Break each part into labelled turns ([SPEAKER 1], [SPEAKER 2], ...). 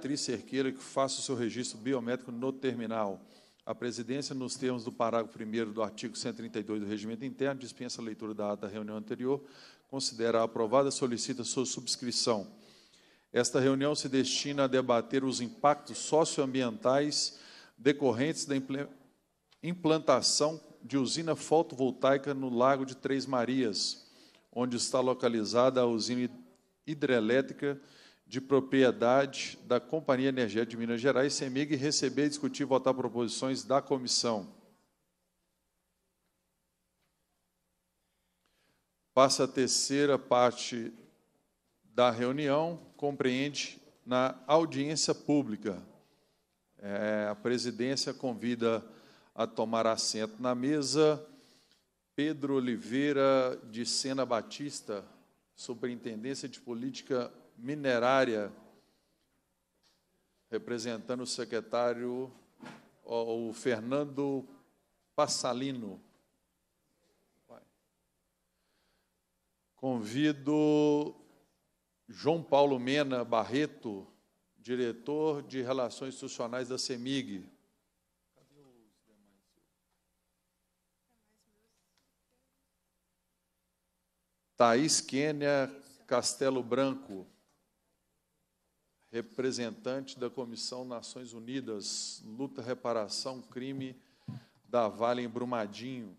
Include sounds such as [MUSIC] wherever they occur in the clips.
[SPEAKER 1] Beatriz Cerqueira que faça o seu registro biométrico no terminal. A presidência, nos termos do parágrafo 1 do artigo 132 do Regimento Interno, dispensa a leitura da ata da reunião anterior, considera aprovada, solicita sua subscrição. Esta reunião se destina a debater os impactos socioambientais decorrentes da implantação de usina fotovoltaica no Lago de Três Marias, onde está localizada a usina hidrelétrica de propriedade da Companhia Energética de Minas Gerais, CEMIG, receber, discutir e votar proposições da comissão. Passa a terceira parte da reunião, compreende na audiência pública. É, a presidência convida a tomar assento na mesa Pedro Oliveira de Sena Batista, Superintendência de Política minerária, representando o secretário, o Fernando Passalino. Convido João Paulo Mena Barreto, diretor de Relações Institucionais da CEMIG. Thaís Quênia Castelo Branco representante da Comissão Nações Unidas, Luta, Reparação, Crime da Vale em Brumadinho.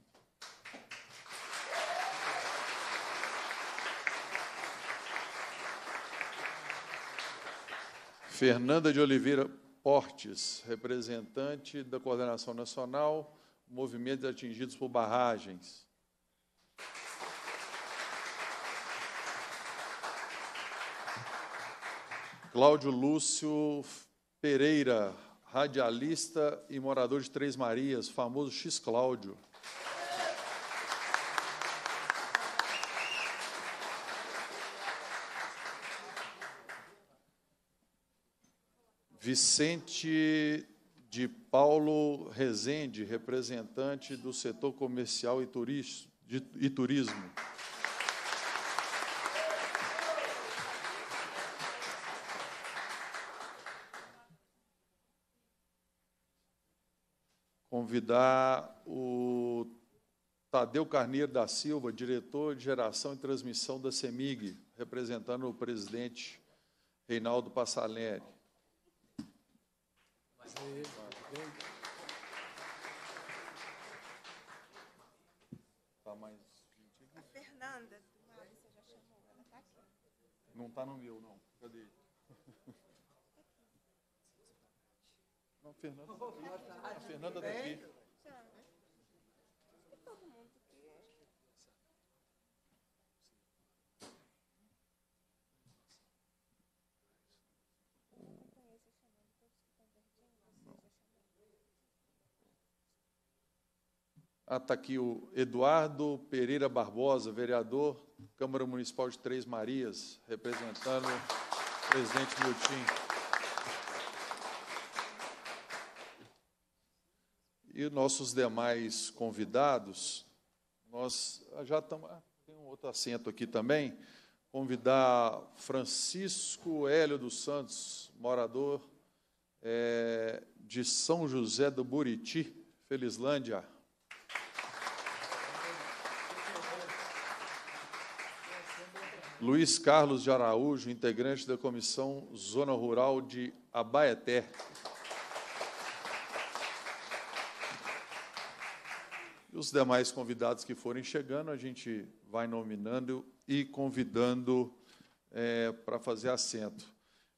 [SPEAKER 1] Fernanda de Oliveira Portes, representante da Coordenação Nacional, Movimentos Atingidos por Barragens. Cláudio Lúcio Pereira, radialista e morador de Três Marias, famoso X Cláudio. Vicente de Paulo Rezende, representante do setor comercial e turismo. convidar o Tadeu Carneiro da Silva, diretor de geração e transmissão da CEMIG, representando o presidente Reinaldo Passaleri.
[SPEAKER 2] mais
[SPEAKER 3] A Fernanda, tá
[SPEAKER 1] Não está no meu, não. Cadê
[SPEAKER 4] Fernanda, a Fernanda daqui.
[SPEAKER 1] Está ah, aqui o Eduardo Pereira Barbosa, vereador, Câmara Municipal de Três Marias, representando o presidente Miltim. e nossos demais convidados, nós já estamos. Ah, tem um outro assento aqui também. Convidar Francisco Hélio dos Santos, morador é, de São José do Buriti, Felizlândia. Luiz Carlos de Araújo, integrante da Comissão Zona Rural de Abaeté. os demais convidados que forem chegando, a gente vai nominando e convidando é, para fazer assento.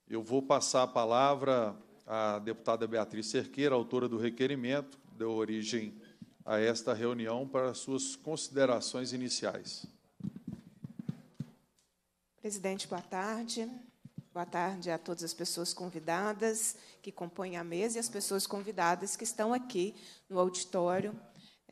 [SPEAKER 1] Eu vou passar a palavra à deputada Beatriz Cerqueira, autora do requerimento, deu origem a esta reunião, para suas considerações iniciais.
[SPEAKER 3] Presidente, boa tarde. Boa tarde a todas as pessoas convidadas que compõem a mesa e as pessoas convidadas que estão aqui no auditório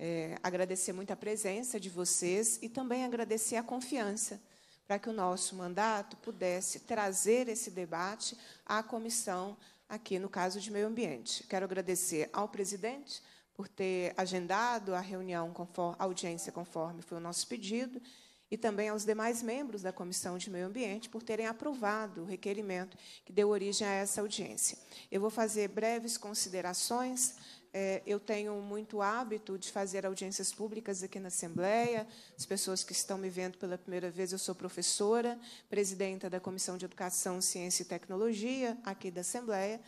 [SPEAKER 3] é, agradecer muito a presença de vocês e também agradecer a confiança para que o nosso mandato pudesse trazer esse debate à comissão aqui no caso de meio ambiente. Quero agradecer ao presidente por ter agendado a reunião, conforme, a audiência conforme foi o nosso pedido, e também aos demais membros da Comissão de Meio Ambiente por terem aprovado o requerimento que deu origem a essa audiência. Eu vou fazer breves considerações é, eu tenho muito hábito de fazer audiências públicas aqui na Assembleia. As pessoas que estão me vendo pela primeira vez, eu sou professora, presidenta da Comissão de Educação, Ciência e Tecnologia aqui da Assembleia.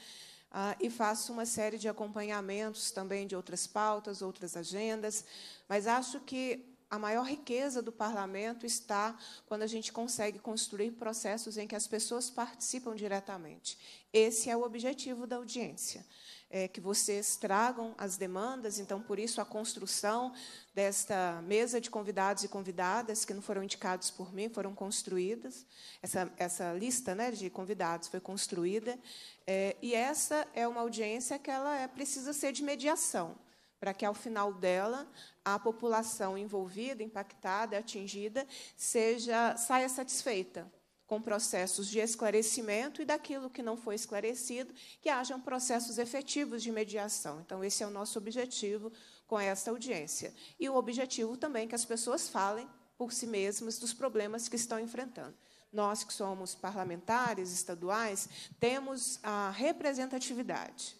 [SPEAKER 3] Ah, e faço uma série de acompanhamentos também de outras pautas, outras agendas, mas acho que a maior riqueza do parlamento está quando a gente consegue construir processos em que as pessoas participam diretamente. Esse é o objetivo da audiência é, que vocês tragam as demandas, então, por isso, a construção desta mesa de convidados e convidadas que não foram indicados por mim, foram construídas. Essa, essa lista né, de convidados foi construída. É, e essa é uma audiência que ela é, precisa ser de mediação, para que, ao final dela, a população envolvida, impactada, atingida, seja saia satisfeita com processos de esclarecimento e daquilo que não foi esclarecido, que hajam processos efetivos de mediação. Então, esse é o nosso objetivo com esta audiência. E o objetivo também é que as pessoas falem por si mesmas dos problemas que estão enfrentando. Nós, que somos parlamentares estaduais, temos a representatividade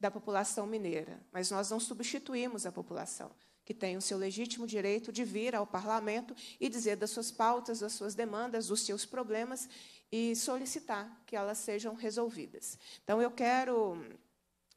[SPEAKER 3] da população mineira, mas nós não substituímos a população que tem o seu legítimo direito de vir ao parlamento e dizer das suas pautas, das suas demandas, dos seus problemas e solicitar que elas sejam resolvidas. Então, eu quero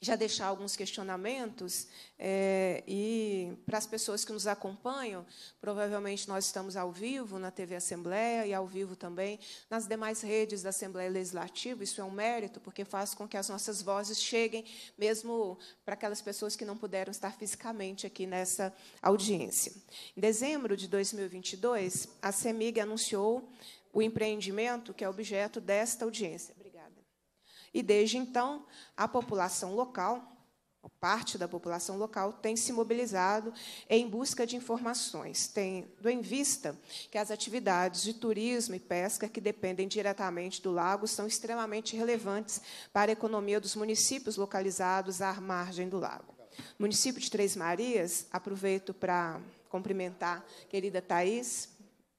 [SPEAKER 3] já deixar alguns questionamentos é, e para as pessoas que nos acompanham, provavelmente nós estamos ao vivo na TV Assembleia e ao vivo também nas demais redes da Assembleia Legislativa. Isso é um mérito porque faz com que as nossas vozes cheguem mesmo para aquelas pessoas que não puderam estar fisicamente aqui nessa audiência. Em dezembro de 2022, a CEMIG anunciou o empreendimento que é objeto desta audiência. E desde então, a população local, parte da população local, tem se mobilizado em busca de informações, tendo em vista que as atividades de turismo e pesca que dependem diretamente do lago são extremamente relevantes para a economia dos municípios localizados à margem do lago. município de Três Marias, aproveito para cumprimentar a querida Thais,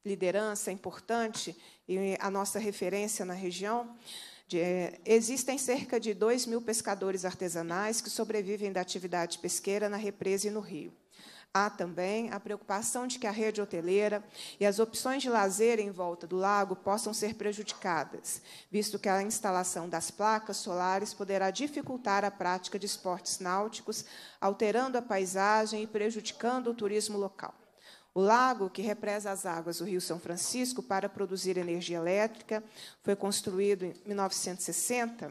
[SPEAKER 3] liderança importante e a nossa referência na região. De, é, existem cerca de 2 mil pescadores artesanais que sobrevivem da atividade pesqueira na represa e no rio. Há também a preocupação de que a rede hoteleira e as opções de lazer em volta do lago possam ser prejudicadas, visto que a instalação das placas solares poderá dificultar a prática de esportes náuticos, alterando a paisagem e prejudicando o turismo local. O lago que represa as águas do Rio São Francisco para produzir energia elétrica foi construído em 1960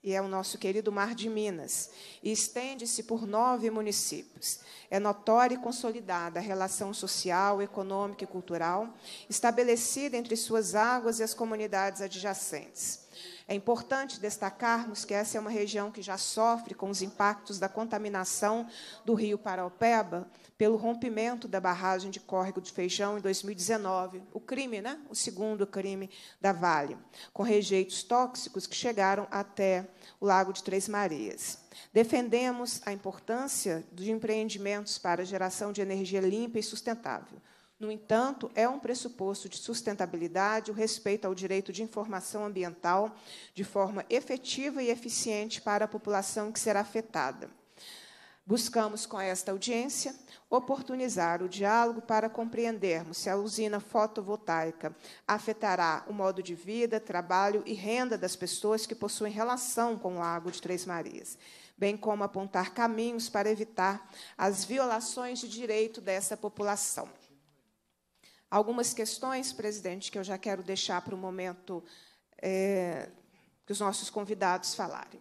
[SPEAKER 3] e é o nosso querido Mar de Minas e estende-se por nove municípios. É notória e consolidada a relação social, econômica e cultural estabelecida entre suas águas e as comunidades adjacentes. É importante destacarmos que essa é uma região que já sofre com os impactos da contaminação do rio Paraupeba, pelo rompimento da barragem de córrego de Feijão em 2019, o crime, né? O segundo crime da Vale, com rejeitos tóxicos que chegaram até o Lago de Três Marias. Defendemos a importância de empreendimentos para a geração de energia limpa e sustentável. No entanto, é um pressuposto de sustentabilidade o respeito ao direito de informação ambiental de forma efetiva e eficiente para a população que será afetada. Buscamos, com esta audiência, oportunizar o diálogo para compreendermos se a usina fotovoltaica afetará o modo de vida, trabalho e renda das pessoas que possuem relação com o Lago de Três Marias, bem como apontar caminhos para evitar as violações de direito dessa população. Algumas questões, presidente, que eu já quero deixar para o momento é, que os nossos convidados falarem.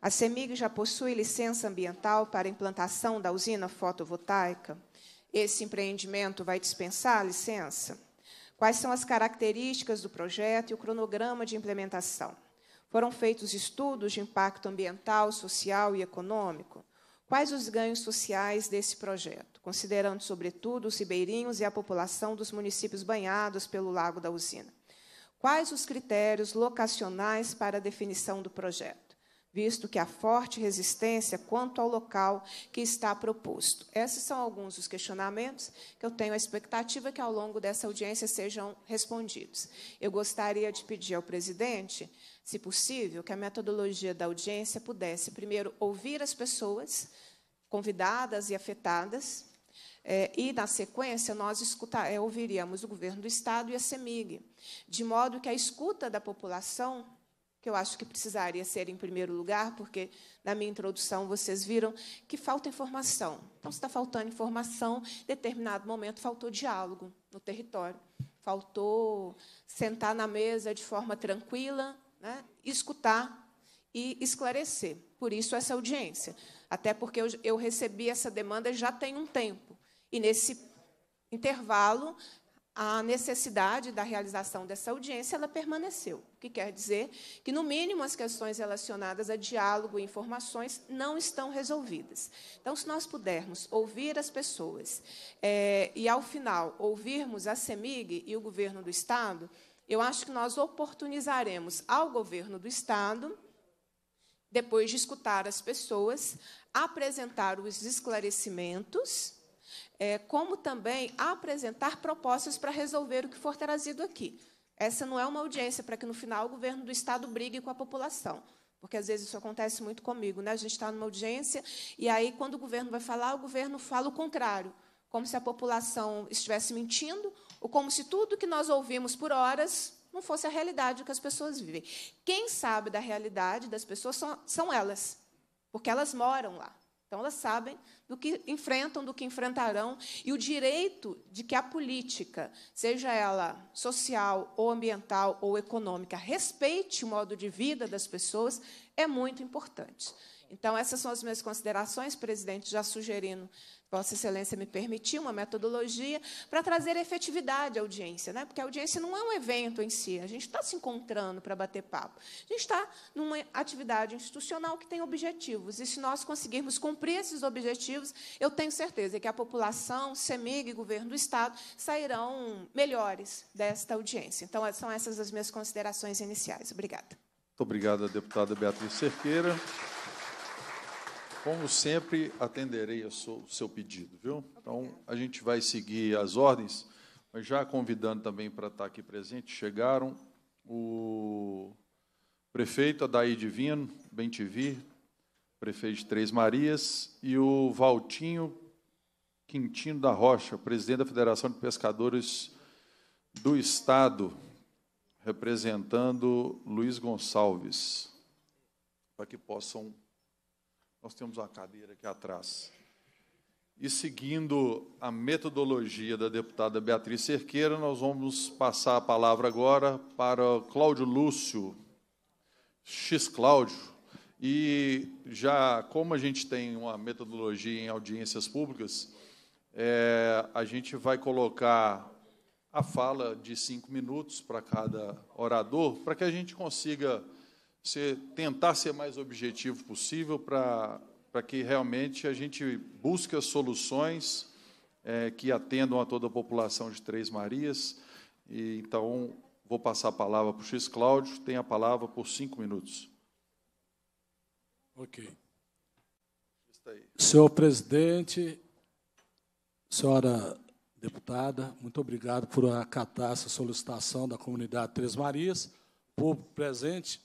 [SPEAKER 3] A CEMIG já possui licença ambiental para implantação da usina fotovoltaica? Esse empreendimento vai dispensar a licença? Quais são as características do projeto e o cronograma de implementação? Foram feitos estudos de impacto ambiental, social e econômico? Quais os ganhos sociais desse projeto, considerando, sobretudo, os ribeirinhos e a população dos municípios banhados pelo Lago da Usina? Quais os critérios locacionais para a definição do projeto? Visto que há forte resistência quanto ao local que está proposto. Esses são alguns dos questionamentos que eu tenho a expectativa que ao longo dessa audiência sejam respondidos. Eu gostaria de pedir ao presidente, se possível, que a metodologia da audiência pudesse primeiro ouvir as pessoas convidadas e afetadas, é, e, na sequência, nós escuta, é, ouviríamos o governo do Estado e a CEMIG, de modo que a escuta da população, que eu acho que precisaria ser em primeiro lugar, porque na minha introdução vocês viram que falta informação. Então, se está faltando informação, em determinado momento faltou diálogo no território, faltou sentar na mesa de forma tranquila, né, escutar e esclarecer. Por isso, essa audiência. Até porque eu, eu recebi essa demanda já tem um tempo. E nesse intervalo, a necessidade da realização dessa audiência ela permaneceu, o que quer dizer que, no mínimo, as questões relacionadas a diálogo e informações não estão resolvidas. Então, se nós pudermos ouvir as pessoas é, e, ao final, ouvirmos a CEMIG e o governo do Estado, eu acho que nós oportunizaremos ao governo do Estado, depois de escutar as pessoas, apresentar os esclarecimentos é, como também apresentar propostas para resolver o que for trazido aqui. Essa não é uma audiência para que, no final, o governo do Estado brigue com a população. Porque às vezes isso acontece muito comigo, né? A gente está numa audiência e aí quando o governo vai falar, o governo fala o contrário, como se a população estivesse mentindo ou como se tudo que nós ouvimos por horas não fosse a realidade que as pessoas vivem. Quem sabe da realidade das pessoas são, são elas, porque elas moram lá. Então, elas sabem do que enfrentam, do que enfrentarão, e o direito de que a política, seja ela social ou ambiental ou econômica, respeite o modo de vida das pessoas, é muito importante. Então, essas são as minhas considerações, presidente, já sugerindo Vossa Excelência me permitiu uma metodologia para trazer efetividade à audiência, né? porque a audiência não é um evento em si, a gente está se encontrando para bater papo. A gente está numa atividade institucional que tem objetivos, e se nós conseguirmos cumprir esses objetivos, eu tenho certeza que a população, CEMIG e governo do Estado sairão melhores desta audiência. Então, são essas as minhas considerações iniciais. Obrigada.
[SPEAKER 1] Muito obrigada, deputada Beatriz Cerqueira. Como sempre, atenderei o seu, pedido, viu? Então, a gente vai seguir as ordens, mas já convidando também para estar aqui presente, chegaram o prefeito Adair Divino, vi, prefeito de Três Marias, e o Valtinho Quintino da Rocha, presidente da Federação de Pescadores do Estado, representando Luiz Gonçalves, para que possam nós temos uma cadeira aqui atrás. E seguindo a metodologia da deputada Beatriz Cerqueira, nós vamos passar a palavra agora para Cláudio Lúcio, X Cláudio. E já como a gente tem uma metodologia em audiências públicas, é, a gente vai colocar a fala de cinco minutos para cada orador, para que a gente consiga você tentar ser mais objetivo possível para que realmente a gente busque soluções é, que atendam a toda a população de Três Marias. E, então, vou passar a palavra para o X Cláudio, tem a palavra por cinco minutos. Ok.
[SPEAKER 5] Senhor presidente, senhora deputada, muito obrigado por acatar essa solicitação da comunidade Três Marias, povo presente,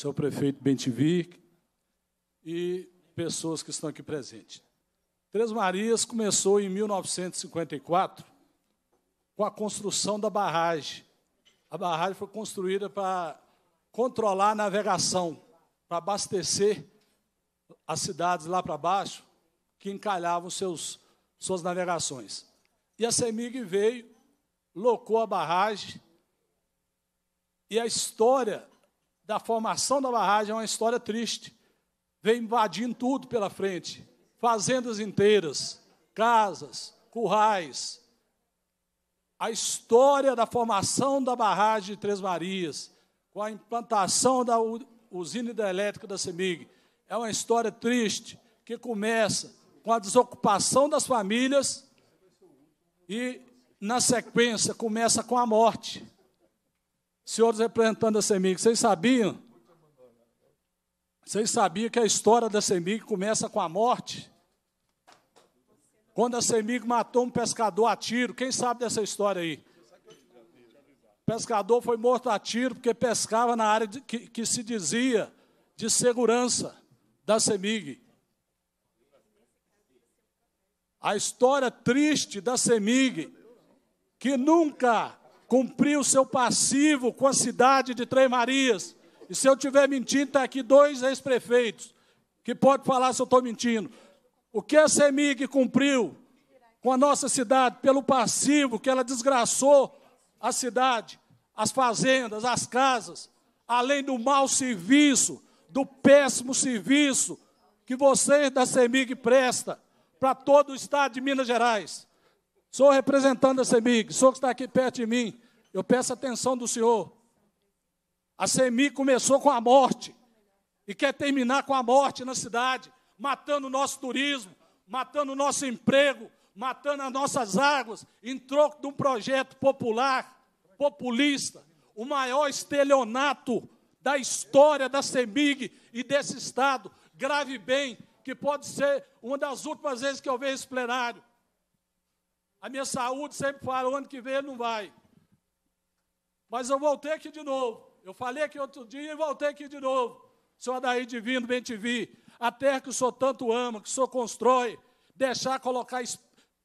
[SPEAKER 5] seu prefeito Bentivir e pessoas que estão aqui presentes. Três Marias começou em 1954 com a construção da barragem. A barragem foi construída para controlar a navegação, para abastecer as cidades lá para baixo que encalhavam seus, suas navegações. E a CEMIG veio, locou a barragem, e a história da formação da barragem é uma história triste. Vem invadindo tudo pela frente fazendas inteiras, casas, currais. A história da formação da barragem de Três Marias, com a implantação da usina hidrelétrica da CEMIG, é uma história triste que começa com a desocupação das famílias e, na sequência, começa com a morte senhores representando a CEMIG, vocês sabiam? Vocês sabiam que a história da CEMIG começa com a morte? Quando a CEMIG matou um pescador a tiro, quem sabe dessa história aí? O pescador foi morto a tiro porque pescava na área de, que, que se dizia de segurança da CEMIG. A história triste da CEMIG, que nunca cumprir o seu passivo com a cidade de Três Marias. E se eu tiver mentindo, está aqui dois ex-prefeitos que pode falar se eu estou mentindo. O que a CEMIG cumpriu com a nossa cidade, pelo passivo que ela desgraçou a cidade, as fazendas, as casas, além do mau serviço, do péssimo serviço que vocês da CEMIG presta para todo o estado de Minas Gerais. Sou representando a CEMIG, sou que está aqui perto de mim. Eu peço atenção do senhor. A CEMIG começou com a morte e quer terminar com a morte na cidade, matando o nosso turismo, matando o nosso emprego, matando as nossas águas, em troco de um projeto popular, populista, o maior estelionato da história da CEMIG e desse Estado. Grave bem, que pode ser uma das últimas vezes que eu vejo esse plenário. A minha saúde sempre fala, o ano que vem não vai. Mas eu voltei aqui de novo. Eu falei aqui outro dia e voltei aqui de novo. Senhor daí Divino, bem te vi. A terra que o senhor tanto ama, que o senhor constrói, deixar colocar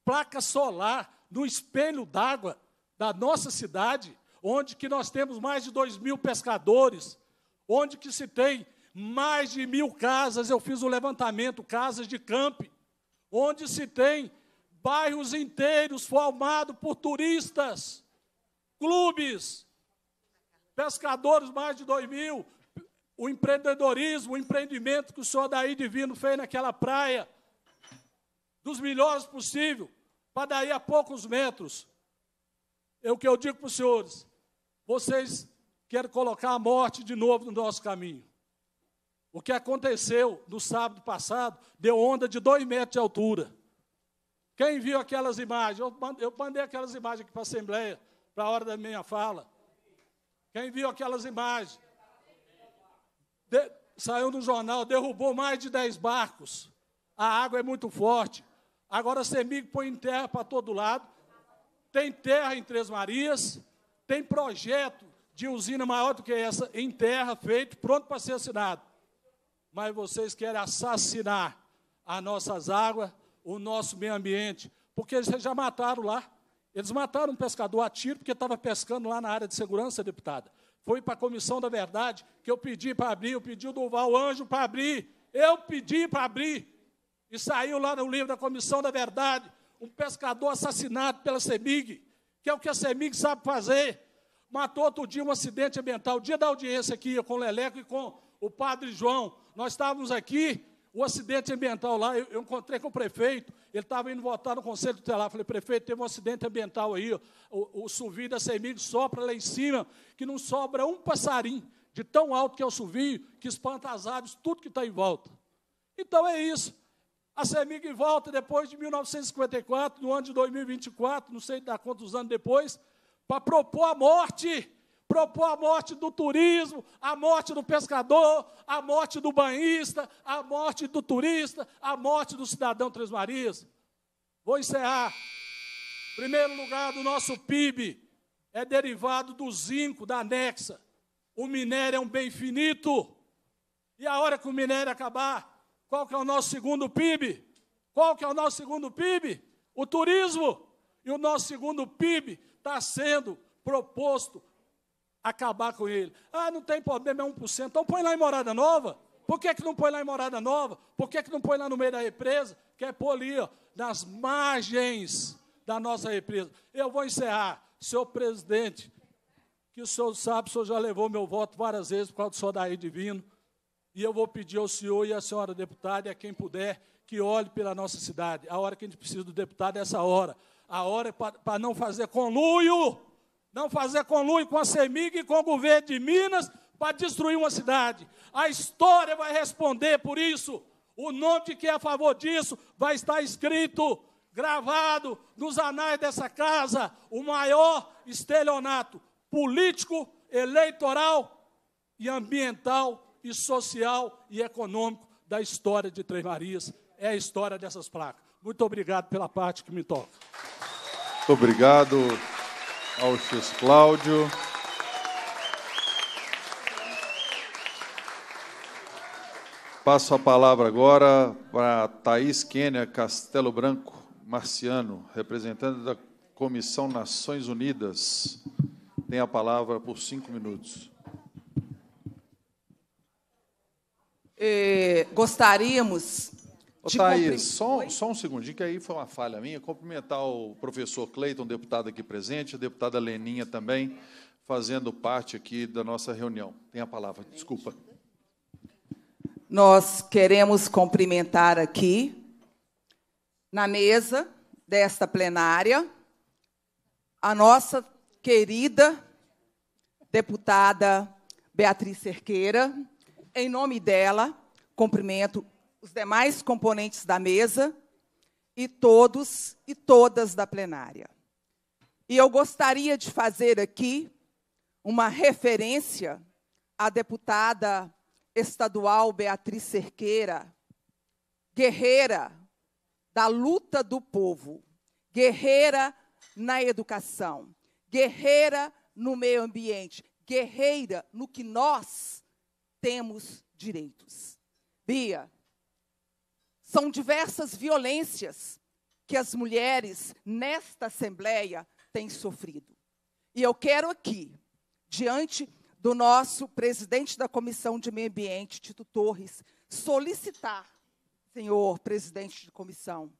[SPEAKER 5] placa solar no espelho d'água da nossa cidade, onde que nós temos mais de dois mil pescadores, onde que se tem mais de mil casas, eu fiz o um levantamento, casas de camp, onde se tem bairros inteiros formados por turistas, clubes, pescadores mais de 2 mil, o empreendedorismo, o empreendimento que o senhor Daí Divino fez naquela praia, dos melhores possível, para daí a poucos metros. É o que eu digo para os senhores, vocês querem colocar a morte de novo no nosso caminho. O que aconteceu no sábado passado deu onda de dois metros de altura. Quem viu aquelas imagens? Eu mandei aquelas imagens aqui para a Assembleia, para a hora da minha fala. Quem viu aquelas imagens? De, saiu no jornal, derrubou mais de 10 barcos. A água é muito forte. Agora a CEMIG põe em terra para todo lado. Tem terra em Três Marias, tem projeto de usina maior do que essa, em terra, feito, pronto para ser assinado. Mas vocês querem assassinar as nossas águas, o nosso meio ambiente, porque eles já mataram lá. Eles mataram um pescador a tiro porque estava pescando lá na área de segurança, deputada. Foi para a Comissão da Verdade que eu pedi para abrir, eu pedi o Duval Anjo para abrir. Eu pedi para abrir. E saiu lá no livro da Comissão da Verdade um pescador assassinado pela CEMIG, que é o que a CEMIG sabe fazer. Matou outro dia um acidente ambiental. O dia da audiência aqui, com o Leleco e com o padre João. Nós estávamos aqui, o acidente ambiental lá, eu, eu encontrei com o prefeito, ele estava indo votar no Conselho Tutelar. Falei, prefeito, teve um acidente ambiental aí, ó, o, o suvio da CEMIG sopra lá em cima, que não sobra um passarinho, de tão alto que é o suvio, que espanta as aves, tudo que está em volta. Então é isso. A CEMIG volta depois de 1954, no ano de 2024, não sei dar quantos anos depois, para propor a morte propôs a morte do turismo, a morte do pescador, a morte do banhista, a morte do turista, a morte do cidadão Três Marias. Vou encerrar. primeiro lugar, do nosso PIB é derivado do zinco, da anexa. O minério é um bem finito. E a hora que o minério acabar, qual que é o nosso segundo PIB? Qual que é o nosso segundo PIB? O turismo. E o nosso segundo PIB está sendo proposto acabar com ele. Ah, não tem problema, é 1%. Então põe lá em morada nova. Por que, é que não põe lá em morada nova? Por que, é que não põe lá no meio da represa? Quer pôr ali, ó, nas margens da nossa represa. Eu vou encerrar. Senhor presidente, que o senhor sabe, o senhor já levou meu voto várias vezes por causa do senhor Daí Divino. E eu vou pedir ao senhor e à senhora deputada e a quem puder que olhe pela nossa cidade. A hora que a gente precisa do deputado é essa hora. A hora é para não fazer conluio não fazer conluio com a CEMIG e com o governo de Minas para destruir uma cidade. A história vai responder por isso. O nome de quem é a favor disso vai estar escrito, gravado nos anais dessa casa, o maior estelionato político, eleitoral e ambiental e social e econômico da história de Três Marias. É a história dessas placas. Muito obrigado pela parte que me toca.
[SPEAKER 1] obrigado ao X Cláudio. Passo a palavra agora para Thaís Kênia Castelo Branco Marciano, representante da Comissão Nações Unidas. Tem a palavra por cinco minutos.
[SPEAKER 6] Eh, gostaríamos Ô, Thaís,
[SPEAKER 1] só, só, um segundinho, que aí foi uma falha minha. Cumprimentar o professor Cleiton, deputado aqui presente, a deputada Leninha também, fazendo parte aqui da nossa reunião. Tem a palavra, desculpa. Né?
[SPEAKER 6] Nós queremos cumprimentar aqui, na mesa desta plenária, a nossa querida deputada Beatriz Cerqueira. Em nome dela, cumprimento os demais componentes da mesa e todos e todas da plenária. E eu gostaria de fazer aqui uma referência à deputada estadual Beatriz Cerqueira, guerreira da luta do povo, guerreira na educação, guerreira no meio ambiente, guerreira no que nós temos direitos. Bia, são diversas violências que as mulheres nesta Assembleia têm sofrido. E eu quero aqui, diante do nosso presidente da Comissão de Meio Ambiente, Tito Torres, solicitar, senhor presidente de comissão,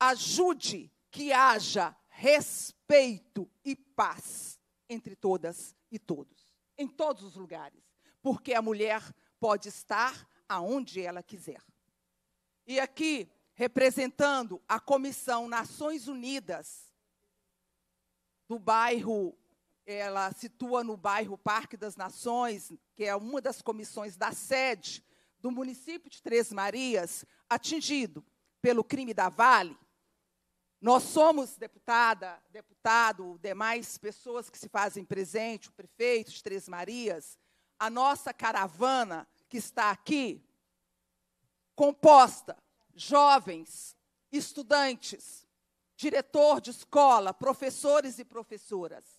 [SPEAKER 6] ajude que haja respeito e paz entre todas e todos, em todos os lugares, porque a mulher pode estar aonde ela quiser. E aqui, representando a Comissão Nações Unidas do bairro, ela situa no bairro Parque das Nações, que é uma das comissões da sede do município de Três Marias, atingido pelo crime da Vale. Nós somos, deputada, deputado, demais pessoas que se fazem presente, o prefeito de Três Marias, a nossa caravana que está aqui, composta jovens, estudantes, diretor de escola, professores e professoras.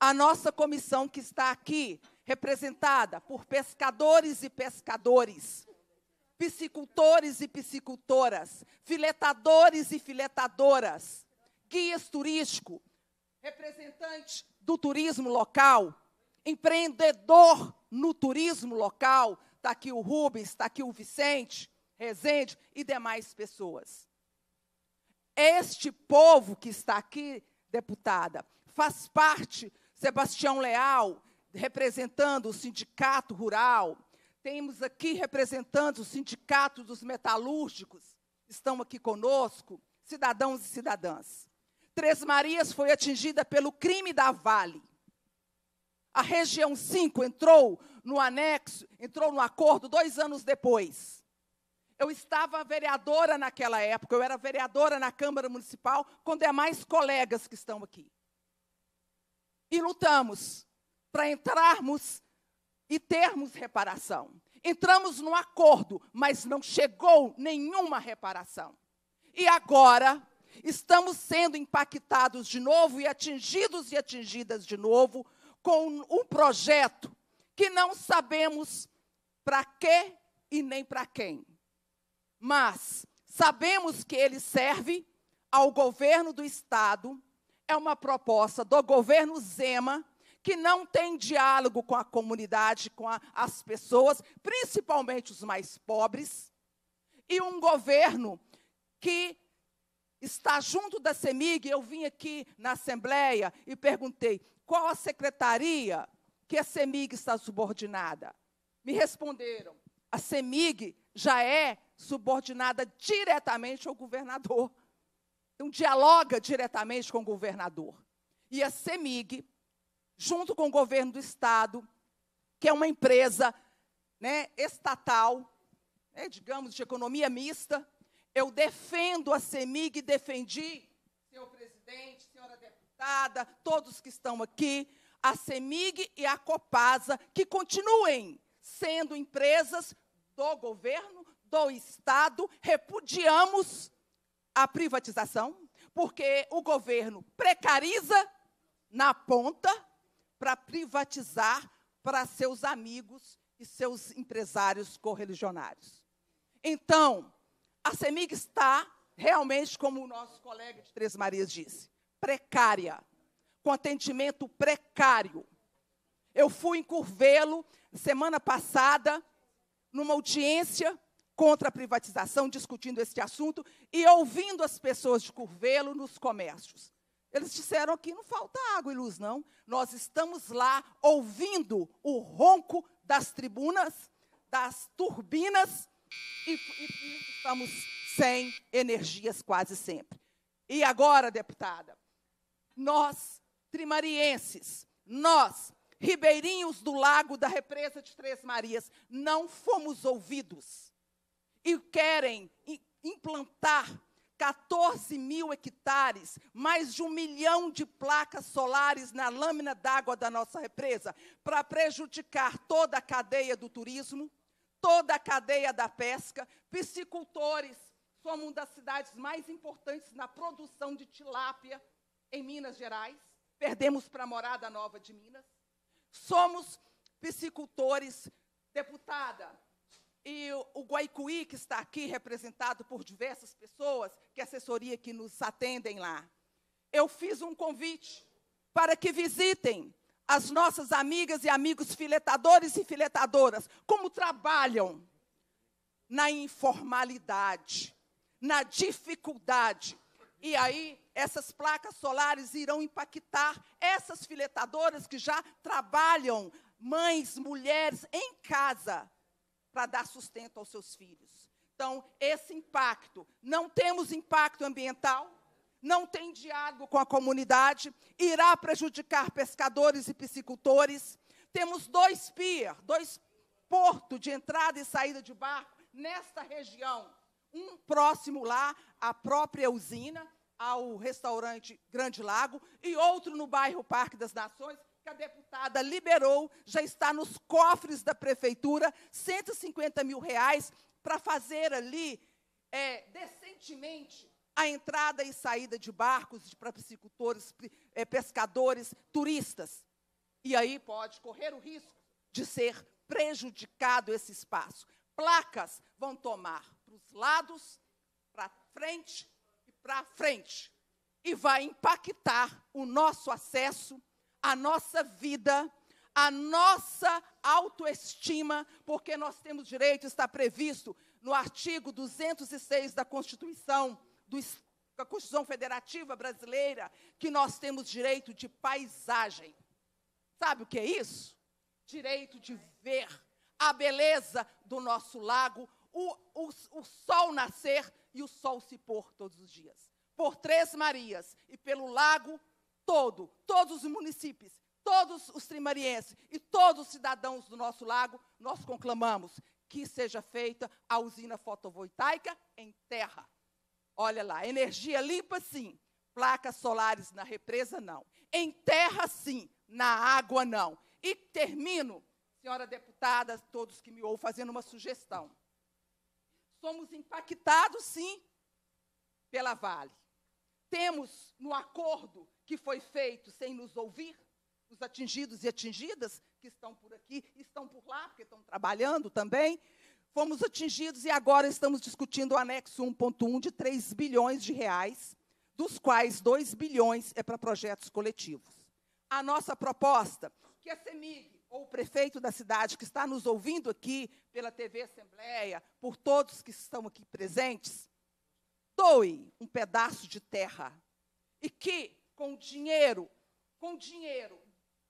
[SPEAKER 6] A nossa comissão que está aqui, representada por pescadores e pescadores, piscicultores e piscicultoras, filetadores e filetadoras, guias turísticos, representante do turismo local, empreendedor no turismo local, está aqui o Rubens, está aqui o Vicente, Rezende e demais pessoas. Este povo que está aqui, deputada, faz parte, Sebastião Leal, representando o sindicato rural, temos aqui representantes o sindicato dos metalúrgicos, estão aqui conosco, cidadãos e cidadãs. Três Marias foi atingida pelo crime da Vale. A região 5 entrou no anexo, entrou no acordo dois anos depois. Eu estava vereadora naquela época, eu era vereadora na Câmara Municipal, com demais é colegas que estão aqui. E lutamos para entrarmos e termos reparação. Entramos num acordo, mas não chegou nenhuma reparação. E agora estamos sendo impactados de novo e atingidos e atingidas de novo com um projeto que não sabemos para quê e nem para quem. Mas sabemos que ele serve ao governo do Estado, é uma proposta do governo Zema, que não tem diálogo com a comunidade, com a, as pessoas, principalmente os mais pobres, e um governo que está junto da CEMIG. Eu vim aqui na Assembleia e perguntei qual a secretaria que a CEMIG está subordinada. Me responderam: a CEMIG já é subordinada diretamente ao governador. Então, dialoga diretamente com o governador. E a CEMIG, junto com o governo do Estado, que é uma empresa né, estatal, né, digamos, de economia mista, eu defendo a CEMIG, defendi, senhor presidente, senhora deputada, todos que estão aqui, a CEMIG e a Copasa, que continuem sendo empresas do governo do Estado, repudiamos a privatização, porque o governo precariza na ponta para privatizar para seus amigos e seus empresários correligionários. Então, a CEMIG está realmente, como o nosso colega de Três Marias disse, precária, com atendimento precário. Eu fui em Curvelo semana passada, numa audiência contra a privatização, discutindo este assunto e ouvindo as pessoas de Curvelo nos comércios. Eles disseram que não falta água e luz, não. Nós estamos lá ouvindo o ronco das tribunas, das turbinas, e, e, e estamos sem energias quase sempre. E agora, deputada, nós, trimarienses, nós, ribeirinhos do lago da represa de Três Marias, não fomos ouvidos e querem implantar 14 mil hectares, mais de um milhão de placas solares na lâmina d'água da nossa represa, para prejudicar toda a cadeia do turismo, toda a cadeia da pesca, piscicultores. Somos uma das cidades mais importantes na produção de tilápia em Minas Gerais. Perdemos para a Morada Nova de Minas. Somos piscicultores. Deputada, e o Guaicuí, que está aqui representado por diversas pessoas, que é assessoria que nos atendem lá. Eu fiz um convite para que visitem as nossas amigas e amigos filetadores e filetadoras, como trabalham na informalidade, na dificuldade. E aí, essas placas solares irão impactar essas filetadoras que já trabalham, mães, mulheres, em casa para dar sustento aos seus filhos. Então, esse impacto, não temos impacto ambiental, não tem diálogo com a comunidade, irá prejudicar pescadores e piscicultores. Temos dois pier, dois portos de entrada e saída de barco nesta região. Um próximo lá à própria usina, ao restaurante Grande Lago, e outro no bairro Parque das Nações, que a deputada liberou, já está nos cofres da prefeitura, 150 mil reais para fazer ali é, decentemente a entrada e saída de barcos para piscicultores, é, pescadores, turistas. E aí pode correr o risco de ser prejudicado esse espaço. Placas vão tomar para os lados, para frente e para frente. E vai impactar o nosso acesso a nossa vida, a nossa autoestima, porque nós temos direito, está previsto no artigo 206 da Constituição, do, da Constituição Federativa Brasileira, que nós temos direito de paisagem. Sabe o que é isso? Direito de ver a beleza do nosso lago, o, o, o sol nascer e o sol se pôr todos os dias. Por Três Marias e pelo Lago todo, todos os municípios, todos os trimarienses e todos os cidadãos do nosso lago, nós conclamamos que seja feita a usina fotovoltaica em terra. Olha lá, energia limpa sim, placas solares na represa não. Em terra sim, na água não. E termino, senhora deputada, todos que me ouvem, fazendo uma sugestão. Somos impactados sim pela Vale. Temos no acordo que foi feito sem nos ouvir, os atingidos e atingidas que estão por aqui, estão por lá, porque estão trabalhando também. Fomos atingidos e agora estamos discutindo o anexo 1.1 de 3 bilhões de reais, dos quais 2 bilhões é para projetos coletivos. A nossa proposta, que a CEMIG, ou o prefeito da cidade que está nos ouvindo aqui pela TV Assembleia, por todos que estão aqui presentes, doe um pedaço de terra e que com dinheiro, com dinheiro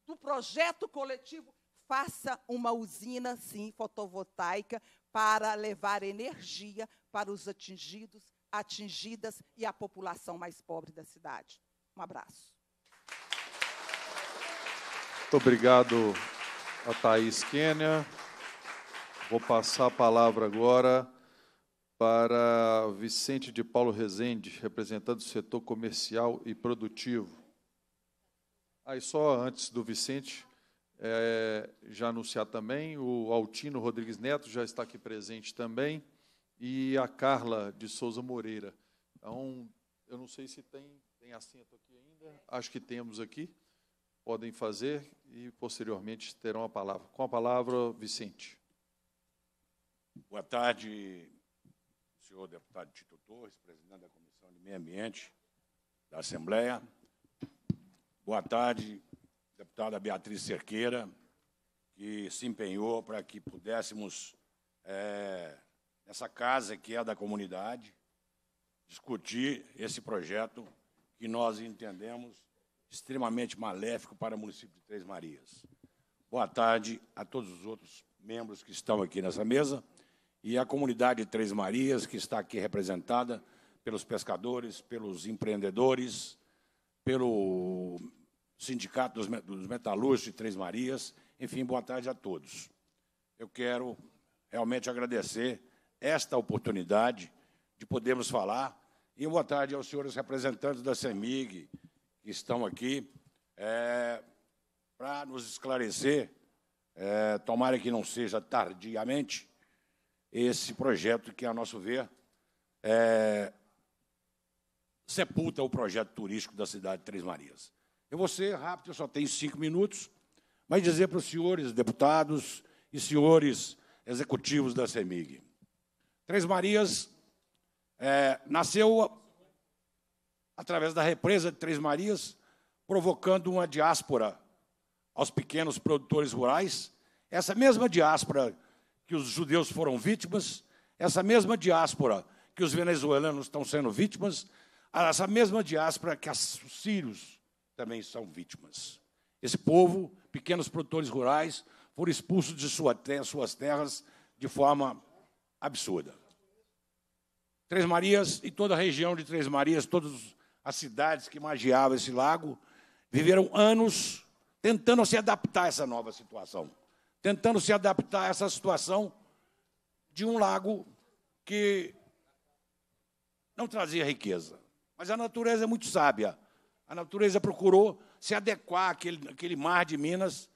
[SPEAKER 6] do projeto coletivo, faça uma usina, sim, fotovoltaica, para levar energia para os atingidos, atingidas e a população mais pobre da cidade. Um abraço.
[SPEAKER 1] Muito obrigado a Thaís Kênia. Vou passar a palavra agora para Vicente de Paulo Rezende, representando o setor comercial e produtivo. Aí, só antes do Vicente, é, já anunciar também, o Altino Rodrigues Neto já está aqui presente também, e a Carla de Souza Moreira. Então, eu não sei se tem, tem assento aqui ainda, acho que temos aqui, podem fazer e posteriormente terão a palavra. Com a palavra, Vicente.
[SPEAKER 7] Boa tarde, senhor deputado Tito Torres, presidente da Comissão de Meio Ambiente da Assembleia. Boa tarde, deputada Beatriz Cerqueira, que se empenhou para que pudéssemos, é, nessa casa que é da comunidade, discutir esse projeto que nós entendemos extremamente maléfico para o município de Três Marias. Boa tarde a todos os outros membros que estão aqui nessa mesa e a comunidade Três Marias, que está aqui representada pelos pescadores, pelos empreendedores, pelo Sindicato dos Metalúrgicos de Três Marias. Enfim, boa tarde a todos. Eu quero realmente agradecer esta oportunidade de podermos falar. E boa tarde aos senhores representantes da CEMIG, que estão aqui, é, para nos esclarecer, é, tomara que não seja tardiamente, esse projeto que, a nosso ver, é, sepulta o projeto turístico da cidade de Três Marias. Eu vou ser rápido, eu só tenho cinco minutos, mas dizer para os senhores deputados e senhores executivos da CEMIG. Três Marias é, nasceu através da represa de Três Marias, provocando uma diáspora aos pequenos produtores rurais. Essa mesma diáspora que os judeus foram vítimas, essa mesma diáspora que os venezuelanos estão sendo vítimas, essa mesma diáspora que os sírios também são vítimas. Esse povo, pequenos produtores rurais, foram expulsos de sua suas terras de forma absurda. Três Marias e toda a região de Três Marias, todas as cidades que magiavam esse lago, viveram anos tentando se adaptar a essa nova situação tentando se adaptar a essa situação de um lago que não trazia riqueza. Mas a natureza é muito sábia. A natureza procurou se adequar àquele, àquele mar de Minas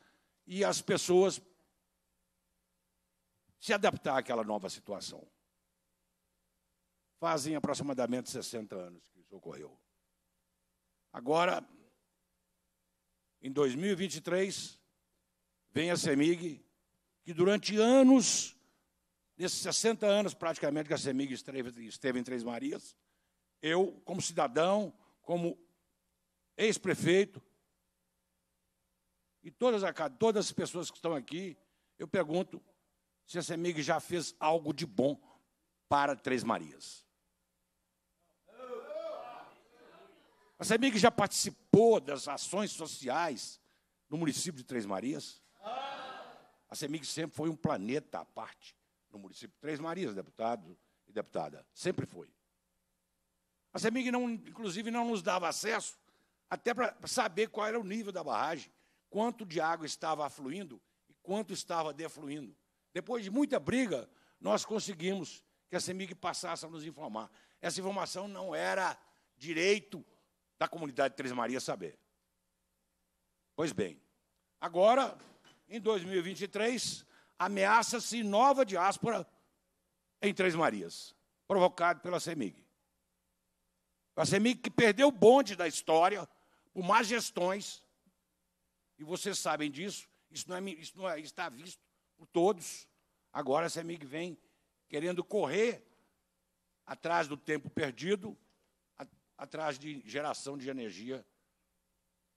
[SPEAKER 7] e as pessoas se adaptar àquela nova situação. Fazem aproximadamente 60 anos que isso ocorreu. Agora, em 2023, Vem a CEMIG, que durante anos, nesses 60 anos praticamente que a CEMIG esteve, esteve em Três Marias, eu, como cidadão, como ex-prefeito, e todas, a, todas as pessoas que estão aqui, eu pergunto se a CEMIG já fez algo de bom para Três Marias. A CEMIG já participou das ações sociais no município de Três Marias? A CEMIG sempre foi um planeta à parte no município Três Marias, deputado e deputada. Sempre foi. A CEMIG, não, inclusive, não nos dava acesso até para saber qual era o nível da barragem, quanto de água estava afluindo e quanto estava defluindo. Depois de muita briga, nós conseguimos que a CEMIG passasse a nos informar. Essa informação não era direito da comunidade de Três Marias saber. Pois bem, agora em 2023, ameaça-se nova diáspora em Três Marias, provocado pela CEMIG. A CEMIG que perdeu o bonde da história por más gestões, e vocês sabem disso, isso não, é, isso não é, está visto por todos. Agora a CEMIG vem querendo correr atrás do tempo perdido, a, atrás de geração de energia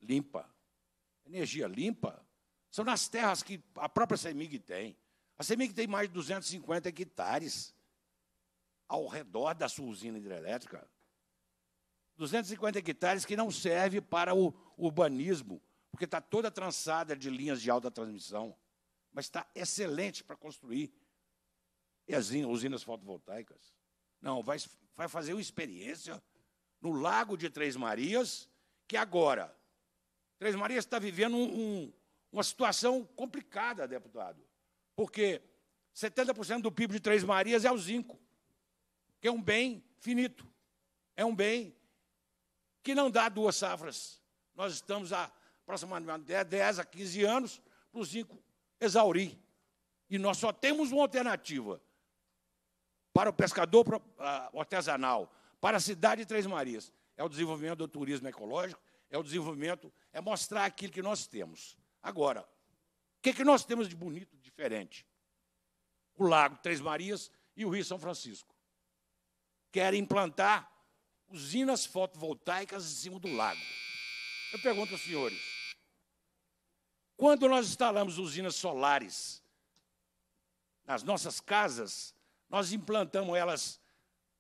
[SPEAKER 7] limpa. Energia limpa são nas terras que a própria CEMIG tem. A CEMIG tem mais de 250 hectares ao redor da sua usina hidrelétrica. 250 hectares que não serve para o urbanismo, porque está toda trançada de linhas de alta transmissão, mas está excelente para construir usinas fotovoltaicas. Não, vai, vai fazer uma experiência no Lago de Três Marias, que agora, Três Marias está vivendo um, um, uma situação complicada, deputado, porque 70% do PIB de Três Marias é o zinco, que é um bem finito, é um bem que não dá duas safras. Nós estamos há aproximadamente 10 a 15 anos para o zinco exaurir. E nós só temos uma alternativa para o pescador ah, artesanal, para a cidade de Três Marias. É o desenvolvimento do turismo ecológico, é o desenvolvimento, é mostrar aquilo que nós temos. Agora, o que, é que nós temos de bonito, diferente? O Lago Três Marias e o Rio São Francisco. Querem implantar usinas fotovoltaicas em cima do lago. Eu pergunto aos senhores, quando nós instalamos usinas solares nas nossas casas, nós implantamos elas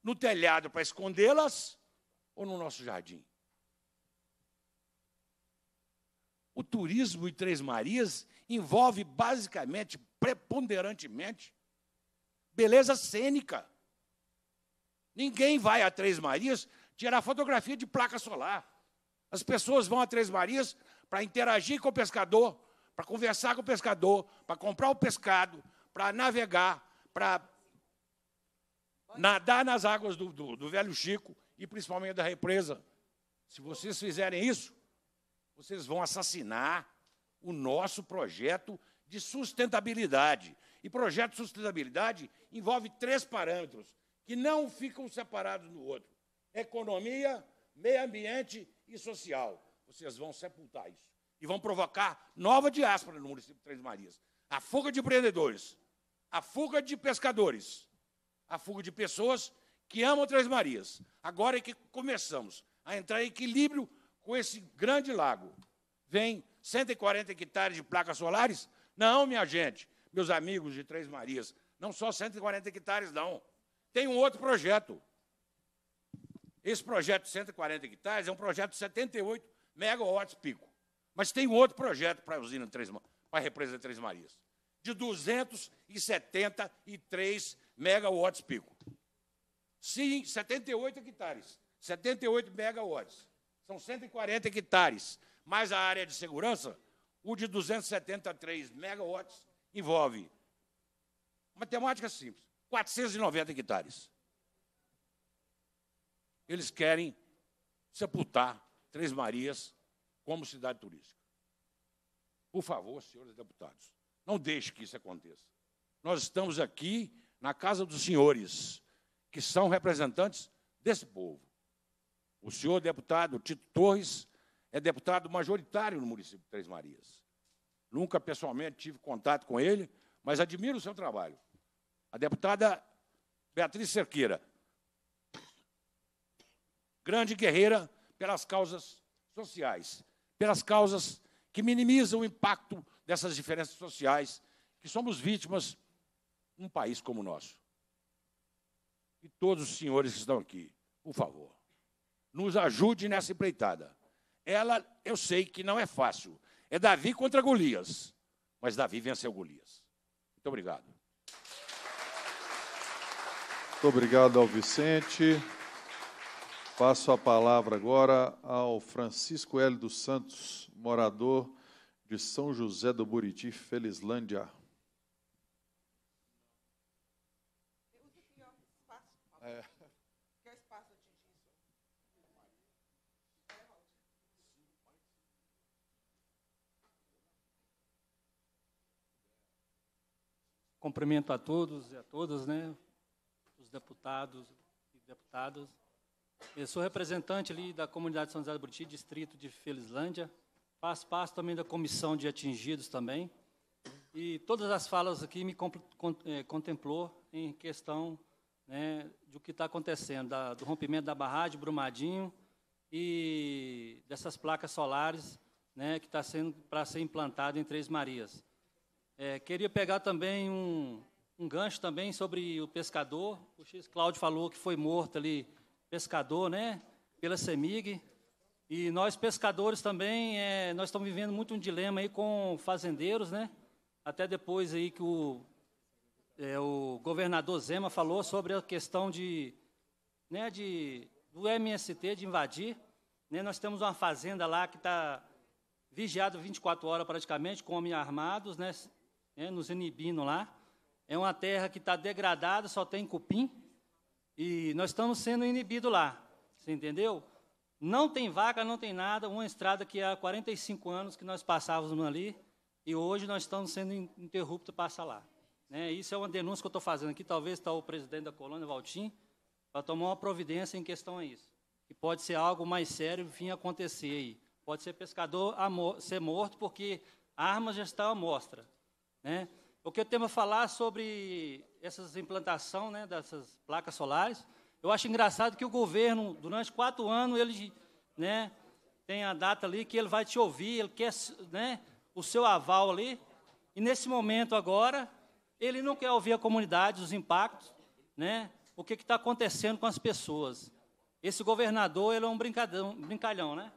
[SPEAKER 7] no telhado para escondê-las ou no nosso jardim? o turismo e Três Marias envolve basicamente, preponderantemente, beleza cênica. Ninguém vai a Três Marias tirar fotografia de placa solar. As pessoas vão a Três Marias para interagir com o pescador, para conversar com o pescador, para comprar o pescado, para navegar, para nadar nas águas do, do, do velho Chico e principalmente da represa. Se vocês fizerem isso, vocês vão assassinar o nosso projeto de sustentabilidade. E projeto de sustentabilidade envolve três parâmetros que não ficam separados no outro: economia, meio ambiente e social. Vocês vão sepultar isso e vão provocar nova diáspora no município de Três Marias. A fuga de empreendedores, a fuga de pescadores, a fuga de pessoas que amam Três Marias. Agora é que começamos a entrar em equilíbrio com esse grande lago. Vem 140 hectares de placas solares? Não, minha gente, meus amigos de Três Marias, não só 140 hectares, não. Tem um outro projeto. Esse projeto de 140 hectares é um projeto de 78 megawatts pico. Mas tem um outro projeto para a usina Três, para a represa de Três Marias, de 273 megawatts pico. Sim, 78 hectares, 78 megawatts. São 140 hectares. Mais a área de segurança, o de 273 megawatts, envolve matemática simples, 490 hectares. Eles querem sepultar Três Marias como cidade turística. Por favor, senhores deputados, não deixe que isso aconteça. Nós estamos aqui na casa dos senhores, que são representantes desse povo. O senhor deputado Tito Torres é deputado majoritário no município de Três Marias. Nunca pessoalmente tive contato com ele, mas admiro o seu trabalho. A deputada Beatriz Cerqueira, grande guerreira pelas causas sociais, pelas causas que minimizam o impacto dessas diferenças sociais que somos vítimas num país como o nosso. E todos os senhores que estão aqui, por favor, nos ajude nessa empreitada. Ela, eu sei que não é fácil. É Davi contra Golias. Mas Davi venceu Golias. Muito obrigado.
[SPEAKER 1] Muito obrigado ao Vicente. Passo a palavra agora ao Francisco L. dos Santos, morador de São José do Buriti, Felizlândia.
[SPEAKER 8] Cumprimento a todos e a todas, né? Os deputados e deputadas. Eu sou representante ali da comunidade São José do Buriti, distrito de Felizlândia. Faço parte também da comissão de atingidos também. E todas as falas aqui me eh, contemplou em questão né, do que está acontecendo, da, do rompimento da barragem de Brumadinho e dessas placas solares né, que está sendo para ser implantado em Três Marias. É, queria pegar também um, um gancho também sobre o pescador. O X Cláudio falou que foi morto ali, pescador, né? Pela Semig. E nós, pescadores, também, é, nós estamos vivendo muito um dilema aí com fazendeiros, né? Até depois aí que o, é, o governador Zema falou sobre a questão de, né, de, do MST, de invadir. Né? Nós temos uma fazenda lá que está vigiada 24 horas praticamente, com homens armados, né? Né, nos inibindo lá. É uma terra que está degradada, só tem cupim. E nós estamos sendo inibidos lá. Você entendeu? Não tem vaca, não tem nada. Uma estrada que há 45 anos que nós passávamos ali. E hoje nós estamos sendo interruptos passar lá. Né, isso é uma denúncia que eu estou fazendo aqui. Talvez está o presidente da colônia, Valtim, para tomar uma providência em questão a isso. Que pode ser algo mais sério vir acontecer aí. Pode ser pescador ser morto porque armas já estão à mostra. Né? O que eu tenho a falar sobre essas implantação né, dessas placas solares, eu acho engraçado que o governo, durante quatro anos, ele né, tem a data ali que ele vai te ouvir, ele quer né, o seu aval ali, e nesse momento agora, ele não quer ouvir a comunidade, os impactos, né, o que está acontecendo com as pessoas. Esse governador, ele é um brincalhão, né?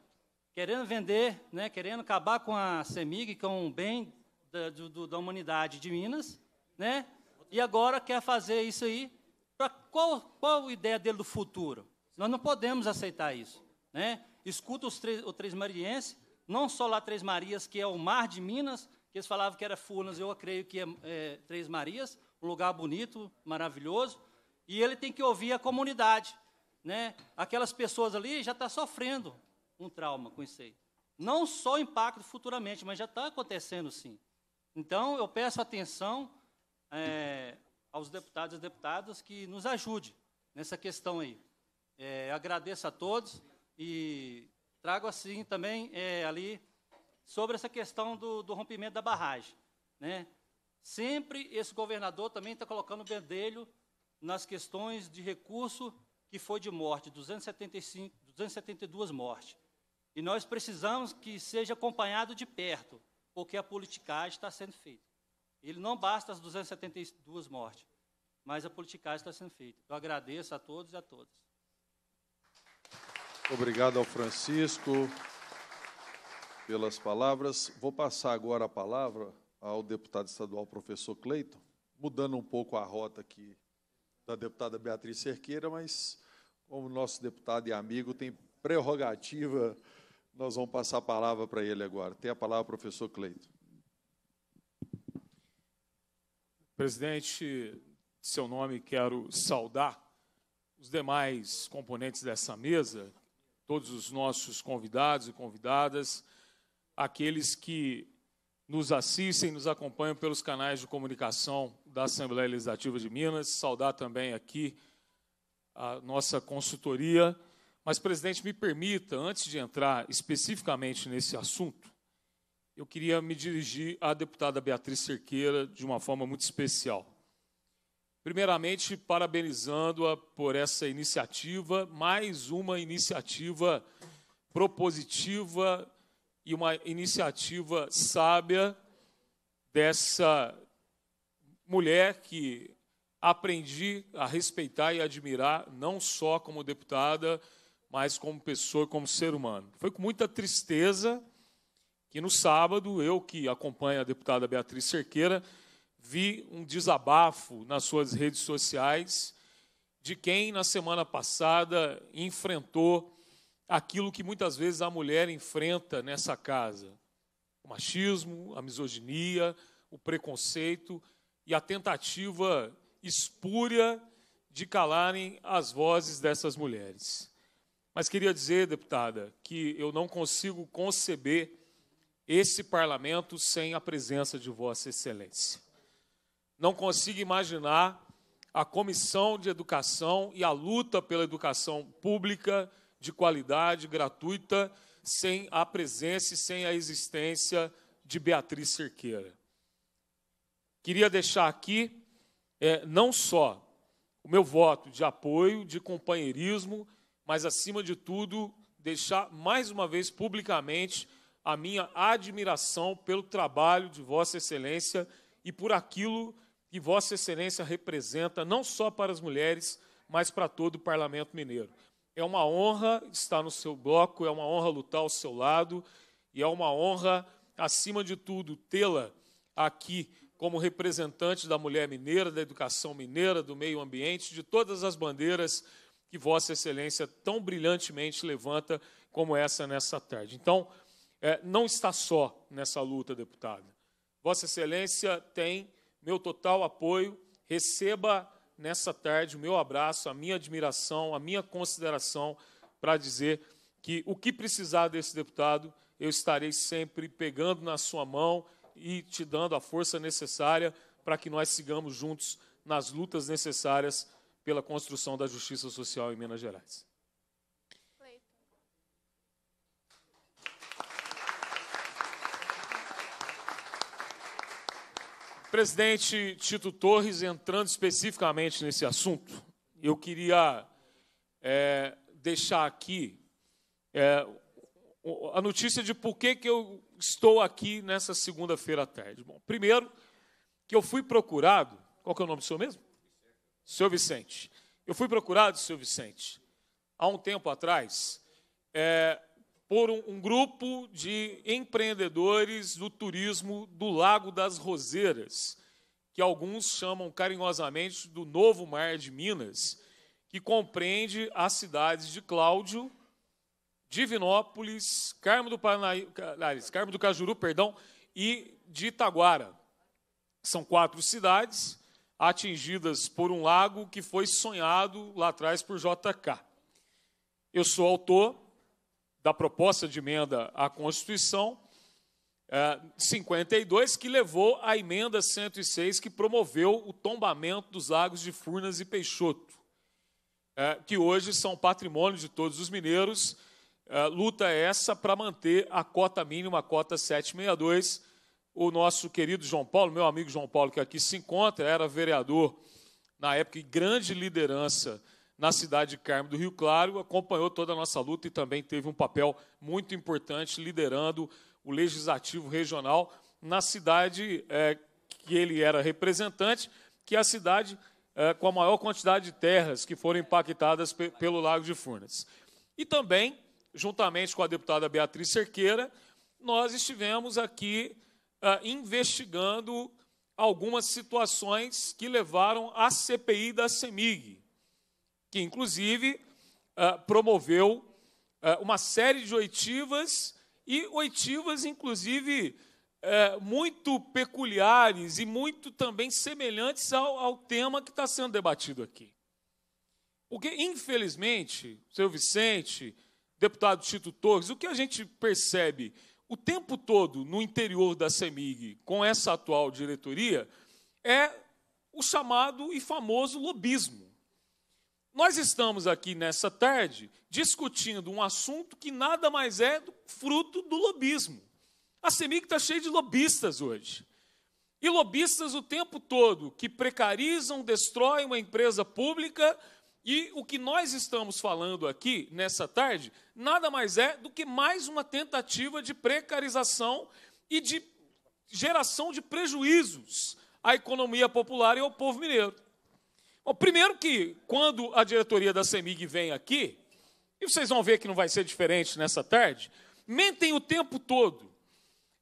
[SPEAKER 8] Querendo vender, né, querendo acabar com a CEMIG, que é um bem da, do, da humanidade de Minas, né? E agora quer fazer isso aí. Pra qual, qual a ideia dele do futuro? Nós não podemos aceitar isso, né? Escuta os três, o Três Mariense, não só lá Três Marias, que é o mar de Minas, que eles falavam que era Furnas, eu creio que é, é Três Marias, um lugar bonito, maravilhoso, e ele tem que ouvir a comunidade, né? Aquelas pessoas ali já estão tá sofrendo um trauma com isso aí. Não só impacto futuramente, mas já está acontecendo sim. Então, eu peço atenção é, aos deputados e deputadas que nos ajude nessa questão aí. É, agradeço a todos e trago assim também é, ali sobre essa questão do, do rompimento da barragem. Né? Sempre esse governador também está colocando o bedelho nas questões de recurso que foi de morte, 275, 272 mortes. E nós precisamos que seja acompanhado de perto porque a politicagem está sendo feita. Ele não basta as 272 mortes, mas a politicagem está sendo feita. Eu agradeço a todos e a todas.
[SPEAKER 1] Obrigado ao Francisco pelas palavras. Vou passar agora a palavra ao deputado estadual professor Cleiton, mudando um pouco a rota aqui da deputada Beatriz Cerqueira, mas como nosso deputado e amigo tem prerrogativa nós vamos passar a palavra para ele agora. Tem a palavra, professor Cleito.
[SPEAKER 9] Presidente, seu nome quero saudar os demais componentes dessa mesa, todos os nossos convidados e convidadas, aqueles que nos assistem, nos acompanham pelos canais de comunicação da Assembleia Legislativa de Minas, saudar também aqui a nossa consultoria mas, presidente, me permita, antes de entrar especificamente nesse assunto, eu queria me dirigir à deputada Beatriz Cerqueira de uma forma muito especial. Primeiramente, parabenizando-a por essa iniciativa, mais uma iniciativa propositiva e uma iniciativa sábia dessa mulher que aprendi a respeitar e admirar, não só como deputada, mas como pessoa, como ser humano. Foi com muita tristeza que no sábado, eu que acompanho a deputada Beatriz Cerqueira, vi um desabafo nas suas redes sociais de quem na semana passada enfrentou aquilo que muitas vezes a mulher enfrenta nessa casa: o machismo, a misoginia, o preconceito e a tentativa espúria de calarem as vozes dessas mulheres. Mas queria dizer, deputada, que eu não consigo conceber esse parlamento sem a presença de Vossa Excelência. Não consigo imaginar a Comissão de Educação e a luta pela educação pública, de qualidade, gratuita, sem a presença e sem a existência de Beatriz Cerqueira. Queria deixar aqui é, não só o meu voto de apoio, de companheirismo mas acima de tudo, deixar mais uma vez publicamente a minha admiração pelo trabalho de Vossa Excelência e por aquilo que Vossa Excelência representa, não só para as mulheres, mas para todo o Parlamento Mineiro. É uma honra estar no seu bloco, é uma honra lutar ao seu lado e é uma honra, acima de tudo, tê-la aqui como representante da mulher mineira, da educação mineira, do meio ambiente, de todas as bandeiras que Vossa Excelência tão brilhantemente levanta como essa nessa tarde. Então, é, não está só nessa luta, deputada. Vossa Excelência tem meu total apoio. Receba nessa tarde o meu abraço, a minha admiração, a minha consideração para dizer que o que precisar desse deputado, eu estarei sempre pegando na sua mão e te dando a força necessária para que nós sigamos juntos nas lutas necessárias pela construção da justiça social em Minas Gerais. Presidente Tito Torres, entrando especificamente nesse assunto, eu queria é, deixar aqui é, a notícia de por que, que eu estou aqui nessa segunda-feira à tarde. Bom, primeiro, que eu fui procurado. Qual que é o nome do senhor mesmo? Seu Vicente. Eu fui procurado, seu Vicente, há um tempo atrás, é, por um, um grupo de empreendedores do turismo do Lago das Roseiras, que alguns chamam carinhosamente do Novo Mar de Minas, que compreende as cidades de Cláudio, Divinópolis, Carmo do, Carmo do Cajuru, perdão, e de Itaguara. São quatro cidades atingidas por um lago que foi sonhado lá atrás por JK. Eu sou autor da proposta de emenda à Constituição 52, é, que levou à emenda 106, que promoveu o tombamento dos lagos de Furnas e Peixoto, é, que hoje são patrimônio de todos os mineiros. É, luta essa para manter a cota mínima, a cota 762, o nosso querido João Paulo, meu amigo João Paulo, que aqui se encontra, era vereador na época e grande liderança na cidade de Carmo do Rio Claro, acompanhou toda a nossa luta e também teve um papel muito importante liderando o legislativo regional na cidade é, que ele era representante, que é a cidade é, com a maior quantidade de terras que foram impactadas pe pelo Lago de Furnas. E também, juntamente com a deputada Beatriz Cerqueira, nós estivemos aqui uh, investigando algumas situações que levaram à CPI da CEMIG, que inclusive uh, promoveu uh, uma série de oitivas e oitivas, inclusive, eh, muito peculiares e muito também semelhantes ao, ao tema que está sendo debatido aqui. Porque, infelizmente, seu Vicente, deputado Tito Torres, o que a gente percebe o tempo todo no interior da CEMIG, com essa atual diretoria, é o chamado e famoso lobismo. Nós estamos aqui nessa tarde discutindo um assunto que nada mais é fruto do lobismo. A CEMIG está cheia de lobistas hoje. E lobistas o tempo todo que precarizam, destroem uma empresa pública e o que nós estamos falando aqui nessa tarde nada mais é do que mais uma tentativa de precarização e de geração de prejuízos à economia popular e ao povo mineiro. Bom, primeiro que quando a diretoria da CEMIG vem aqui, e vocês vão ver que não vai ser diferente nessa tarde, mentem o tempo todo,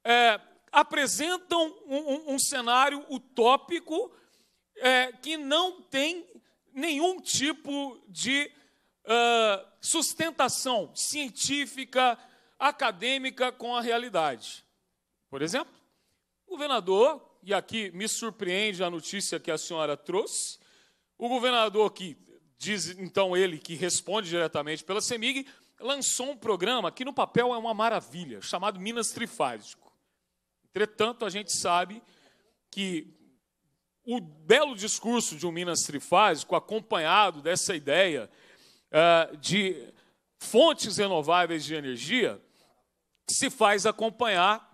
[SPEAKER 9] é, apresentam um, um, um cenário utópico é, que não tem nenhum tipo de uh, sustentação científica, acadêmica com a realidade. Por exemplo, o governador, e aqui me surpreende a notícia que a senhora trouxe, o governador que diz, então ele que responde diretamente pela CEMIG, lançou um programa que no papel é uma maravilha, chamado Minas Trifásico. Entretanto, a gente sabe que o belo discurso de um Minas Trifásico, acompanhado dessa ideia uh, de fontes renováveis de energia, se faz acompanhar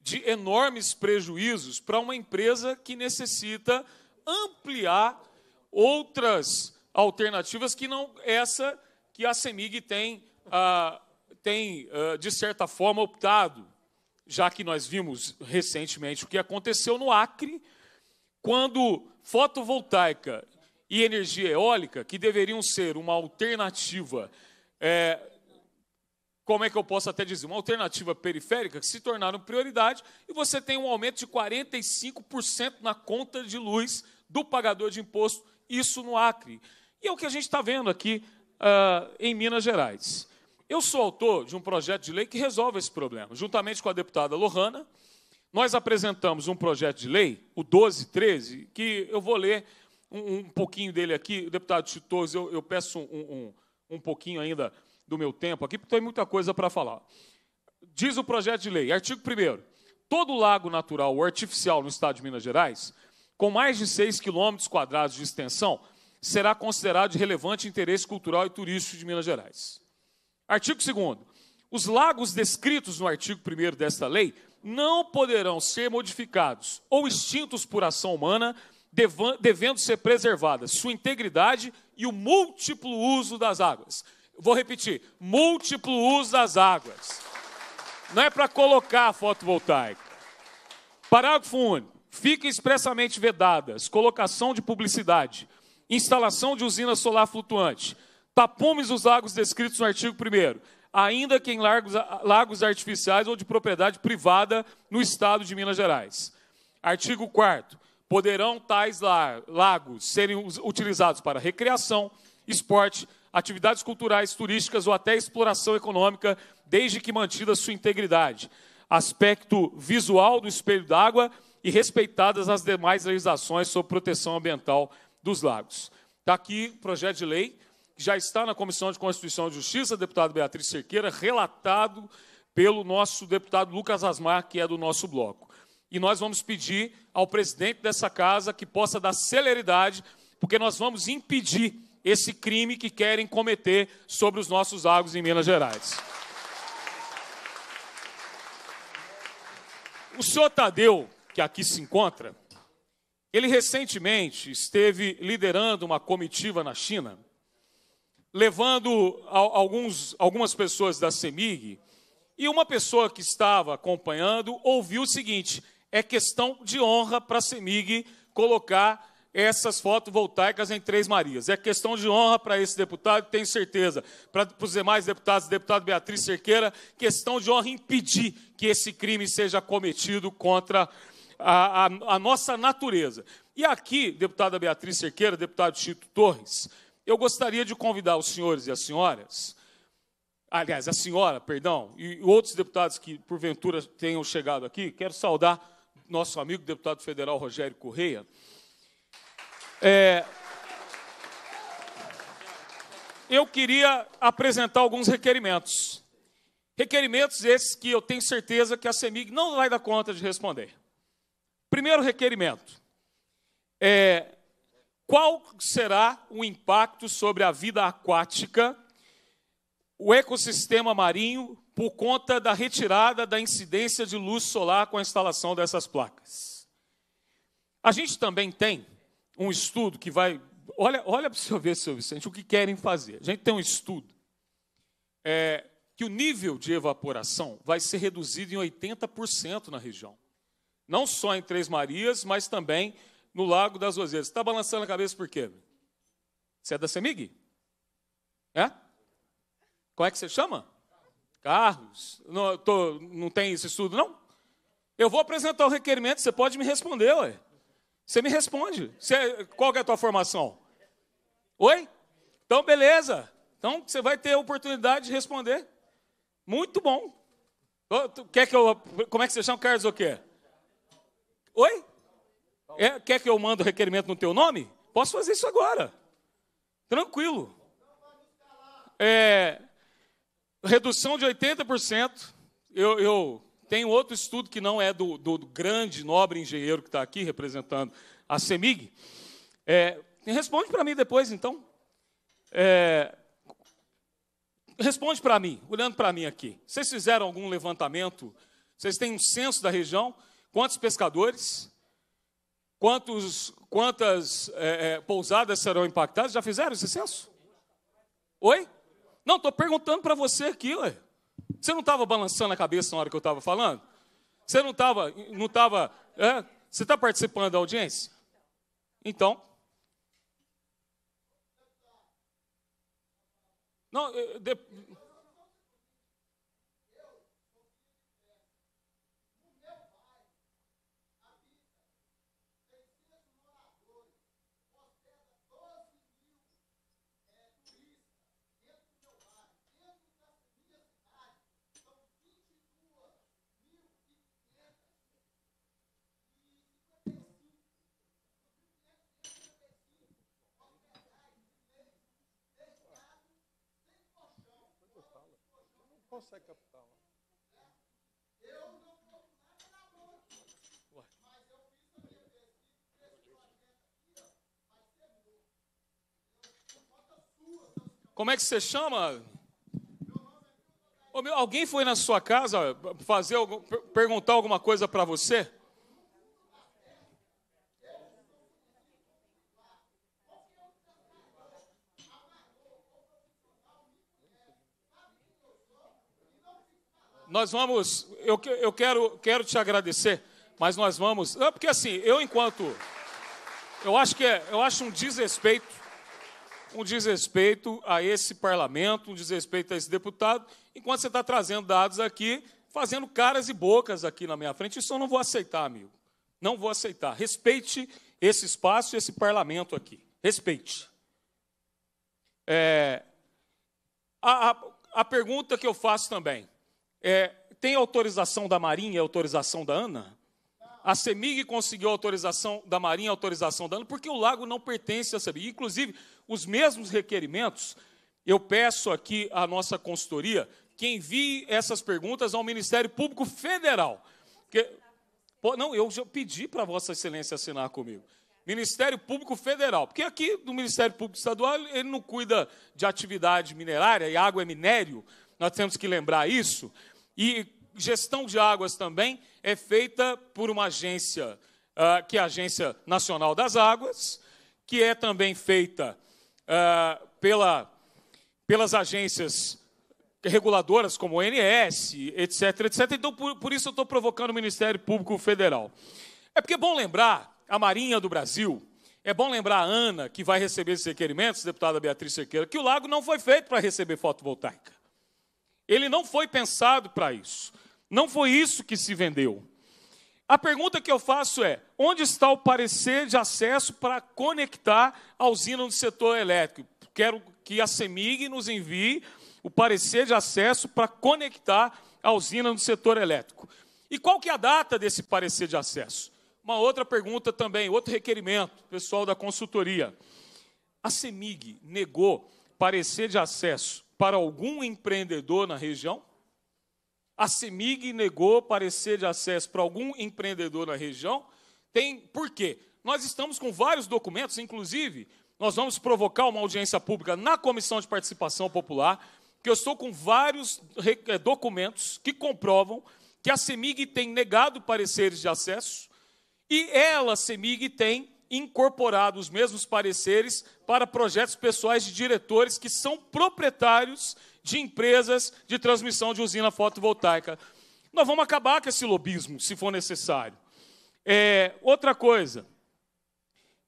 [SPEAKER 9] de enormes prejuízos para uma empresa que necessita ampliar outras alternativas que não essa que a CEMIG tem, uh, tem uh, de certa forma, optado. Já que nós vimos recentemente o que aconteceu no Acre, quando fotovoltaica e energia eólica, que deveriam ser uma alternativa, é, como é que eu posso até dizer, uma alternativa periférica, que se tornaram prioridade, e você tem um aumento de 45% na conta de luz do pagador de imposto, isso no Acre. E é o que a gente está vendo aqui uh, em Minas Gerais. Eu sou autor de um projeto de lei que resolve esse problema, juntamente com a deputada Lohana, nós apresentamos um projeto de lei, o 1213, que eu vou ler um, um pouquinho dele aqui. deputado Chitoso, eu, eu peço um, um, um pouquinho ainda do meu tempo aqui, porque tem muita coisa para falar. Diz o projeto de lei, artigo 1 Todo lago natural ou artificial no estado de Minas Gerais, com mais de 6 quilômetros quadrados de extensão, será considerado de relevante interesse cultural e turístico de Minas Gerais. Artigo 2 Os lagos descritos no artigo 1 desta lei não poderão ser modificados ou extintos por ação humana, devendo ser preservadas sua integridade e o múltiplo uso das águas. Vou repetir: múltiplo uso das águas. Não é para colocar a fotovoltaica. Parágrafo único. Fica expressamente vedadas colocação de publicidade, instalação de usina solar flutuante, tapumes dos lagos descritos no artigo 1 ainda que em largos, lagos artificiais ou de propriedade privada no estado de Minas Gerais. Artigo 4. Poderão tais lagos serem utilizados para recreação, esporte, atividades culturais, turísticas ou até exploração econômica, desde que mantida sua integridade, aspecto visual do espelho d'água e respeitadas as demais legislações sobre proteção ambiental dos lagos. Está aqui o projeto de lei que já está na Comissão de Constituição e Justiça, deputado Beatriz Cerqueira, relatado pelo nosso deputado Lucas Asmar, que é do nosso bloco. E nós vamos pedir ao presidente dessa casa que possa dar celeridade, porque nós vamos impedir esse crime que querem cometer sobre os nossos lagos em Minas Gerais. O senhor Tadeu, que aqui se encontra, ele recentemente esteve liderando uma comitiva na China levando alguns, algumas pessoas da CEMIG, e uma pessoa que estava acompanhando ouviu o seguinte: é questão de honra para a CEMIG colocar essas fotovoltaicas em Três Marias. É questão de honra para esse deputado, tenho certeza, para, os demais deputados, deputado Beatriz Cerqueira, questão de honra impedir que esse crime seja cometido contra a, a, a nossa natureza. E aqui, deputada Beatriz Cerqueira, deputado Tito Torres, eu gostaria de convidar os senhores e as senhoras, aliás, a senhora, perdão, e outros deputados que porventura tenham chegado aqui, quero saudar nosso amigo deputado federal Rogério Correia. É, eu queria apresentar alguns requerimentos. Requerimentos esses que eu tenho certeza que a CEMIG não vai dar conta de responder. Primeiro requerimento. É, qual será o impacto sobre a vida aquática, o ecossistema marinho, por conta da retirada da incidência de luz solar com a instalação dessas placas. A gente também tem um estudo que vai. Olha, olha para o senhor ver, senhor Vicente, o que querem fazer. A gente tem um estudo é, que o nível de evaporação vai ser reduzido em 80% na região. Não só em Três Marias, mas também no Lago das Você Está balançando a cabeça por quê? Você é da Semig? É? Como é que você chama? Carlos. Não, tô, não tem esse estudo, não? Eu vou apresentar o requerimento, você pode me responder, ué. Você me responde. Você, qual é a tua formação? Oi? Então, beleza. Então, você vai ter a oportunidade de responder. Muito bom. Quer que eu, como é que você chama, Carlos, o quê? Oi? É, quer que eu mando o requerimento no teu nome? Posso fazer isso agora. Tranquilo. É, redução de 80%. Eu, eu tenho outro estudo que não é do, do grande, nobre engenheiro que está aqui representando a CEMIG. É, responde para mim depois, então. É, responde para mim, olhando para mim aqui. Vocês fizeram algum levantamento? Vocês têm um censo da região? Quantos pescadores? Quantos, quantas é, é, pousadas serão impactadas? Já fizeram esse censo? Oi? Não, estou perguntando para você aqui, ué. Você não estava balançando a cabeça na hora que eu estava falando? Você não estava. Não tava, é? Você está participando da audiência? Então. Não, de,
[SPEAKER 1] consegue Eu não estou
[SPEAKER 10] nada na mão Mas eu fiz a minha pesquisa
[SPEAKER 9] Como é que você chama? alguém foi na sua casa fazer perguntar alguma coisa para você? nós vamos, eu, eu quero, quero te agradecer, mas nós vamos, não, porque assim, eu enquanto, eu acho que é, eu acho um desrespeito, um desrespeito a esse parlamento, um desrespeito a esse deputado, enquanto você está trazendo dados aqui, fazendo caras e bocas aqui na minha frente, isso eu não vou aceitar, amigo, não vou aceitar, respeite esse espaço, esse parlamento aqui, respeite. É, a, a, a pergunta que eu faço também, é, tem autorização da Marinha e autorização da ANA? A CEMIG conseguiu autorização da Marinha, autorização da ANA, porque o lago não pertence à CEMIG. Inclusive, os mesmos requerimentos, eu peço aqui à nossa consultoria que envie essas perguntas ao Ministério Público Federal. pô, não, eu pedi para Vossa Excelência assinar comigo. Ministério Público Federal, porque aqui do Ministério Público Estadual ele não cuida de atividade minerária e água é minério, nós temos que lembrar isso. E gestão de águas também é feita por uma agência, uh, que é a Agência Nacional das Águas, que é também feita uh, pela, pelas agências reguladoras como o ONS, etc, etc. Então, por, por isso eu estou provocando o Ministério Público Federal. É porque é bom lembrar a Marinha do Brasil, é bom lembrar a Ana, que vai receber esses requerimentos, deputada Beatriz Sequeira, que o lago não foi feito para receber fotovoltaica. Ele não foi pensado para isso. Não foi isso que se vendeu. A pergunta que eu faço é: onde está o parecer de acesso para conectar a usina do setor elétrico? Quero que a CEMIG nos envie o parecer de acesso para conectar a usina do setor elétrico. E qual que é a data desse parecer de acesso? Uma outra pergunta também, outro requerimento, pessoal da consultoria. A CEMIG negou parecer de acesso para algum empreendedor na região? A CEMIG negou parecer de acesso para algum empreendedor na região? Tem por quê? Nós estamos com vários documentos, inclusive, nós vamos provocar uma audiência pública na Comissão de Participação Popular, que eu estou com vários é, documentos que comprovam que a CEMIG tem negado pareceres de acesso e ela, a CEMIG, tem incorporado os mesmos pareceres para projetos pessoais de diretores que são proprietários de empresas de transmissão de usina fotovoltaica. Nós vamos acabar com esse lobismo, se for necessário. É, outra coisa,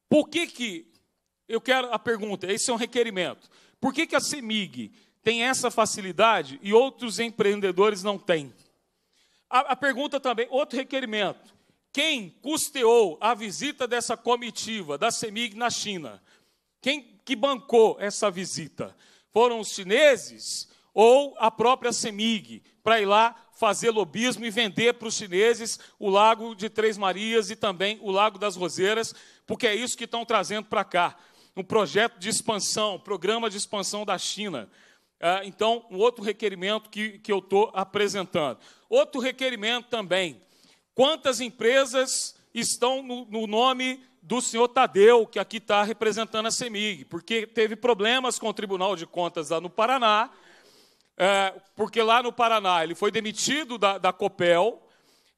[SPEAKER 9] por que que, eu quero a pergunta, esse é um requerimento, por que que a CEMIG tem essa facilidade e outros empreendedores não têm? a, a pergunta também, outro requerimento, quem custeou a visita dessa comitiva da CEMIG na China? Quem que bancou essa visita? Foram os chineses ou a própria CEMIG para ir lá fazer lobismo e vender para os chineses o Lago de Três Marias e também o Lago das Roseiras, porque é isso que estão trazendo para cá. Um projeto de expansão, programa de expansão da China. Ah, então, um outro requerimento que, que eu estou apresentando. Outro requerimento também Quantas empresas estão no, no nome do senhor Tadeu, que aqui está representando a CEMIG, porque teve problemas com o Tribunal de Contas lá no Paraná, é, porque lá no Paraná ele foi demitido da, da Copel,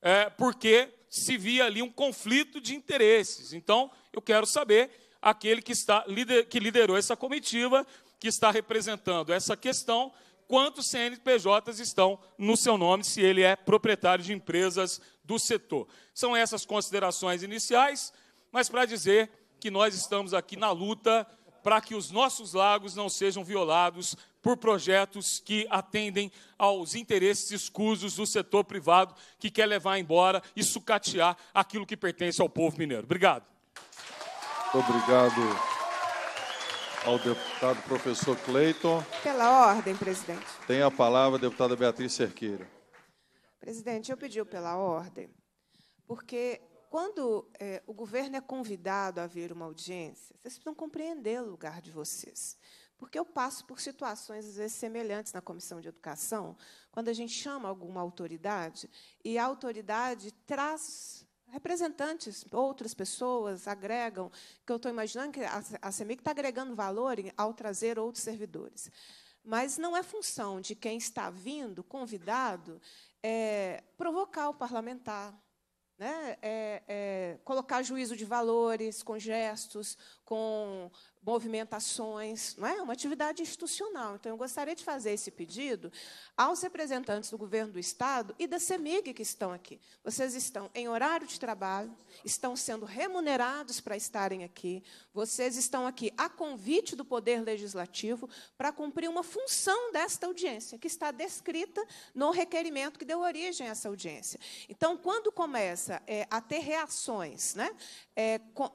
[SPEAKER 9] é, porque se via ali um conflito de interesses. Então, eu quero saber aquele que, está, que liderou essa comitiva, que está representando essa questão, quantos CNPJs estão no seu nome, se ele é proprietário de empresas do setor. São essas considerações iniciais, mas para dizer que nós estamos aqui na luta para que os nossos lagos não sejam violados por projetos que atendem aos interesses escusos do setor privado que quer levar embora e sucatear aquilo que pertence ao povo mineiro. Obrigado.
[SPEAKER 1] obrigado ao deputado professor Cleiton.
[SPEAKER 3] Pela ordem, presidente.
[SPEAKER 1] Tem a palavra a deputada Beatriz Cerqueira.
[SPEAKER 3] Presidente, eu pedi pela ordem, porque quando é, o governo é convidado a vir uma audiência, vocês precisam compreender o lugar de vocês. Porque eu passo por situações, às vezes, semelhantes na Comissão de Educação, quando a gente chama alguma autoridade e a autoridade traz representantes, outras pessoas agregam, que eu estou imaginando que a CEMIC está agregando valor ao trazer outros servidores. Mas não é função de quem está vindo, convidado, é, provocar o parlamentar, né? É, é, colocar juízo de valores com gestos, com movimentações, não é? Uma atividade institucional. Então, eu gostaria de fazer esse pedido aos representantes do governo do Estado e da CEMIG que estão aqui. Vocês estão em horário de trabalho, estão sendo remunerados para estarem aqui, vocês estão aqui a convite do Poder Legislativo para cumprir uma função desta audiência, que está descrita no requerimento que deu origem a essa audiência. Então, quando começa é, a ter reações, né? É, com,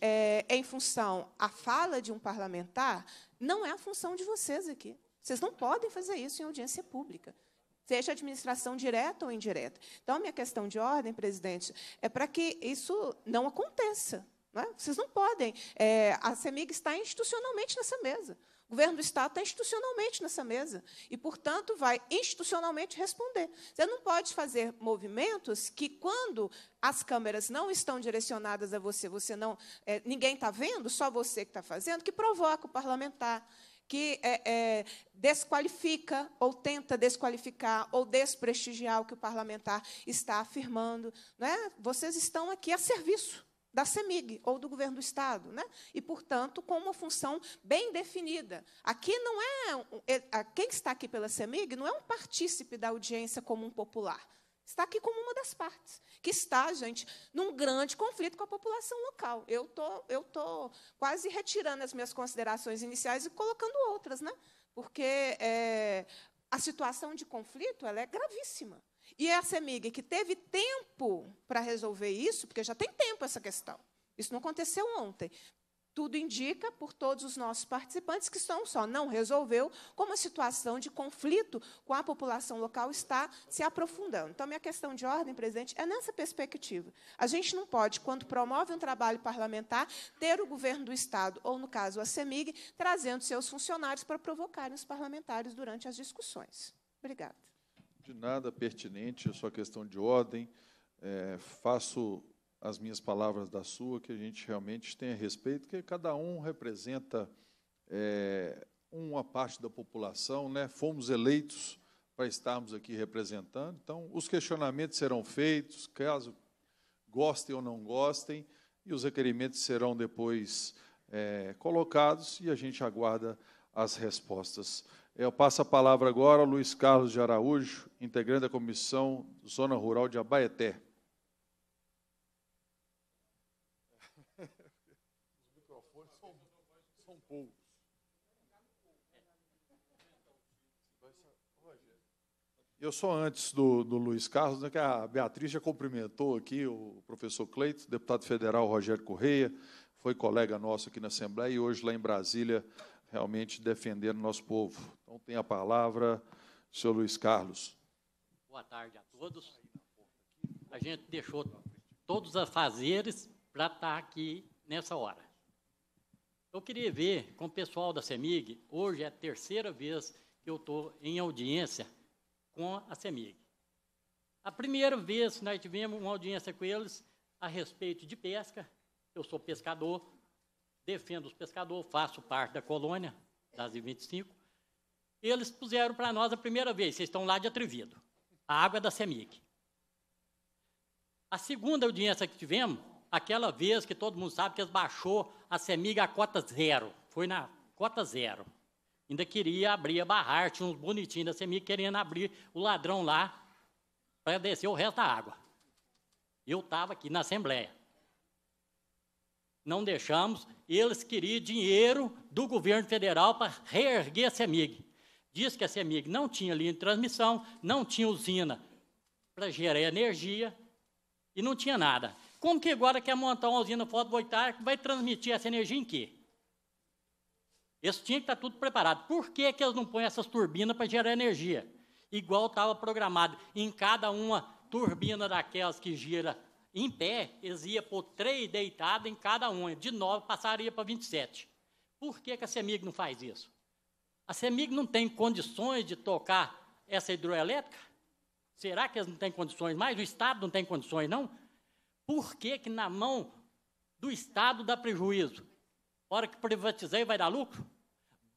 [SPEAKER 3] é, é, em função à fala de um parlamentar, não é a função de vocês aqui. Vocês não podem fazer isso em audiência pública, seja administração direta ou indireta. Então, a minha questão de ordem, presidente, é para que isso não aconteça. Não é? Vocês não podem. É, a CEMIG está institucionalmente nessa mesa. O governo do Estado está institucionalmente nessa mesa e, portanto, vai institucionalmente responder. Você não pode fazer movimentos que, quando as câmeras não estão direcionadas a você, você não, é, ninguém está vendo, só você que está fazendo, que provoca o parlamentar, que é, é, desqualifica ou tenta desqualificar ou desprestigiar o que o parlamentar está afirmando. é? Vocês estão aqui a serviço da CEMIG ou do governo do Estado, né? e, portanto, com uma função bem definida. Aqui não é. é quem está aqui pela CEMIG não é um partícipe da audiência comum popular. Está aqui como uma das partes, que está, gente, num grande conflito com a população local. Eu tô, estou tô quase retirando as minhas considerações iniciais e colocando outras, né? porque é, a situação de conflito ela é gravíssima. E essa amiga que teve tempo para resolver isso, porque já tem tempo essa questão, isso não aconteceu ontem. Tudo indica, por todos os nossos participantes, que não só não resolveu, como a situação de conflito com a população local está se aprofundando. Então, minha questão de ordem, presidente, é nessa perspectiva. A gente não pode, quando promove um trabalho parlamentar, ter o governo do Estado, ou, no caso, a CEMIG, trazendo seus funcionários para provocarem os parlamentares durante as discussões. Obrigada.
[SPEAKER 1] De nada pertinente, é só questão de ordem. É, faço as minhas palavras da sua, que a gente realmente tenha respeito, que cada um representa é, uma parte da população, né? fomos eleitos para estarmos aqui representando, então os questionamentos serão feitos, caso gostem ou não gostem, e os requerimentos serão depois é, colocados e a gente aguarda as respostas. Eu passo a palavra agora ao Luiz Carlos de Araújo, integrante da Comissão Zona Rural de Abaeté. Os microfones são, são poucos. Eu sou antes do, do Luiz Carlos, né, que a Beatriz já cumprimentou aqui o professor Cleito, deputado federal Rogério Correia, foi colega nosso aqui na Assembleia e hoje lá em Brasília, realmente defendendo nosso povo. Então tem a palavra o senhor Luiz Carlos.
[SPEAKER 11] Boa tarde a todos. A gente deixou todos os afazeres para estar tá aqui nessa hora. Eu queria ver com o pessoal da CEMIG, hoje é a terceira vez que eu estou em audiência com a CEMIG. A primeira vez que nós tivemos uma audiência com eles a respeito de pesca, eu sou pescador, defendo os pescadores, faço parte da colônia, das I-25 eles puseram para nós a primeira vez, vocês estão lá de atrevido, a água é da CEMIC. A segunda audiência que tivemos, aquela vez que todo mundo sabe que eles baixou a CEMIG a cota zero, foi na cota zero. Ainda queria abrir a barrar, tinha uns bonitinhos da CEMIG querendo abrir o ladrão lá para descer o resto da água. Eu estava aqui na Assembleia. Não deixamos, eles queriam dinheiro do governo federal para reerguer a CEMIG. Diz que a CEMIG não tinha linha de transmissão, não tinha usina para gerar energia e não tinha nada. Como que agora quer montar uma usina fotovoltaica que vai transmitir essa energia em quê? Isso tinha que estar tá tudo preparado. Por que, que eles não põem essas turbinas para gerar energia? Igual estava programado. Em cada uma turbina daquelas que gira em pé, eles iam por três deitadas em cada uma. De nove passaria para 27. Por que, que a CEMIG não faz isso? A CEMIG não tem condições de tocar essa hidroelétrica? Será que eles não têm condições mais? O Estado não tem condições, não? Por que, que na mão do Estado dá prejuízo? Hora que privatizei vai dar lucro?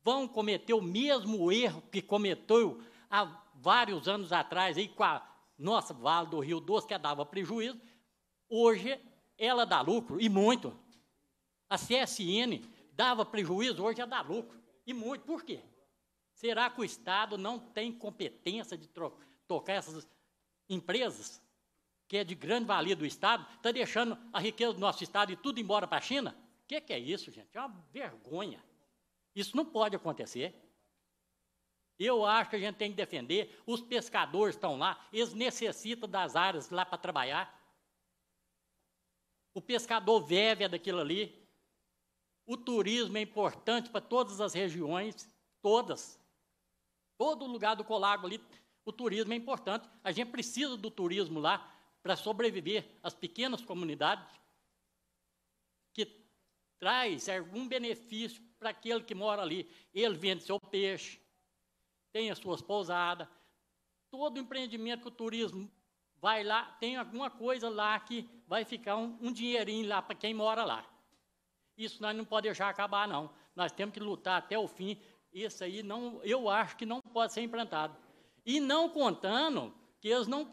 [SPEAKER 11] Vão cometer o mesmo erro que cometeu há vários anos atrás aí com a nossa Vale do Rio Doce, que dava prejuízo. Hoje ela dá lucro, e muito. A CSN dava prejuízo, hoje ela dá lucro. E muito. Por quê? Será que o Estado não tem competência de tocar essas empresas, que é de grande valia do Estado? Está deixando a riqueza do nosso Estado e tudo embora para a China? O que, que é isso, gente? É uma vergonha. Isso não pode acontecer. Eu acho que a gente tem que defender. Os pescadores estão lá, eles necessitam das áreas lá para trabalhar. O pescador vive é daquilo ali. O turismo é importante para todas as regiões, todas. Todo lugar do Colago ali, o turismo é importante. A gente precisa do turismo lá para sobreviver as pequenas comunidades que traz algum benefício para aquele que mora ali. Ele vende seu peixe, tem as suas pousadas. Todo empreendimento que o turismo vai lá, tem alguma coisa lá que vai ficar um, um dinheirinho lá para quem mora lá. Isso nós não podemos deixar acabar, não. Nós temos que lutar até o fim isso aí não, eu acho que não pode ser implantado. E não contando que eles não,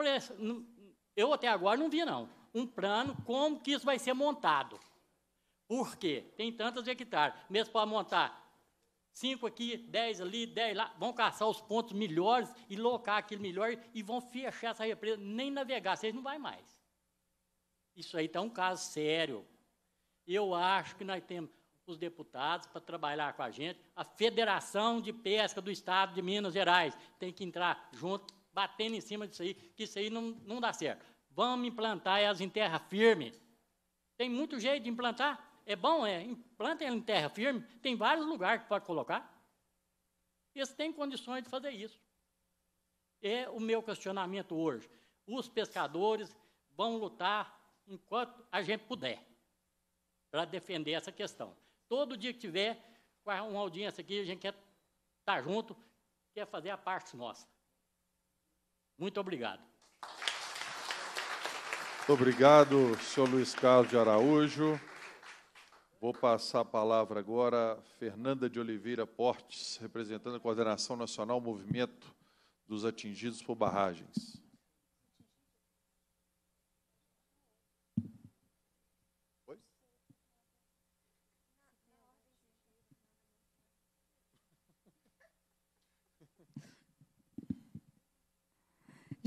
[SPEAKER 11] eu até agora não vi não um plano como que isso vai ser montado. Por quê? Tem tantas hectares, mesmo para montar cinco aqui, dez ali, dez lá, vão caçar os pontos melhores e locar aquele melhor e vão fechar essa represa, nem navegar, vocês não vai mais. Isso aí está um caso sério. Eu acho que nós temos os deputados para trabalhar com a gente. A Federação de Pesca do Estado de Minas Gerais tem que entrar junto, batendo em cima disso aí, que isso aí não, não dá certo. Vamos implantar elas em terra firme. Tem muito jeito de implantar. É bom, é. Implanta ela em terra firme. Tem vários lugares que pode colocar. Eles têm condições de fazer isso. É o meu questionamento hoje. Os pescadores vão lutar enquanto a gente puder para defender essa questão. Todo dia que tiver, com uma audiência aqui, a gente quer estar tá junto, quer fazer a parte nossa. Muito obrigado.
[SPEAKER 1] Muito obrigado, senhor Luiz Carlos de Araújo. Vou passar a palavra agora a Fernanda de Oliveira Portes, representando a Coordenação Nacional Movimento dos Atingidos por Barragens.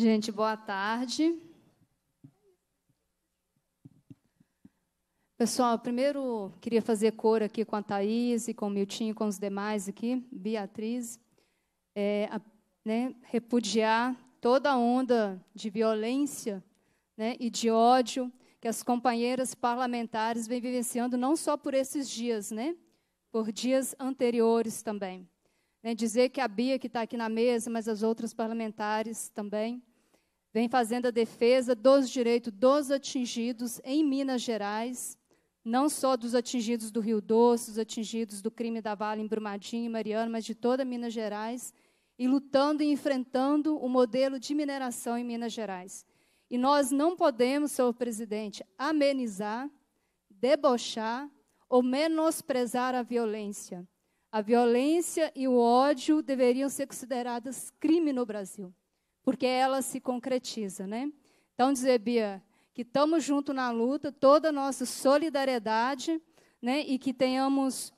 [SPEAKER 12] Gente, boa tarde. Pessoal, primeiro queria fazer cor aqui com a Thaís e com o Miltinho, com os demais aqui, Beatriz, é, a, né, repudiar toda a onda de violência né, e de ódio que as companheiras parlamentares vêm vivenciando não só por esses dias, né, por dias anteriores também. Né, dizer que a Bia, que está aqui na mesa, mas as outras parlamentares também, vem fazendo a defesa dos direitos dos atingidos em Minas Gerais, não só dos atingidos do Rio Doce, dos atingidos do crime da Vale em Brumadinho e Mariana, mas de toda Minas Gerais, e lutando e enfrentando o modelo de mineração em Minas Gerais. E nós não podemos, senhor presidente, amenizar, debochar ou menosprezar a violência. A violência e o ódio deveriam ser consideradas crime no Brasil porque ela se concretiza, né? Então dizer, Bia, que estamos juntos na luta, toda a nossa solidariedade, né? E que tenhamos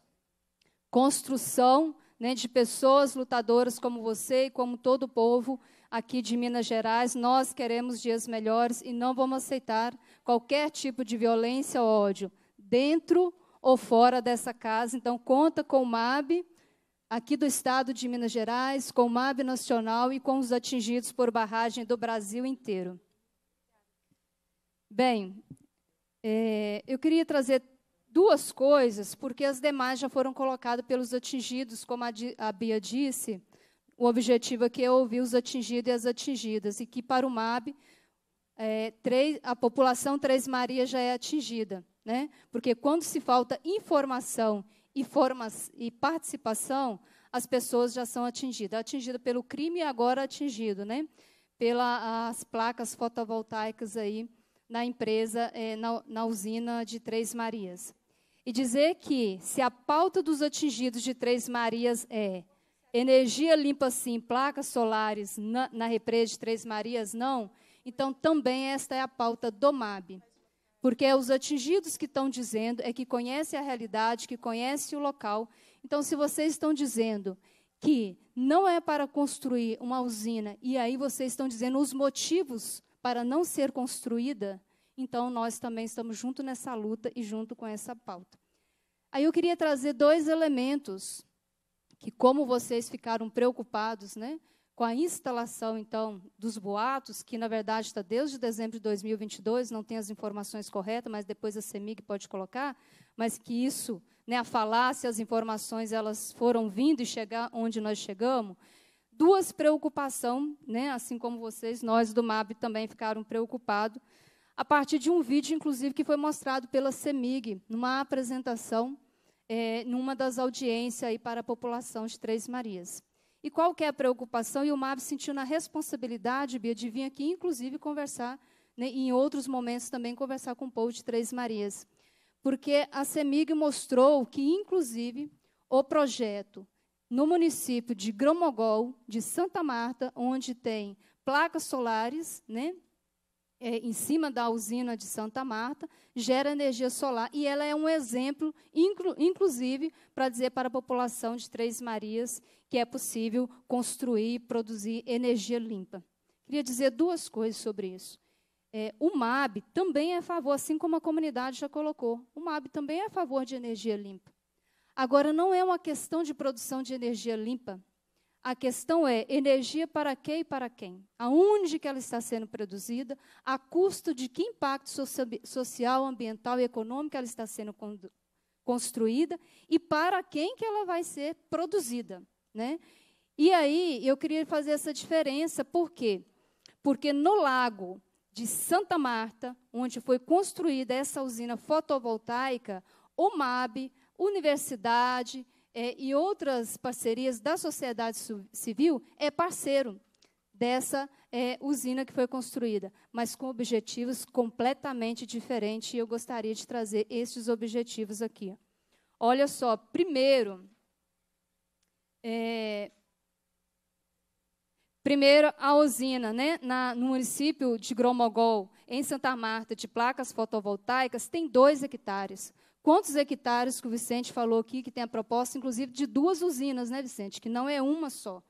[SPEAKER 12] construção né, de pessoas lutadoras como você e como todo o povo aqui de Minas Gerais. Nós queremos dias melhores e não vamos aceitar qualquer tipo de violência ou ódio, dentro ou fora dessa casa. Então, conta com o MAB aqui do estado de Minas Gerais, com o MAB Nacional e com os atingidos por barragem do Brasil inteiro. Bem, é, eu queria trazer duas coisas, porque as demais já foram colocadas pelos atingidos, como a, a Bia disse. O objetivo aqui é ouvir os atingidos e as atingidas, e que para o MAB é, três, a população Três Maria já é atingida. Né? Porque quando se falta informação e, formas, e participação, as pessoas já são atingidas. Atingida pelo crime e agora atingido, né? Pelas placas fotovoltaicas aí na empresa, é, na, na usina de Três Marias. E dizer que se a pauta dos atingidos de Três Marias é energia limpa sim, placas solares na, na represa de Três Marias não, então também esta é a pauta do MAB. Porque é os atingidos que estão dizendo, é que conhece a realidade, que conhece o local. Então, se vocês estão dizendo que não é para construir uma usina, e aí vocês estão dizendo os motivos para não ser construída, então nós também estamos junto nessa luta e junto com essa pauta. Aí eu queria trazer dois elementos que, como vocês ficaram preocupados, né? com a instalação, então, dos boatos, que na verdade está desde dezembro de 2022, não tem as informações corretas, mas depois a CEMIG pode colocar, mas que isso, né, a falácia, as informações, elas foram vindo e chegar onde nós chegamos. Duas preocupações, né, assim como vocês, nós do MAB também ficaram preocupados, a partir de um vídeo, inclusive, que foi mostrado pela CEMIG, numa apresentação, é, numa das audiências aí para a população de Três Marias. E qualquer é preocupação, e o MAB sentiu na responsabilidade, Bia, de vir aqui, inclusive, conversar, né, e em outros momentos também, conversar com o povo de Três Marias. Porque a CEMIG mostrou que, inclusive, o projeto no município de Gromogol, de Santa Marta, onde tem placas solares, né, é, em cima da usina de Santa Marta, gera energia solar e ela é um exemplo, inclu, inclusive, para dizer para a população de Três Marias que é possível construir e produzir energia limpa. Queria dizer duas coisas sobre isso. É, o MAB também é a favor, assim como a comunidade já colocou, o MAB também é a favor de energia limpa. Agora, não é uma questão de produção de energia limpa a questão é energia para quê e para quem? Aonde que ela está sendo produzida? A custo de que impacto social, ambiental e econômico ela está sendo construída e para quem que ela vai ser produzida, né? E aí eu queria fazer essa diferença, por quê? Porque no lago de Santa Marta, onde foi construída essa usina fotovoltaica, o MAB, universidade, é, e outras parcerias da sociedade civil é parceiro dessa é, usina que foi construída, mas com objetivos completamente diferentes. E eu gostaria de trazer esses objetivos aqui. Olha só, primeiro, é, primeiro a usina, né, na, no município de Gromogol, em Santa Marta, de placas fotovoltaicas, tem dois hectares. Quantos hectares que o Vicente falou aqui, que tem a proposta, inclusive, de duas usinas, né, Vicente? Que não é uma só.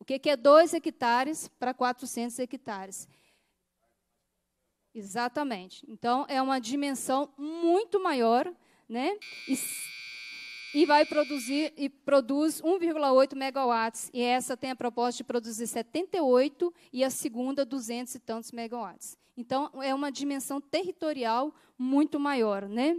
[SPEAKER 12] O que, é 2 hectares para 400 hectares? Exatamente. Então, é uma dimensão muito maior, né? E, e vai produzir, e produz 1,8 megawatts. E essa tem a proposta de produzir 78 e a segunda, 200 e tantos megawatts. Então, é uma dimensão territorial muito maior, né?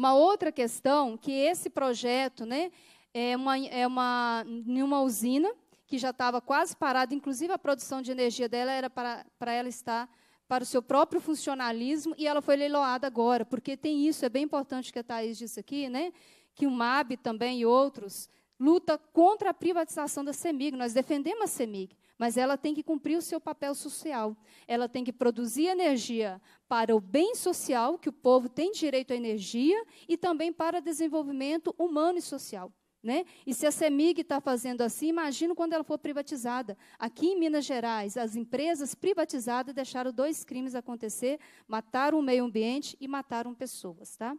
[SPEAKER 12] Uma outra questão que esse projeto, né, é uma é uma uma usina que já estava quase parada, inclusive a produção de energia dela era para para ela estar para o seu próprio funcionalismo e ela foi leiloada agora, porque tem isso, é bem importante que a Thais disse aqui, né, que o MAB também e outros luta contra a privatização da CEMIG, nós defendemos a CEMIG mas ela tem que cumprir o seu papel social. Ela tem que produzir energia para o bem social, que o povo tem direito à energia, e também para desenvolvimento humano e social. Né? E se a CEMIG está fazendo assim, imagino quando ela for privatizada. Aqui em Minas Gerais, as empresas privatizadas deixaram dois crimes acontecer: mataram o meio ambiente e mataram pessoas. Tá?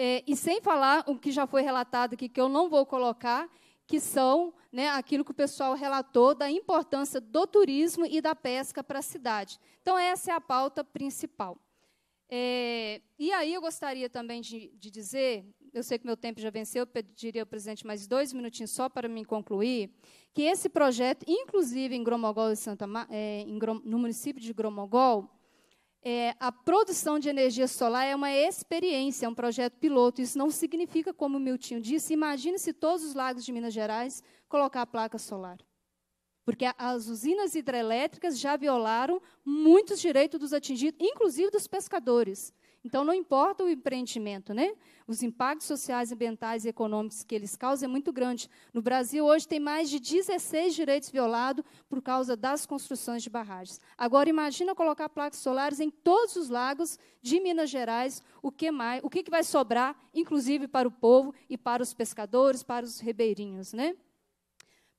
[SPEAKER 12] É, e sem falar o que já foi relatado aqui, que eu não vou colocar, que são né, aquilo que o pessoal relatou da importância do turismo e da pesca para a cidade. Então, essa é a pauta principal. É, e aí eu gostaria também de, de, dizer, eu sei que meu tempo já venceu, pediria ao presidente mais dois minutinhos só para me concluir, que esse projeto, inclusive em Gromogol e Santa, é, em, no município de Gromogol, é, a produção de energia solar é uma experiência, é um projeto piloto. Isso não significa, como o Miltinho disse, imagine se todos os lagos de Minas Gerais colocar placa solar. Porque as usinas hidrelétricas já violaram muitos direitos dos atingidos, inclusive dos pescadores. Então, não importa o empreendimento, né? Os impactos sociais, ambientais e econômicos que eles causam é muito grande. No Brasil, hoje, tem mais de 16 direitos violados por causa das construções de barragens. Agora, imagina colocar placas solares em todos os lagos de Minas Gerais, o que mais, o que, que vai sobrar, inclusive para o povo e para os pescadores, para os ribeirinhos, né?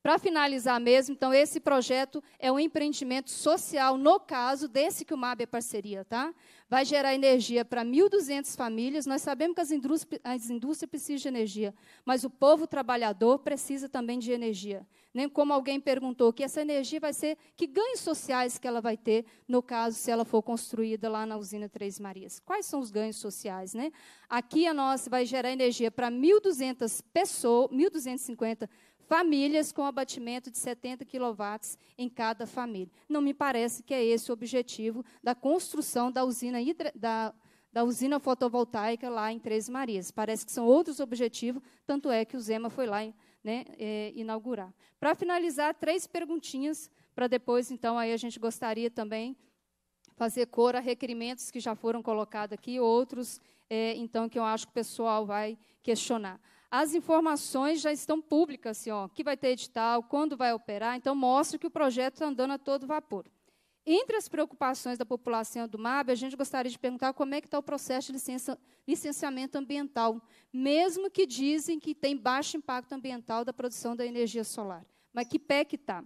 [SPEAKER 12] Para finalizar mesmo, então, esse projeto é um empreendimento social, no caso desse que o MAB é parceria, tá? Vai gerar energia para 1.200 famílias. Nós sabemos que as indústrias, as indústrias precisam de energia, mas o povo trabalhador precisa também de energia. Nem como alguém perguntou, que essa energia vai ser, que ganhos sociais que ela vai ter, no caso, se ela for construída lá na usina Três Marias. Quais são os ganhos sociais, né? Aqui a nossa vai gerar energia para 1.200 pessoas, 1.250 pessoas famílias com abatimento de 70 kW em cada família. Não me parece que é esse o objetivo da construção da usina, hidra, da, da usina fotovoltaica lá em Três Marias. Parece que são outros objetivos, tanto é que o Zema foi lá né, é, inaugurar. Para finalizar, três perguntinhas para depois, então, aí a gente gostaria também fazer cor a requerimentos que já foram colocados aqui, outros, é, então, que eu acho que o pessoal vai questionar. As informações já estão públicas, assim, ó, que vai ter edital, quando vai operar, então mostra que o projeto está andando a todo vapor. Entre as preocupações da população do MAB, a gente gostaria de perguntar como é que está o processo de licença, licenciamento ambiental, mesmo que dizem que tem baixo impacto ambiental da produção da energia solar. Mas que pé que está?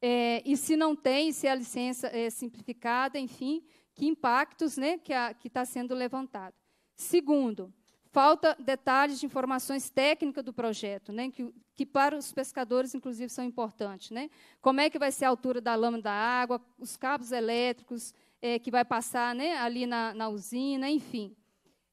[SPEAKER 12] É, e se não tem, se a licença é simplificada, enfim, que impactos né, que está sendo levantado. Segundo, falta detalhes de informações técnicas do projeto, né, que, que, para os pescadores, inclusive, são importantes. Né? Como é que vai ser a altura da lama da água, os cabos elétricos é, que vai passar né, ali na, na usina, enfim.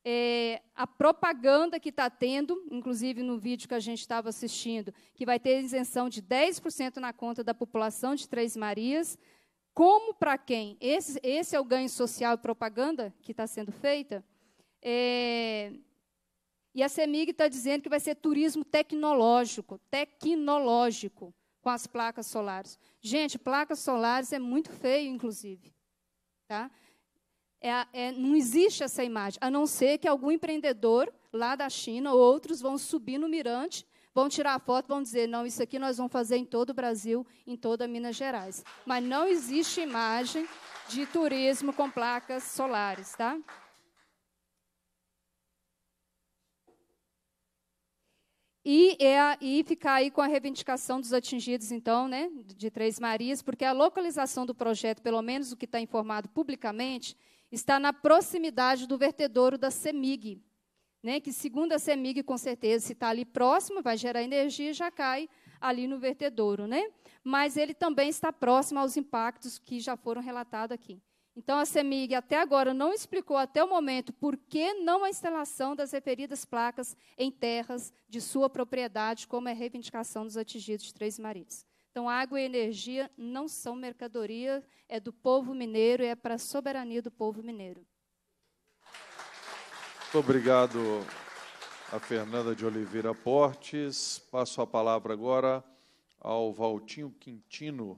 [SPEAKER 12] É, a propaganda que está tendo, inclusive no vídeo que a gente estava assistindo, que vai ter isenção de 10% na conta da população de Três Marias, como para quem? Esse, esse, é o ganho social e propaganda que está sendo feita. É, e a CEMIG está dizendo que vai ser turismo tecnológico, tecnológico, com as placas solares. Gente, placas solares é muito feio, inclusive. Tá? É, é, não existe essa imagem, a não ser que algum empreendedor lá da China ou outros vão subir no mirante, vão tirar a foto, vão dizer, não, isso aqui nós vamos fazer em todo o Brasil, em toda Minas Gerais. Mas não existe imagem de turismo com placas solares. Tá? e, é e ficar aí com a reivindicação dos atingidos, então, né, de Três Marias, porque a localização do projeto, pelo menos o que está informado publicamente, está na proximidade do vertedouro da CEMIG, né, que, segundo a CEMIG, com certeza, se está ali próximo, vai gerar energia e já cai ali no vertedouro. Né? Mas ele também está próximo aos impactos que já foram relatados aqui. Então, a CEMIG até agora não explicou, até o momento, por que não a instalação das referidas placas em terras de sua propriedade, como é reivindicação dos atingidos de Três Marias. Então, água e energia não são mercadoria, é do povo mineiro, é para a soberania do povo mineiro.
[SPEAKER 1] Muito obrigado a Fernanda de Oliveira Portes. Passo a palavra agora ao Valtinho Quintino.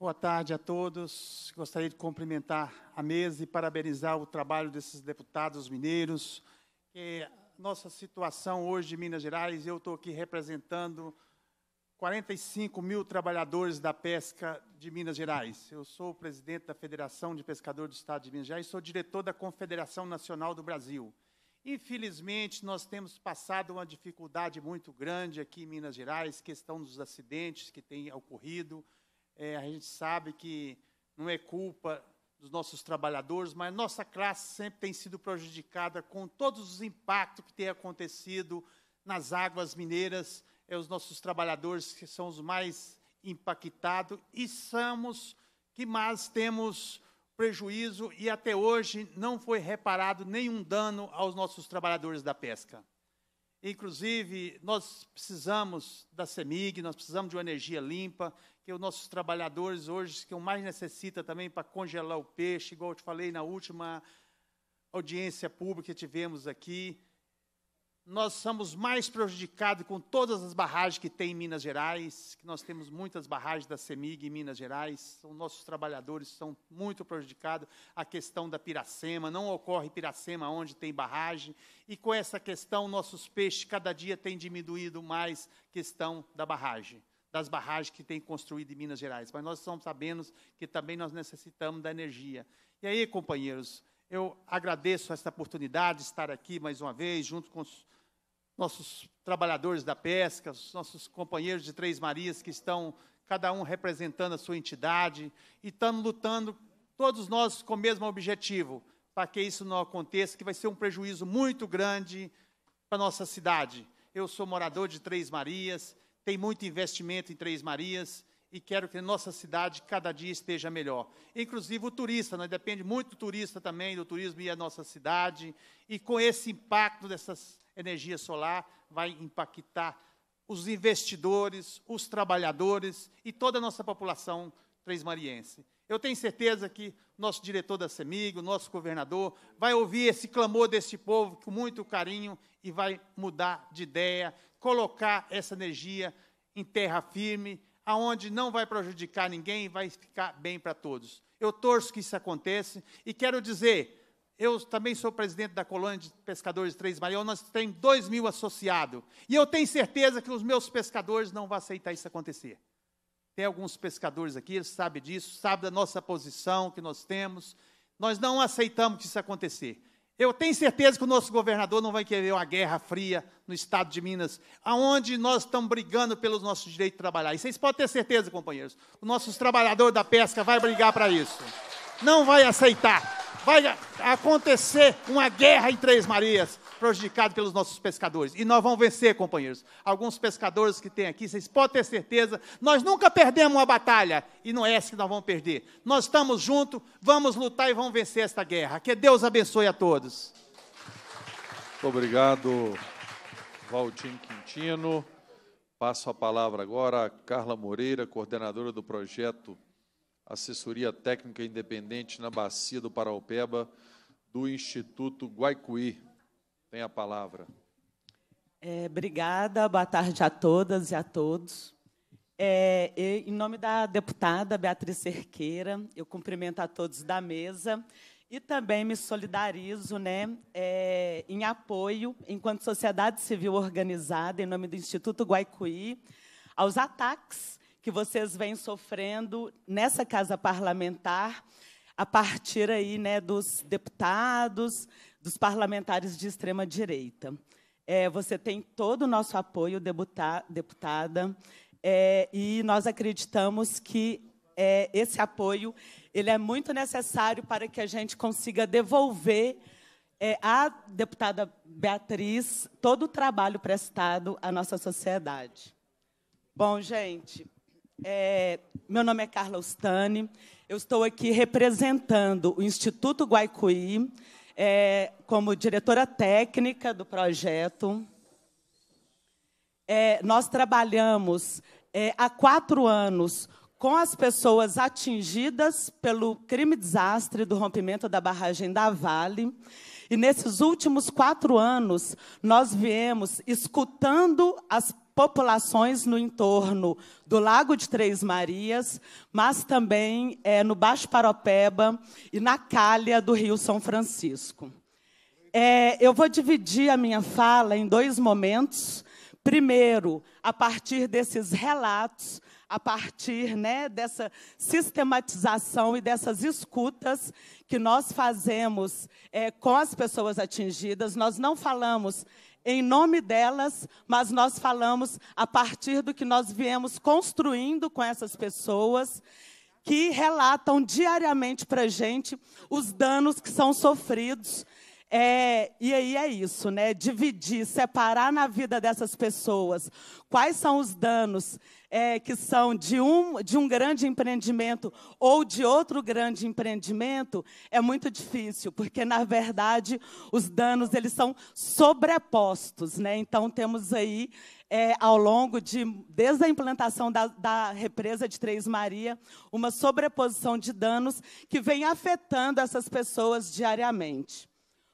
[SPEAKER 13] Boa tarde a todos. Gostaria de cumprimentar a mesa e parabenizar o trabalho desses deputados mineiros. Que nossa situação hoje em Minas Gerais, eu estou aqui representando 45 mil trabalhadores da pesca de Minas Gerais. Eu sou o presidente da Federação de Pescadores do Estado de Minas Gerais, sou diretor da Confederação Nacional do Brasil. Infelizmente, nós temos passado uma dificuldade muito grande aqui em Minas Gerais, questão dos acidentes que têm ocorrido, é, a gente sabe que não é culpa dos nossos trabalhadores, mas nossa classe sempre tem sido prejudicada com todos os impactos que tem acontecido nas águas mineiras. É os nossos trabalhadores que são os mais impactados e somos que mais temos prejuízo e até hoje não foi reparado nenhum dano aos nossos trabalhadores da pesca. Inclusive, nós precisamos da CEMIG, nós precisamos de uma energia limpa, que os nossos trabalhadores hoje, que o mais necessita também para congelar o peixe, igual eu te falei na última audiência pública que tivemos aqui, nós somos mais prejudicados com todas as barragens que tem em Minas Gerais, que nós temos muitas barragens da CEMIG em Minas Gerais, os nossos trabalhadores são muito prejudicados, a questão da piracema, não ocorre piracema onde tem barragem, e com essa questão nossos peixes cada dia têm diminuído mais questão da barragem das barragens que tem construído em Minas Gerais, mas nós estamos sabendo que também nós necessitamos da energia. E aí, companheiros, eu agradeço esta oportunidade de estar aqui mais uma vez, junto com os nossos trabalhadores da pesca, os nossos companheiros de Três Marias que estão, cada um representando a sua entidade, e estamos lutando, todos nós com o mesmo objetivo, para que isso não aconteça, que vai ser um prejuízo muito grande para a nossa cidade. Eu sou morador de Três Marias, tem muito investimento em Três Marias e quero que nossa cidade cada dia esteja melhor. Inclusive o turista, nós né? depende muito do turista também, do turismo e a nossa cidade, e com esse impacto dessa energia solar vai impactar os investidores, os trabalhadores e toda a nossa população três-mariense. Eu tenho certeza que nosso diretor da CEMIG, o nosso governador, vai ouvir esse clamor deste povo com muito carinho e vai mudar de ideia, colocar essa energia em terra firme, aonde não vai prejudicar ninguém, vai ficar bem para todos. Eu torço que isso aconteça e quero dizer, eu também sou presidente da colônia de pescadores de Três Marias, nós temos dois mil associados. E eu tenho certeza que os meus pescadores não vão aceitar isso acontecer. Tem alguns pescadores aqui, eles sabem disso, sabem da nossa posição que nós temos. Nós não aceitamos que isso acontecer. Eu tenho certeza que o nosso governador não vai querer uma guerra fria no estado de Minas, aonde nós estamos brigando pelos nossos direitos de trabalhar. E vocês podem ter certeza, companheiros, o nossos trabalhadores da pesca vai brigar para isso. Não vai aceitar. Vai acontecer uma guerra em Três Marias prejudicado pelos nossos pescadores. E nós vamos vencer, companheiros. Alguns pescadores que tem aqui, vocês podem ter certeza, nós nunca perdemos uma batalha e não é essa que nós vamos perder. Nós estamos juntos, vamos lutar e vamos vencer esta guerra. Que Deus abençoe a todos.
[SPEAKER 1] Muito obrigado, Valdim Quintino. Passo a palavra agora a Carla Moreira, coordenadora do projeto Assessoria Técnica Independente na Bacia do Paraupeba, do Instituto Guaicuí tem a palavra.
[SPEAKER 14] É, obrigada, boa tarde a todas e a todos. É, eu, em nome da deputada Beatriz Cerqueira, eu cumprimento a todos da mesa e também me solidarizo né, é, em apoio, enquanto sociedade civil organizada, em nome do Instituto Guaicuí, aos ataques que vocês vêm sofrendo nessa casa parlamentar, a partir aí, né, dos deputados, dos parlamentares de extrema direita. É, você tem todo o nosso apoio, debuta, deputada, é, e nós acreditamos que é, esse apoio ele é muito necessário para que a gente consiga devolver é, à deputada Beatriz todo o trabalho prestado à nossa sociedade. Bom, gente, é, meu nome é Carla Ustani, eu estou aqui representando o Instituto Guaicuí, é, como diretora técnica do projeto. É, nós trabalhamos é, há quatro anos com as pessoas atingidas pelo crime desastre do rompimento da barragem da Vale. E nesses últimos quatro anos, nós viemos escutando as populações no entorno do Lago de Três Marias, mas também é, no Baixo Paropeba e na calha do Rio São Francisco. É, eu vou dividir a minha fala em dois momentos. Primeiro, a partir desses relatos, a partir né, dessa sistematização e dessas escutas que nós fazemos é, com as pessoas atingidas. Nós não falamos em nome delas, mas nós falamos a partir do que nós viemos construindo com essas pessoas que relatam diariamente para a gente os danos que são sofridos é, e aí é isso, né? Dividir, separar na vida dessas pessoas quais são os danos é, que são de um, de um grande empreendimento ou de outro grande empreendimento é muito difícil, porque, na verdade, os danos eles são sobrepostos. Né? Então, temos aí, é, ao longo de, desde a implantação da, da represa de Três Maria, uma sobreposição de danos que vem afetando essas pessoas diariamente.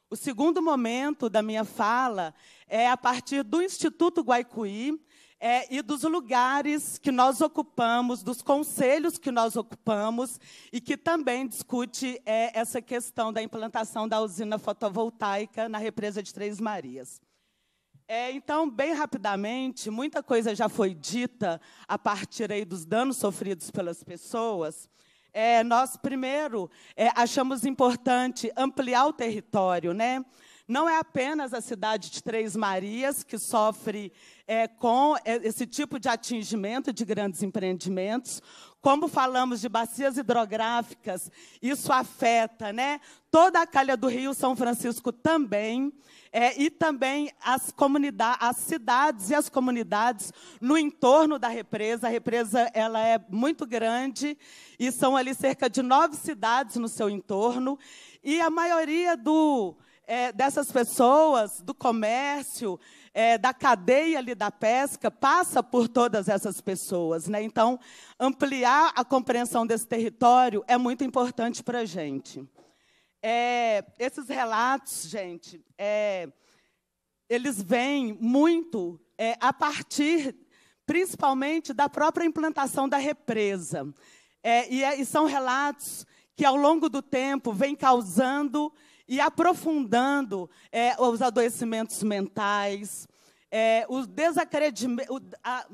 [SPEAKER 14] O segundo momento da minha fala é a partir do Instituto Guaicuí é, e dos lugares que nós ocupamos, dos conselhos que nós ocupamos e que também discute é, essa questão da implantação da usina fotovoltaica na represa de Três Marias. É, então, bem rapidamente, muita coisa já foi dita a partir aí dos danos sofridos pelas pessoas é, nós primeiro é, achamos importante ampliar o território, né? Não é apenas a cidade de Três Marias que sofre é, com é, esse tipo de atingimento de grandes empreendimentos. Como falamos de bacias hidrográficas, isso afeta né? toda a calha do Rio São Francisco também, é, e também as, as cidades e as comunidades no entorno da represa. A represa ela é muito grande e são ali cerca de nove cidades no seu entorno, e a maioria do é, dessas pessoas do comércio, é, da cadeia ali da pesca, passa por todas essas pessoas. Né? Então, ampliar a compreensão desse território é muito importante para a gente. É, esses relatos, gente, é, eles vêm muito é, a partir, principalmente, da própria implantação da represa. É, e, e são relatos que, ao longo do tempo, vêm causando e aprofundando é, os adoecimentos mentais, é, o, o, a,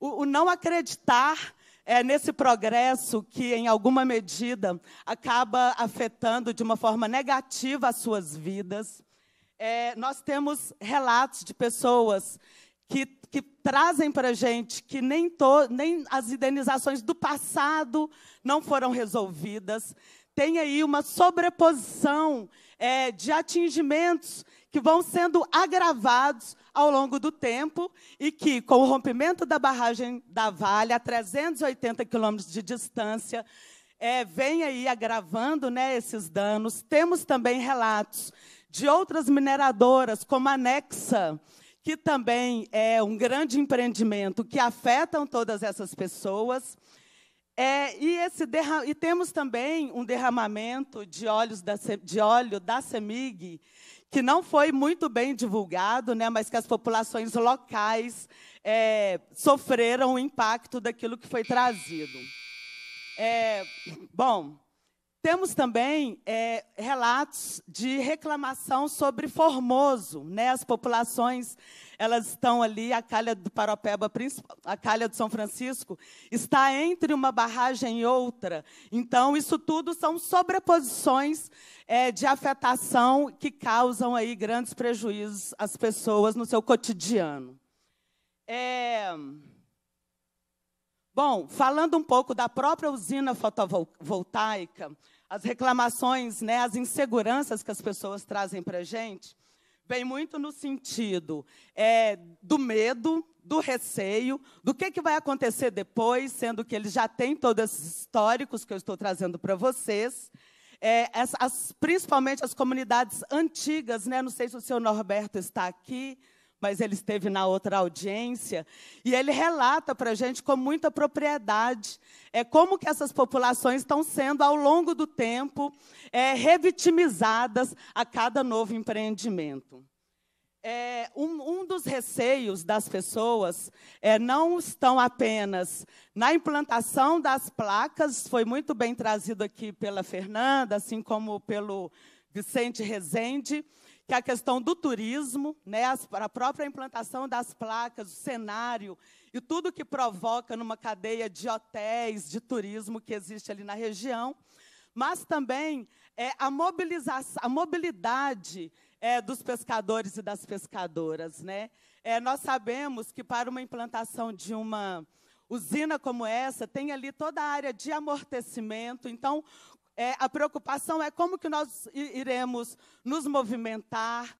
[SPEAKER 14] o, o não acreditar é, nesse progresso que, em alguma medida, acaba afetando de uma forma negativa as suas vidas. É, nós temos relatos de pessoas que, que trazem para a gente que nem, to, nem as indenizações do passado não foram resolvidas, tem aí uma sobreposição é, de atingimentos que vão sendo agravados ao longo do tempo e que, com o rompimento da barragem da Vale, a 380 quilômetros de distância, é, vem aí agravando né, esses danos. Temos também relatos de outras mineradoras, como a Nexa, que também é um grande empreendimento que afetam todas essas pessoas. É, e, esse e temos também um derramamento de, óleos da, de óleo da CEMIG, que não foi muito bem divulgado, né, mas que as populações locais é, sofreram o impacto daquilo que foi trazido. É, bom, temos também é, relatos de reclamação sobre Formoso, né? As populações, elas estão ali, a calha do Paropeba, a calha do São Francisco, está entre uma barragem e outra. Então, isso tudo são sobreposições é, de afetação que causam aí grandes prejuízos às pessoas no seu cotidiano. É... Bom, falando um pouco da própria usina fotovoltaica, as reclamações, né, as inseguranças que as pessoas trazem para a gente, vem muito no sentido é, do medo, do receio, do que, que vai acontecer depois, sendo que eles já têm todos esses históricos que eu estou trazendo para vocês. É, as, as, principalmente as comunidades antigas, né? não sei se o senhor Norberto está aqui, mas ele esteve na outra audiência, e ele relata para a gente com muita propriedade é como que essas populações estão sendo, ao longo do tempo, é, revitimizadas a cada novo empreendimento. É, um, um, dos receios das pessoas é, não estão apenas na implantação das placas, foi muito bem trazido aqui pela Fernanda, assim como pelo Vicente Rezende, que é a questão do turismo, né, a própria implantação das placas, o cenário e tudo que provoca numa cadeia de hotéis, de turismo que existe ali na região, mas também é, a, a mobilidade é, dos pescadores e das pescadoras. Né? É, nós sabemos que para uma implantação de uma usina como essa tem ali toda a área de amortecimento. Então, é, a preocupação é como que nós iremos nos movimentar.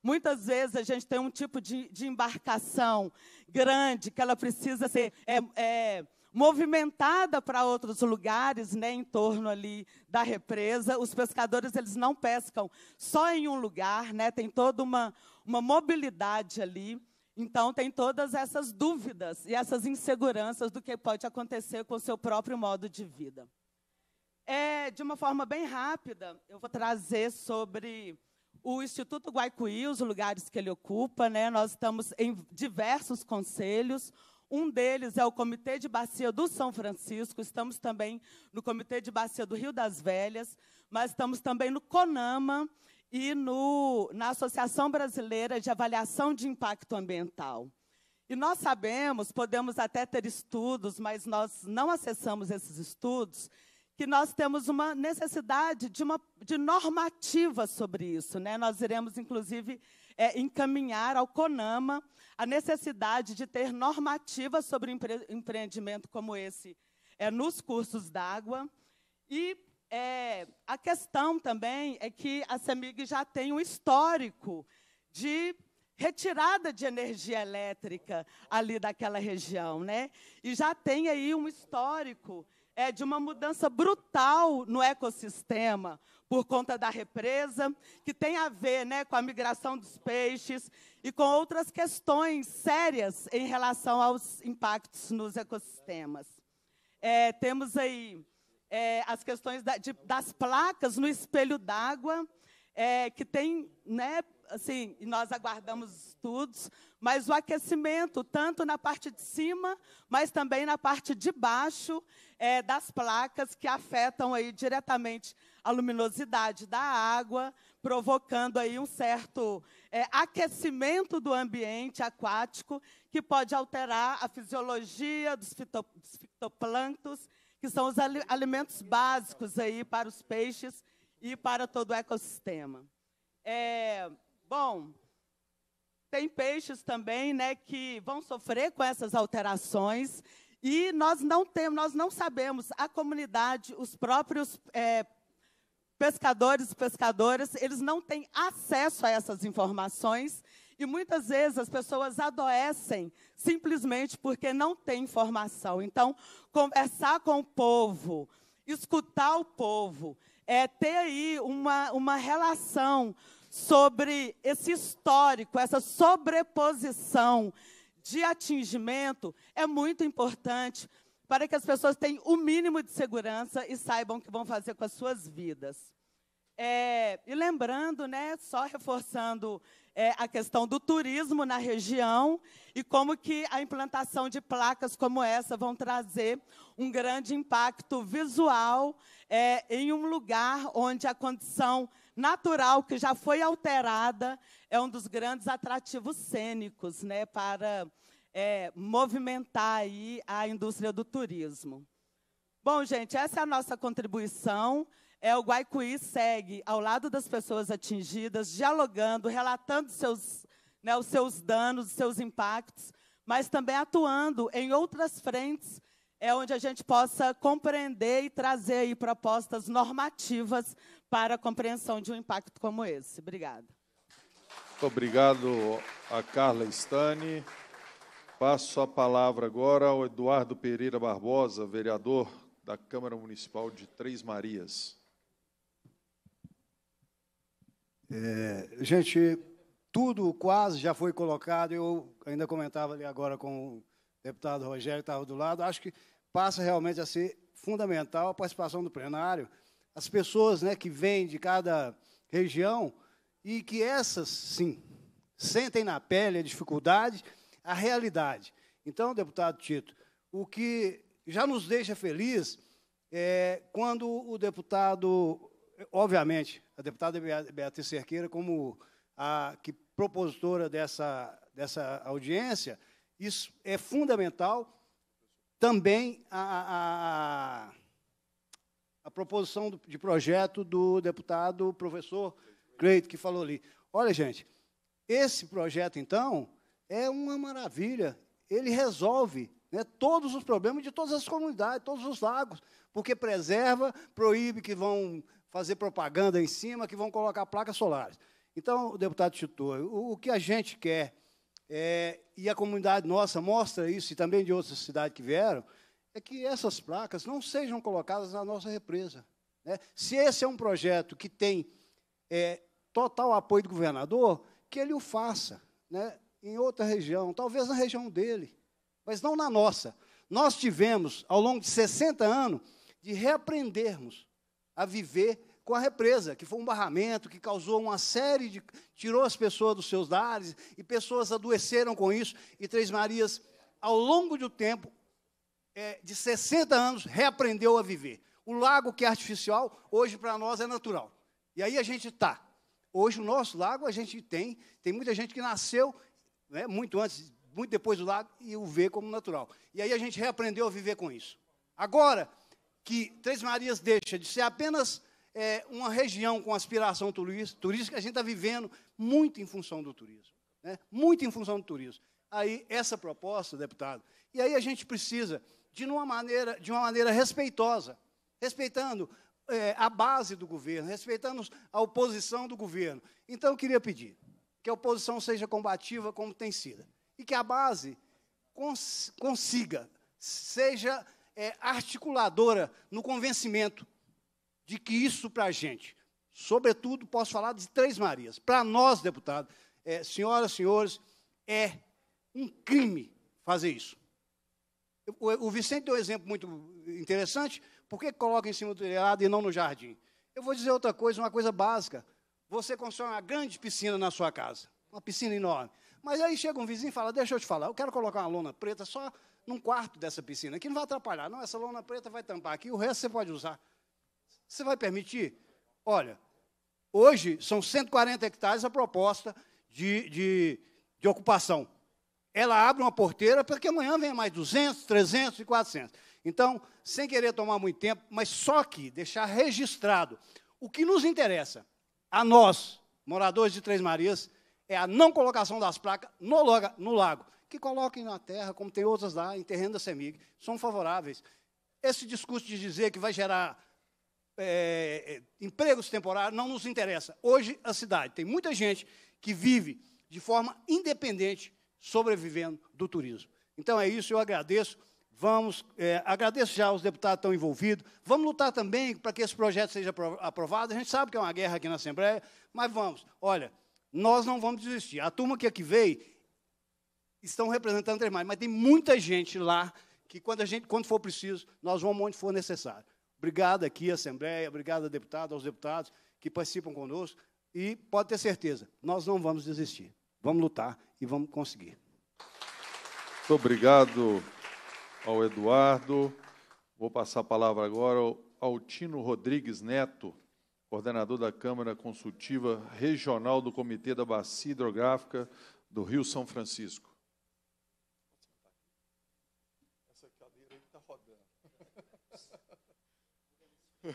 [SPEAKER 14] Muitas vezes a gente tem um tipo de, de embarcação grande que ela precisa ser é, é, movimentada para outros lugares, né, em torno ali da represa. Os pescadores eles não pescam só em um lugar, né, tem toda uma, uma mobilidade ali. Então, tem todas essas dúvidas e essas inseguranças do que pode acontecer com o seu próprio modo de vida. É, de uma forma bem rápida, eu vou trazer sobre o Instituto Guaicuí, os lugares que ele ocupa. Né? Nós estamos em diversos conselhos. Um deles é o Comitê de Bacia do São Francisco, estamos também no Comitê de Bacia do Rio das Velhas, mas estamos também no CONAMA e no, na Associação Brasileira de Avaliação de Impacto Ambiental. E nós sabemos, podemos até ter estudos, mas nós não acessamos esses estudos, que nós temos uma necessidade de, uma, de normativa sobre isso. Né? Nós iremos, inclusive, é, encaminhar ao CONAMA a necessidade de ter normativa sobre empre, empreendimento como esse é, nos cursos d'água. E é, a questão também é que a CEMIG já tem um histórico de retirada de energia elétrica ali daquela região, né? E já tem aí um histórico é, de uma mudança brutal no ecossistema por conta da represa, que tem a ver né, com a migração dos peixes e com outras questões sérias em relação aos impactos nos ecossistemas. É, temos aí é, as questões da, de, das placas no espelho d'água, é, que tem, né, assim, nós aguardamos estudos, mas o aquecimento, tanto na parte de cima, mas também na parte de baixo é, das placas, que afetam aí diretamente a luminosidade da água, provocando aí um certo é, aquecimento do ambiente aquático, que pode alterar a fisiologia dos, fito, dos que são os ali, alimentos básicos aí para os peixes e para todo o ecossistema. É, bom, tem peixes também, né, que vão sofrer com essas alterações e nós não temos, nós não sabemos. A comunidade, os próprios é, pescadores e pescadoras, eles não têm acesso a essas informações e muitas vezes as pessoas adoecem simplesmente porque não têm informação. Então, conversar com o povo, escutar o povo, é ter aí uma, uma relação sobre esse histórico, essa sobreposição de atingimento é muito importante para que as pessoas tenham o mínimo de segurança e saibam o que vão fazer com as suas vidas. É, e lembrando, né, só reforçando é, a questão do turismo na região e como que a implantação de placas como essa vão trazer um grande impacto visual é, em um lugar onde a condição natural que já foi alterada é um dos grandes atrativos cênicos, né, para é, movimentar aí a indústria do turismo. Bom, gente, essa é a nossa contribuição é, o Guaicuí segue ao lado das pessoas atingidas, dialogando, relatando seus, né, os seus danos, os seus impactos, mas também atuando em outras frentes, é onde a gente possa compreender e trazer aí propostas normativas para a compreensão de um impacto como esse. Obrigada.
[SPEAKER 1] Muito obrigado a Carla Stani. Passo a palavra agora ao Eduardo Pereira Barbosa, vereador da Câmara Municipal de Três Marias.
[SPEAKER 15] É, gente, tudo quase já foi colocado. Eu ainda comentava ali agora com o deputado Rogério, que estava do lado. Acho que passa realmente a ser fundamental a participação do plenário, as pessoas né, que vêm de cada região e que essas, sim, sentem na pele a dificuldade, a realidade. Então, deputado Tito, o que já nos deixa feliz é quando o deputado obviamente, a deputada Beatriz Cerqueira, como a que propositora dessa, dessa audiência, isso é fundamental. Também a, a, a proposição de projeto do deputado professor Creito, que falou ali. Olha, gente, esse projeto, então, é uma maravilha. Ele resolve né, todos os problemas de todas as comunidades, todos os lagos, porque preserva, proíbe que vão fazer propaganda em cima que vão colocar placas solares. Então, deputado Titor, o, o que a gente quer, é, e a comunidade nossa mostra isso, e também de outras cidades que vieram, é que essas placas não sejam colocadas na nossa represa. Né? Se esse é um projeto que tem é, total apoio do governador, que ele o faça né? em outra região, talvez na região dele, mas não na nossa. Nós tivemos, ao longo de 60 anos, de reaprendermos a viver com a represa, que foi um barramento que causou uma série de. tirou as pessoas dos seus lares, e pessoas adoeceram com isso. E Três Marias, ao longo do tempo, é, de 60 anos, reaprendeu a viver. O lago que é artificial, hoje para nós é natural. E aí a gente está. Hoje o nosso lago a gente tem, tem muita gente que nasceu né, muito antes, muito depois do lago, e o vê como natural. E aí a gente reaprendeu a viver com isso. Agora, que Três Marias deixa de ser apenas é, uma região com aspiração turística, a gente está vivendo muito em função do turismo. Né? Muito em função do turismo. Aí, essa proposta, deputado, e aí a gente precisa, de uma maneira, de uma maneira respeitosa, respeitando é, a base do governo, respeitando a oposição do governo. Então, eu queria pedir que a oposição seja combativa como tem sido, e que a base cons consiga, seja é, articuladora no convencimento de que isso para a gente, sobretudo posso falar de três Marias, para nós, deputados, é, senhoras, senhores, é um crime fazer isso. O, o Vicente deu um exemplo muito interessante, por que coloca em cima do telhado e não no jardim? Eu vou dizer outra coisa, uma coisa básica. Você constrói uma grande piscina na sua casa, uma piscina enorme. Mas aí chega um vizinho e fala: Deixa eu te falar, eu quero colocar uma lona preta só num quarto dessa piscina. que não vai atrapalhar, não. Essa lona preta vai tampar aqui, o resto você pode usar. Você vai permitir? Olha, hoje são 140 hectares a proposta de, de, de ocupação. Ela abre uma porteira para que amanhã venha mais 200, 300 e 400. Então, sem querer tomar muito tempo, mas só aqui deixar registrado o que nos interessa a nós, moradores de Três Marias, é a não colocação das placas no, no lago que coloquem na terra, como tem outras lá, em terreno da CEMIG, são favoráveis. Esse discurso de dizer que vai gerar é, é, empregos temporários não nos interessa. Hoje, a cidade tem muita gente que vive de forma independente, sobrevivendo do turismo. Então, é isso, eu agradeço. Vamos, é, agradeço já aos deputados que estão envolvidos. Vamos lutar também para que esse projeto seja aprovado. A gente sabe que é uma guerra aqui na Assembleia, mas vamos. Olha, nós não vamos desistir. A turma que aqui veio estão representando três mais, mas tem muita gente lá que quando a gente, quando for preciso, nós vamos onde for necessário. Obrigado aqui à Assembleia, obrigado deputado, aos deputados que participam conosco e pode ter certeza, nós não vamos desistir. Vamos lutar e vamos conseguir.
[SPEAKER 1] Muito obrigado ao Eduardo. Vou passar a palavra agora ao Tino Rodrigues Neto, coordenador da Câmara Consultiva Regional do Comitê da Bacia Hidrográfica do Rio São Francisco. [LAUGHS]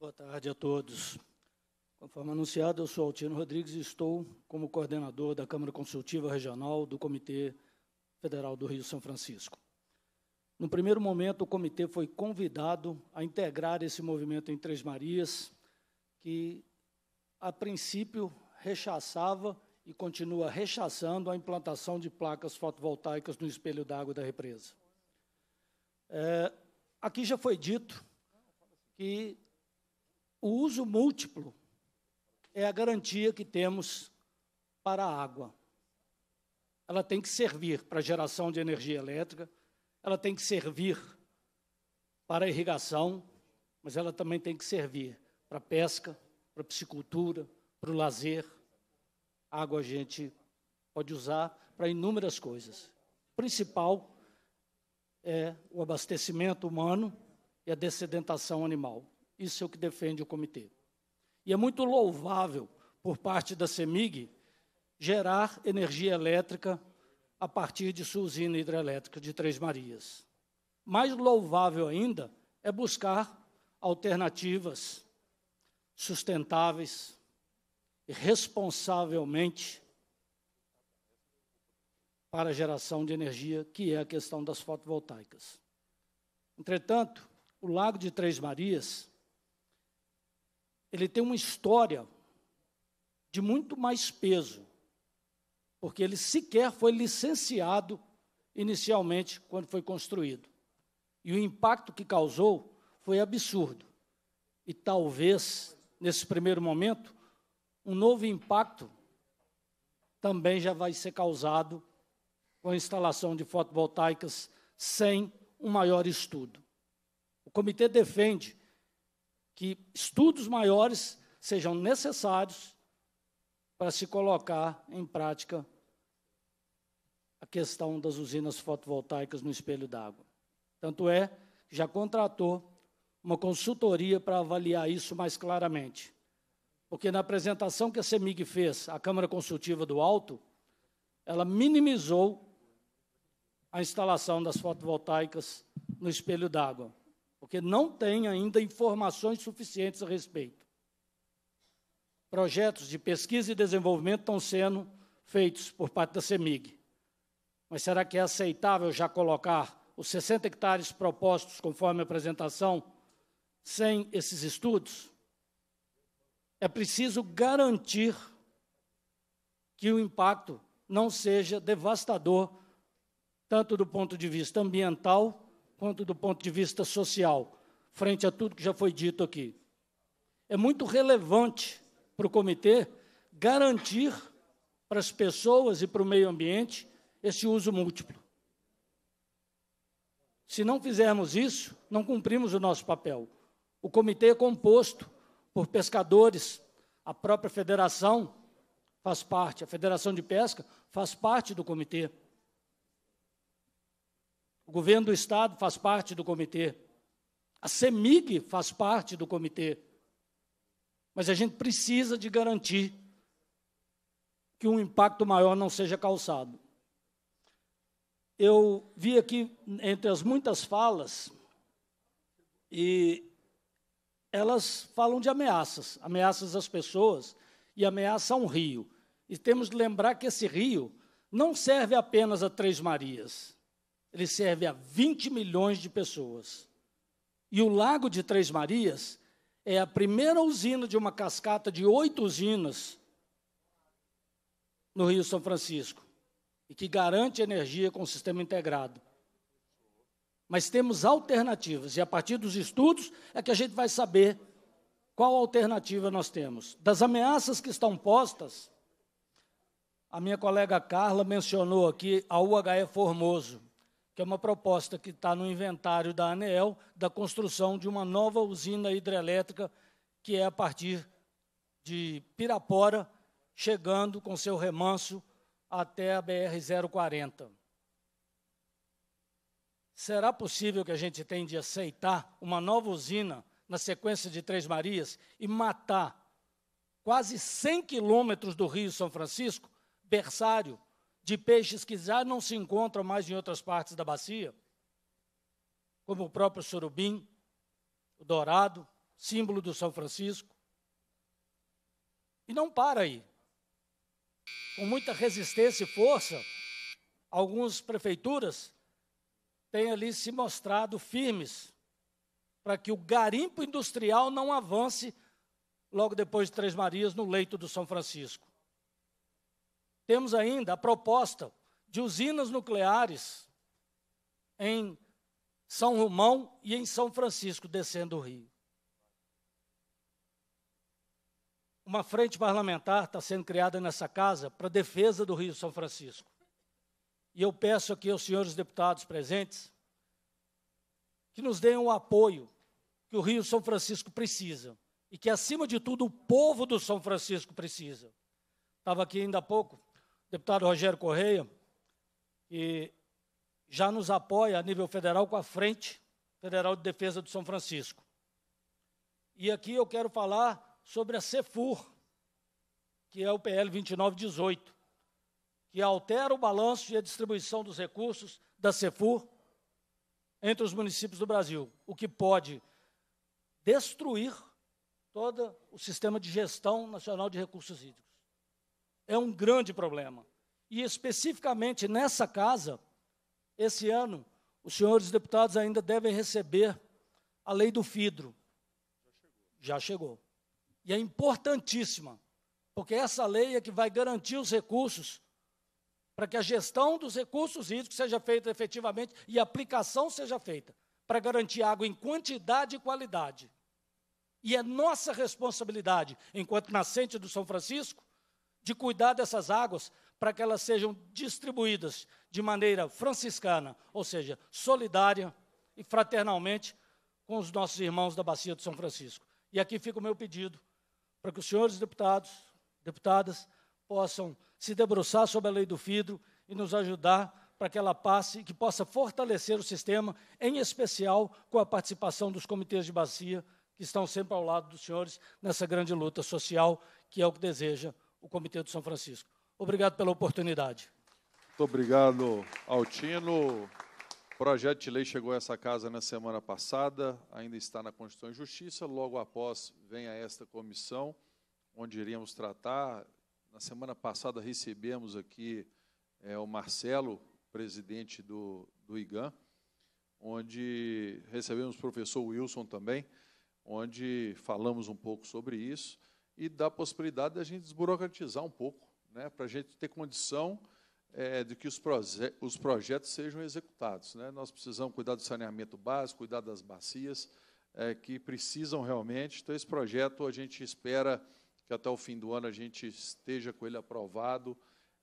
[SPEAKER 2] Boa tarde a todos. Conforme anunciado, eu sou Altino Rodrigues e estou como coordenador da Câmara Consultiva Regional do Comitê Federal do Rio São Francisco. No primeiro momento, o comitê foi convidado a integrar esse movimento em Três Marias, que a princípio rechaçava e continua rechaçando a implantação de placas fotovoltaicas no espelho d'água da represa. É, aqui já foi dito que o uso múltiplo é a garantia que temos para a água. Ela tem que servir para geração de energia elétrica, ela tem que servir para irrigação, mas ela também tem que servir para pesca, para piscicultura, para o lazer, Água a gente pode usar para inúmeras coisas. O principal é o abastecimento humano e a dessedentação animal. Isso é o que defende o comitê. E é muito louvável, por parte da CEMIG, gerar energia elétrica a partir de sua usina hidrelétrica de Três Marias. Mais louvável ainda é buscar alternativas sustentáveis, responsavelmente para a geração de energia, que é a questão das fotovoltaicas. Entretanto, o Lago de Três Marias, ele tem uma história de muito mais peso, porque ele sequer foi licenciado inicialmente quando foi construído. E o impacto que causou foi absurdo. E talvez, nesse primeiro momento, um novo impacto também já vai ser causado com a instalação de fotovoltaicas sem um maior estudo. O comitê defende que estudos maiores sejam necessários para se colocar em prática a questão das usinas fotovoltaicas no espelho d'água. Tanto é que já contratou uma consultoria para avaliar isso mais claramente. Porque na apresentação que a CEMIG fez à Câmara Consultiva do Alto, ela minimizou a instalação das fotovoltaicas no espelho d'água, porque não tem ainda informações suficientes a respeito. Projetos de pesquisa e desenvolvimento estão sendo feitos por parte da CEMIG. Mas será que é aceitável já colocar os 60 hectares propostos conforme a apresentação sem esses estudos? É preciso garantir que o impacto não seja devastador, tanto do ponto de vista ambiental quanto do ponto de vista social, frente a tudo que já foi dito aqui. É muito relevante para o comitê garantir para as pessoas e para o meio ambiente esse uso múltiplo. Se não fizermos isso, não cumprimos o nosso papel. O comitê é composto por pescadores, a própria federação faz parte, a Federação de Pesca faz parte do comitê. O governo do estado faz parte do comitê. A CEMIG faz parte do comitê. Mas a gente precisa de garantir que um impacto maior não seja causado. Eu vi aqui, entre as muitas falas, e elas falam de ameaças, ameaças às pessoas e ameaça a um rio. E temos de lembrar que esse rio não serve apenas a Três Marias, ele serve a 20 milhões de pessoas. E o Lago de Três Marias é a primeira usina de uma cascata de oito usinas no Rio São Francisco, e que garante energia com o sistema integrado mas temos alternativas. E a partir dos estudos é que a gente vai saber qual alternativa nós temos. Das ameaças que estão postas, a minha colega Carla mencionou aqui a UHE Formoso, que é uma proposta que está no inventário da ANEEL da construção de uma nova usina hidrelétrica que é a partir de Pirapora, chegando com seu remanso até a BR-040. Será possível que a gente tenha de aceitar uma nova usina na sequência de Três Marias e matar quase 100 quilômetros do Rio São Francisco, berçário de peixes que já não se encontram mais em outras partes da bacia, como o próprio surubim, o dourado, símbolo do São Francisco. E não para aí. Com muita resistência e força, algumas prefeituras têm ali se mostrado firmes para que o garimpo industrial não avance logo depois de Três Marias no leito do São Francisco. Temos ainda a proposta de usinas nucleares em São Romão e em São Francisco, descendo o rio. Uma frente parlamentar está sendo criada nessa casa para defesa do Rio São Francisco e eu peço aqui aos senhores deputados presentes que nos deem o um apoio que o Rio São Francisco precisa e que, acima de tudo, o povo do São Francisco precisa. Estava aqui ainda há pouco o deputado Rogério Correia, que já nos apoia a nível federal com a Frente Federal de Defesa do São Francisco. E aqui eu quero falar sobre a CEFUR, que é o PL 2918 que altera o balanço e a distribuição dos recursos da CEFUR entre os municípios do Brasil, o que pode destruir todo o sistema de gestão nacional de recursos hídricos. É um grande problema. E, especificamente nessa casa, esse ano, os senhores deputados ainda devem receber a lei do FIDRO. Já chegou. Já chegou. E é importantíssima, porque essa lei é que vai garantir os recursos para que a gestão dos recursos hídricos seja feita efetivamente e a aplicação seja feita, para garantir água em quantidade e qualidade. E é nossa responsabilidade, enquanto nascente do São Francisco, de cuidar dessas águas para que elas sejam distribuídas de maneira franciscana, ou seja, solidária e fraternalmente com os nossos irmãos da Bacia do São Francisco. E aqui fica o meu pedido para que os senhores deputados, deputadas, possam se debruçar sobre a lei do FIDRO e nos ajudar para que ela passe, que possa fortalecer o sistema, em especial com a participação dos comitês de bacia, que estão sempre ao lado dos senhores nessa grande luta social, que é o que deseja o Comitê do São Francisco. Obrigado pela oportunidade.
[SPEAKER 1] Muito obrigado, Altino. O projeto de lei chegou a essa casa na semana passada, ainda está na Constituição e Justiça. Logo após, vem a esta comissão, onde iríamos tratar na semana passada recebemos aqui é, o Marcelo, presidente do, do IGAN, onde recebemos o professor Wilson também, onde falamos um pouco sobre isso e da possibilidade da gente desburocratizar um pouco, né, para a gente ter condição é, de que os, proje os projetos sejam executados. Né? Nós precisamos cuidar do saneamento básico, cuidar das bacias, é, que precisam realmente. Então, esse projeto a gente espera que até o fim do ano a gente esteja com ele aprovado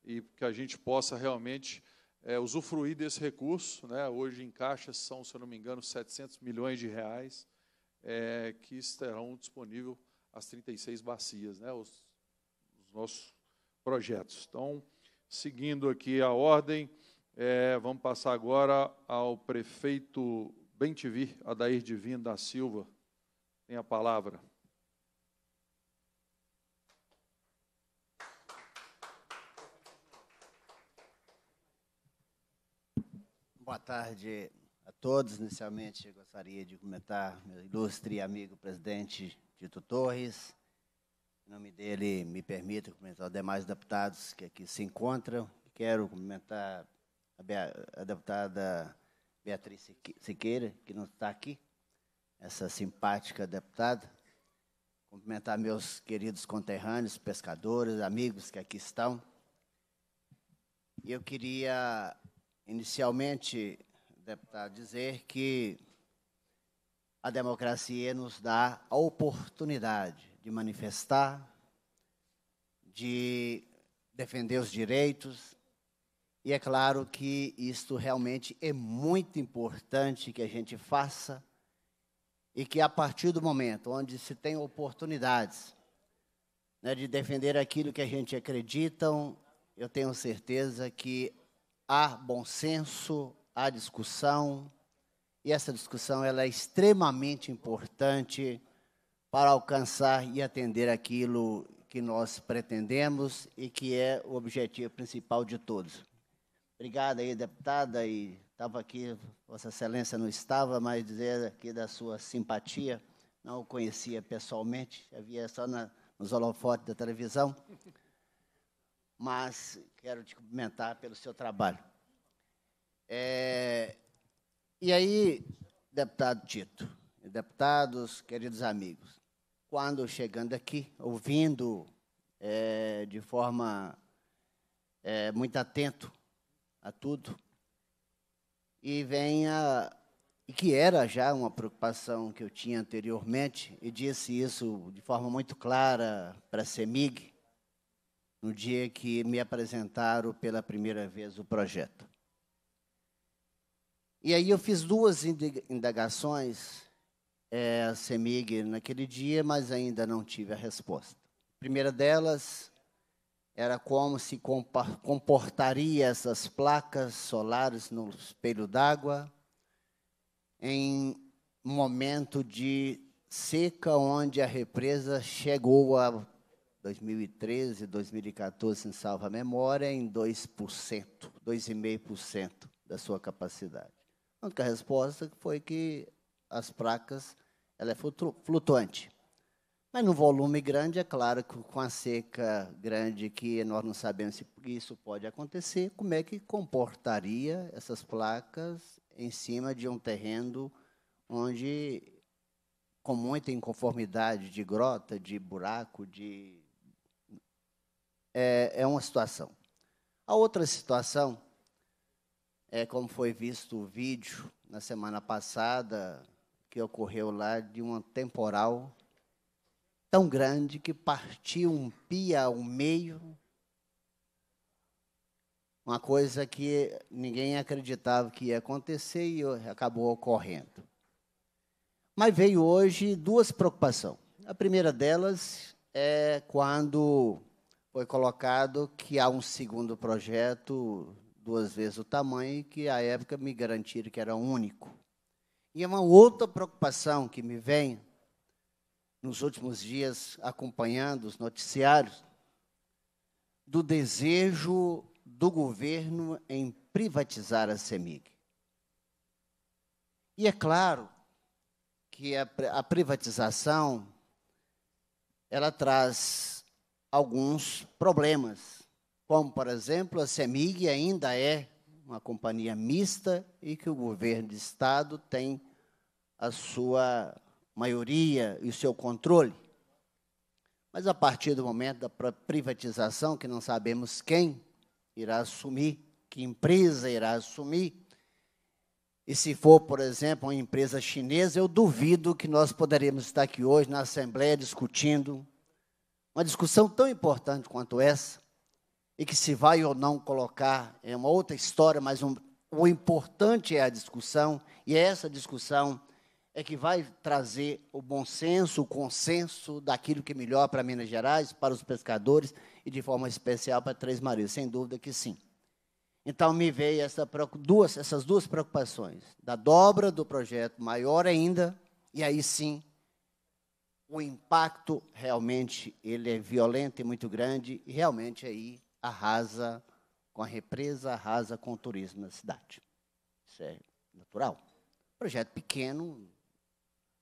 [SPEAKER 1] e que a gente possa realmente é, usufruir desse recurso. Né? Hoje em caixa são, se eu não me engano, 700 milhões de reais é, que estarão disponíveis as 36 bacias, né? os, os nossos projetos. Então, seguindo aqui a ordem, é, vamos passar agora ao prefeito Bentivi, Adair Divino da Silva. Tem a palavra.
[SPEAKER 16] Boa tarde a todos. Inicialmente, gostaria de comentar meu ilustre amigo presidente Tito Torres. Em nome dele, me permito comentar os demais deputados que aqui se encontram. Quero comentar a, Be a deputada Beatriz Siqueira, que não está aqui, essa simpática deputada. Cumprimentar meus queridos conterrâneos, pescadores, amigos que aqui estão. Eu queria Inicialmente, deputado, dizer que a democracia nos dá a oportunidade de manifestar, de defender os direitos, e é claro que isto realmente é muito importante que a gente faça e que a partir do momento onde se tem oportunidades né, de defender aquilo que a gente acredita, eu tenho certeza que há bom senso, há discussão, e essa discussão ela é extremamente importante para alcançar e atender aquilo que nós pretendemos e que é o objetivo principal de todos. Obrigado aí, deputada, e estava aqui, Vossa Excelência não estava, mas dizer aqui da sua simpatia, não o conhecia pessoalmente, havia só na, nos holofotes da televisão mas quero te cumprimentar pelo seu trabalho. É, e aí, deputado Tito, deputados, queridos amigos, quando chegando aqui, ouvindo é, de forma é, muito atento a tudo, e venha e que era já uma preocupação que eu tinha anteriormente, e disse isso de forma muito clara para a CEMIG, no dia que me apresentaram pela primeira vez o projeto. E aí eu fiz duas indagações é, a CEMIG naquele dia, mas ainda não tive a resposta. A primeira delas era como se comportaria essas placas solares no espelho d'água em momento de seca onde a represa chegou a 2013, 2014, em salva memória, em 2%, 2,5% da sua capacidade. A única resposta foi que as placas ela é flutuante. Mas no volume grande, é claro que com a seca grande que nós não sabemos se isso pode acontecer, como é que comportaria essas placas em cima de um terreno onde com muita inconformidade de grota, de buraco, de é, é uma situação. A outra situação é como foi visto o vídeo na semana passada que ocorreu lá de uma temporal tão grande que partiu um pia ao meio. Uma coisa que ninguém acreditava que ia acontecer e acabou ocorrendo. Mas veio hoje duas preocupações. A primeira delas é quando foi colocado que há um segundo projeto, duas vezes o tamanho, que à época me garantiram que era único. E é uma outra preocupação que me vem nos últimos dias acompanhando os noticiários do desejo do governo em privatizar a CEMIG. E é claro que a, a privatização ela traz alguns problemas, como, por exemplo, a CEMIG ainda é uma companhia mista e que o governo de Estado tem a sua maioria e o seu controle. Mas a partir do momento da privatização, que não sabemos quem irá assumir, que empresa irá assumir, e se for, por exemplo, uma empresa chinesa, eu duvido que nós poderíamos estar aqui hoje na Assembleia discutindo uma discussão tão importante quanto essa, e que se vai ou não colocar é uma outra história, mas um, o importante é a discussão, e é essa discussão é que vai trazer o bom senso, o consenso daquilo que é melhor para Minas Gerais, para os pescadores e de forma especial para Três Marias, sem dúvida que sim. Então me veio essa, duas, essas duas preocupações, da dobra do projeto maior ainda, e aí sim o impacto realmente ele é violento e muito grande e realmente aí arrasa com a represa, arrasa com o turismo na cidade. Isso é natural. Projeto pequeno,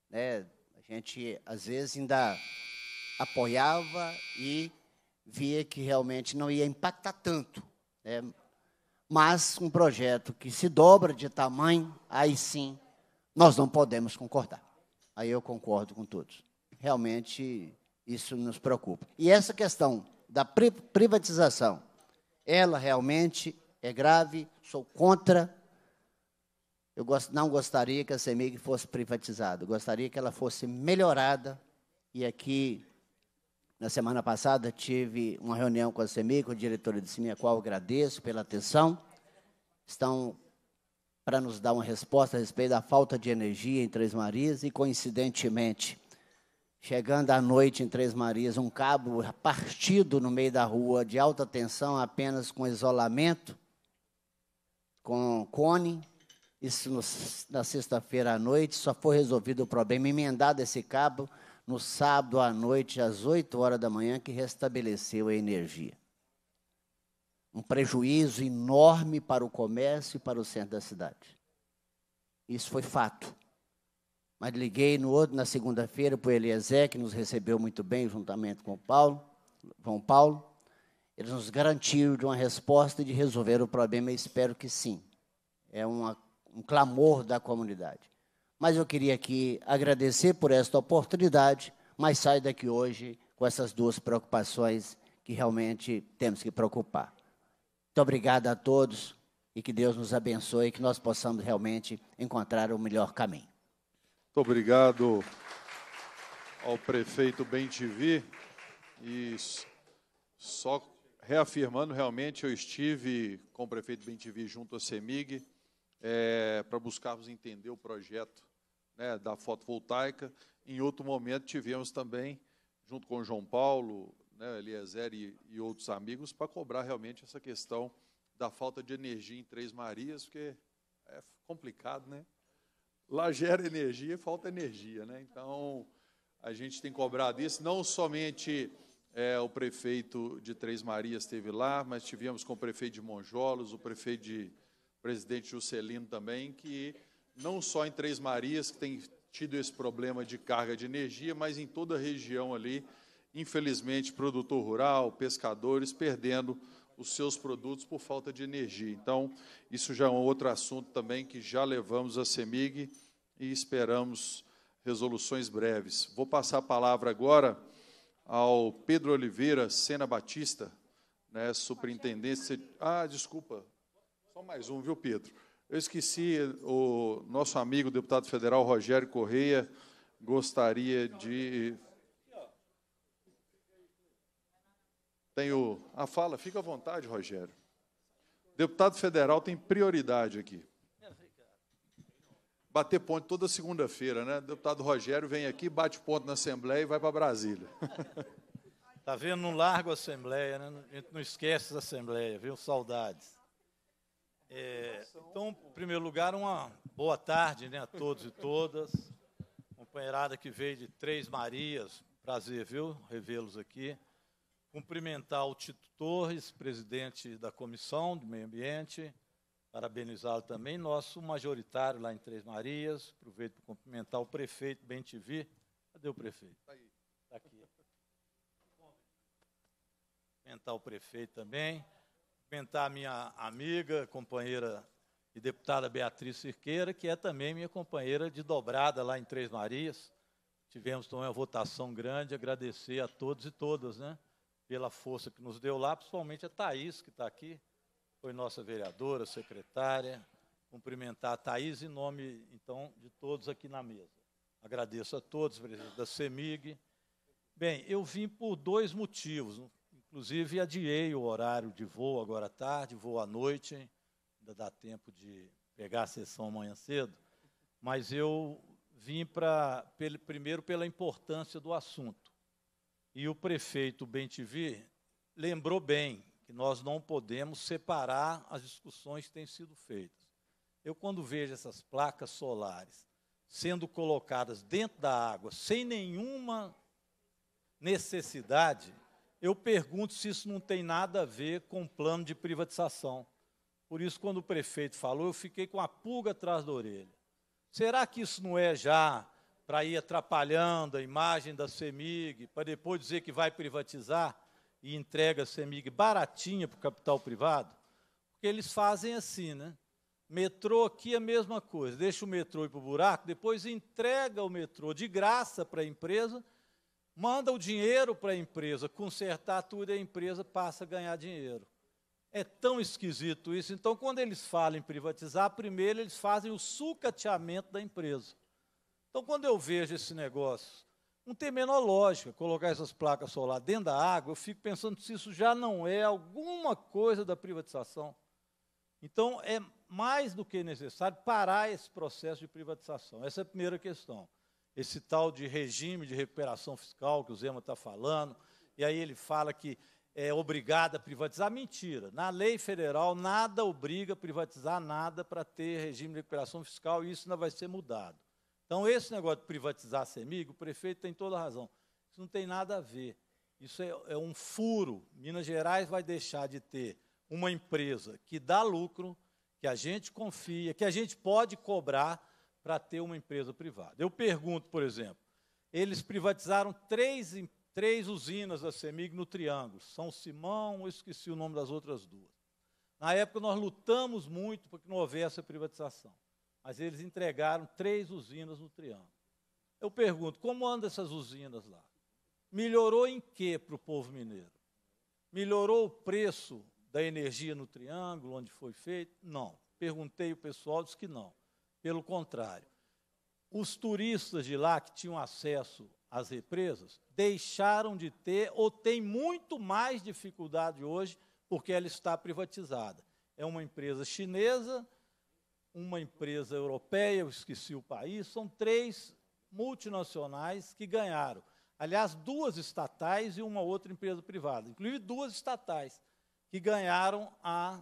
[SPEAKER 16] né? A gente às vezes ainda apoiava e via que realmente não ia impactar tanto, né? Mas um projeto que se dobra de tamanho, aí sim nós não podemos concordar. Aí eu concordo com todos realmente isso nos preocupa. E essa questão da privatização, ela realmente é grave, sou contra. Eu não gostaria que a CEMIG fosse privatizada, gostaria que ela fosse melhorada. E aqui, na semana passada, tive uma reunião com a CEMIG, com a diretora de CEMIG, a qual agradeço pela atenção. Estão para nos dar uma resposta a respeito da falta de energia em Três Marias e, coincidentemente, Chegando à noite em Três Marias, um cabo partido no meio da rua, de alta tensão, apenas com isolamento, com cone. Isso no, na sexta-feira à noite, só foi resolvido o problema, emendado esse cabo no sábado à noite, às 8 horas da manhã, que restabeleceu a energia. Um prejuízo enorme para o comércio e para o centro da cidade. Isso foi fato. Mas liguei no outro, na segunda-feira, para o Eliezer, que nos recebeu muito bem, juntamente com o Paulo, João Paulo. Eles nos garantiram de uma resposta e de resolver o problema, eu espero que sim. É uma, um clamor da comunidade. Mas eu queria aqui agradecer por esta oportunidade, mas saio daqui hoje com essas duas preocupações que realmente temos que preocupar. Muito obrigado a todos e que Deus nos abençoe e que nós possamos realmente encontrar o melhor caminho. Muito obrigado
[SPEAKER 1] ao prefeito Bentivi e só reafirmando realmente, eu estive com o prefeito Bentivi junto à CEMIG é, para buscarmos entender o projeto né, da fotovoltaica. Em outro momento tivemos também, junto com o João Paulo, né, Eliezer e, e outros amigos, para cobrar realmente essa questão da falta de energia em Três Marias, porque é complicado, né? lá gera energia e falta energia, né? Então, a gente tem cobrado isso, não somente é, o prefeito de Três Marias esteve lá, mas tivemos com o prefeito de Monjolos, o prefeito de presidente Juscelino também, que não só em Três Marias, que tem tido esse problema de carga de energia, mas em toda a região ali, infelizmente, produtor rural, pescadores, perdendo os seus produtos por falta de energia. Então, isso já é um outro assunto também que já levamos à CEMIG e esperamos resoluções breves. Vou passar a palavra agora ao Pedro Oliveira Sena Batista, né, superintendente. Ah, desculpa, só mais um, viu, Pedro? Eu esqueci, o nosso amigo deputado federal Rogério Correia gostaria de Tenho a fala, fica à vontade, Rogério. Deputado federal tem prioridade aqui. Bater ponto toda segunda-feira, né? Deputado Rogério vem aqui, bate ponto na Assembleia e vai para Brasília. [LAUGHS]
[SPEAKER 17] Tá vendo? Não largo a Assembleia, né? A gente não esquece da Assembleia, viu? Saudades. É, então, em primeiro lugar, uma boa tarde né, a todos e todas. Companheirada que veio de Três Marias, prazer, viu? Revê-los aqui. Cumprimentar o Tito Torres, presidente da Comissão de Meio Ambiente, parabenizá-lo também, nosso majoritário lá em Três Marias. Aproveito para cumprimentar o prefeito Bentivi. Cadê o prefeito? Está aí. Está aqui. Cumprimentar o prefeito também. Cumprimentar a minha amiga, companheira e deputada Beatriz Cirqueira, que é também minha companheira de dobrada lá em Três Marias. Tivemos também uma votação grande, agradecer a todos e todas, né? pela força que nos deu lá, principalmente a Thaís, que está aqui, foi nossa vereadora, secretária. Cumprimentar a Thaís em nome, então, de todos aqui na mesa. Agradeço a todos, presidente da CEMIG. Bem, eu vim por dois motivos. Inclusive, adiei o horário de voo agora à tarde, voo à noite. Ainda dá tempo de pegar a sessão amanhã cedo. Mas eu vim pra, pelo, primeiro pela importância do assunto. E o prefeito Bentivi lembrou bem que nós não podemos separar as discussões que têm sido feitas. Eu, quando vejo essas placas solares sendo colocadas dentro da água sem nenhuma necessidade, eu pergunto se isso não tem nada a ver com o plano de privatização. Por isso, quando o prefeito falou, eu fiquei com a pulga atrás da orelha. Será que isso não é já para ir atrapalhando a imagem da CEMIG, para depois dizer que vai privatizar e entrega a CEMIG baratinha para o capital privado? Porque eles fazem assim, né? Metrô aqui é a mesma coisa, deixa o metrô ir para o buraco, depois entrega o metrô de graça para a empresa, manda o dinheiro para a empresa, consertar tudo e a empresa passa a ganhar dinheiro. É tão esquisito isso. Então, quando eles falam em privatizar, primeiro eles fazem o sucateamento da empresa. Então, quando eu vejo esse negócio, não tem menor lógica colocar essas placas solares dentro da água, eu fico pensando se isso já não é alguma coisa da privatização. Então, é mais do que necessário parar esse processo de privatização. Essa é a primeira questão. Esse tal de regime de recuperação fiscal que o Zema está falando, e aí ele fala que é obrigado a privatizar. Mentira. Na lei federal, nada obriga a privatizar nada para ter regime de recuperação fiscal, e isso ainda vai ser mudado. Então, esse negócio de privatizar a Semig, o prefeito tem toda a razão. Isso não tem nada a ver. Isso é, é um furo. Minas Gerais vai deixar de ter uma empresa que dá lucro, que a gente confia, que a gente pode cobrar para ter uma empresa privada. Eu pergunto, por exemplo, eles privatizaram três, três usinas da Semig no Triângulo. São Simão, eu esqueci o nome das outras duas. Na época, nós lutamos muito para que não houvesse a privatização mas eles entregaram três usinas no Triângulo. Eu pergunto, como andam essas usinas lá? Melhorou em quê para o povo mineiro? Melhorou o preço da energia no Triângulo, onde foi feito? Não. Perguntei o pessoal, disse que não. Pelo contrário, os turistas de lá que tinham acesso às represas deixaram de ter ou têm muito mais dificuldade hoje porque ela está privatizada. É uma empresa chinesa uma empresa europeia, eu esqueci o país, são três multinacionais que ganharam. Aliás, duas estatais e uma outra empresa privada, inclusive duas estatais, que ganharam a,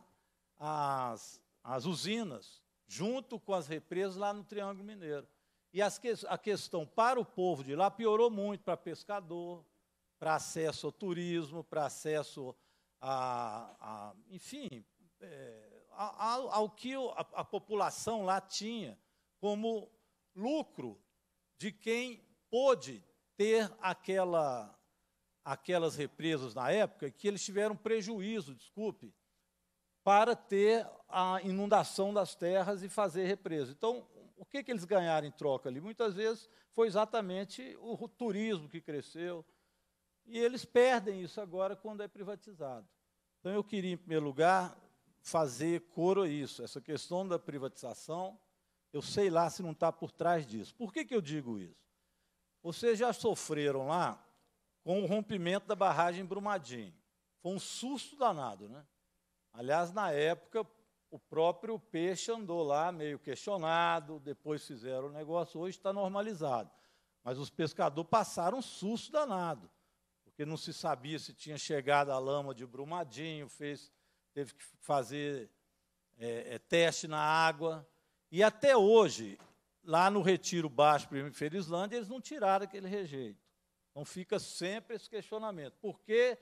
[SPEAKER 17] as, as usinas, junto com as represas lá no Triângulo Mineiro. E as, a questão para o povo de lá piorou muito para pescador, para acesso ao turismo, para acesso a, a enfim, é, ao, ao que a, a população lá tinha como lucro de quem pôde ter aquela, aquelas represas na época, que eles tiveram prejuízo, desculpe, para ter a inundação das terras e fazer represa. Então, o que, que eles ganharam em troca ali? Muitas vezes foi exatamente o turismo que cresceu. E eles perdem isso agora quando é privatizado. Então, eu queria, em primeiro lugar, fazer coro a isso. Essa questão da privatização, eu sei lá se não está por trás disso. Por que, que eu digo isso? Vocês já sofreram lá com o rompimento da barragem Brumadinho. Foi um susto danado, né? Aliás, na época, o próprio peixe andou lá meio questionado, depois fizeram o negócio, hoje está normalizado. Mas os pescadores passaram um susto danado, porque não se sabia se tinha chegado a lama de Brumadinho, fez teve que fazer é, é, teste na água. E até hoje, lá no Retiro Baixo Prêmio Felizlândia, eles não tiraram aquele rejeito. Então fica sempre esse questionamento. Por que,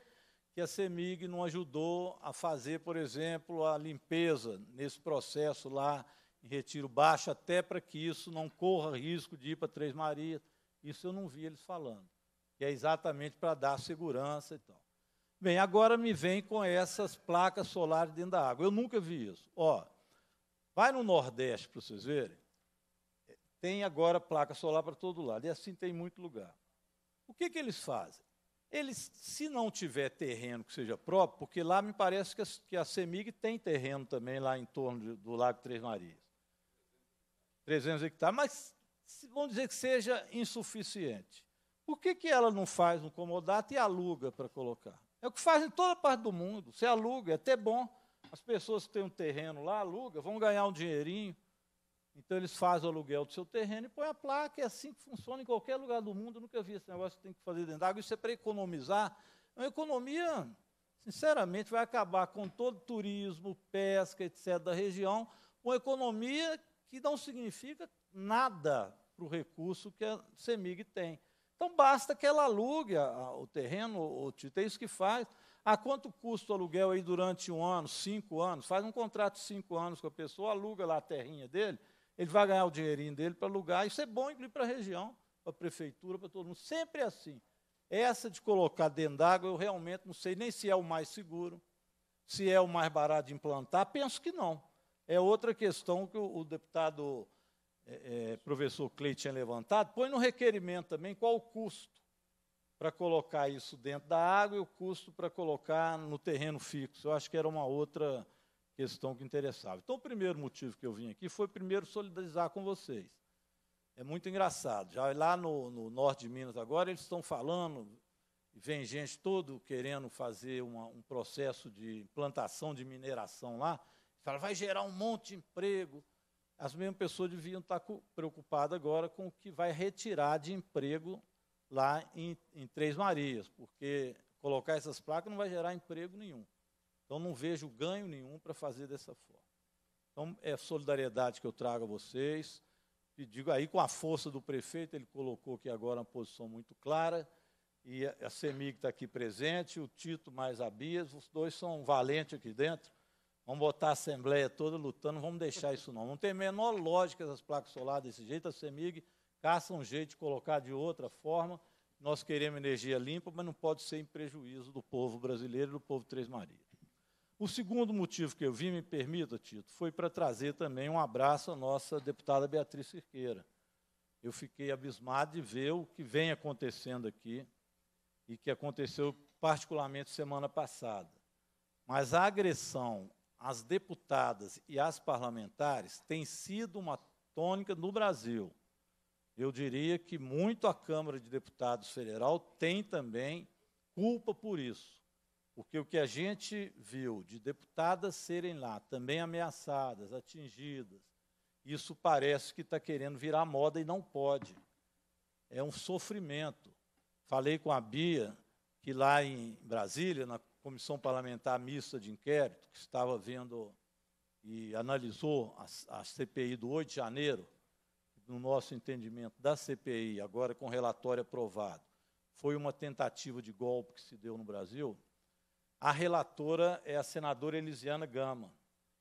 [SPEAKER 17] que a CEMIG não ajudou a fazer, por exemplo, a limpeza nesse processo lá em Retiro Baixo, até para que isso não corra risco de ir para Três Marias? Isso eu não vi eles falando. Que é exatamente para dar segurança e tal. Bem, agora me vem com essas placas solares dentro da água. Eu nunca vi isso. Ó, vai no Nordeste para vocês verem. Tem agora placa solar para todo lado. E assim tem muito lugar. O que, que eles fazem? Eles, se não tiver terreno que seja próprio, porque lá me parece que a, que a CEMIG tem terreno também, lá em torno de, do Lago Três Marias. 300 hectares, mas vamos dizer que seja insuficiente. Por que, que ela não faz um comodato e aluga para colocar? É o que fazem em toda parte do mundo. Você aluga, é até bom. As pessoas que têm um terreno lá, alugam, vão ganhar um dinheirinho. Então eles fazem o aluguel do seu terreno e põem a placa. É assim que funciona em qualquer lugar do mundo. Eu nunca vi esse negócio que tem que fazer dentro d'água. Isso é para economizar. É uma economia, sinceramente, vai acabar com todo o turismo, pesca, etc., da região. Uma economia que não significa nada para o recurso que a CEMIG tem. Então basta que ela alugue a, a, o terreno, o título, é isso que faz. A ah, quanto custa o aluguel aí durante um ano, cinco anos? Faz um contrato de cinco anos com a pessoa, aluga lá a terrinha dele, ele vai ganhar o dinheirinho dele para alugar. Isso é bom, inclusive para a região, para a prefeitura, para todo mundo. Sempre é assim. Essa de colocar dentro d'água, eu realmente não sei nem se é o mais seguro, se é o mais barato de implantar. Penso que não. É outra questão que o, o deputado é, é, professor Clay tinha levantado, põe no requerimento também qual o custo para colocar isso dentro da água e o custo para colocar no terreno fixo. Eu acho que era uma outra questão que interessava. Então, o primeiro motivo que eu vim aqui foi, primeiro, solidarizar com vocês. É muito engraçado. Já lá no, no norte de Minas, agora, eles estão falando, vem gente todo querendo fazer uma, um processo de implantação de mineração lá. Fala, vai gerar um monte de emprego, as mesmas pessoas deviam estar preocupadas agora com o que vai retirar de emprego lá em, em Três Marias, porque colocar essas placas não vai gerar emprego nenhum. Então, não vejo ganho nenhum para fazer dessa forma. Então, é solidariedade que eu trago a vocês. E digo aí, com a força do prefeito, ele colocou aqui agora uma posição muito clara, e a, a CEMIG está aqui presente, o Tito mais a Bias, os dois são valentes aqui dentro. Vamos botar a Assembleia toda lutando, vamos deixar isso não. Não tem a menor lógica essas placas solares desse jeito. A CEMIG caça um jeito de colocar de outra forma. Nós queremos energia limpa, mas não pode ser em prejuízo do povo brasileiro e do povo Três Marias. O segundo motivo que eu vim, me permita, Tito, foi para trazer também um abraço à nossa deputada Beatriz Cirqueira. Eu fiquei abismado de ver o que vem acontecendo aqui e que aconteceu particularmente semana passada. Mas a agressão as deputadas e as parlamentares tem sido uma tônica no Brasil. Eu diria que muito a Câmara de Deputados Federal tem também culpa por isso. Porque o que a gente viu de deputadas serem lá também ameaçadas, atingidas, isso parece que está querendo virar moda e não pode. É um sofrimento. Falei com a Bia que lá em Brasília, na comissão parlamentar mista de inquérito, que estava vendo e analisou a, a CPI do 8 de janeiro, no nosso entendimento da CPI, agora com relatório aprovado, foi uma tentativa de golpe que se deu no Brasil, a relatora é a senadora Elisiana Gama.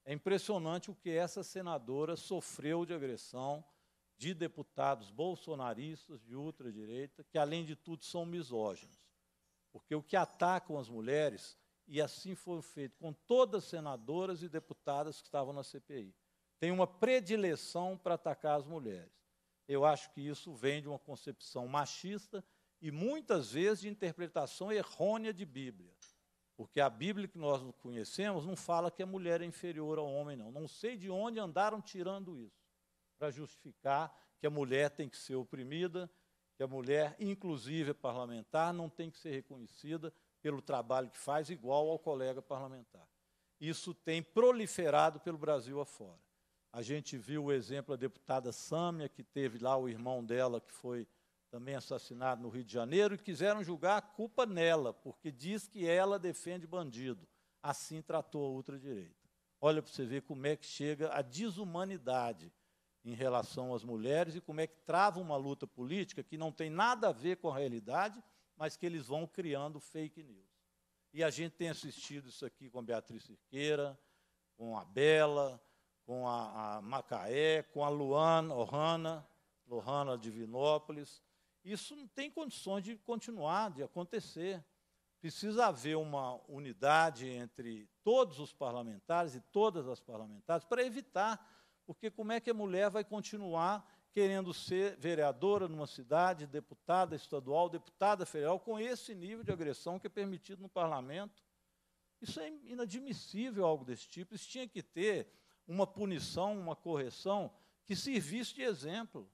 [SPEAKER 17] É impressionante o que essa senadora sofreu de agressão de deputados bolsonaristas de ultradireita, que, além de tudo, são misóginos. Porque o que atacam as mulheres, e assim foi feito com todas as senadoras e deputadas que estavam na CPI, tem uma predileção para atacar as mulheres. Eu acho que isso vem de uma concepção machista e muitas vezes de interpretação errônea de Bíblia. Porque a Bíblia que nós conhecemos não fala que a mulher é inferior ao homem, não. Não sei de onde andaram tirando isso, para justificar que a mulher tem que ser oprimida, que a mulher, inclusive parlamentar, não tem que ser reconhecida pelo trabalho que faz, igual ao colega parlamentar. Isso tem proliferado pelo Brasil afora. A gente viu o exemplo da deputada Sâmia, que teve lá o irmão dela, que foi também assassinado no Rio de Janeiro, e quiseram julgar a culpa nela, porque diz que ela defende bandido. Assim tratou a ultradireita. Olha para você ver como é que chega a desumanidade em relação às mulheres e como é que trava uma luta política que não tem nada a ver com a realidade, mas que eles vão criando fake news. E a gente tem assistido isso aqui com a Beatriz Cerqueira, com a Bela, com a, a Macaé, com a Luana, Ohana, Lohana Divinópolis. Isso não tem condições de continuar, de acontecer. Precisa haver uma unidade entre todos os parlamentares e todas as parlamentares para evitar porque como é que a mulher vai continuar querendo ser vereadora numa cidade, deputada estadual, deputada federal, com esse nível de agressão que é permitido no parlamento? Isso é inadmissível algo desse tipo. Isso tinha que ter uma punição, uma correção que servisse de exemplo.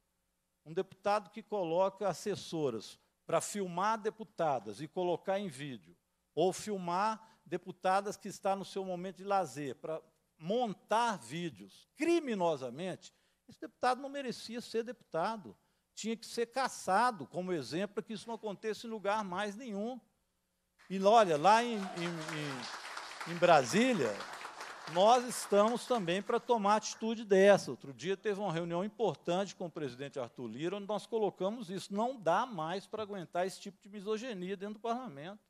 [SPEAKER 17] Um deputado que coloca assessoras para filmar deputadas e colocar em vídeo, ou filmar deputadas que está no seu momento de lazer para montar vídeos criminosamente, esse deputado não merecia ser deputado. Tinha que ser caçado, como exemplo, para que isso não aconteça em lugar mais nenhum. E olha, lá em, em, em, em Brasília, nós estamos também para tomar atitude dessa. Outro dia teve uma reunião importante com o presidente Arthur Lira, onde nós colocamos isso. Não dá mais para aguentar esse tipo de misoginia dentro do parlamento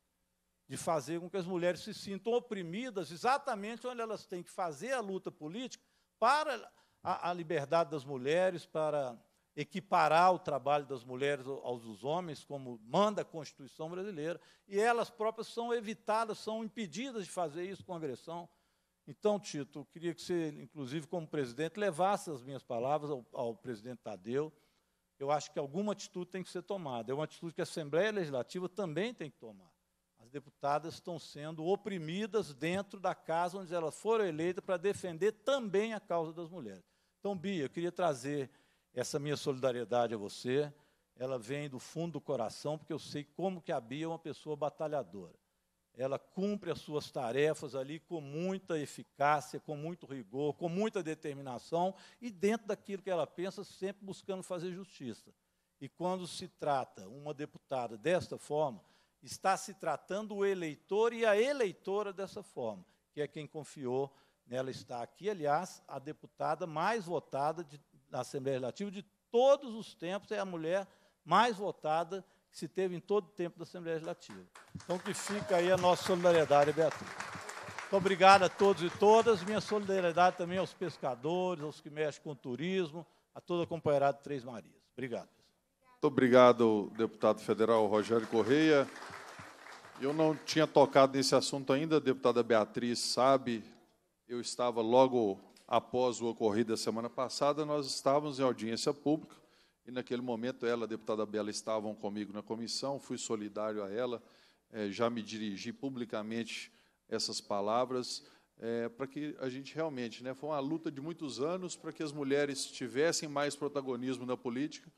[SPEAKER 17] de fazer com que as mulheres se sintam oprimidas exatamente onde elas têm que fazer a luta política para a, a liberdade das mulheres, para equiparar o trabalho das mulheres aos dos homens, como manda a Constituição brasileira, e elas próprias são evitadas, são impedidas de fazer isso com agressão. Então, Tito, eu queria que você, inclusive, como presidente, levasse as minhas palavras ao, ao presidente Tadeu. Eu acho que alguma atitude tem que ser tomada. É uma atitude que a Assembleia Legislativa também tem que tomar. As deputadas estão sendo oprimidas dentro da casa onde elas foram eleitas para defender também a causa das mulheres. Então, Bia, eu queria trazer essa minha solidariedade a você. Ela vem do fundo do coração, porque eu sei como que a Bia é uma pessoa batalhadora. Ela cumpre as suas tarefas ali com muita eficácia, com muito rigor, com muita determinação e dentro daquilo que ela pensa, sempre buscando fazer justiça. E quando se trata uma deputada desta forma, está se tratando o eleitor e a eleitora dessa forma, que é quem confiou nela está aqui, aliás, a deputada mais votada de, na Assembleia Legislativa de todos os tempos, é a mulher mais votada que se teve em todo o tempo da Assembleia Legislativa. Então, que fica aí a nossa solidariedade, Beatriz. Muito obrigado a todos e todas. Minha solidariedade também aos pescadores, aos que mexem com o turismo, a toda a companheirada de Três Marias. Obrigado.
[SPEAKER 1] Muito obrigado, deputado federal Rogério Correia. Eu não tinha tocado nesse assunto ainda, deputada Beatriz sabe, eu estava logo após o ocorrido da semana passada, nós estávamos em audiência pública e naquele momento ela, a deputada Bela, estavam comigo na comissão, fui solidário a ela, eh, já me dirigi publicamente essas palavras, eh, para que a gente realmente, né, foi uma luta de muitos anos para que as mulheres tivessem mais protagonismo na política,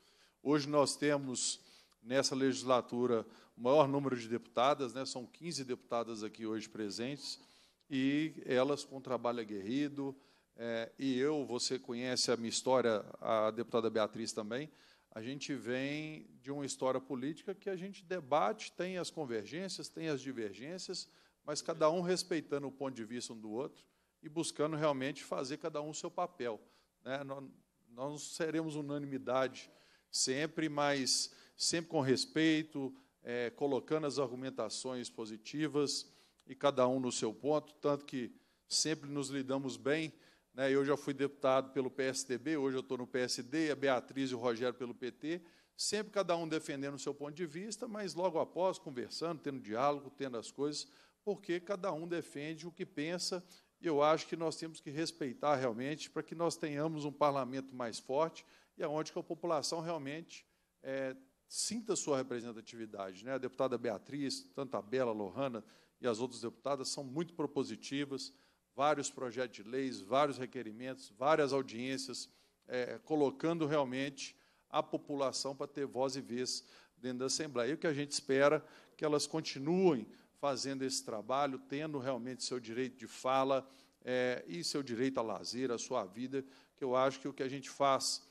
[SPEAKER 1] Hoje nós temos nessa legislatura o maior número de deputadas, né? são 15 deputadas aqui hoje presentes, e elas com trabalho aguerrido. É, e eu, você conhece a minha história, a deputada Beatriz também, a gente vem de uma história política que a gente debate, tem as convergências, tem as divergências, mas cada um respeitando o ponto de vista um do outro e buscando realmente fazer cada um o seu papel. Né? Nós, nós seremos unanimidade sempre, mas sempre com respeito, é, colocando as argumentações positivas e cada um no seu ponto, tanto que sempre nos lidamos bem. Né? Eu já fui deputado pelo PSDB, hoje eu estou no PSD, a Beatriz e o Rogério pelo PT, sempre cada um defendendo o seu ponto de vista, mas logo após conversando, tendo diálogo, tendo as coisas, porque cada um defende o que pensa. E eu acho que nós temos que respeitar realmente para que nós tenhamos um parlamento mais forte, e aonde é que a população realmente é, sinta sua representatividade. Né? A deputada Beatriz, tanto a Bela, a Lohana e as outras deputadas são muito propositivas, vários projetos de leis, vários requerimentos, várias audiências, é, colocando realmente a população para ter voz e vez dentro da Assembleia. E o que a gente espera que elas continuem fazendo esse trabalho, tendo realmente seu direito de fala é, e seu direito a lazer, a sua vida, que eu acho que o que a gente faz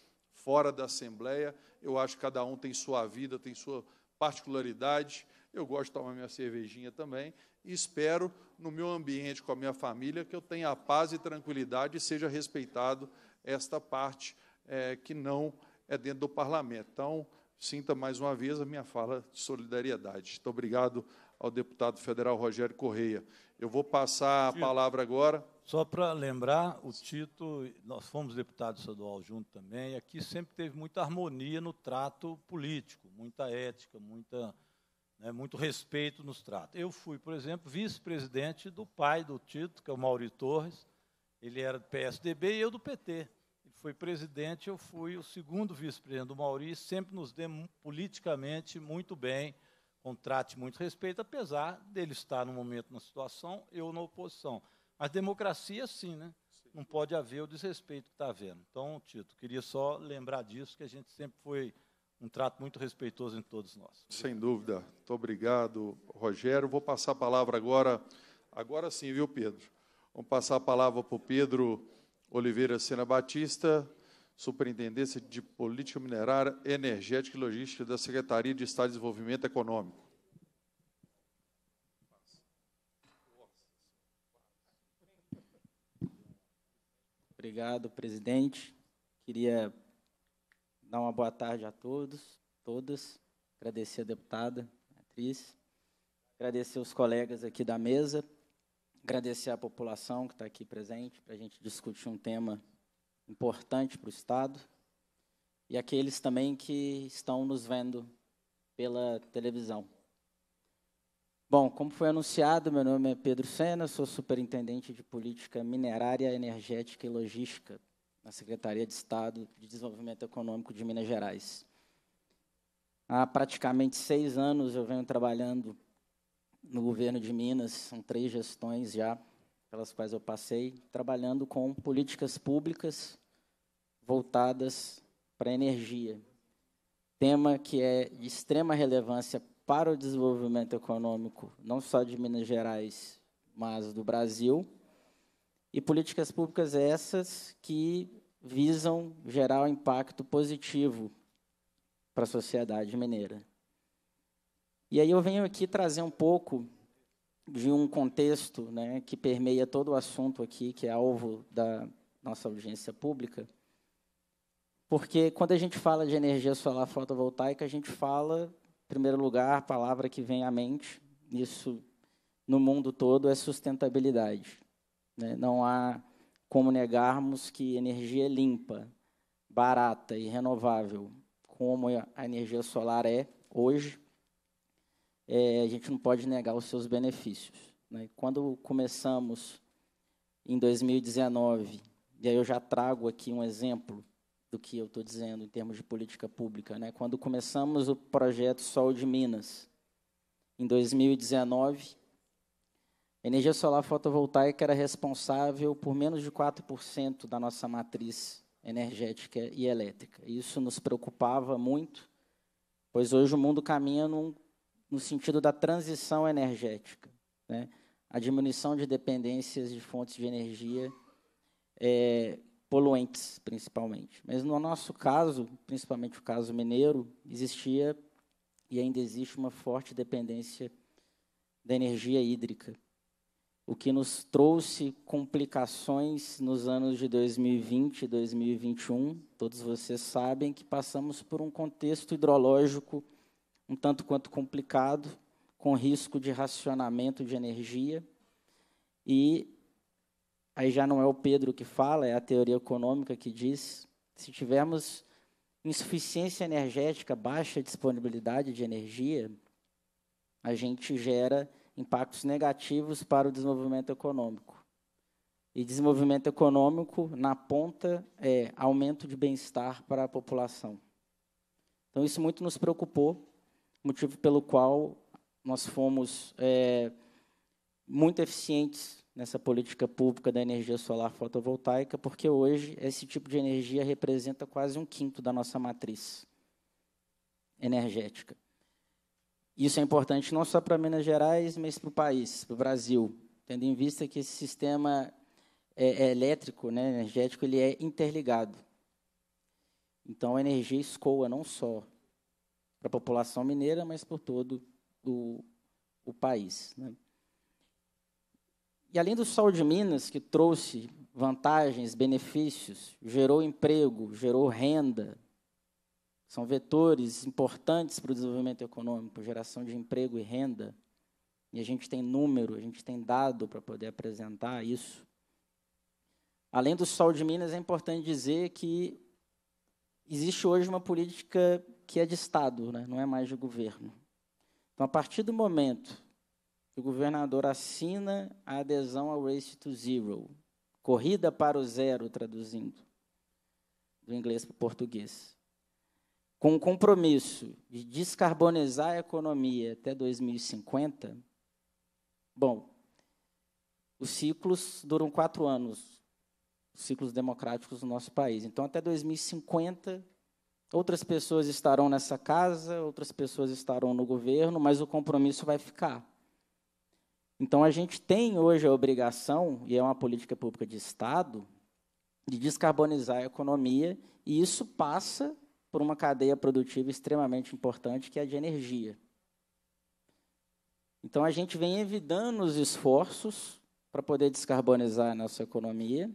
[SPEAKER 1] fora da Assembleia. Eu acho que cada um tem sua vida, tem sua particularidade. Eu gosto de tomar minha cervejinha também e espero, no meu ambiente com a minha família, que eu tenha paz e tranquilidade e seja respeitado esta parte é, que não é dentro do parlamento. Então, sinta mais uma vez a minha fala de solidariedade. Muito obrigado ao deputado federal Rogério Correia. Eu vou passar a palavra agora.
[SPEAKER 17] Só para lembrar, o Tito, nós fomos deputados estadual junto também, e aqui sempre teve muita harmonia no trato político, muita ética, muita, né, muito respeito nos tratos. Eu fui, por exemplo, vice-presidente do pai do Tito, que é o Maurício Torres, ele era do PSDB e eu do PT. Ele foi presidente, eu fui o segundo vice-presidente do Maurício, sempre nos deu politicamente muito bem, contrate muito respeito, apesar dele estar no momento na situação, eu na oposição. Mas democracia, sim, né? Não pode haver o desrespeito que está havendo. Então, Tito, queria só lembrar disso, que a gente sempre foi um trato muito respeitoso em todos nós.
[SPEAKER 1] Sem dúvida. Muito obrigado, Rogério. Vou passar a palavra agora, agora sim, viu, Pedro? Vamos passar a palavra para o Pedro Oliveira Sena Batista, Superintendência de Política Minerária, Energética e Logística da Secretaria de Estado de Desenvolvimento Econômico.
[SPEAKER 18] Obrigado, presidente. Queria dar uma boa tarde a todos, todas. Agradecer a deputada, a atriz. Agradecer os colegas aqui da mesa. Agradecer a população que está aqui presente para a gente discutir um tema importante para o Estado. E aqueles também que estão nos vendo pela televisão. Bom, como foi anunciado, meu nome é Pedro Sena, sou superintendente de Política Minerária, Energética e Logística na Secretaria de Estado de Desenvolvimento Econômico de Minas Gerais. Há praticamente seis anos eu venho trabalhando no governo de Minas, são três gestões já pelas quais eu passei, trabalhando com políticas públicas voltadas para a energia, tema que é de extrema relevância para o desenvolvimento econômico, não só de Minas Gerais, mas do Brasil. E políticas públicas essas que visam gerar um impacto positivo para a sociedade mineira. E aí eu venho aqui trazer um pouco de um contexto né, que permeia todo o assunto aqui, que é alvo da nossa audiência pública, porque quando a gente fala de energia solar fotovoltaica, a gente fala primeiro lugar, a palavra que vem à mente, isso no mundo todo, é sustentabilidade. Né? Não há como negarmos que energia é limpa, barata e renovável, como a energia solar é hoje, é, a gente não pode negar os seus benefícios. Né? Quando começamos em 2019, e aí eu já trago aqui um exemplo do que eu estou dizendo em termos de política pública. Né? Quando começamos o projeto Sol de Minas, em 2019, a energia solar fotovoltaica era responsável por menos de 4% da nossa matriz energética e elétrica. Isso nos preocupava muito, pois hoje o mundo caminha num, no sentido da transição energética. Né? A diminuição de dependências de fontes de energia é, poluentes, principalmente. Mas no nosso caso, principalmente o caso mineiro, existia e ainda existe uma forte dependência da energia hídrica, o que nos trouxe complicações nos anos de 2020 e 2021. Todos vocês sabem que passamos por um contexto hidrológico um tanto quanto complicado, com risco de racionamento de energia e Aí já não é o Pedro que fala, é a teoria econômica que diz: se tivermos insuficiência energética, baixa disponibilidade de energia, a gente gera impactos negativos para o desenvolvimento econômico. E desenvolvimento econômico, na ponta, é aumento de bem-estar para a população. Então, isso muito nos preocupou, motivo pelo qual nós fomos é, muito eficientes nessa política pública da energia solar fotovoltaica, porque hoje esse tipo de energia representa quase um quinto da nossa matriz energética. Isso é importante não só para Minas Gerais, mas para o país, para o Brasil, tendo em vista que esse sistema é, é elétrico, né, energético, ele é interligado. Então, a energia escoa não só para a população mineira, mas por todo o, o país. Né? E além do Sol de Minas, que trouxe vantagens, benefícios, gerou emprego, gerou renda, são vetores importantes para o desenvolvimento econômico, geração de emprego e renda. E a gente tem número, a gente tem dado para poder apresentar isso. Além do Sol de Minas, é importante dizer que existe hoje uma política que é de Estado, né? não é mais de governo. Então, a partir do momento o governador assina a adesão ao Race to Zero, corrida para o zero, traduzindo do inglês para o português, com o compromisso de descarbonizar a economia até 2050. Bom, os ciclos duram quatro anos, os ciclos democráticos no nosso país. Então, até 2050, outras pessoas estarão nessa casa, outras pessoas estarão no governo, mas o compromisso vai ficar. Então, a gente tem hoje a obrigação, e é uma política pública de Estado, de descarbonizar a economia, e isso passa por uma cadeia produtiva extremamente importante, que é a de energia. Então, a gente vem evitando os esforços para poder descarbonizar a nossa economia,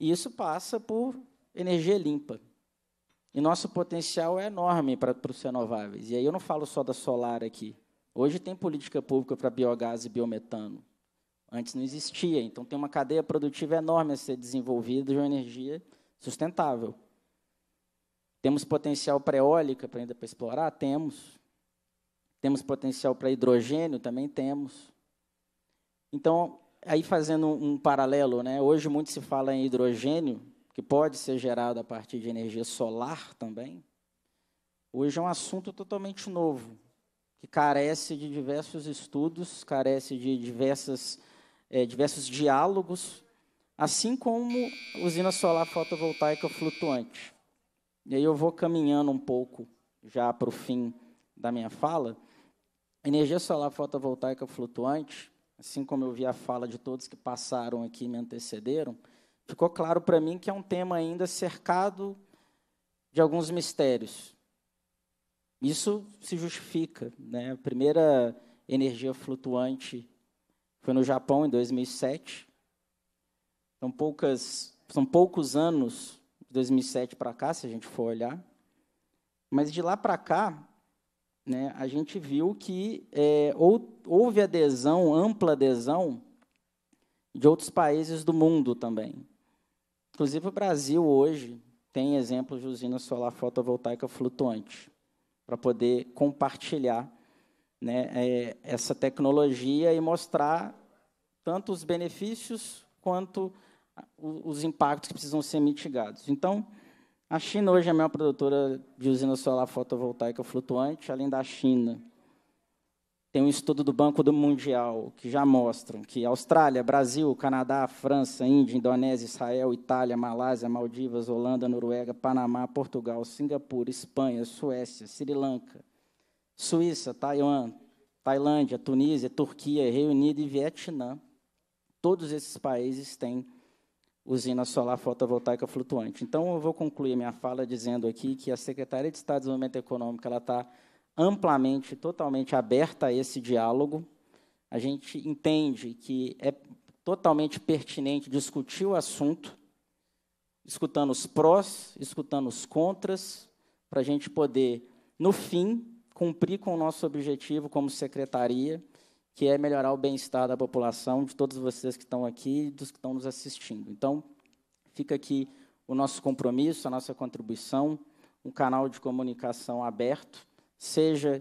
[SPEAKER 18] e isso passa por energia limpa. E nosso potencial é enorme para os renováveis. E aí eu não falo só da solar aqui, Hoje tem política pública para biogás e biometano. Antes não existia. Então tem uma cadeia produtiva enorme a ser desenvolvida de uma energia sustentável. Temos potencial para eólica para ainda para explorar? Temos. Temos potencial para hidrogênio? Também temos. Então, aí fazendo um paralelo, né? hoje muito se fala em hidrogênio, que pode ser gerado a partir de energia solar também. Hoje é um assunto totalmente novo que carece de diversos estudos, carece de diversas, é, diversos diálogos, assim como usina solar fotovoltaica flutuante. E aí eu vou caminhando um pouco já para o fim da minha fala. Energia solar fotovoltaica flutuante, assim como eu vi a fala de todos que passaram aqui e me antecederam, ficou claro para mim que é um tema ainda cercado de alguns mistérios. Isso se justifica. Né? A primeira energia flutuante foi no Japão, em 2007. São, poucas, são poucos anos, de 2007 para cá, se a gente for olhar. Mas de lá para cá, né, a gente viu que é, houve adesão, ampla adesão, de outros países do mundo também. Inclusive, o Brasil hoje tem exemplos de usina solar fotovoltaica flutuante para poder compartilhar né, é, essa tecnologia e mostrar tanto os benefícios quanto os impactos que precisam ser mitigados. Então, a China hoje é a maior produtora de usina solar fotovoltaica flutuante, além da China, tem um estudo do Banco do Mundial que já mostram que Austrália, Brasil, Canadá, França, Índia, Indonésia, Israel, Itália, Malásia, Maldivas, Holanda, Noruega, Panamá, Portugal, Singapura, Espanha, Suécia, Sri Lanka, Suíça, Taiwan, Tailândia, Tunísia, Turquia, Reino Unido e Vietnã. Todos esses países têm usina solar fotovoltaica flutuante. Então, eu vou concluir minha fala dizendo aqui que a Secretaria de Estado de Desenvolvimento Econômico está amplamente, totalmente aberta a esse diálogo. A gente entende que é totalmente pertinente discutir o assunto, escutando os prós, escutando os contras, para a gente poder, no fim, cumprir com o nosso objetivo como secretaria, que é melhorar o bem-estar da população, de todos vocês que estão aqui e dos que estão nos assistindo. Então, fica aqui o nosso compromisso, a nossa contribuição, um canal de comunicação aberto seja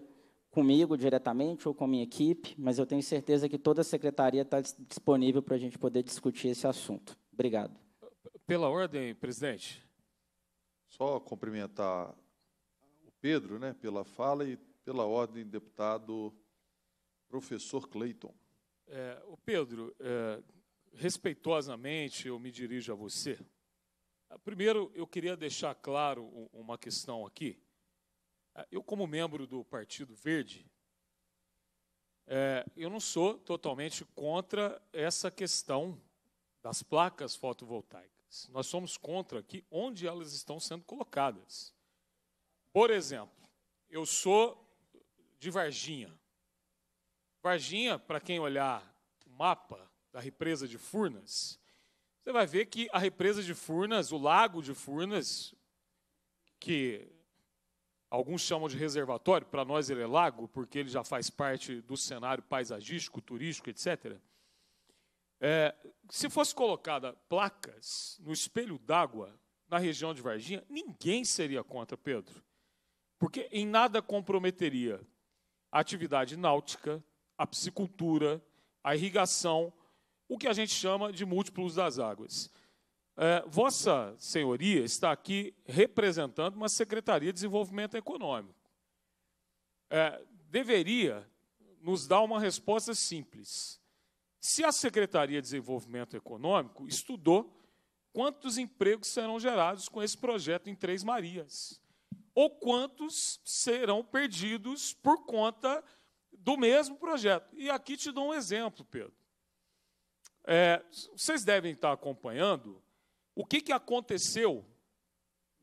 [SPEAKER 18] comigo diretamente ou com minha equipe, mas eu tenho certeza que toda a secretaria está disponível para a gente poder discutir esse assunto. Obrigado.
[SPEAKER 9] Pela ordem, presidente.
[SPEAKER 1] Só cumprimentar o Pedro, né, pela fala e pela ordem, deputado professor Clayton.
[SPEAKER 9] É, o Pedro, é, respeitosamente eu me dirijo a você. Primeiro, eu queria deixar claro uma questão aqui. Ah, eu, como membro do Partido Verde, é, eu não sou totalmente contra essa questão das placas fotovoltaicas. Nós somos contra aqui onde elas estão sendo colocadas. Por exemplo, eu sou de Varginha. Varginha, para quem olhar o mapa da represa de Furnas, você vai ver que a represa de Furnas, o lago de Furnas, que Alguns chamam de reservatório, para nós ele é lago, porque ele já faz parte do cenário paisagístico, turístico, etc. É, se fosse colocada placas no espelho d'água na região de Varginha, ninguém seria contra, Pedro. Porque em nada comprometeria a atividade náutica, a piscicultura, a irrigação, o que a gente chama de múltiplos das águas. É, vossa senhoria está aqui representando uma Secretaria de Desenvolvimento Econômico. É, deveria nos dar uma resposta simples. Se a Secretaria de Desenvolvimento Econômico estudou quantos empregos serão gerados com esse projeto em Três Marias, ou quantos serão perdidos por conta do mesmo projeto. E aqui te dou um exemplo, Pedro. É, vocês devem estar acompanhando o que, que aconteceu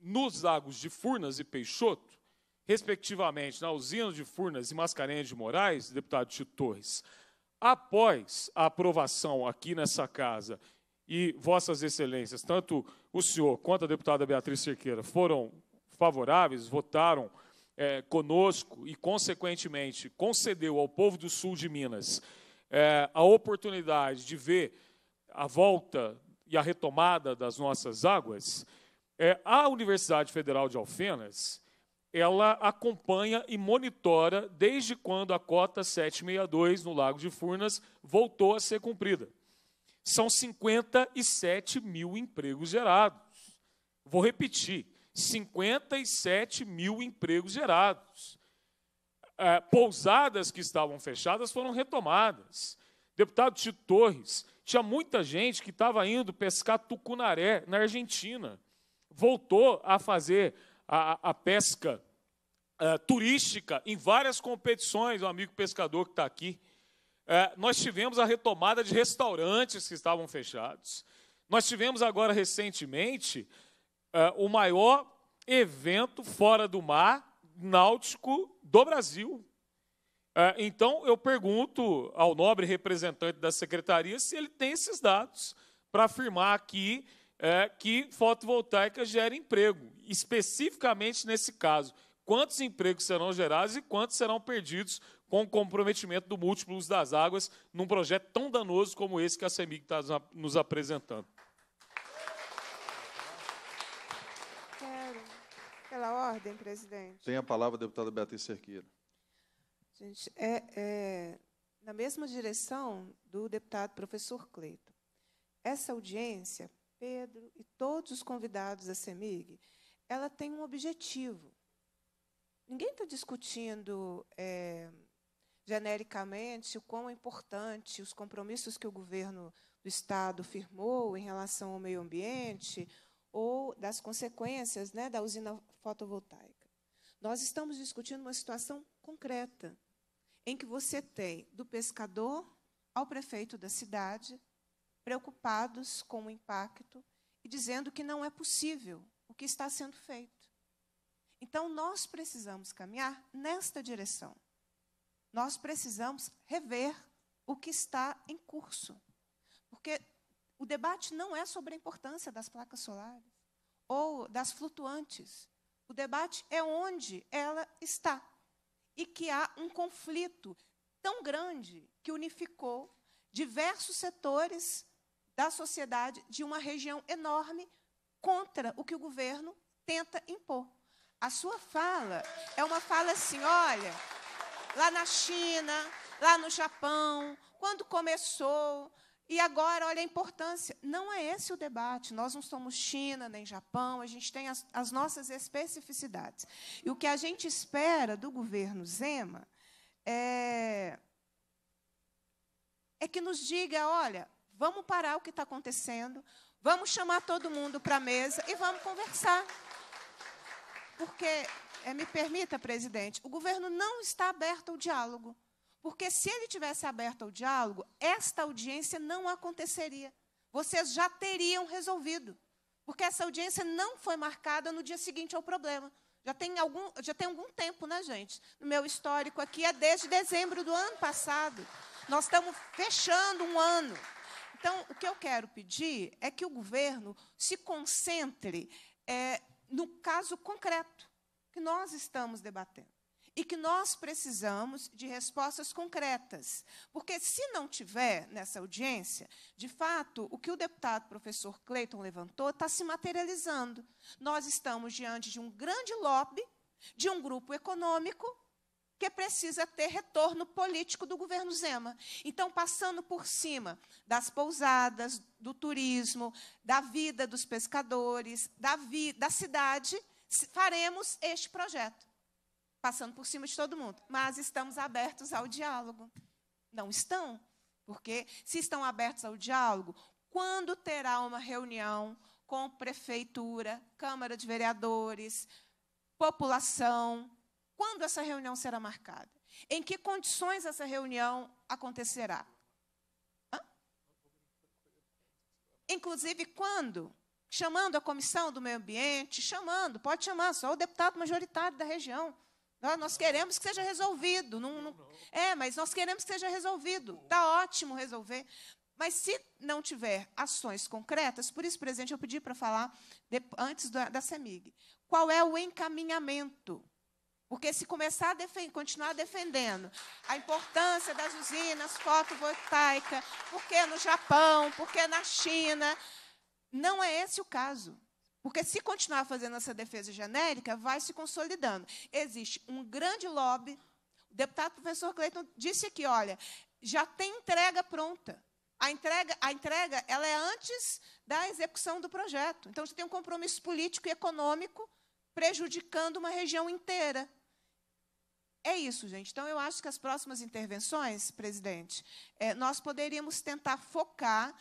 [SPEAKER 9] nos lagos de Furnas e Peixoto, respectivamente na usina de Furnas e Mascarenhas de Moraes, deputado Tito Torres, após a aprovação aqui nessa casa e vossas excelências, tanto o senhor quanto a deputada Beatriz Cerqueira, foram favoráveis, votaram é, conosco e, consequentemente, concedeu ao povo do sul de Minas é, a oportunidade de ver a volta e a retomada das nossas águas, é, a Universidade Federal de Alfenas, ela acompanha e monitora desde quando a cota 762 no Lago de Furnas voltou a ser cumprida. São 57 mil empregos gerados. Vou repetir: 57 mil empregos gerados. É, pousadas que estavam fechadas foram retomadas. Deputado Tito Torres tinha muita gente que estava indo pescar tucunaré na Argentina. Voltou a fazer a, a pesca eh, turística em várias competições, um amigo pescador que está aqui. Eh, nós tivemos a retomada de restaurantes que estavam fechados. Nós tivemos agora recentemente eh, o maior evento fora do mar náutico do Brasil. Ah, então, eu pergunto ao nobre representante da secretaria se ele tem esses dados para afirmar aqui é, que fotovoltaica gera emprego, especificamente nesse caso. Quantos empregos serão gerados e quantos serão perdidos com o comprometimento do uso das águas num projeto tão danoso como esse que a CEMIG está nos apresentando?
[SPEAKER 3] Quero. Pela ordem, presidente.
[SPEAKER 9] Tem a palavra a deputada Beatriz Cerqueira.
[SPEAKER 3] Gente, é, é na mesma direção do deputado professor Cleito. Essa audiência, Pedro e todos os convidados da CEMIG, ela tem um objetivo. Ninguém está discutindo é, genericamente o quão importante os compromissos que o governo do Estado firmou em relação ao meio ambiente ou das consequências né, da usina fotovoltaica. Nós estamos discutindo uma situação concreta em que você tem do pescador ao prefeito da cidade preocupados com o impacto e dizendo que não é possível o que está sendo feito. Então, nós precisamos caminhar nesta direção. Nós precisamos rever o que está em curso. Porque o debate não é sobre a importância das placas solares ou das flutuantes. O debate é onde ela está e que há um conflito tão grande que unificou diversos setores da sociedade de uma região enorme contra o que o governo tenta impor. A sua fala é uma fala assim, olha, lá na China, lá no Japão, quando começou, e agora, olha a importância. Não é esse o debate. Nós não somos China nem Japão, a gente tem as, as nossas especificidades. E o que a gente espera do governo Zema é, é que nos diga: olha, vamos parar o que está acontecendo, vamos chamar todo mundo para a mesa e vamos conversar. Porque, é, me permita, presidente, o governo não está aberto ao diálogo. Porque se ele tivesse aberto ao diálogo, esta audiência não aconteceria. Vocês já teriam resolvido. Porque essa audiência não foi marcada no dia seguinte ao problema. Já tem algum, já tem algum tempo, né, gente? No meu histórico aqui é desde dezembro do ano passado. Nós estamos fechando um ano. Então, o que eu quero pedir é que o governo se concentre é, no caso concreto que nós estamos debatendo e que nós precisamos de respostas concretas. Porque se não tiver nessa audiência, de fato, o que o deputado professor Cleiton levantou está se materializando. Nós estamos diante de um grande lobby, de um grupo econômico que precisa ter retorno político do governo Zema. Então, passando por cima das pousadas, do turismo, da vida dos pescadores, da, vi da cidade, faremos este projeto passando por cima de todo mundo, mas estamos abertos ao diálogo. Não estão, porque se estão abertos ao diálogo, quando terá uma reunião com prefeitura, Câmara de Vereadores, população? Quando essa reunião será marcada? Em que condições essa reunião acontecerá? Hã? Inclusive, quando? Chamando a comissão do meio ambiente, chamando, pode chamar só o deputado majoritário da região. Nós, queremos que seja resolvido. Não, não, é, mas nós queremos que seja resolvido. Está ótimo resolver. Mas se não tiver ações concretas, por isso, presidente, eu pedi para falar de, antes da, da CEMIG. Qual é o encaminhamento? Porque se começar a continuar defendendo a importância das usinas fotovoltaicas, porque no Japão, porque na China, não é esse o caso. Porque se continuar fazendo essa defesa genérica, vai se consolidando. Existe um grande lobby. O deputado professor Cleiton disse aqui, olha, já tem entrega pronta. A entrega, a entrega ela é antes da execução do projeto. Então, você tem um compromisso político e econômico prejudicando uma região inteira. É isso, gente. Então, eu acho que as próximas intervenções, presidente, é, nós poderíamos tentar focar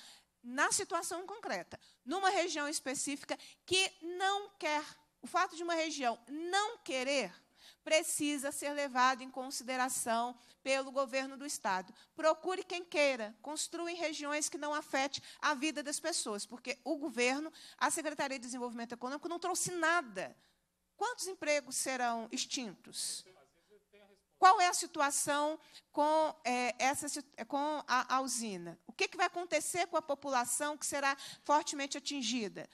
[SPEAKER 3] na situação concreta, numa região específica que não quer. O fato de uma região não querer precisa ser levado em consideração pelo governo do Estado. Procure quem queira, construa em regiões que não afete a vida das pessoas, porque o governo, a Secretaria de Desenvolvimento Econômico, não trouxe nada. Quantos empregos serão extintos? Qual é a situação com, é, essa, é, com a, a usina? O que, que vai acontecer com a população que será fortemente atingida?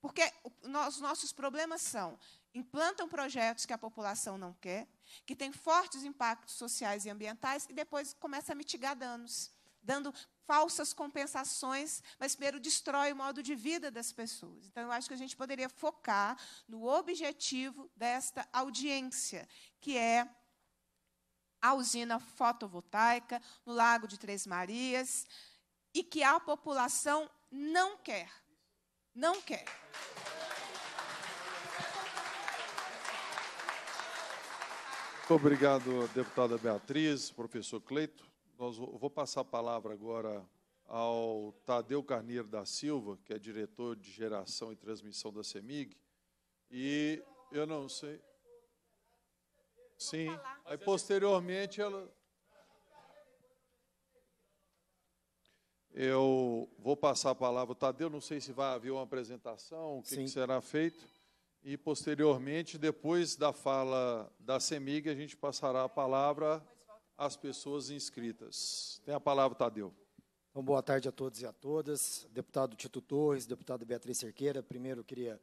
[SPEAKER 3] Porque os nossos problemas são: implantam projetos que a população não quer, que têm fortes impactos sociais e ambientais, e depois começa a mitigar danos, dando falsas compensações, mas primeiro destrói o modo de vida das pessoas. Então, eu acho que a gente poderia focar no objetivo desta audiência, que é a usina fotovoltaica no Lago de Três Marias e que a população não quer. Não quer.
[SPEAKER 1] Muito obrigado, deputada Beatriz, professor Cleito. Nós, vou passar a palavra agora ao Tadeu Carneiro da Silva, que é diretor de geração e transmissão da CEMIG. E eu não sei. Sim. Falar. Aí posteriormente ela. Eu vou passar a palavra ao Tadeu, não sei se vai haver uma apresentação, o que, que será feito. E posteriormente, depois da fala da CEMIG, a gente passará a palavra às pessoas inscritas. Tem a palavra, Tadeu.
[SPEAKER 19] Então, boa tarde a todos e a todas. Deputado Tito Torres, deputada Beatriz Cerqueira, primeiro queria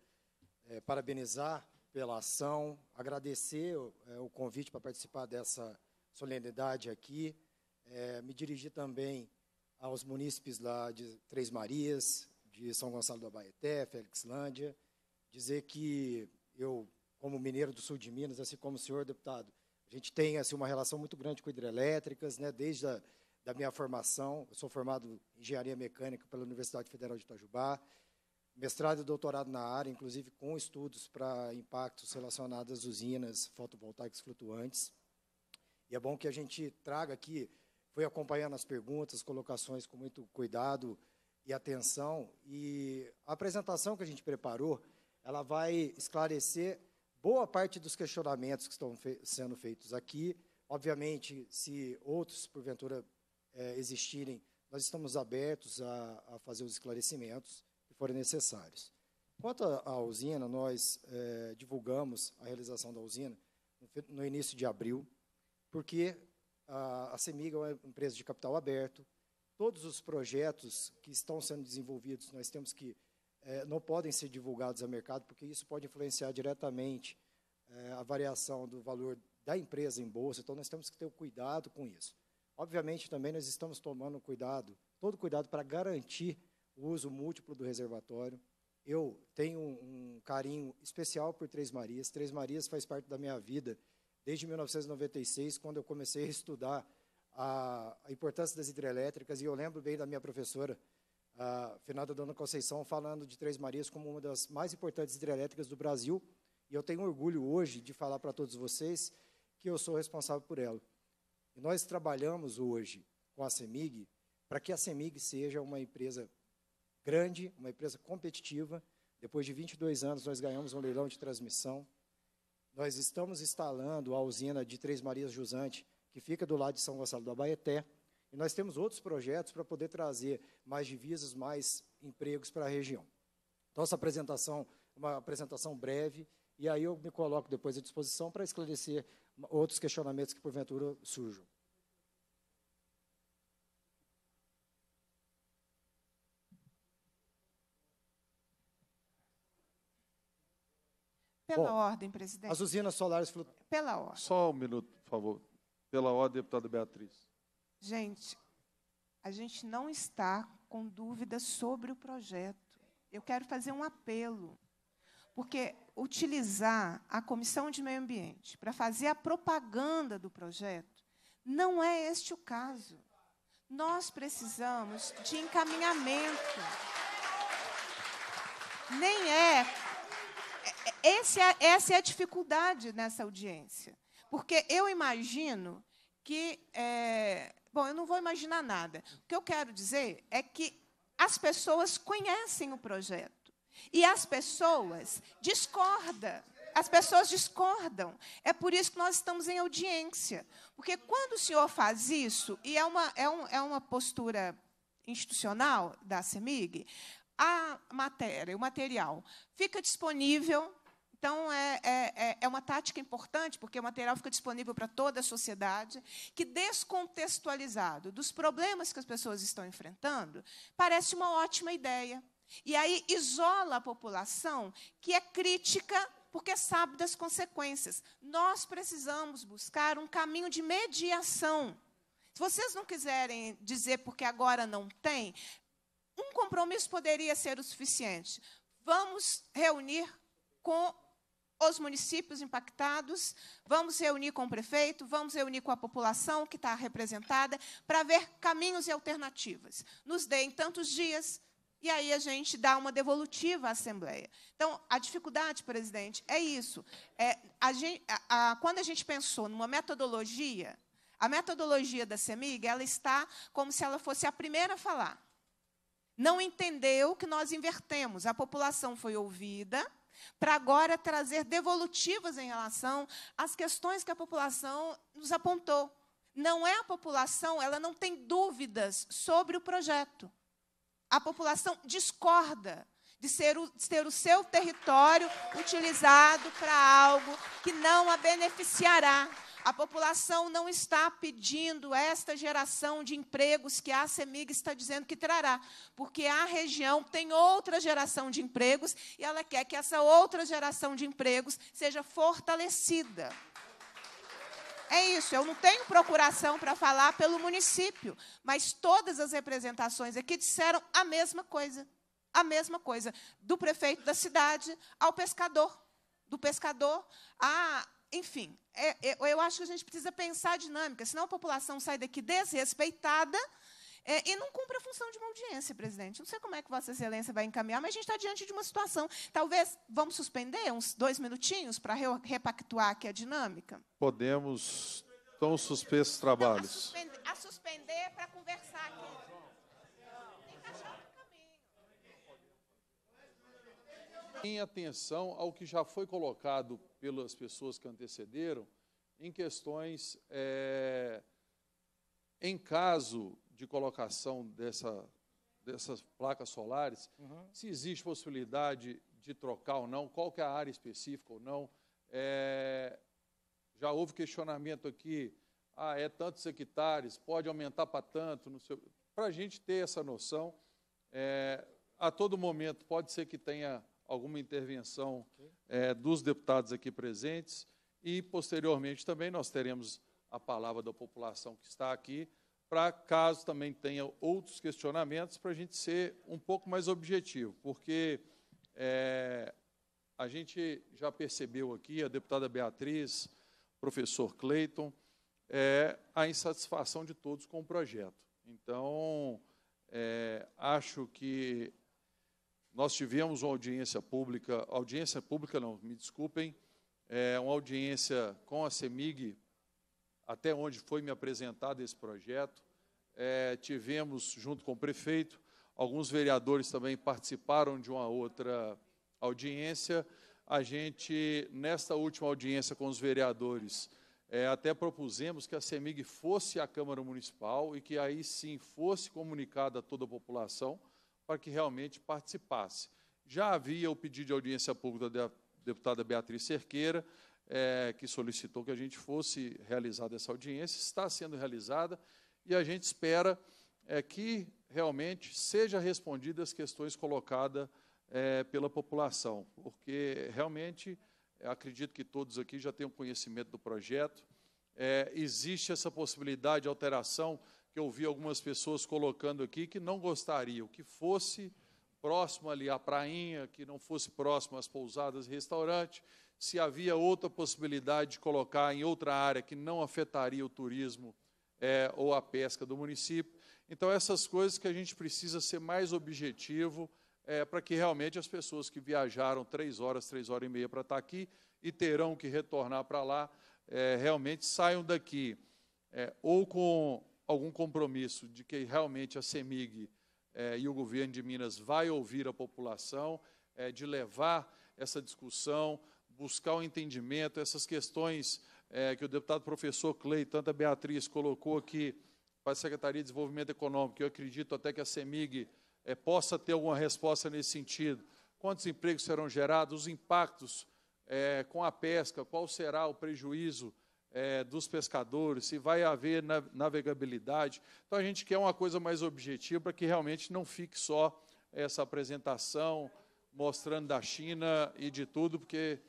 [SPEAKER 19] é, parabenizar pela ação, agradecer é, o convite para participar dessa solenidade aqui, é, me dirigir também aos munícipes lá de Três Marias, de São Gonçalo do Abaeté, Lândia, dizer que eu, como mineiro do sul de Minas, assim como o senhor deputado, a gente tem assim, uma relação muito grande com hidrelétricas, né, desde a da minha formação, eu sou formado em engenharia mecânica pela Universidade Federal de Itajubá, mestrado e doutorado na área, inclusive com estudos para impactos relacionados às usinas fotovoltaicas flutuantes. E é bom que a gente traga aqui, foi acompanhando as perguntas, colocações com muito cuidado e atenção, e a apresentação que a gente preparou, ela vai esclarecer boa parte dos questionamentos que estão fe sendo feitos aqui. Obviamente, se outros, porventura, é, existirem, nós estamos abertos a, a fazer os esclarecimentos forem necessários. Quanto à usina, nós é, divulgamos a realização da usina no início de abril, porque a, a CEMIG é uma empresa de capital aberto, todos os projetos que estão sendo desenvolvidos, nós temos que, é, não podem ser divulgados a mercado, porque isso pode influenciar diretamente é, a variação do valor da empresa em bolsa, então nós temos que ter o cuidado com isso. Obviamente, também nós estamos tomando cuidado, todo cuidado para garantir o uso múltiplo do reservatório. Eu tenho um, um carinho especial por Três Marias. Três Marias faz parte da minha vida desde 1996, quando eu comecei a estudar a, a importância das hidrelétricas. E eu lembro bem da minha professora, a finada Dona Conceição, falando de Três Marias como uma das mais importantes hidrelétricas do Brasil. E eu tenho orgulho hoje de falar para todos vocês que eu sou responsável por ela. E nós trabalhamos hoje com a CEMIG para que a CEMIG seja uma empresa grande, uma empresa competitiva. Depois de 22 anos, nós ganhamos um leilão de transmissão. Nós estamos instalando a usina de Três Marias Jusante, que fica do lado de São Gonçalo do Abaeté. E nós temos outros projetos para poder trazer mais divisas, mais empregos para a região. Nossa então, apresentação, uma apresentação breve, e aí eu me coloco depois à disposição para esclarecer outros questionamentos que porventura surjam.
[SPEAKER 3] Pela Bom, ordem, presidente. As usinas
[SPEAKER 1] solares flutuantes. Pela ordem. Só um minuto, por favor. Pela ordem, deputada Beatriz.
[SPEAKER 3] Gente, a gente não está com dúvidas sobre o projeto. Eu quero fazer um apelo, porque utilizar a Comissão de Meio Ambiente para fazer a propaganda do projeto não é este o caso. Nós precisamos de encaminhamento. Nem é é, essa é a dificuldade nessa audiência. Porque eu imagino que. É, bom, eu não vou imaginar nada. O que eu quero dizer é que as pessoas conhecem o projeto. E as pessoas discordam. As pessoas discordam. É por isso que nós estamos em audiência. Porque quando o senhor faz isso, e é uma, é um, é uma postura institucional da CEMIG, a matéria, o material, fica disponível. Então, é, é, é, é uma tática importante, porque o material fica disponível para toda a sociedade, que descontextualizado dos problemas que as pessoas estão enfrentando, parece uma ótima ideia. E aí isola a população que é crítica porque sabe das consequências. Nós precisamos buscar um caminho de mediação. Se vocês não quiserem dizer porque agora não tem, um compromisso poderia ser o suficiente. Vamos reunir com os municípios impactados, vamos reunir com o prefeito, vamos reunir com a população que está representada, para ver caminhos e alternativas. Nos deem tantos dias, e aí a gente dá uma devolutiva à Assembleia. Então, a dificuldade, presidente, é isso. É, a gente, a, a, quando a gente pensou numa metodologia, a metodologia da CEMIG ela está como se ela fosse a primeira a falar não entendeu que nós invertemos. A população foi ouvida para agora trazer devolutivas em relação às questões que a população nos apontou. Não é a população, ela não tem dúvidas sobre o projeto. A população discorda de, ser o, de ter o seu território utilizado para algo que não a beneficiará. A população não está pedindo esta geração de empregos que a CEMIG está dizendo que trará, porque a região tem outra geração de empregos e ela quer que essa outra geração de empregos seja fortalecida. É isso, eu não tenho procuração para falar pelo município, mas todas as representações aqui disseram a mesma coisa. A mesma coisa, do prefeito da cidade ao pescador, do pescador à enfim, é, é, eu acho que a gente precisa pensar a dinâmica, senão a população sai daqui desrespeitada é, e não cumpre a função de uma audiência, presidente. Não sei como é que Vossa Excelência vai encaminhar, mas a gente está diante de uma situação. Talvez vamos suspender uns dois minutinhos para re repactuar aqui a dinâmica?
[SPEAKER 1] Podemos. Estão suspensos os trabalhos.
[SPEAKER 3] Não, a, suspender, a suspender para conversar aqui. Tem que
[SPEAKER 20] achar
[SPEAKER 1] atenção ao que já foi colocado pelas pessoas que antecederam, em questões, é, em caso de colocação dessa, dessas placas solares, uhum. se existe possibilidade de trocar ou não, qual que é a área específica ou não. É, já houve questionamento aqui, ah, é tantos hectares, pode aumentar para tanto, para a gente ter essa noção, é, a todo momento pode ser que tenha alguma intervenção é, dos deputados aqui presentes e, posteriormente, também nós teremos a palavra da população que está aqui, para caso também tenha outros questionamentos, para a gente ser um pouco mais objetivo, porque é, a gente já percebeu aqui, a deputada Beatriz, professor Cleiton, é, a insatisfação de todos com o projeto. Então, é, acho que nós tivemos uma audiência pública, audiência pública não, me desculpem, é uma audiência com a CEMIG, até onde foi me apresentado esse projeto. É, tivemos, junto com o prefeito, alguns vereadores também participaram de uma outra audiência. A gente, nesta última audiência com os vereadores, é, até propusemos que a CEMIG fosse à Câmara Municipal e que aí sim fosse comunicada a toda a população para que realmente participasse. Já havia o pedido de audiência pública da deputada Beatriz Cerqueira, é, que solicitou que a gente fosse realizada essa audiência, está sendo realizada e a gente espera é, que realmente seja respondidas as questões colocadas é, pela população, porque realmente é, acredito que todos aqui já tenham conhecimento do projeto. É, existe essa possibilidade de alteração que eu vi algumas pessoas colocando aqui que não gostariam que fosse próximo ali à prainha, que não fosse próximo às pousadas e restaurantes, se havia outra possibilidade de colocar em outra área que não afetaria o turismo é, ou a pesca do município. Então, essas coisas que a gente precisa ser mais objetivo é, para que realmente as pessoas que viajaram três horas, três horas e meia para estar aqui e terão que retornar para lá, é, realmente saiam daqui é, ou com algum compromisso de que realmente a CEMIG eh, e o governo de Minas vai ouvir a população, eh, de levar essa discussão, buscar o um entendimento, essas questões eh, que o deputado professor Clay, tanto a Beatriz, colocou aqui para a Secretaria de Desenvolvimento Econômico, eu acredito até que a CEMIG possa ter alguma resposta nesse sentido. Quantos empregos serão gerados, os impactos com a pesca, qual será o prejuízo é, dos pescadores, se vai haver navegabilidade. Então a gente quer uma coisa mais objetiva para que realmente não fique só essa apresentação mostrando da China e de tudo, porque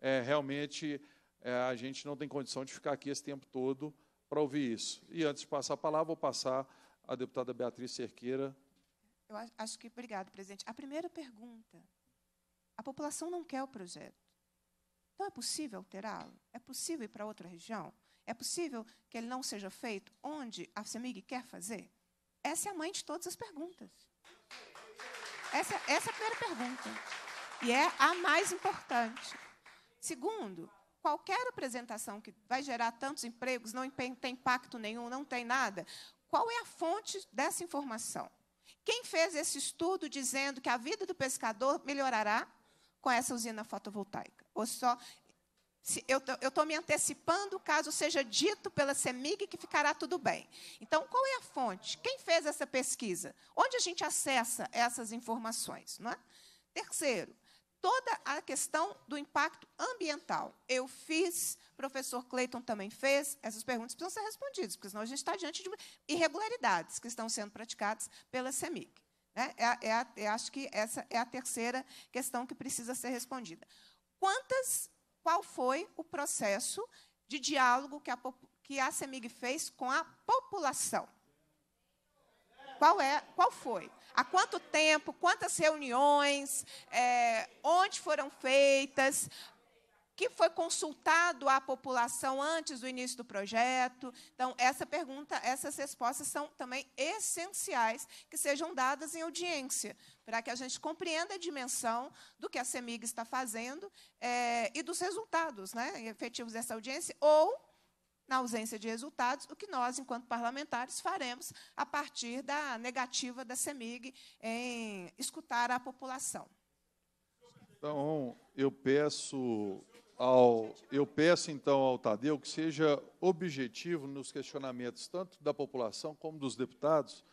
[SPEAKER 1] é, realmente é, a gente não tem condição de ficar aqui esse tempo todo para ouvir isso. E antes de passar a palavra, vou passar à deputada Beatriz Cerqueira.
[SPEAKER 3] Eu acho que, obrigado, presidente. A primeira pergunta: a população não quer o projeto. Então é possível alterá-lo? É possível ir para outra região? É possível que ele não seja feito onde a CEMIG quer fazer? Essa é a mãe de todas as perguntas. Essa, essa é a primeira pergunta. E é a mais importante. Segundo, qualquer apresentação que vai gerar tantos empregos, não tem impacto nenhum, não tem nada, qual é a fonte dessa informação? Quem fez esse estudo dizendo que a vida do pescador melhorará com essa usina fotovoltaica. Ou só. eu estou me antecipando, caso seja dito pela CEMIG que ficará tudo bem. Então, qual é a fonte? Quem fez essa pesquisa? Onde a gente acessa essas informações? Não é? Terceiro, toda a questão do impacto ambiental. Eu fiz, professor Cleiton também fez, essas perguntas precisam ser respondidas, porque senão a gente está diante de irregularidades que estão sendo praticadas pela Semig né? É, é, é, acho que essa é a terceira questão que precisa ser respondida. Quantas, qual foi o processo de diálogo que a, que a CEMIG fez com a população? Qual, é, qual foi? Há quanto tempo? Quantas reuniões? É, onde foram feitas? que foi consultado à população antes do início do projeto? Então, essa pergunta, essas respostas são também essenciais que sejam dadas em audiência, para que a gente compreenda a dimensão do que a CEMIG está fazendo é, e dos resultados né, efetivos dessa audiência, ou, na ausência de resultados, o que nós, enquanto parlamentares, faremos a partir da negativa da CEMIG em escutar a população.
[SPEAKER 1] Então, eu peço ao. Eu peço então ao Tadeu que seja objetivo nos questionamentos, tanto da população como dos deputados,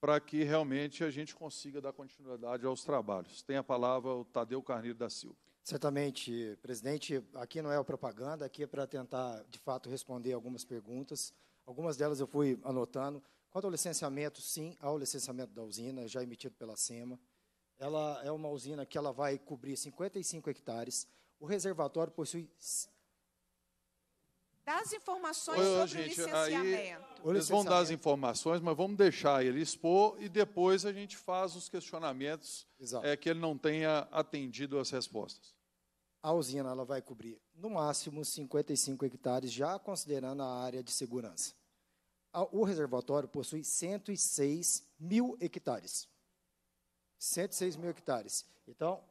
[SPEAKER 1] para que realmente a gente consiga dar continuidade aos trabalhos. Tem a palavra o Tadeu Carneiro da Silva.
[SPEAKER 19] Certamente, presidente. Aqui não é propaganda, aqui é para tentar, de fato, responder algumas perguntas. Algumas delas eu fui anotando. Quanto ao licenciamento, sim, ao licenciamento da usina, já emitido pela SEMA. Ela é uma usina que ela vai cobrir 55 hectares. O reservatório possui.
[SPEAKER 3] Das informações sobre gente, o
[SPEAKER 1] licenciamento. Aí, eles vão dar as informações, mas vamos deixar ele expor e depois a gente faz os questionamentos é, que ele não tenha atendido as respostas.
[SPEAKER 19] A usina ela vai cobrir no máximo 55 hectares, já considerando a área de segurança. O reservatório possui 106 mil hectares. 106 mil hectares. Então,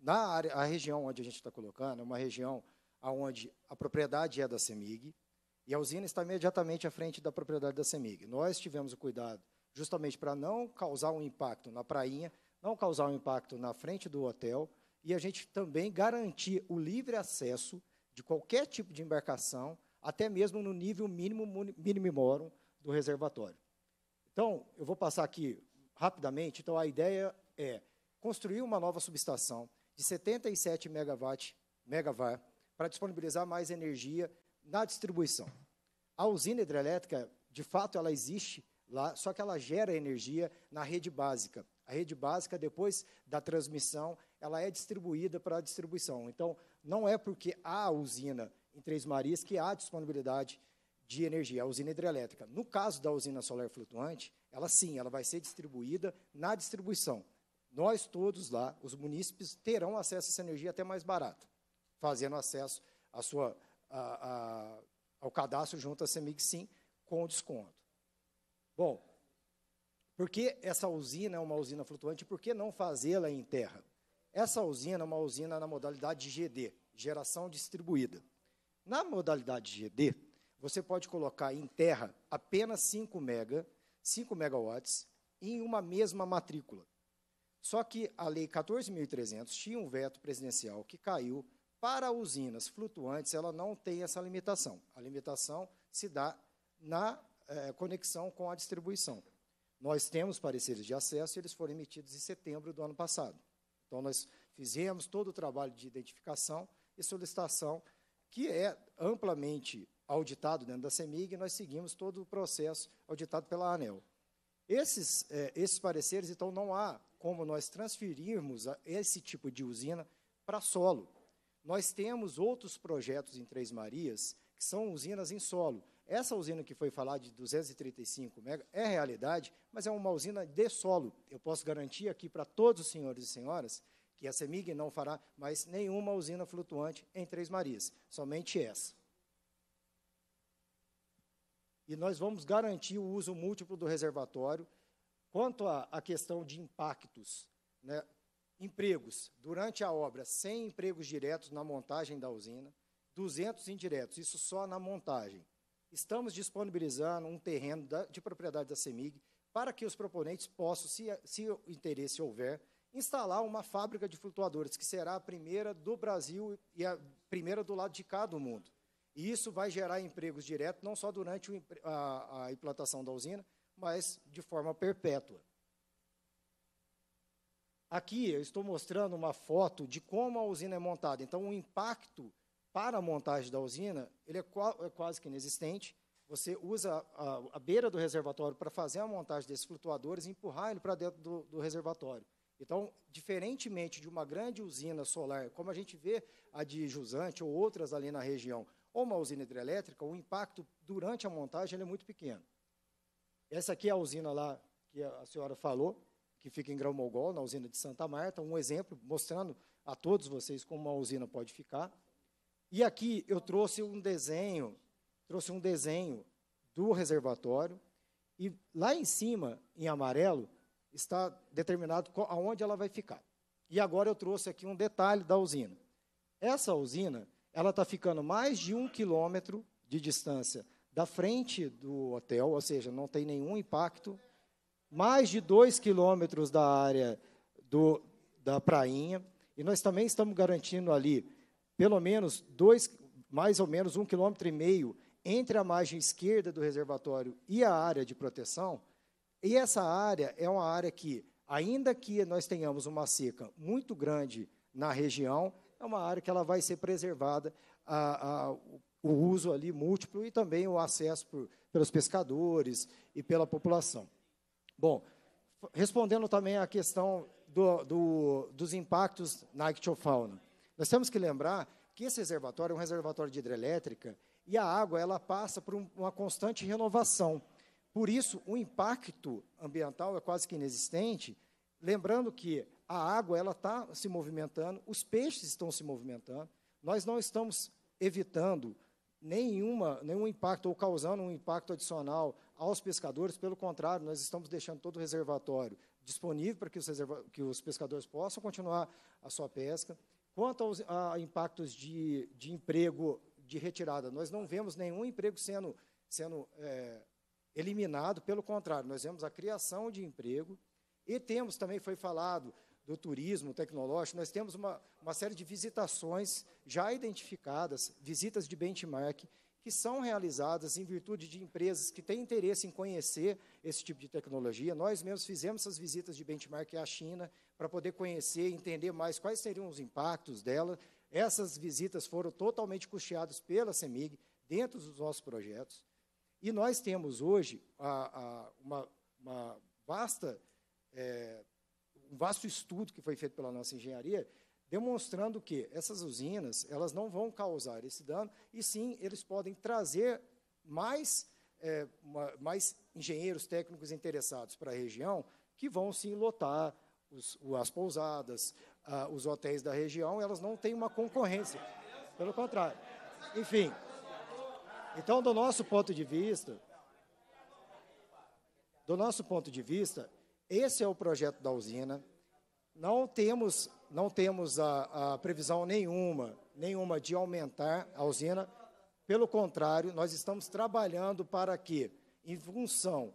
[SPEAKER 19] na área, a região onde a gente está colocando, é uma região onde a propriedade é da CEMIG, e a usina está imediatamente à frente da propriedade da CEMIG. Nós tivemos o cuidado, justamente para não causar um impacto na prainha, não causar um impacto na frente do hotel, e a gente também garantir o livre acesso de qualquer tipo de embarcação, até mesmo no nível mínimo mínimo mínimo do reservatório. Então, eu vou passar aqui rapidamente. Então, a ideia é construir uma nova subestação, de 77 megawatt, megawatt para disponibilizar mais energia na distribuição. A usina hidrelétrica, de fato, ela existe lá, só que ela gera energia na rede básica. A rede básica, depois da transmissão, ela é distribuída para a distribuição. Então, não é porque há usina em Três Marias que há disponibilidade de energia, a usina hidrelétrica. No caso da usina solar flutuante, ela sim, ela vai ser distribuída na distribuição. Nós todos lá, os munícipes, terão acesso a essa energia até mais barata, fazendo acesso à sua, à, à, ao cadastro junto à CEMIG Sim com desconto. Bom, por que essa usina é uma usina flutuante? Por que não fazê-la em terra? Essa usina é uma usina na modalidade GD, geração distribuída. Na modalidade GD, você pode colocar em terra apenas 5 mega, 5 megawatts em uma mesma matrícula. Só que a Lei 14.300 tinha um veto presidencial que caiu para usinas flutuantes, ela não tem essa limitação. A limitação se dá na eh, conexão com a distribuição. Nós temos pareceres de acesso, eles foram emitidos em setembro do ano passado. Então, nós fizemos todo o trabalho de identificação e solicitação, que é amplamente auditado dentro da CEMIG, e nós seguimos todo o processo auditado pela ANEL. Esses, é, esses pareceres, então, não há como nós transferirmos esse tipo de usina para solo. Nós temos outros projetos em Três Marias, que são usinas em solo. Essa usina que foi falada de 235 mega é realidade, mas é uma usina de solo. Eu posso garantir aqui para todos os senhores e senhoras que a CEMIG não fará mais nenhuma usina flutuante em Três Marias, somente essa e nós vamos garantir o uso múltiplo do reservatório. Quanto à questão de impactos, né, empregos durante a obra, 100 empregos diretos na montagem da usina, 200 indiretos, isso só na montagem. Estamos disponibilizando um terreno da, de propriedade da CEMIG para que os proponentes possam, se, se o interesse houver, instalar uma fábrica de flutuadores, que será a primeira do Brasil e a primeira do lado de cá do mundo. E isso vai gerar empregos diretos, não só durante a, implantação da usina, mas de forma perpétua. Aqui eu estou mostrando uma foto de como a usina é montada. Então, o impacto para a montagem da usina ele é, é quase que inexistente. Você usa a, a beira do reservatório para fazer a montagem desses flutuadores e empurrar ele para dentro do, do, reservatório. Então, diferentemente de uma grande usina solar, como a gente vê a de Jusante ou outras ali na região, ou uma usina hidrelétrica, o impacto durante a montagem é muito pequeno. Essa aqui é a usina lá que a senhora falou, que fica em Grão-Mogol, na usina de Santa Marta, um exemplo mostrando a todos vocês como uma usina pode ficar. E aqui eu trouxe um desenho, trouxe um desenho do reservatório e lá em cima, em amarelo, está determinado aonde ela vai ficar. E agora eu trouxe aqui um detalhe da usina. Essa usina, ela está ficando mais de um quilômetro de distância da frente do hotel, ou seja, não tem nenhum impacto, mais de dois quilômetros da área do, da prainha, e nós também estamos garantindo ali pelo menos dois, mais ou menos um quilômetro e meio entre a margem esquerda do reservatório e a área de proteção, e essa área é uma área que, ainda que nós tenhamos uma seca muito grande na região, é uma área que ela vai ser preservada a, a, o uso ali múltiplo e também o acesso por, pelos pescadores e pela população. Bom, respondendo também à questão do, do, dos impactos na ictiofauna, nós temos que lembrar que esse reservatório é um reservatório de hidrelétrica e a água ela passa por um, uma constante renovação. Por isso, o impacto ambiental é quase que inexistente, lembrando que a água ela está se movimentando, os peixes estão se movimentando. Nós não estamos evitando nenhuma, nenhum impacto ou causando um impacto adicional aos pescadores, pelo contrário, nós estamos deixando todo o reservatório disponível para que os, que os pescadores possam continuar a sua pesca. Quanto aos, a impactos de, de emprego de retirada, nós não vemos nenhum emprego sendo, sendo é, eliminado, pelo contrário, nós vemos a criação de emprego e temos também, foi falado, do turismo tecnológico, nós temos uma, uma série de visitações já identificadas, visitas de benchmark, que são realizadas em virtude de empresas que têm interesse em conhecer esse tipo de tecnologia. Nós mesmos fizemos essas visitas de benchmark à China para poder conhecer e entender mais quais seriam os impactos dela. Essas visitas foram totalmente custeadas pela CEMIG dentro dos nossos projetos. E nós temos hoje a, a, uma, uma, vasta é, um vasto estudo que foi feito pela nossa engenharia, demonstrando que essas usinas elas não vão causar esse dano, e sim eles podem trazer mais, é, uma, mais engenheiros técnicos interessados para a região, que vão sim lotar os, as pousadas, os hotéis da região, elas não têm uma concorrência, pelo contrário. Enfim, então, do nosso ponto de vista, do nosso ponto de vista, esse é o projeto da usina. Não temos, não temos a, a previsão nenhuma, nenhuma de aumentar a usina. Pelo contrário, nós estamos trabalhando para que, em função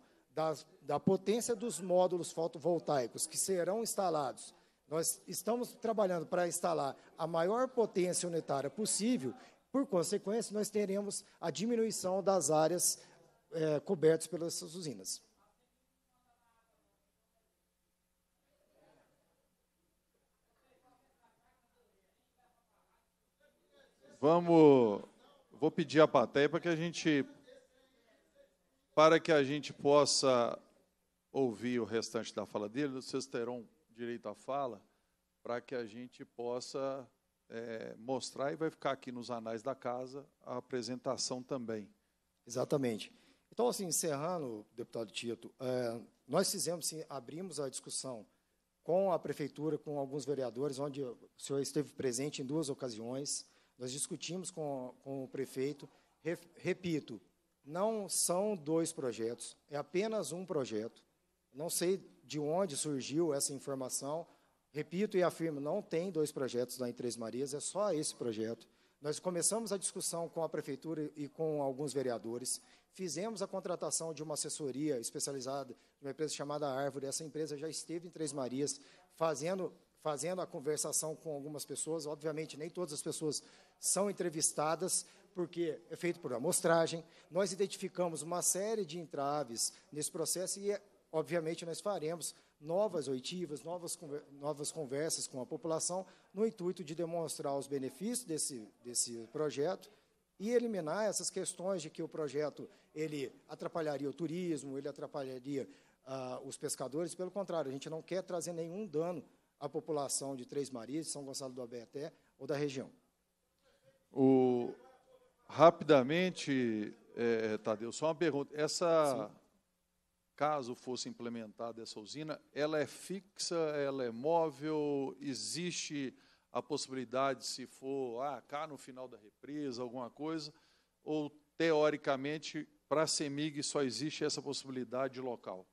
[SPEAKER 19] da potência dos módulos fotovoltaicos que serão instalados, nós estamos trabalhando para instalar a maior potência unitária possível. Por consequência, nós teremos a diminuição das áreas é, cobertas pelas usinas.
[SPEAKER 1] Vamos, vou pedir a plateia para que a gente, para que a gente possa ouvir o restante da fala dele. Vocês terão direito à fala para que a gente possa é, mostrar e vai
[SPEAKER 19] ficar aqui nos anais da casa a apresentação também. Exatamente. Então, assim, encerrando, deputado Tito, é, nós fizemos, sim, abrimos a discussão com a prefeitura, com alguns vereadores, onde o senhor esteve presente em duas ocasiões. Nós discutimos com, com o prefeito, repito, não são dois projetos, é apenas um projeto. Não sei de onde surgiu essa informação. Repito e afirmo, não tem dois projetos lá em Três Marias, é só esse projeto. Nós começamos a discussão com a prefeitura e com alguns vereadores, fizemos a contratação de uma assessoria especializada, de uma empresa chamada Árvore. Essa empresa já esteve em Três Marias, fazendo fazendo a conversação com algumas pessoas. Obviamente, nem todas as pessoas são entrevistadas, porque é feito por amostragem. Nós identificamos uma série de entraves nesse processo e, obviamente, nós faremos novas oitivas, novas, novas conversas com a população, no intuito de demonstrar os benefícios desse, desse projeto e eliminar essas questões de que o projeto ele atrapalharia o turismo, ele atrapalharia ah, os pescadores. Pelo contrário, a gente não quer trazer nenhum dano a população de Três Marias, São Gonçalo do Abaeté ou da região.
[SPEAKER 1] O, rapidamente, é, é, Tadeu, só uma pergunta. Essa, Sim. caso fosse implementada essa usina, ela é fixa, ela é móvel, existe a possibilidade, se for ah, cá no final da represa, alguma coisa, ou teoricamente, para a CEMIG só existe essa possibilidade local?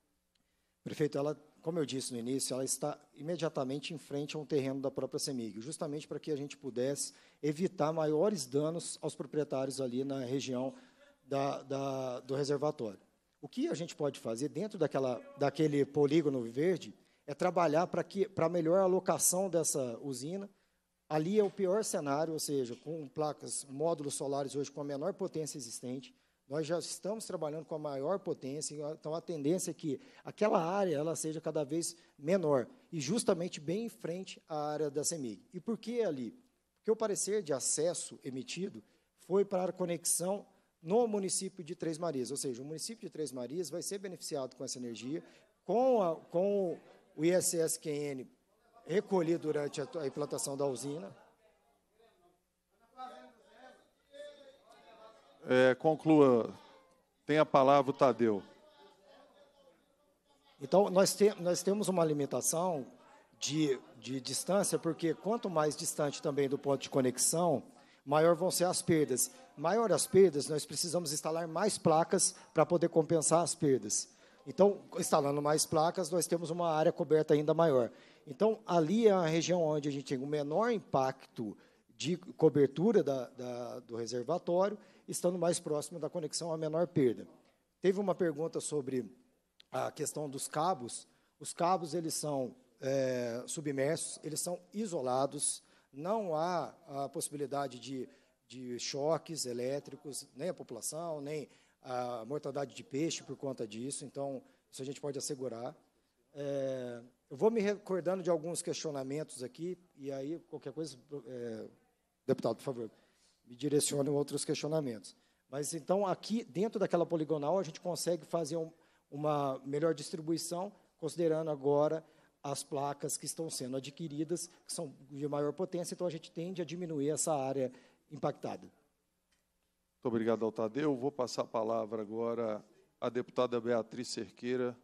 [SPEAKER 19] Prefeito, ela como eu disse no início, ela está imediatamente em frente a um terreno da própria CEMIG, justamente para que a gente pudesse evitar maiores danos aos proprietários ali na região da, da, do reservatório. O que a gente pode fazer dentro daquela, daquele polígono verde é trabalhar para que para a melhor alocação dessa usina. Ali é o pior cenário, ou seja, com placas, módulos solares hoje com a menor potência existente, nós já estamos trabalhando com a maior potência, então a tendência é que aquela área ela seja cada vez menor e justamente bem em frente à área da CEMIG. E por que ali? Porque o parecer de acesso emitido foi para a conexão no município de Três Marias, ou seja, o município de Três Marias vai ser beneficiado com essa energia, com, a, com o ISSQN recolhido durante a, a implantação da usina,
[SPEAKER 1] é, conclua. Tem a palavra o
[SPEAKER 19] Tadeu. Então, nós, te, nós temos uma limitação de, de distância, porque quanto mais distante também do ponto de conexão, maior vão ser as perdas. Maior as perdas, nós precisamos instalar mais placas para poder compensar as perdas. Então, instalando mais placas, nós temos uma área coberta ainda maior. Então, ali é a região onde a gente tem o menor impacto de cobertura da, da, do reservatório estando mais próximo da conexão a menor perda. Teve uma pergunta sobre a questão dos cabos. Os cabos eles são é, submersos, eles são isolados, não há a possibilidade de, de choques elétricos, nem a população, nem a mortalidade de peixe por conta disso. Então, isso a gente pode assegurar. É, eu vou me recordando de alguns questionamentos aqui, e aí, qualquer coisa, é, deputado, por favor me direcionam outros questionamentos. Mas então, aqui, dentro daquela poligonal, a gente consegue fazer um, uma melhor distribuição, considerando agora as placas que estão sendo adquiridas, que são de maior potência, então a gente tende a diminuir essa área impactada. Muito
[SPEAKER 1] obrigado Altadeu. Vou passar a palavra agora à deputada Beatriz Cerqueira.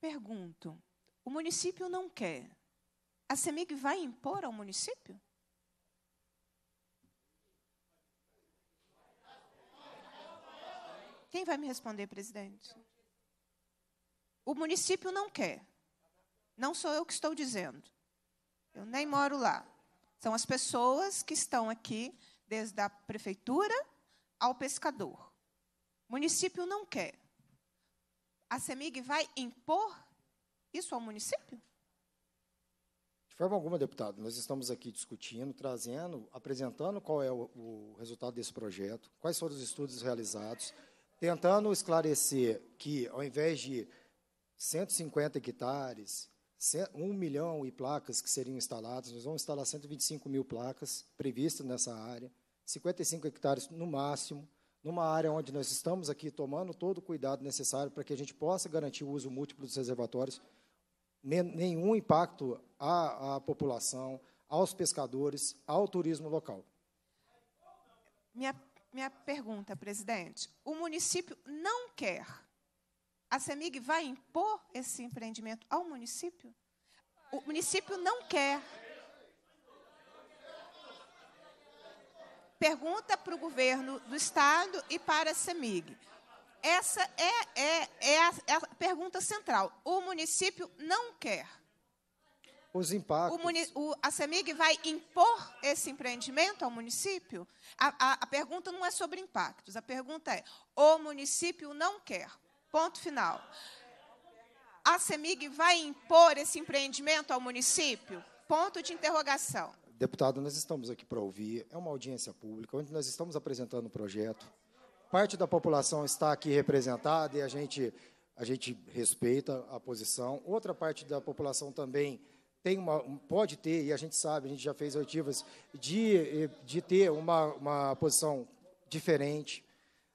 [SPEAKER 19] Pergunto:
[SPEAKER 3] o município não quer. A CEMIG vai impor ao município? Quem vai me responder, presidente? O município não quer. Não sou eu que estou dizendo. Eu nem moro lá. São as pessoas que estão aqui, desde a prefeitura ao pescador. O município não quer. A CEMIG vai impor isso ao município?
[SPEAKER 19] De forma alguma, deputado. Nós estamos aqui discutindo, trazendo, apresentando qual é o, o resultado desse projeto, quais foram os estudos realizados, tentando esclarecer que, ao invés de 150 hectares, 1 milhão e placas que seriam instaladas, nós vamos instalar 125 mil placas previstas nessa área, 55 hectares no máximo, numa área onde nós estamos aqui tomando todo o cuidado necessário para que a gente possa garantir o uso múltiplo dos reservatórios, nenhum impacto à, à população, aos pescadores, ao turismo local.
[SPEAKER 3] Minha minha pergunta, presidente: o município não quer. A CEMIG vai impor esse empreendimento ao município? O município não quer. Pergunta para o governo do Estado e para a CEMIG. Essa é, é, é, a, é a pergunta central. O município não quer
[SPEAKER 19] os impactos.
[SPEAKER 3] O, o, a CEMIG vai impor esse empreendimento ao município? A, a, a, pergunta não é sobre impactos, a pergunta é: o município não quer. Ponto final. A CEMIG vai impor esse empreendimento ao município? Ponto de interrogação.
[SPEAKER 19] Deputado, nós estamos aqui para ouvir, é uma audiência pública, onde nós estamos apresentando o um projeto. Parte da população está aqui representada e a gente, a gente respeita a posição. Outra parte da população também tem uma, pode ter, e a gente sabe, a gente já fez oitivas, de, eh, de ter uma, uma posição diferente.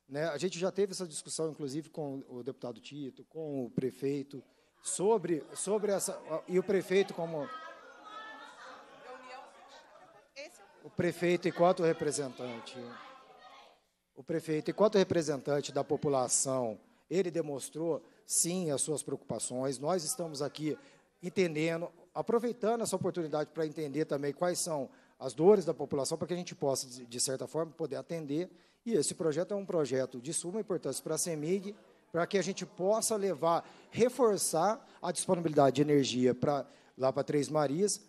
[SPEAKER 19] Né? A gente já teve essa discussão, inclusive, com o deputado Tito, com o prefeito, sobre, sobre essa. E o prefeito, como. O prefeito, enquanto representante. O prefeito, enquanto representante da população, ele demonstrou, sim, as suas preocupações. Nós estamos aqui entendendo aproveitando essa oportunidade para entender também quais são as dores da população, para que a gente possa, de certa forma, poder atender. E esse projeto é um projeto de suma importância para a CEMIG, para que a gente possa levar, reforçar a disponibilidade de energia para lá para Três Marias,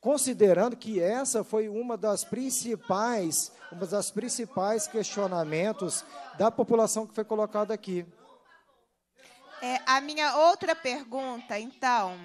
[SPEAKER 19] considerando que essa foi uma das principais, uma das principais questionamentos da população que foi colocada aqui.
[SPEAKER 3] É, a minha outra pergunta, então,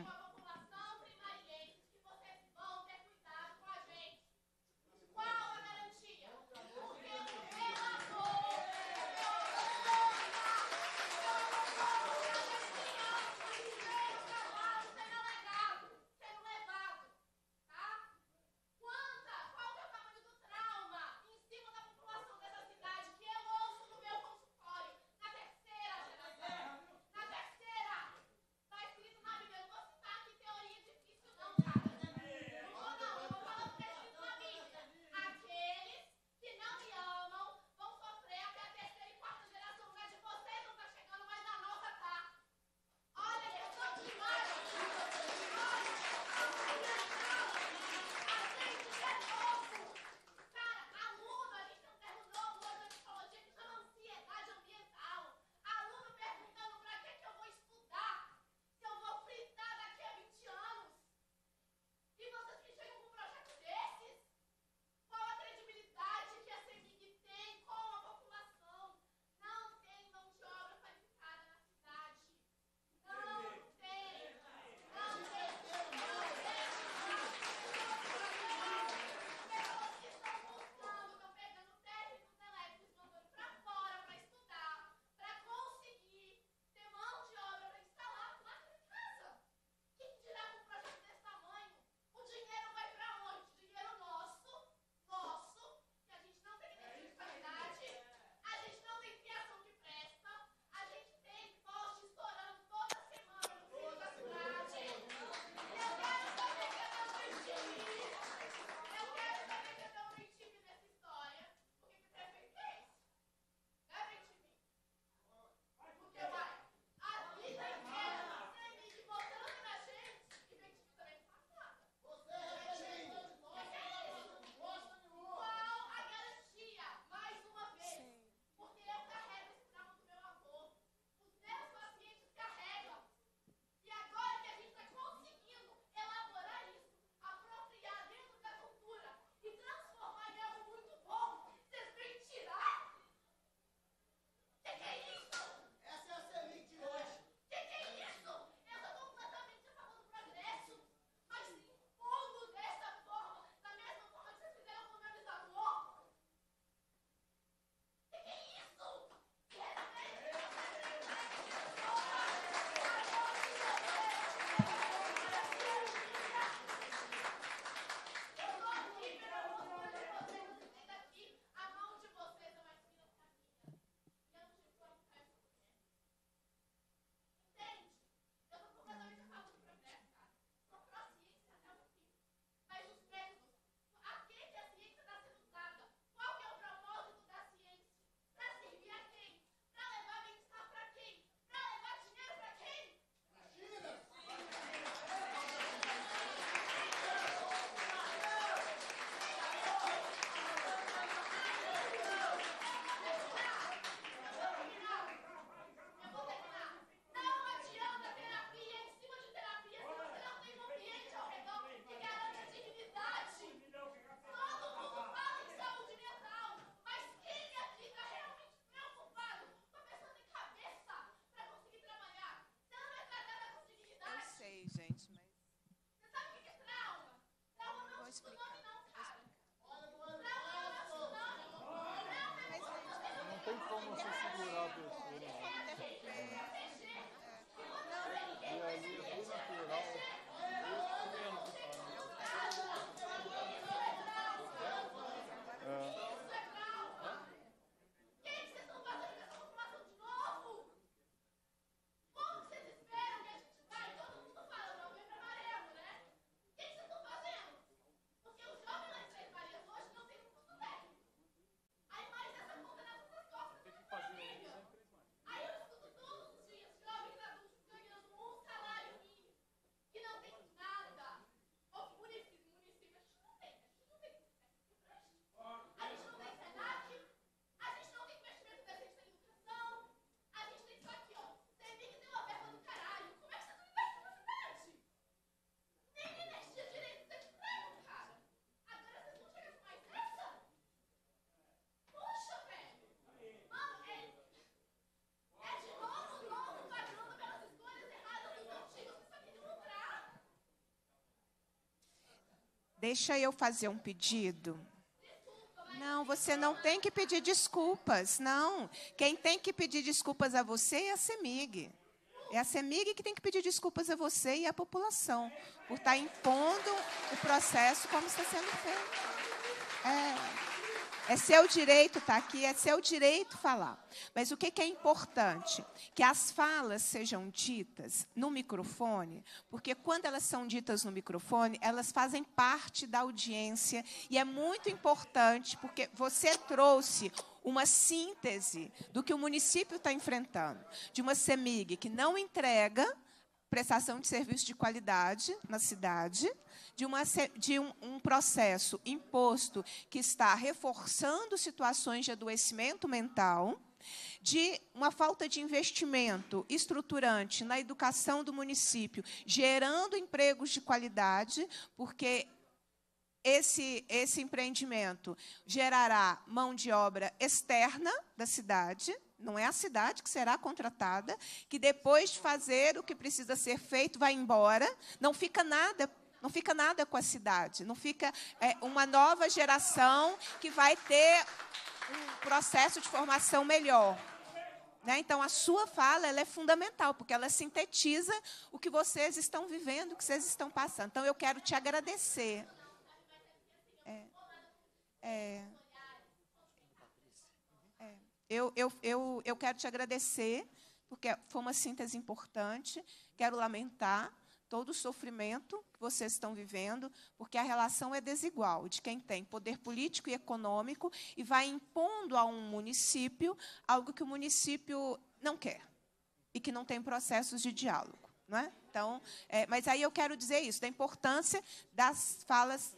[SPEAKER 20] como se segurar
[SPEAKER 4] a pessoa. E aí,
[SPEAKER 20] por natural, eu tento,
[SPEAKER 3] Deixa eu fazer um pedido. Não, você não tem que pedir desculpas, não. Quem tem que pedir desculpas a você é a CEMIG. É a CEMIG que tem que pedir desculpas a você e à população por estar tá impondo o processo como está sendo feito. É. É seu direito estar tá aqui, é seu direito falar. Mas o que, que é importante? Que as falas sejam ditas no microfone, porque quando elas são ditas no microfone, elas fazem parte da audiência e é muito importante, porque você trouxe uma síntese do que o município está enfrentando, de uma CEMIG que não entrega prestação de serviço de qualidade na cidade, de, uma, de um, um, processo imposto que está reforçando situações de adoecimento mental, de uma falta de investimento estruturante na educação do município, gerando empregos de qualidade, porque esse, esse empreendimento gerará mão de obra externa da cidade não é a cidade que será contratada, que depois de fazer o que precisa ser feito vai embora, não fica nada não fica nada com a cidade, não fica é, uma nova geração que vai ter um processo de formação melhor. Né? Então, a sua fala ela é fundamental, porque ela sintetiza o que vocês estão vivendo, o que vocês estão passando. Então, eu quero te agradecer. É, é, eu, eu, eu, eu quero te agradecer, porque foi uma síntese importante. Quero lamentar todo o sofrimento que vocês estão vivendo, porque a relação é desigual de quem tem poder político e econômico e vai impondo a um município algo que o município não quer e que não tem processos de diálogo. Não é? Então, é, mas aí eu quero dizer isso, da importância das falas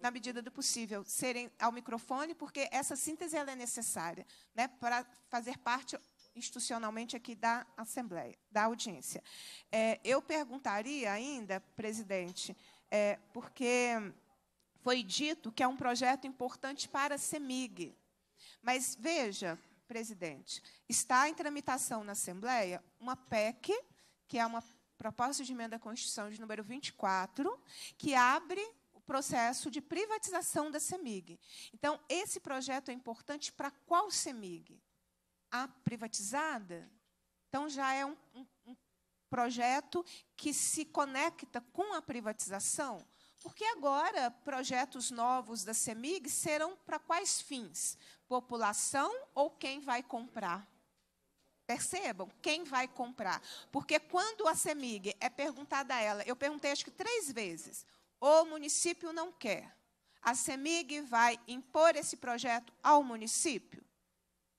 [SPEAKER 3] na medida do possível, serem ao microfone, porque essa síntese é necessária né, para fazer parte institucionalmente aqui da Assembleia, da audiência. É, eu perguntaria ainda, presidente, é, porque foi dito que é um projeto importante para a CEMIG. Mas veja, presidente, está em tramitação na Assembleia uma PEC, que é uma proposta de emenda à Constituição de número 24, que abre processo de privatização da CEMIG. Então, esse projeto é importante para qual CEMIG? A privatizada? Então, já é um, um, um projeto que se conecta com a privatização, porque agora projetos novos da CEMIG serão para quais fins? População ou quem vai comprar? Percebam, quem vai comprar? Porque quando a CEMIG é perguntada a ela, eu perguntei acho que três vezes, ou o município não quer. A CEMIG vai impor esse projeto ao município?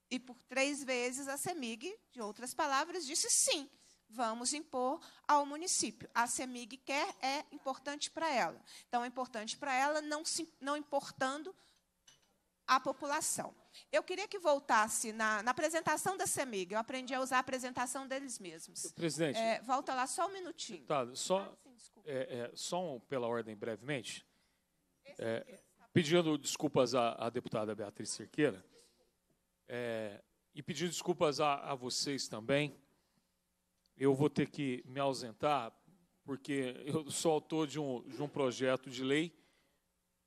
[SPEAKER 3] E por três vezes a CEMIG, de outras palavras, disse sim, vamos impor ao município. A CEMIG quer, é importante para ela. Então, é importante para ela, não, se, não importando a população. Eu queria que voltasse na, na, apresentação da CEMIG. Eu aprendi a usar a apresentação deles mesmos. Presidente. É, volta lá só um minutinho.
[SPEAKER 9] Deputado, só. Tá, é, é, só um, pela ordem brevemente, é, pedindo desculpas à, à, deputada Beatriz Cerqueira é, e pedindo desculpas a, a, vocês também. Eu vou ter que me ausentar, porque eu sou autor de um, de um projeto de lei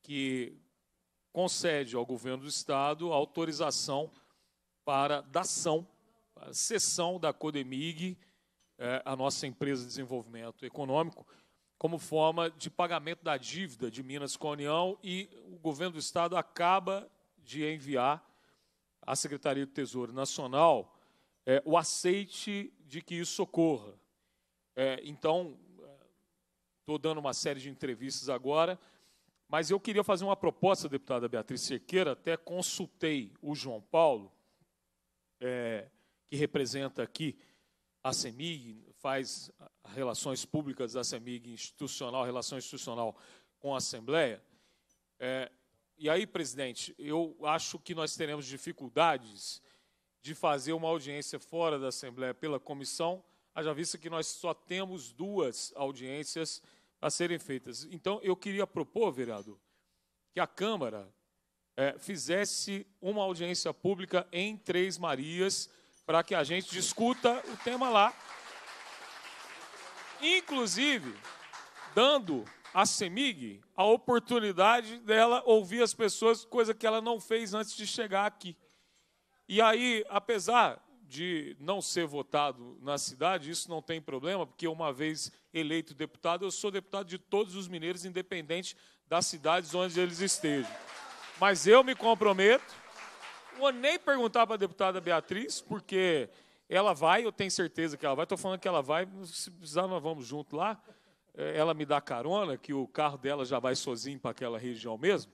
[SPEAKER 9] que concede ao governo do Estado autorização para dação, cessão da Codemig, é, a nossa empresa de desenvolvimento econômico, como forma de pagamento da dívida de Minas com a União e o governo do Estado acaba de enviar à Secretaria do Tesouro Nacional é, o aceite de que isso ocorra. É, então, estou é, dando uma série de entrevistas agora, mas eu queria fazer uma proposta, deputada Beatriz Cerqueira, até consultei o João Paulo, é, que representa aqui a CEMIG, faz relações públicas da CEMIG, institucional, relação institucional com a Assembleia. É, e aí, presidente, eu acho que nós teremos dificuldades de fazer uma audiência fora da Assembleia pela comissão, haja vista que nós só temos duas audiências a serem feitas. Então, eu queria propor, vereador, que a Câmara é, fizesse uma audiência pública em Três Marias, para que a gente discuta o tema lá inclusive dando à Semig a oportunidade dela ouvir as pessoas, coisa que ela não fez antes de chegar aqui. E aí, apesar de não ser votado na cidade, isso não tem problema, porque uma vez eleito deputado, eu sou deputado de todos os mineiros, independente das cidades onde eles estejam. Mas eu me comprometo, vou nem perguntar para a deputada Beatriz, porque ela vai, eu tenho certeza que ela vai. Estou falando que ela vai, se precisar, nós vamos junto lá. É, ela me dá carona, que o carro dela já vai sozinho para aquela região mesmo.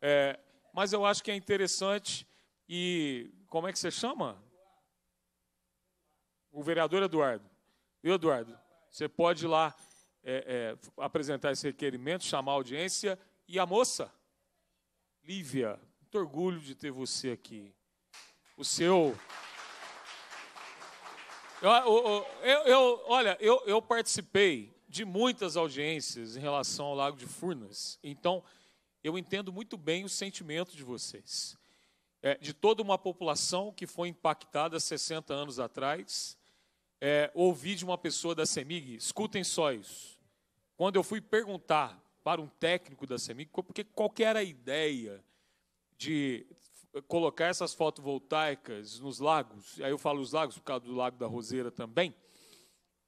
[SPEAKER 9] É, mas eu acho que é interessante. E como é que você chama? O vereador Eduardo. Eu Eduardo? Você pode ir lá é, é, apresentar esse requerimento, chamar a audiência. E a moça, Lívia, muito orgulho de ter você aqui. O seu. Eu, eu, eu, eu olha, eu, eu participei de muitas audiências em relação ao Lago de Furnas. Então, eu entendo muito bem o sentimento de vocês. É, de toda uma população que foi impactada 60 anos atrás. É, ouvi de uma pessoa da CEMIG, escutem só isso. Quando eu fui perguntar para um técnico da CEMIG, porque qual era a ideia de colocar essas fotovoltaicas nos lagos, aí eu falo os lagos por causa do Lago da Roseira também,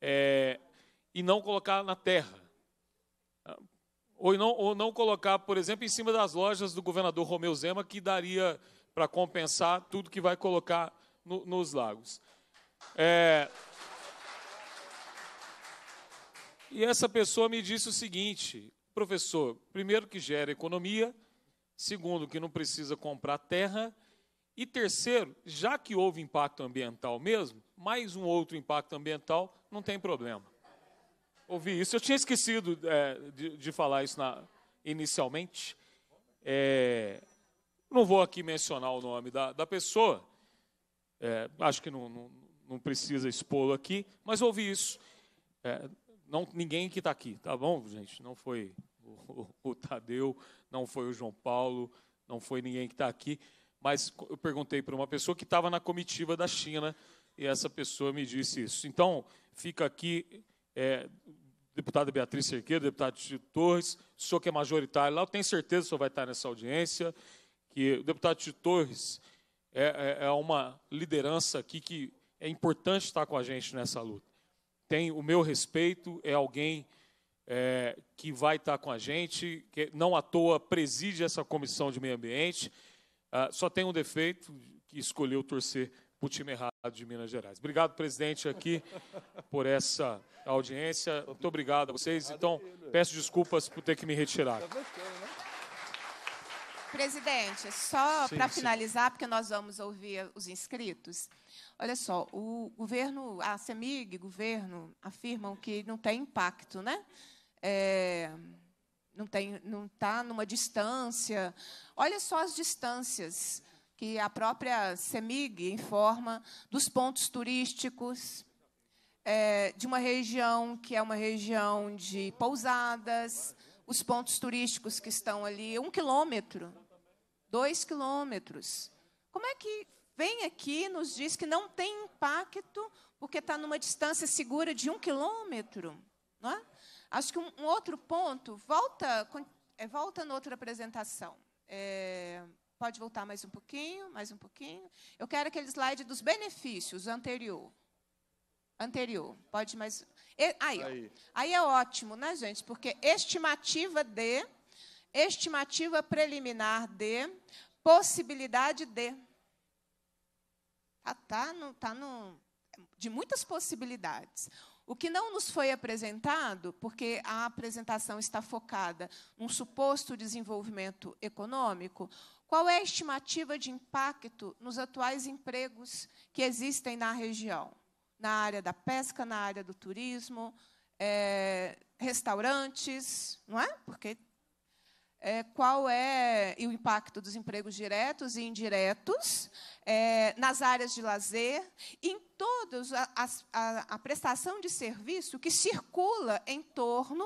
[SPEAKER 9] é, e não colocar na terra. Ou não, ou não colocar, por exemplo, em cima das lojas do governador Romeu Zema, que daria para compensar tudo que vai colocar no, nos lagos. É, e essa pessoa me disse o seguinte, professor, primeiro que gera economia, Segundo, que não precisa comprar terra. E terceiro, já que houve impacto ambiental mesmo, mais um outro impacto ambiental, não tem problema. Ouvi isso, eu tinha esquecido é, de, de, falar isso na, inicialmente. É, não vou aqui mencionar o nome da, da pessoa, é, acho que não, não, não precisa expô-lo aqui, mas ouvi isso. É, não, ninguém que está aqui, tá bom, gente? Não foi [LAUGHS] o, Tadeu, não foi o João Paulo, não foi ninguém que está aqui. Mas eu perguntei para uma pessoa que estava na comitiva da China e essa pessoa me disse isso. Então, fica aqui, é, deputada Beatriz Cerqueira, deputado Tito Torres, o senhor que é majoritário lá, eu tenho certeza que o senhor vai estar nessa audiência, que o deputado Tito Torres é, é, é uma liderança aqui que é importante estar com a gente nessa luta. Tem o meu respeito, é alguém é, que vai estar com a gente, que não à toa preside essa comissão de meio ambiente. Ah, só tem um defeito, que escolheu torcer para o time errado de Minas Gerais. Obrigado, presidente, aqui por essa audiência. Muito obrigado a vocês. Então, peço desculpas por ter que me retirar. Tá
[SPEAKER 3] né? Presidente, só para finalizar, porque nós vamos ouvir os inscritos. Olha só, o governo, a CEMIG, governo, afirmam que não tem impacto, né? É, não tem, não está numa distância. Olha só as distâncias que a própria CEMIG informa dos pontos turísticos, é, de uma região que é uma região de pousadas, os pontos turísticos que estão ali, um quilômetro dois quilômetros. Como é que vem aqui nos diz que não tem impacto porque está numa distância segura de um quilômetro? Não é? Acho que um, um outro ponto, volta, é, volta noutra apresentação. É, pode voltar mais um pouquinho, mais um pouquinho. Eu quero aquele slide dos benefícios anterior. Anterior, pode mais. E, aí, aí. aí é ótimo, né, gente? Porque estimativa de estimativa preliminar de possibilidade de. Está tá no, tá no, de muitas possibilidades. O que não nos foi apresentado, porque a apresentação está focada num suposto desenvolvimento econômico, qual é a estimativa de impacto nos atuais empregos que existem na região? Na área da pesca, na área do turismo, é, restaurantes, não é? Porque é, qual é o impacto dos empregos diretos e indiretos é, nas áreas de lazer, em toda a, a, a prestação de serviço que circula em torno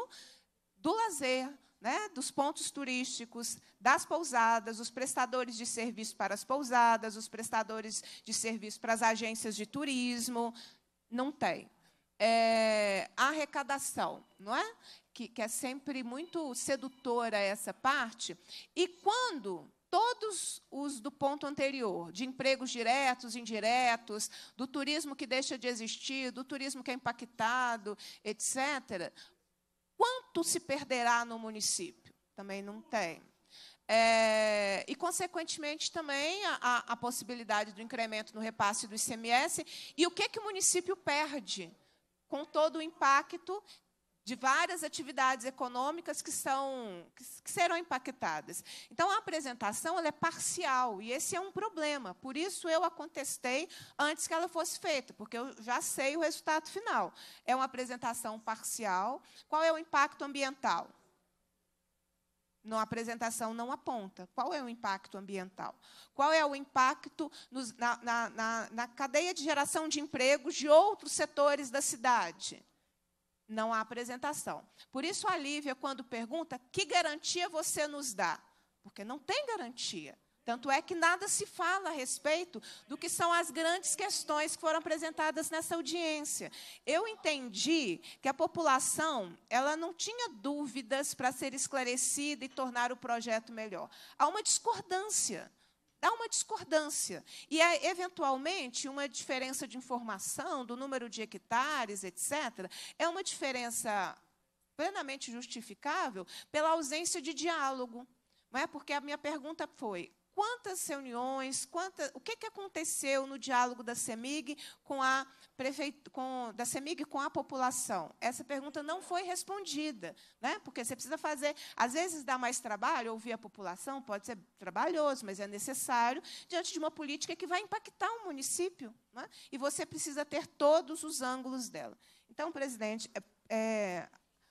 [SPEAKER 3] do lazer, né, dos pontos turísticos, das pousadas, os prestadores de serviço para as pousadas, os prestadores de serviço para as agências de turismo. Não tem. É, a arrecadação, não é? que, que é sempre muito sedutora essa parte. E quando todos os do ponto anterior, de empregos diretos, indiretos, do turismo que deixa de existir, do turismo que é impactado, etc. Quanto se perderá no município? Também não tem. É, e, consequentemente, também a, a, possibilidade do incremento no repasse do ICMS. E o que, que o município perde com todo o impacto de várias atividades econômicas que, são, que, que serão impactadas. Então, a apresentação é parcial, e esse é um problema. Por isso, eu a contestei antes que ela fosse feita, porque eu já sei o resultado final. É uma apresentação parcial. Qual é o impacto ambiental? na apresentação não aponta. Qual é o impacto ambiental? Qual é o impacto nos, na, na, na, cadeia de geração de empregos de outros setores da cidade? não há apresentação. Por isso, a Lívia, quando pergunta, que garantia você nos dá? Porque não tem garantia. Tanto é que nada se fala a respeito do que são as grandes questões que foram apresentadas nessa audiência. Eu entendi que a população ela não tinha dúvidas para ser esclarecida e tornar o projeto melhor. Há uma discordância Há uma discordância. E, eventualmente, uma diferença de informação, do número de hectares, etc., é uma diferença plenamente justificável pela ausência de diálogo. Não é? Porque a minha pergunta foi: quantas reuniões, quanta, o que, que aconteceu no diálogo da CEMIG com a prefeito, com, da CEMIG com a população? Essa pergunta não foi respondida, né? porque você precisa fazer, às vezes dá mais trabalho, ouvir a população pode ser trabalhoso, mas é necessário, diante de uma política que vai impactar o um município, né? e você precisa ter todos os ângulos dela. Então, presidente, é, é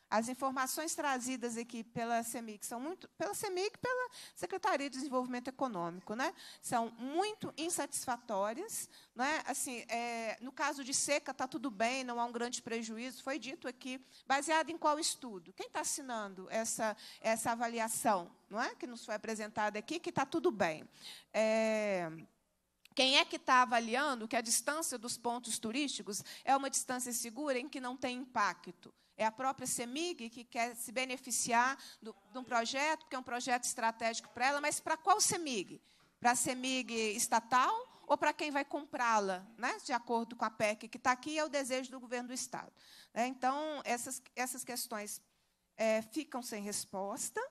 [SPEAKER 3] as informações trazidas aqui pela CEMIC são muito, pela CEMIC, pela Secretaria de Desenvolvimento Econômico, né? São muito insatisfatórias, né? Assim, é, no caso de seca está tudo bem, não há um grande prejuízo. Foi dito aqui, baseado em qual estudo? Quem está assinando essa essa avaliação, não é? Que nos foi apresentada aqui, que está tudo bem. É, quem é que está avaliando que a distância dos pontos turísticos é uma distância segura em que não tem impacto? É a própria CEMIG que quer se beneficiar do, de um projeto, porque é um projeto estratégico para ela, mas para qual CEMIG? Para a CEMIG estatal ou para quem vai comprá-la, né? de acordo com a PEC que está aqui, é o desejo do governo do Estado. É, então, essas, essas questões é, ficam sem resposta.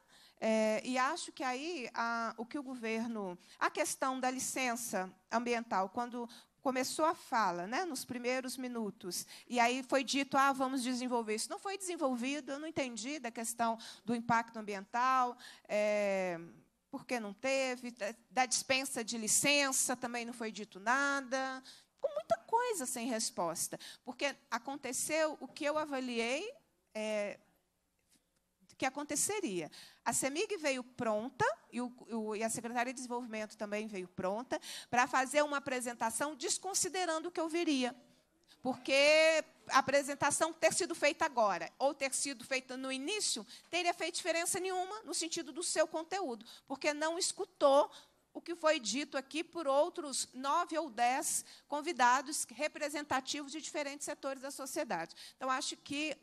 [SPEAKER 3] É, e acho que aí a, o que o governo. A questão da licença ambiental, quando começou a fala, né, nos primeiros minutos, e aí foi dito, ah, vamos desenvolver isso. Não foi desenvolvido, eu não entendi da questão do impacto ambiental, é, por que não teve, da, da dispensa de licença também não foi dito nada, com muita coisa sem resposta, porque aconteceu o que eu avaliei é, que aconteceria. A CEMIG veio pronta, e, o, o, e a Secretaria de Desenvolvimento também veio pronta, para fazer uma apresentação desconsiderando o que eu viria. Porque a apresentação ter sido feita agora ou ter sido feita no início teria feito diferença nenhuma no sentido do seu conteúdo, porque não escutou o que foi dito aqui por outros nove ou dez convidados representativos de diferentes setores da sociedade. Então, acho que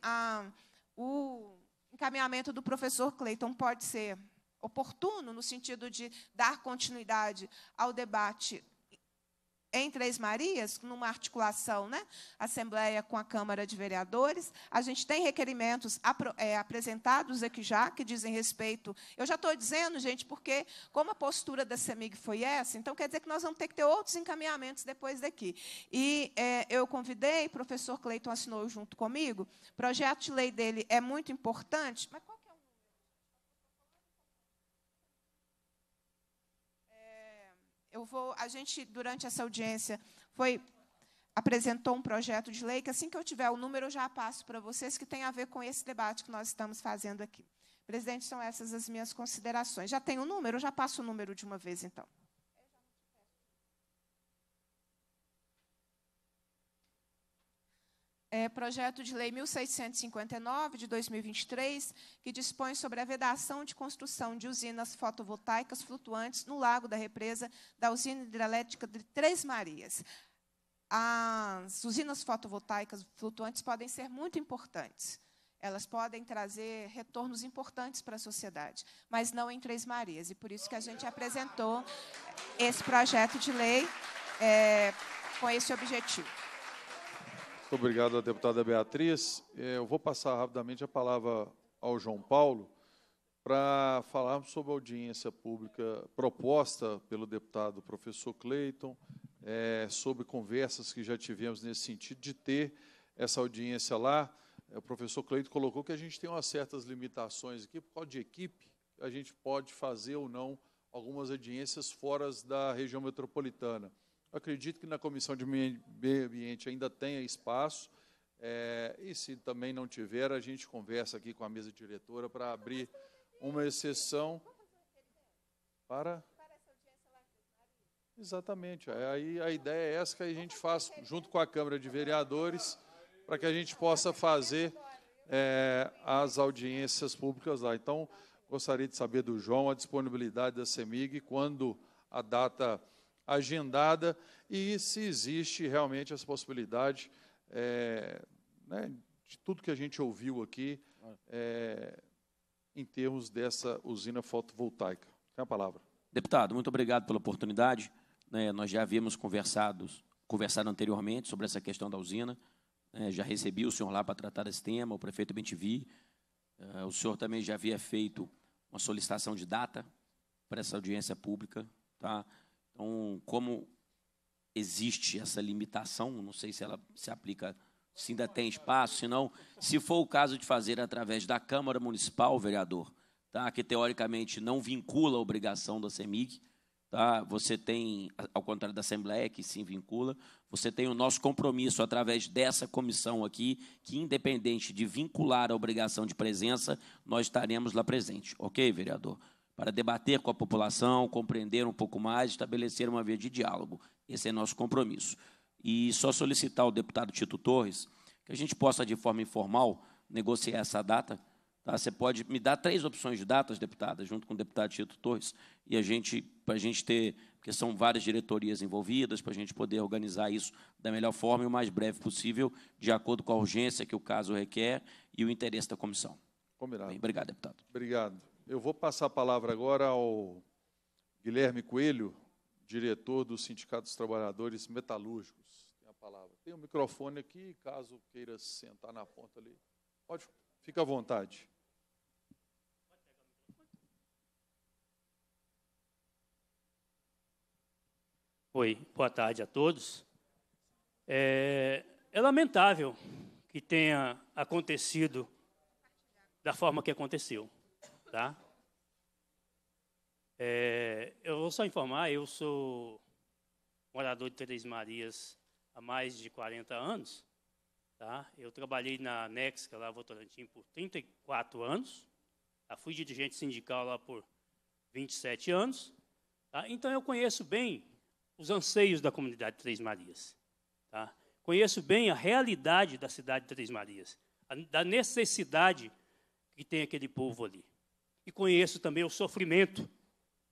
[SPEAKER 3] o encaminhamento do professor Clayton pode ser oportuno no sentido de dar continuidade ao debate em Três Marias, numa articulação, né? Assembleia com a Câmara de Vereadores. A gente tem requerimentos apro, é, apresentados aqui já, que dizem respeito. Eu já estou dizendo, gente, porque como a postura da CEMIG foi essa, então quer dizer que nós vamos ter que ter outros encaminhamentos depois daqui. E é, eu convidei, o professor Cleiton assinou junto comigo, o projeto de lei dele é muito importante. Mas qual Eu vou, a gente durante essa audiência foi apresentou um projeto de lei que assim que eu tiver o número eu já passo para vocês que tem a ver com esse debate que nós estamos fazendo aqui. Presidente, são essas as minhas considerações. Já tem o número, já passo o número de uma vez então. é, projeto de lei 1659 de 2023, que dispõe sobre a vedação de construção de usinas fotovoltaicas flutuantes no lago da represa da usina hidrelétrica de Três Marias. As usinas fotovoltaicas flutuantes podem ser muito importantes. Elas podem trazer retornos importantes para a sociedade, mas não em Três Marias. E por isso que a gente apresentou esse projeto de lei é, com esse objetivo.
[SPEAKER 1] Muito obrigado, deputada Beatriz. É, eu vou passar rapidamente a palavra ao João Paulo para falarmos sobre a audiência pública proposta pelo deputado professor Cleiton, é, sobre conversas que já tivemos nesse sentido de ter essa audiência lá. É, o professor Cleiton colocou que a gente tem umas certas limitações aqui, por causa de equipe, a gente pode fazer ou não algumas audiências fora da região metropolitana. Acredito que na Comissão de Meio Ambiente ainda tenha espaço. É, e se também não tiver, a gente conversa aqui com a mesa diretora para abrir uma exceção para. Exatamente. É, aí a ideia é essa que a gente faz junto com a Câmara de Vereadores, para que a gente possa fazer é, as audiências públicas lá. Então, gostaria de saber do João a disponibilidade da CEMIG quando a data agendada e se existe realmente essa possibilidade é, né, de tudo que a gente ouviu aqui é, em termos dessa usina fotovoltaica.
[SPEAKER 21] Tem a palavra. Deputado, muito obrigado pela oportunidade. Né, nós já havíamos conversado, conversado anteriormente sobre essa questão da usina. Né, já recebi o senhor lá para tratar esse tema, o prefeito Bentivi. É, o senhor também já havia feito uma solicitação de data para essa audiência pública. Tá? Então, como existe essa limitação, não sei se ela se aplica, se ainda tem espaço, se não, se for o caso de fazer através da Câmara Municipal, vereador, tá, que teoricamente não vincula a obrigação da CEMIG, tá, você tem, ao contrário da Assembleia, que sim vincula, você tem o nosso compromisso através dessa comissão aqui, que independente de vincular a obrigação de presença, nós estaremos lá presente. Ok, vereador? para debater com a população, compreender um pouco mais, estabelecer uma via de diálogo. Esse é nosso compromisso. E só solicitar ao deputado Tito Torres que a gente possa, de forma informal, negociar essa data. Tá? Você pode me dar três opções de datas, deputada, junto com o deputado Tito Torres, e a gente, para a gente ter, porque são várias diretorias envolvidas, para a gente poder organizar isso da melhor forma e o mais breve possível, de acordo com a urgência que o caso requer e o interesse da comissão. Combinado. Bem, obrigado, deputado.
[SPEAKER 1] Obrigado. Eu vou passar a palavra agora ao Guilherme Coelho, diretor do Sindicato dos Trabalhadores Metalúrgicos. Tem a palavra. Tem o um microfone aqui, caso queira sentar na ponta ali. Pode, fica à vontade.
[SPEAKER 22] Oi, boa tarde a todos. É, é lamentável que tenha acontecido da forma que aconteceu. Tá? É, eu vou só informar, eu sou morador de Três Marias há mais de 40 anos. Tá? Eu trabalhei na Nexca, é lá em Votorantim, por 34 anos. Tá? Fui dirigente sindical lá por 27 anos. Tá? Então, eu conheço bem os anseios da comunidade de Três Marias. Tá? Conheço bem a realidade da cidade de Três Marias, a, da necessidade que tem aquele povo ali. E conheço também o sofrimento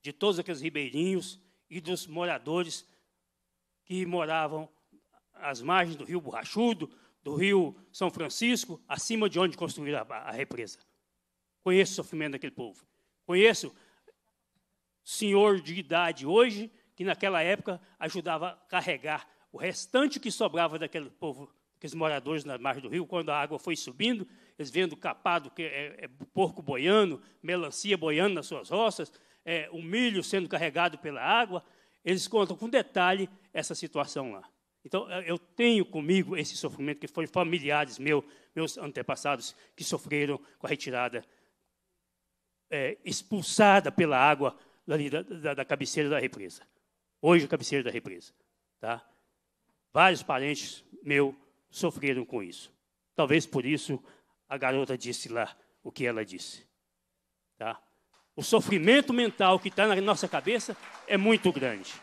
[SPEAKER 22] de todos aqueles ribeirinhos e dos moradores que moravam às margens do Rio Borrachudo, do Rio São Francisco, acima de onde construíram a, a represa. Conheço o sofrimento daquele povo. Conheço senhor de idade hoje, que naquela época ajudava a carregar o restante que sobrava daquele povo, aqueles moradores na margem do rio, quando a água foi subindo, eles vendo capado, que é, é porco boiando, melancia boiando nas suas roças, é, o milho sendo carregado pela água, eles contam com detalhe essa situação lá. Então, eu tenho comigo esse sofrimento que foi familiares meus antepassados que sofreram com a retirada é, expulsada pela água da, da, da, cabeceira da represa. Hoje, cabeceira da represa. Tá? Vários parentes meus sofreram com isso. Talvez por isso a garota disse lá o que ela disse. Tá? O sofrimento mental que está na nossa cabeça é muito grande.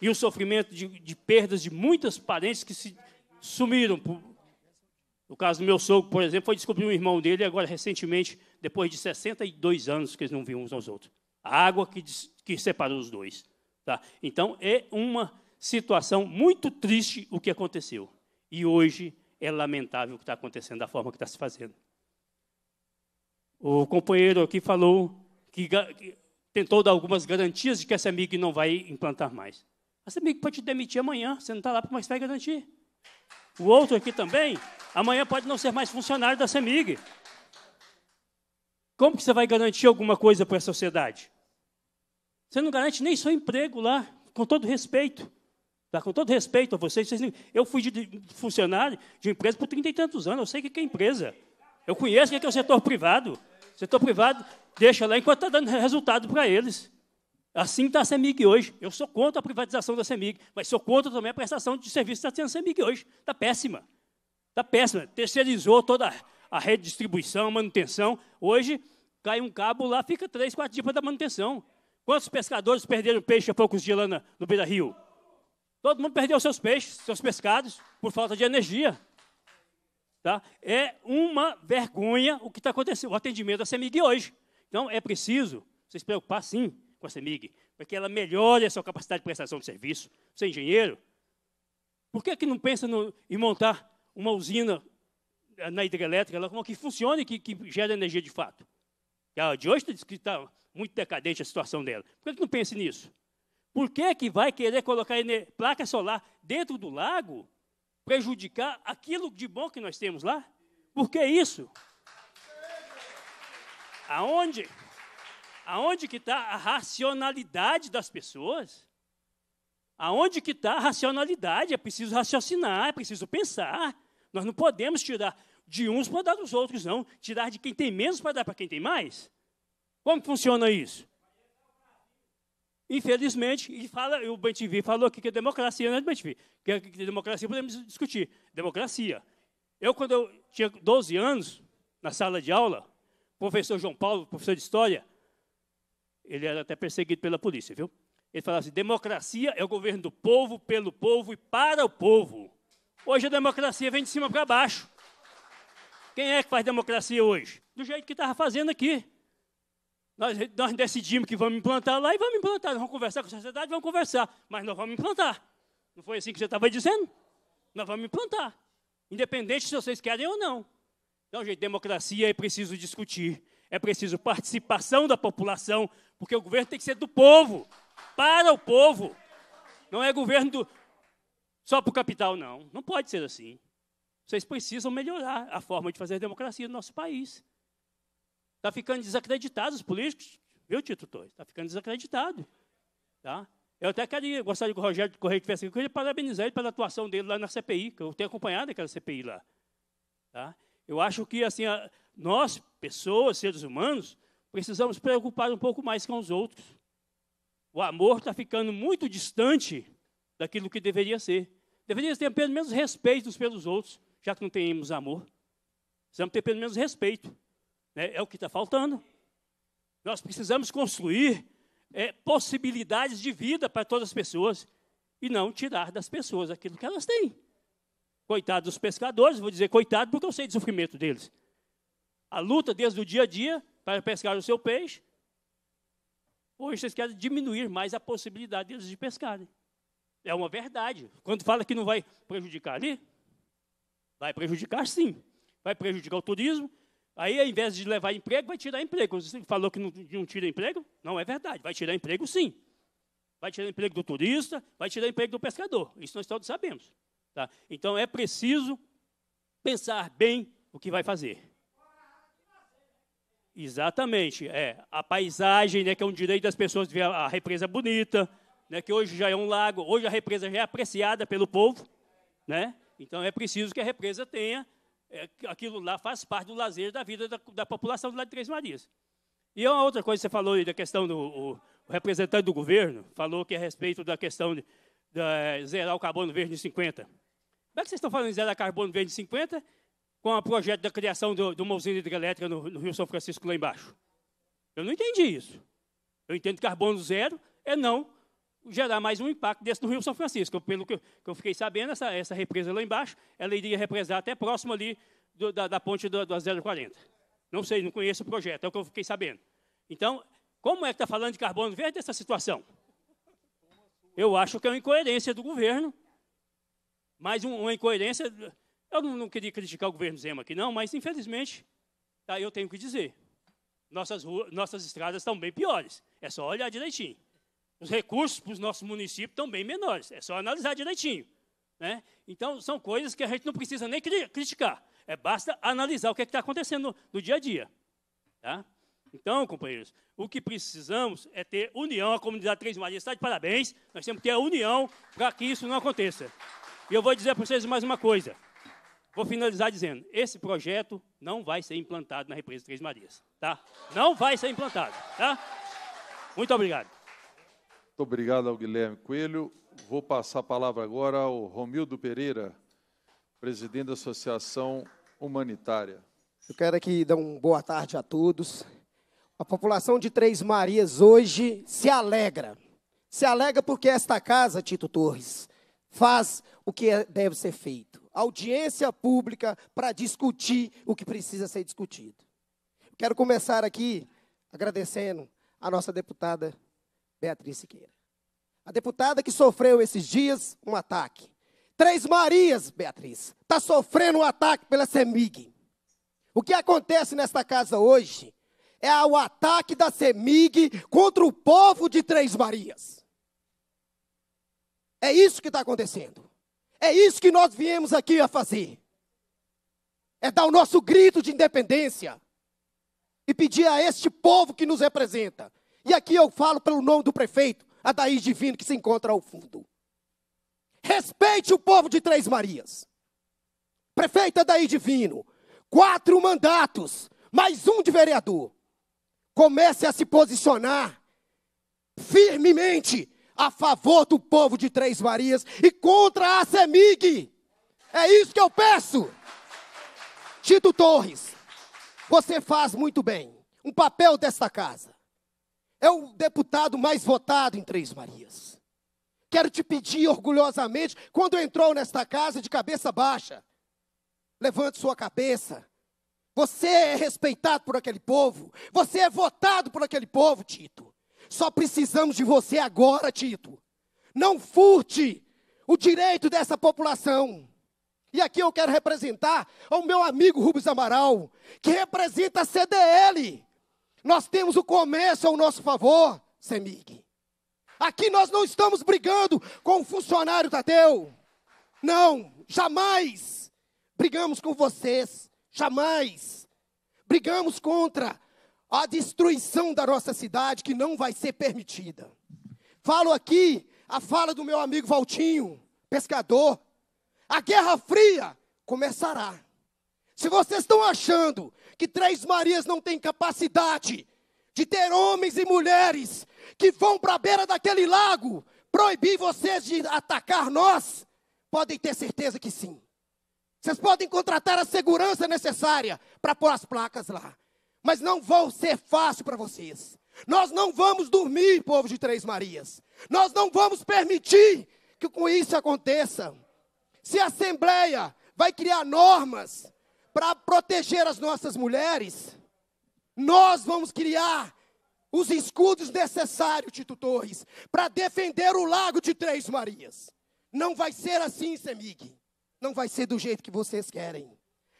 [SPEAKER 22] E o sofrimento de, de perdas de muitas parentes que se sumiram. No caso do meu sogro, por exemplo, foi descobrir um irmão dele agora recentemente, depois de 62 anos que eles não viam uns aos outros. A água que, que separou os dois. Tá? Então, é uma situação muito triste o que aconteceu. E hoje é lamentável o que está acontecendo da forma que está se fazendo. O companheiro aqui falou que, que tentou dar algumas garantias de que a Semig não vai implantar mais. A Semig pode te demitir amanhã, você não está lá, para mais vai garantir. O outro aqui também, amanhã pode não ser mais funcionário da CEMIG. Como que você vai garantir alguma coisa para a sociedade? Você não garante nem seu emprego lá, com todo respeito. Tá? Com todo respeito a vocês. vocês nem... Eu fui de, de funcionário de empresa por trinta e tantos anos, eu sei o que é empresa. Eu conheço o que é o setor privado. Setor privado deixa lá enquanto está dando resultado para eles. Assim está a CEMIG hoje. Eu sou contra a privatização da CEMIG, mas sou contra também a prestação de serviços que está tendo a CEMIG hoje. Está péssima. Está péssima. Terceirizou toda a rede de distribuição, manutenção. Hoje, cai um cabo lá, fica três, quatro dias para dar manutenção. Quantos pescadores perderam peixe há poucos dias lá no, no Beira Rio? Todo mundo perdeu seus peixes, seus pescados, por falta de energia. Tá? É uma vergonha o que está acontecendo, o atendimento da CEMIG hoje. Então, é preciso você se preocupar, sim, com a CEMIG, para que ela melhore a sua capacidade de prestação de serviço. Você é engenheiro? Por que, que não pensa no, em montar uma usina eh, na hidrelétrica, uma que funcione, que, que gere energia de fato? A de hoje está tá muito decadente a situação dela. Por que, que não pensa nisso? Por que, que vai querer colocar placa solar dentro do lago prejudicar aquilo de bom que nós temos lá? Por que isso? Aonde? Aonde que está a racionalidade das pessoas? Aonde que está a racionalidade? É preciso raciocinar, é preciso pensar. Nós não podemos tirar de uns para dar dos outros, não. Tirar de quem tem menos para dar para quem tem mais. Como funciona isso? Infelizmente, e fala, o Bentivir falou aqui que é democracia, não é Bentivir? Que, é, que é democracia podemos discutir. Democracia. Eu, quando eu tinha 12 anos, na sala de aula, o professor João Paulo, professor de História, ele era até perseguido pela polícia, viu? Ele falava assim, democracia é o governo do povo, pelo povo e para o povo. Hoje a democracia vem de cima para baixo. Quem é que faz democracia hoje? Do jeito que estava fazendo aqui. Nós, nós decidimos que vamos implantar lá e vamos implantar. Nós vamos conversar com a sociedade, vamos conversar. Mas nós vamos implantar. Não foi assim que você estava dizendo? Nós vamos implantar. Independente se vocês querem ou não. Então, gente, democracia é preciso discutir. É preciso participação da população, porque o governo tem que ser do povo, para o povo. Não é governo do, só para o capital, não. Não pode ser assim. Vocês precisam melhorar a forma de fazer democracia no nosso país. Está ficando desacreditado os políticos, viu, Tito Torres? Está ficando desacreditado. Tá? Eu até queria, gostaria que o Rogério Correia tivesse aqui, eu queria parabenizar ele pela atuação dele lá na CPI, que eu tenho acompanhado aquela CPI lá. Tá? Eu acho que assim, a, nós, pessoas, seres humanos, precisamos preocupar um pouco mais com os outros. O amor está ficando muito distante daquilo que deveria ser. Deveríamos ter pelo menos respeito uns pelos outros, já que não temos amor. Precisamos ter pelo menos respeito. É, é o que está faltando. Nós precisamos construir é, possibilidades de vida para todas as pessoas e não tirar das pessoas aquilo que elas têm. Coitado dos pescadores, vou dizer coitado porque eu sei do sofrimento deles. A luta desde o dia a dia para pescar o seu peixe. Hoje vocês querem diminuir mais a possibilidade deles de pescarem. É uma verdade. Quando fala que não vai prejudicar ali, vai prejudicar sim. Vai prejudicar o turismo, Aí, ao invés de levar emprego, vai tirar emprego. Você falou que não, não tira emprego? Não é verdade. Vai tirar emprego, sim. Vai tirar emprego do turista, vai tirar emprego do pescador. Isso nós todos sabemos. Tá? Então, é preciso pensar bem o que vai fazer. Exatamente, é. A paisagem, né, que é um direito das pessoas de ver a, a represa bonita, né, que hoje já é um lago, hoje a represa já é apreciada pelo povo, né? Então é preciso que a represa tenha é, aquilo lá faz parte do lazer da vida da, da população do lado de Três Marias. E uma outra coisa que você falou aí da questão do o, o representante do governo, falou que é a respeito da questão de, de, de zerar o carbono verde em 50. Como é que vocês estão falando de zerar carbono verde em 50 com o projeto da criação de uma usina hidrelétrica no, no Rio São Francisco lá embaixo? Eu não entendi isso. Eu entendo que carbono zero é não gerar mais um impacto desse no Rio São Francisco. Pelo que eu, fiquei sabendo, essa, essa, represa lá embaixo, ela iria represar até próximo ali do, da, da, ponte da, 040. Não sei, não conheço o projeto, é o que eu fiquei sabendo. Então, como é que está falando de carbono verde essa situação? Eu acho que é uma incoerência do governo, mas uma incoerência... Eu não, não queria criticar o governo Zema aqui, não, mas, infelizmente, tá, eu tenho que dizer. Nossas, ruas, nossas estradas estão bem piores. É só olhar direitinho os recursos para os nossos municípios estão bem menores. É só analisar direitinho. Né? Então, são coisas que a gente não precisa nem cri criticar. É basta analisar o que é está acontecendo no, no, dia a dia. Tá? Então, companheiros, o que precisamos é ter união. A comunidade Três Marias está de parabéns. Nós temos que ter a união para que isso não aconteça. E eu vou dizer para vocês mais uma coisa. Vou finalizar dizendo, esse projeto não vai ser implantado na represa Três Marias, tá? Não vai ser implantado, tá? Muito obrigado.
[SPEAKER 1] Muito obrigado ao Guilherme Coelho. Vou passar a palavra agora ao Romildo Pereira, presidente da Associação Humanitária.
[SPEAKER 23] Eu quero aqui dar uma boa tarde a todos. A população de Três Marias hoje se alegra. Se alega porque esta casa, Tito Torres, faz o que é, deve ser feito. Audiência pública para discutir o que precisa ser discutido. Quero começar aqui agradecendo a nossa deputada Beatriz Siqueira. A deputada que sofreu esses dias um ataque. Três Marias, Beatriz, está sofrendo um ataque pela CEMIG. O que acontece nesta casa hoje é o ataque da CEMIG contra o povo de Três Marias. É isso que está acontecendo. É isso que nós viemos aqui a fazer. É dar o nosso grito de independência e pedir a este povo que nos representa e aqui eu falo pelo nome do prefeito, Adair Divino, que se encontra ao fundo. Respeite o povo de Três Marias. Prefeito Adair Divino, quatro mandatos, mais um de vereador. Comece a se posicionar firmemente a favor do povo de Três Marias e contra a CEMIG. É isso que eu peço. Tito Torres, você faz muito bem um papel desta casa é o deputado mais votado em Três Marias. Quero te pedir orgulhosamente, quando entrou nesta casa de cabeça baixa, levante sua cabeça. Você é respeitado por aquele povo, você é votado por aquele povo, Tito. Só precisamos de você agora, Tito. Não furte o direito dessa população. E aqui eu quero representar ao meu amigo Rubens Amaral, que representa a CDL, nós temos o comércio ao nosso favor, Semig. Aqui nós não estamos brigando com o funcionário Tadeu. Não, jamais brigamos com vocês. Jamais brigamos contra a destruição da nossa cidade que não vai ser permitida. Falo aqui a fala do meu amigo Valtinho, pescador. A Guerra Fria começará. Se vocês estão achando que Três Marias não tem capacidade de ter homens e mulheres que vão para a beira daquele lago proibir vocês de atacar nós? Podem ter certeza que sim. Vocês podem contratar a segurança necessária para pôr as placas lá. Mas não vão ser fácil para vocês. Nós não vamos dormir, povo de Três Marias. Nós não vamos permitir que com isso aconteça. Se a Assembleia vai criar normas para proteger as nossas mulheres, nós vamos criar os escudos necessários, Tito Torres, para defender o Lago de Três Marias. Não vai ser assim, Semig. Não vai ser do jeito que vocês querem.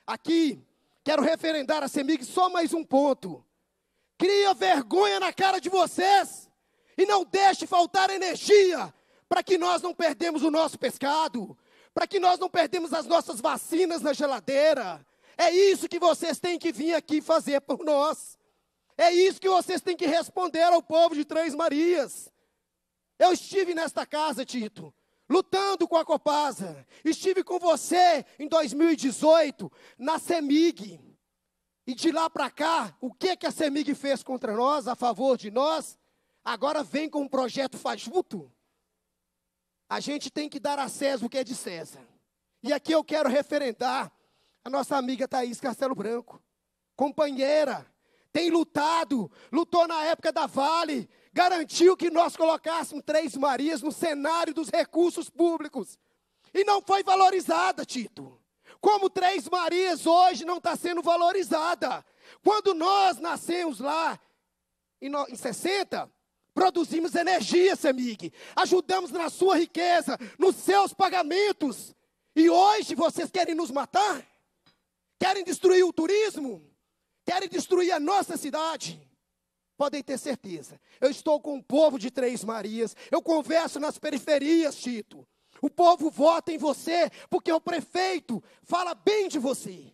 [SPEAKER 23] Aqui, quero referendar a Semig só mais um ponto. Cria vergonha na cara de vocês e não deixe faltar energia para que nós não perdemos o nosso pescado, para que nós não perdemos as nossas vacinas na geladeira, é isso que vocês têm que vir aqui fazer por nós. É isso que vocês têm que responder ao povo de Três Marias. Eu estive nesta casa, Tito, lutando com a Copasa. Estive com você em 2018 na CEMIG. E de lá para cá, o que que a CEMIG fez contra nós, a favor de nós? Agora vem com um projeto fajuto. A gente tem que dar a César o que é de César. E aqui eu quero referendar a nossa amiga Thaís Castelo Branco, companheira, tem lutado, lutou na época da Vale, garantiu que nós colocássemos Três Marias no cenário dos recursos públicos. E não foi valorizada, Tito. Como Três Marias hoje não está sendo valorizada. Quando nós nascemos lá, em, no, em 60, produzimos energia, Semig. Ajudamos na sua riqueza, nos seus pagamentos. E hoje vocês querem nos matar? Querem destruir o turismo? Querem destruir a nossa cidade? Podem ter certeza. Eu estou com o povo de Três Marias. Eu converso nas periferias, Tito. O povo vota em você porque o prefeito fala bem de você.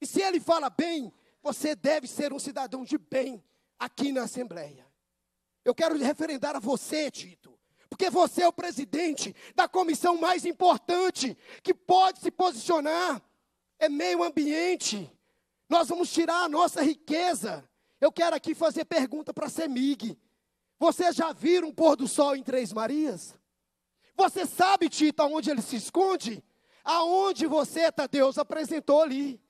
[SPEAKER 23] E se ele fala bem, você deve ser um cidadão de bem aqui na Assembleia. Eu quero referendar a você, Tito, porque você é o presidente da comissão mais importante que pode se posicionar é meio ambiente. Nós vamos tirar a nossa riqueza. Eu quero aqui fazer pergunta para a Semig. Você já viu um pôr do sol em Três Marias? Você sabe, Tito, aonde ele se esconde? Aonde você, tá, Deus apresentou ali.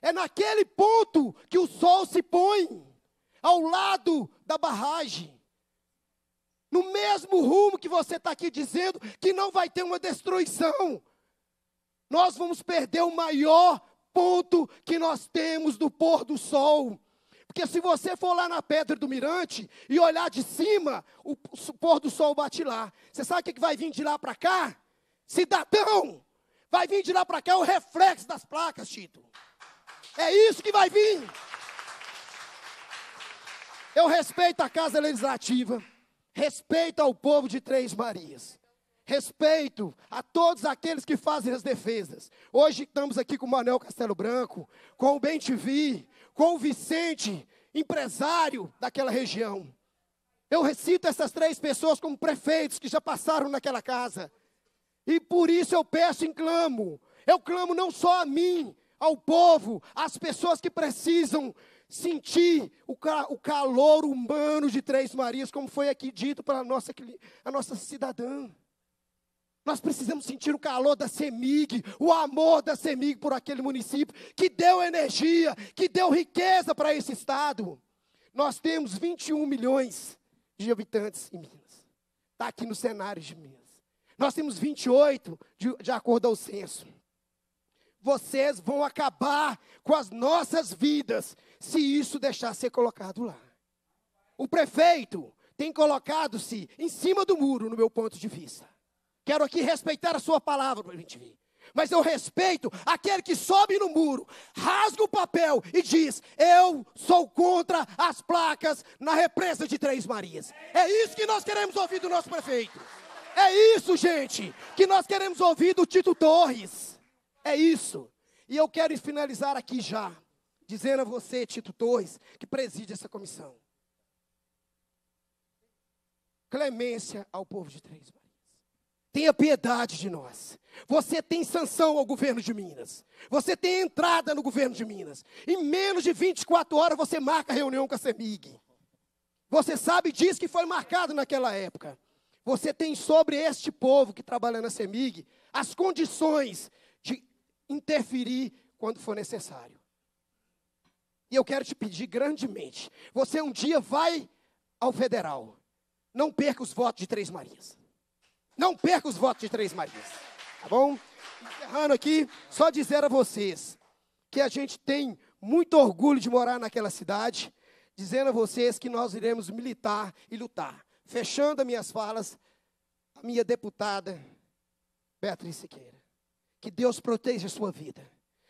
[SPEAKER 23] É naquele ponto que o sol se põe, ao lado da barragem. No mesmo rumo que você está aqui dizendo que não vai ter uma destruição, nós vamos perder o maior ponto que nós temos do pôr do sol. Porque se você for lá na pedra do mirante e olhar de cima, o pôr do sol bate lá. Você sabe o que vai vir de lá para cá? Cidadão! Vai vir de lá para cá o reflexo das placas, Tito. É isso que vai vir. Eu respeito a casa legislativa, respeito ao povo de Três Marias respeito a todos aqueles que fazem as defesas. Hoje estamos aqui com o Manuel Castelo Branco, com o TV, com o Vicente, empresário daquela região. Eu recito essas três pessoas como prefeitos que já passaram naquela casa. E por isso eu peço e clamo. Eu clamo não só a mim, ao povo, às pessoas que precisam sentir o, o calor humano de Três Marias, como foi aqui dito para a nossa, a nossa cidadã. Nós precisamos sentir o calor da CEMIG, o amor da CEMIG por aquele município, que deu energia, que deu riqueza para esse estado. Nós temos 21 milhões de habitantes em Minas. Está aqui no cenário de Minas. Nós temos 28, de, de acordo ao censo. Vocês vão acabar com as nossas vidas se isso deixar ser colocado lá. O prefeito tem colocado-se em cima do muro, no meu ponto de vista quero aqui respeitar a sua palavra para a gente vir. Mas eu respeito aquele que sobe no muro, rasga o papel e diz: Eu sou contra as placas na represa de Três Marias. É isso que nós queremos ouvir do nosso prefeito. É isso, gente, que nós queremos ouvir do Tito Torres. É isso. E eu quero finalizar aqui já, dizendo a você, Tito Torres, que preside essa comissão. Clemência ao povo de Três Marias tenha piedade de nós. Você tem sanção ao governo de Minas. Você tem entrada no governo de Minas. Em menos de 24 horas você marca reunião com a CEMIG. Você sabe diz que foi marcado naquela época. Você tem sobre este povo que trabalha na CEMIG as condições de interferir quando for necessário. E eu quero te pedir grandemente: você um dia vai ao federal. Não perca os votos de Três Marias. Não perca os votos de Três Marias, tá bom? Encerrando aqui, só dizer a vocês que a gente tem muito orgulho de morar naquela cidade, dizendo a vocês que nós iremos militar e lutar. Fechando as minhas falas, a minha deputada Beatriz Siqueira. Que Deus proteja a sua vida.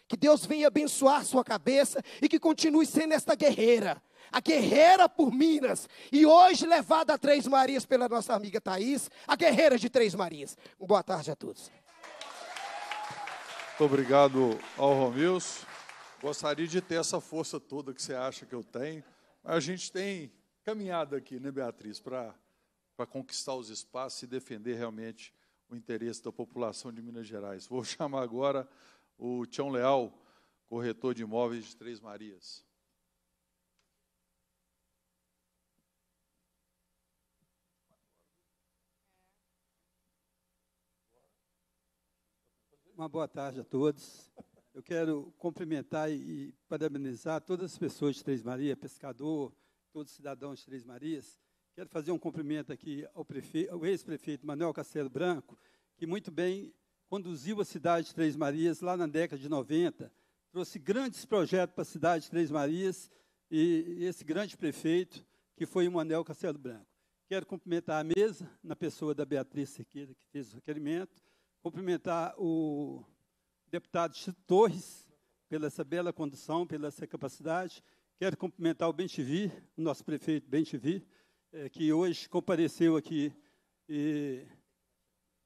[SPEAKER 23] Que Deus venha abençoar sua cabeça e que continue sendo esta guerreira a guerreira por Minas, e hoje levada a Três Marias pela nossa amiga Thaís, a guerreira de Três Marias. boa tarde a todos.
[SPEAKER 1] Muito obrigado ao Romilson. Gostaria de ter essa força toda que você acha que eu tenho. A gente tem caminhado aqui, né, Beatriz, para conquistar os espaços e defender realmente o interesse da população de Minas Gerais. Vou [LAUGHS] chamar agora o Tião Leal, corretor de imóveis de Três Marias.
[SPEAKER 4] Uma boa tarde a todos. Eu quero cumprimentar e parabenizar todas as pessoas de Três Marias, pescador, todos os cidadãos de Três Marias. Quero fazer um cumprimento aqui ao, ao ex-prefeito Manuel Castelo Branco, que muito bem conduziu a cidade de Três Marias lá na década de 90, trouxe grandes projetos para a cidade de Três Marias e esse grande prefeito, que foi o Manuel Castelo Branco. Quero cumprimentar a mesa, na pessoa da Beatriz Sequeira, que fez o requerimento, cumprimentar o deputado Torres pela essa bela condução, pela essa capacidade. Quero cumprimentar o Bentivi, o nosso prefeito Bentivi, é, eh, que hoje compareceu aqui e,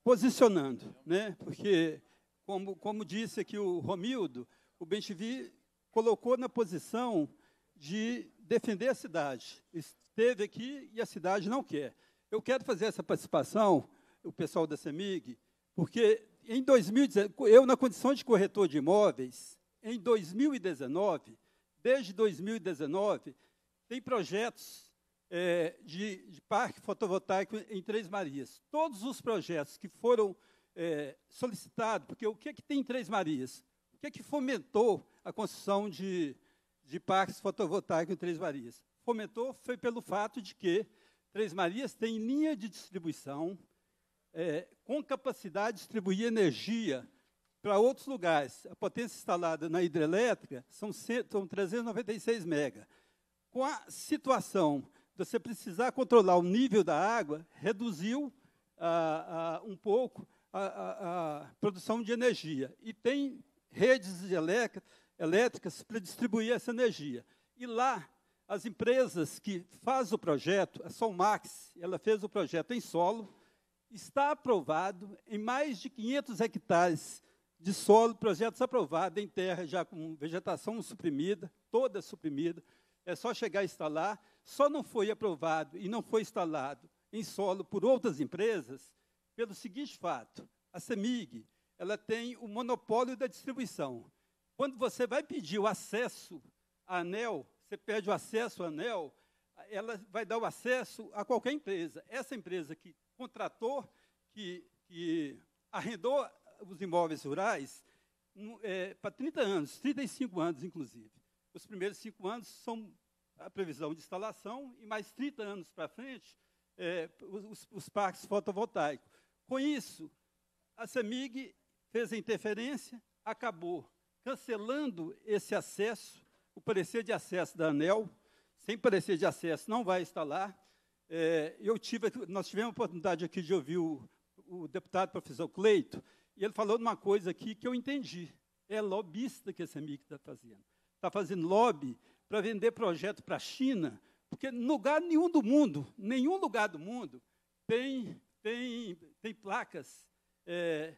[SPEAKER 4] posicionando, né? Porque como, como disse aqui o Romildo, o Bentivi colocou na posição de defender a cidade. Esteve aqui e a cidade não quer. Eu quero fazer essa participação, o pessoal da CEMIG, porque em 2019, eu na condição de corretor de imóveis, em 2019, desde 2019, tem projetos é, de, de, parque fotovoltaico em Três Marias. Todos os projetos que foram é, solicitados, porque o que é que tem em Três Marias? O que é que fomentou a construção de, de parques fotovoltaicos em Três Marias? Fomentou foi pelo fato de que Três Marias tem linha de distribuição, é, com capacidade de distribuir energia para outros lugares. A potência instalada na hidrelétrica são, são 396 mega. Com a situação de você precisar controlar o nível da água, reduziu ah, ah, um pouco a, a, a, produção de energia. E tem redes elétricas para distribuir essa energia. E lá, as empresas que fazem o projeto, a Solmax, ela fez o projeto em solo, está aprovado em mais de 500 hectares de solo, projetos aprovados em terra já com vegetação suprimida, toda suprimida. É só chegar a instalar. Só não foi aprovado e não foi instalado em solo por outras empresas pelo seguinte fato: a CEMIG ela tem o monopólio da distribuição. Quando você vai pedir o acesso à ANEL, você pede o acesso à ANEL, ela vai dar o acesso a qualquer empresa. Essa empresa que contrator que, que arrendou os imóveis rurais é, para 30 anos, 35 anos, inclusive. Os primeiros cinco anos são a previsão de instalação e mais 30 anos para frente, é, os, os parques fotovoltaicos. Com isso, a CEMIG fez a interferência, acabou cancelando esse acesso, o parecer de acesso da ANEL, sem parecer de acesso não vai instalar, é, eu tive, nós tivemos a oportunidade aqui de ouvir o, o deputado professor Cleito, e ele falou uma coisa aqui que eu entendi. É lobista que esse amigo está fazendo. Está fazendo lobby para vender projeto para a China, porque em lugar nenhum do mundo, nenhum lugar do mundo, tem, tem, tem placas, é,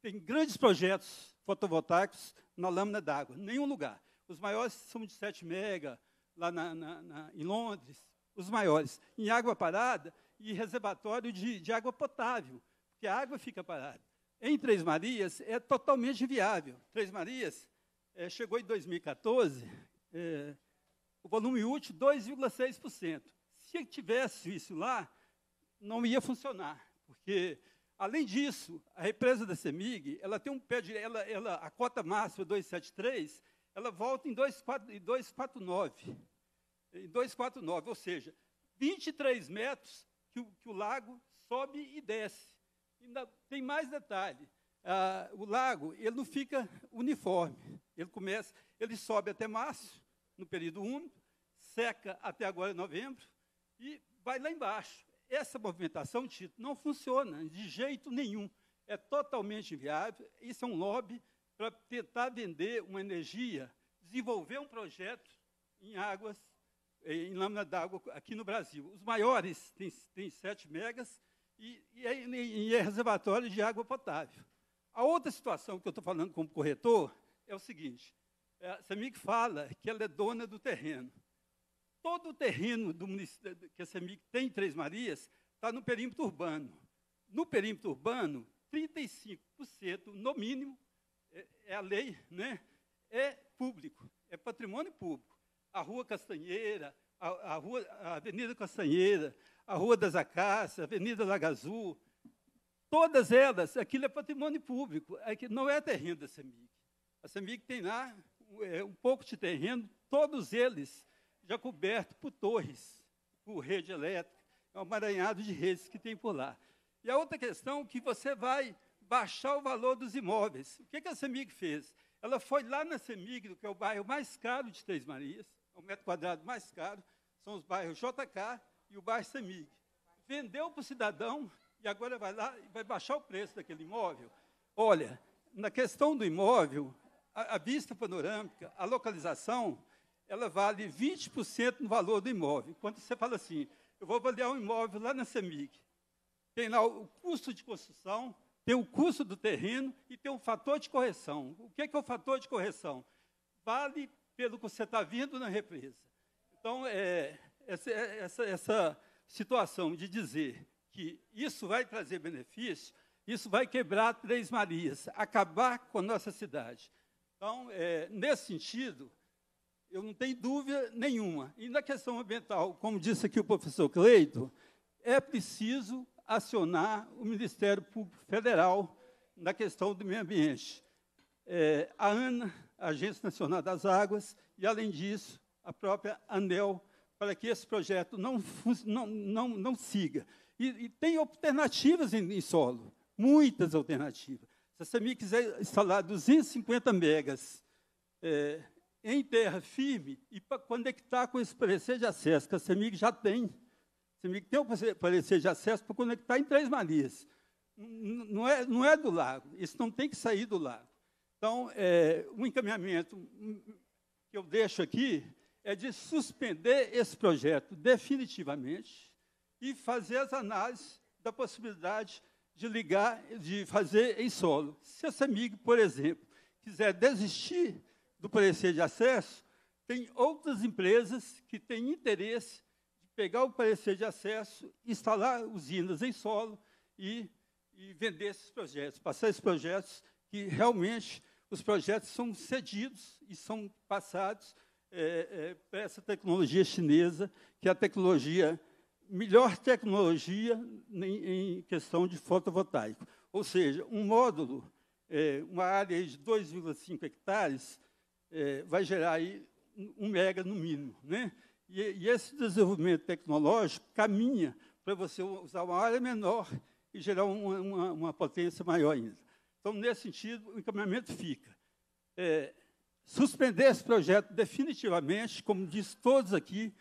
[SPEAKER 4] tem grandes projetos fotovoltaicos na lâmina d'água. Nenhum lugar. Os maiores são de 7 mega, lá na, na, na, em Londres, os maiores, em água parada e reservatório de, de água potável, porque a água fica parada. Em Três Marias, é totalmente viável. Três Marias é, chegou em 2014, é, eh, o volume útil 2,6%. Se tivesse isso lá, não ia funcionar, porque Além disso, a represa da CEMIG, ela tem um pé de, ela, ela, a cota máxima 273, ela volta em 249 em 249, ou seja, 23 metros que o, que o lago sobe e desce. E na, tem mais detalhe. Ah, o lago ele não fica uniforme. Ele começa, ele sobe até março, no período úmido, seca até agora novembro e vai lá embaixo. Essa movimentação, Tito, não funciona de jeito nenhum. É totalmente inviável. Isso é um lobby para tentar vender uma energia, desenvolver um projeto em águas é, em lâmina d'água aqui no Brasil. Os maiores têm, têm 7 megas e, e, é, é reservatório de água potável. A outra situação que eu estou falando como corretor é o seguinte: é, a CEMIG fala que ela é dona do terreno. Todo o terreno do que a CEMIG tem em Três Marias está no perímetro urbano. No perímetro urbano, 35%, no mínimo, é, é a lei, né, é público, é patrimônio público a Rua Castanheira, a, a, rua, a Avenida Castanheira, a Rua das Acácias, a Avenida Lagazul, todas elas, aquilo é patrimônio público, é que não é terreno da CEMIG. A CEMIG tem lá é, um pouco de terreno, todos eles já cobertos por torres, por rede elétrica, é um amaranhado de redes que tem por lá. E a outra questão que você vai baixar o valor dos imóveis. O que, que a CEMIG fez? Ela foi lá na CEMIG, que é o bairro mais caro de Três Marias, o metro quadrado mais caro, são os bairros JK e o bairro Semig Vendeu para o cidadão e agora vai lá e vai baixar o preço daquele imóvel. Olha, na questão do imóvel, a, a vista panorâmica, a localização, ela vale 20% no valor do imóvel. Quando você fala assim, eu vou avaliar um imóvel lá na Semig tem lá o custo de construção, tem o custo do terreno e tem o fator de correção. O que é, que é o fator de correção? Vale pelo que você está vindo na represa. Então, é, essa, é, essa, essa situação de dizer que isso vai trazer benefício, isso vai quebrar Três Marias, acabar com a nossa cidade. Então, é, nesse sentido, eu não tenho dúvida nenhuma. E na questão ambiental, como disse aqui o professor Cleito, é preciso acionar o Ministério Público Federal na questão do meio ambiente. É, a Ana a Agência Nacional das Águas e, além disso, a própria ANEL, para que esse projeto não, não, não, não siga. E, e tem alternativas em, em, solo, muitas alternativas. Se a CEMI quiser instalar 250 megas é, em terra firme e para conectar com esse parecer de acesso, que a SEMIG já tem. A CEMIG tem o parecer de acesso para conectar em Três Marias. Não é, não é do lago, isso não tem que sair do lago. Então, é, um encaminhamento que eu deixo aqui é de suspender esse projeto definitivamente e fazer as análises da possibilidade de ligar, de fazer em solo. Se esse amigo, por exemplo, quiser desistir do parecer de acesso, tem outras empresas que têm interesse de pegar o parecer de acesso, instalar usinas em solo e, e vender esses projetos, passar esses projetos que realmente os projetos são cedidos e são passados é, é, para essa tecnologia chinesa, que é a tecnologia, melhor tecnologia em, em questão de fotovoltaico. Ou seja, um módulo, é, uma área de 2,5 hectares, é, vai gerar aí um mega no mínimo. Né? E, e esse desenvolvimento tecnológico caminha para você usar uma área menor e gerar uma, uma, uma potência maior ainda. Então, nesse sentido, o encaminhamento fica. É, suspender esse projeto definitivamente, como diz todos aqui,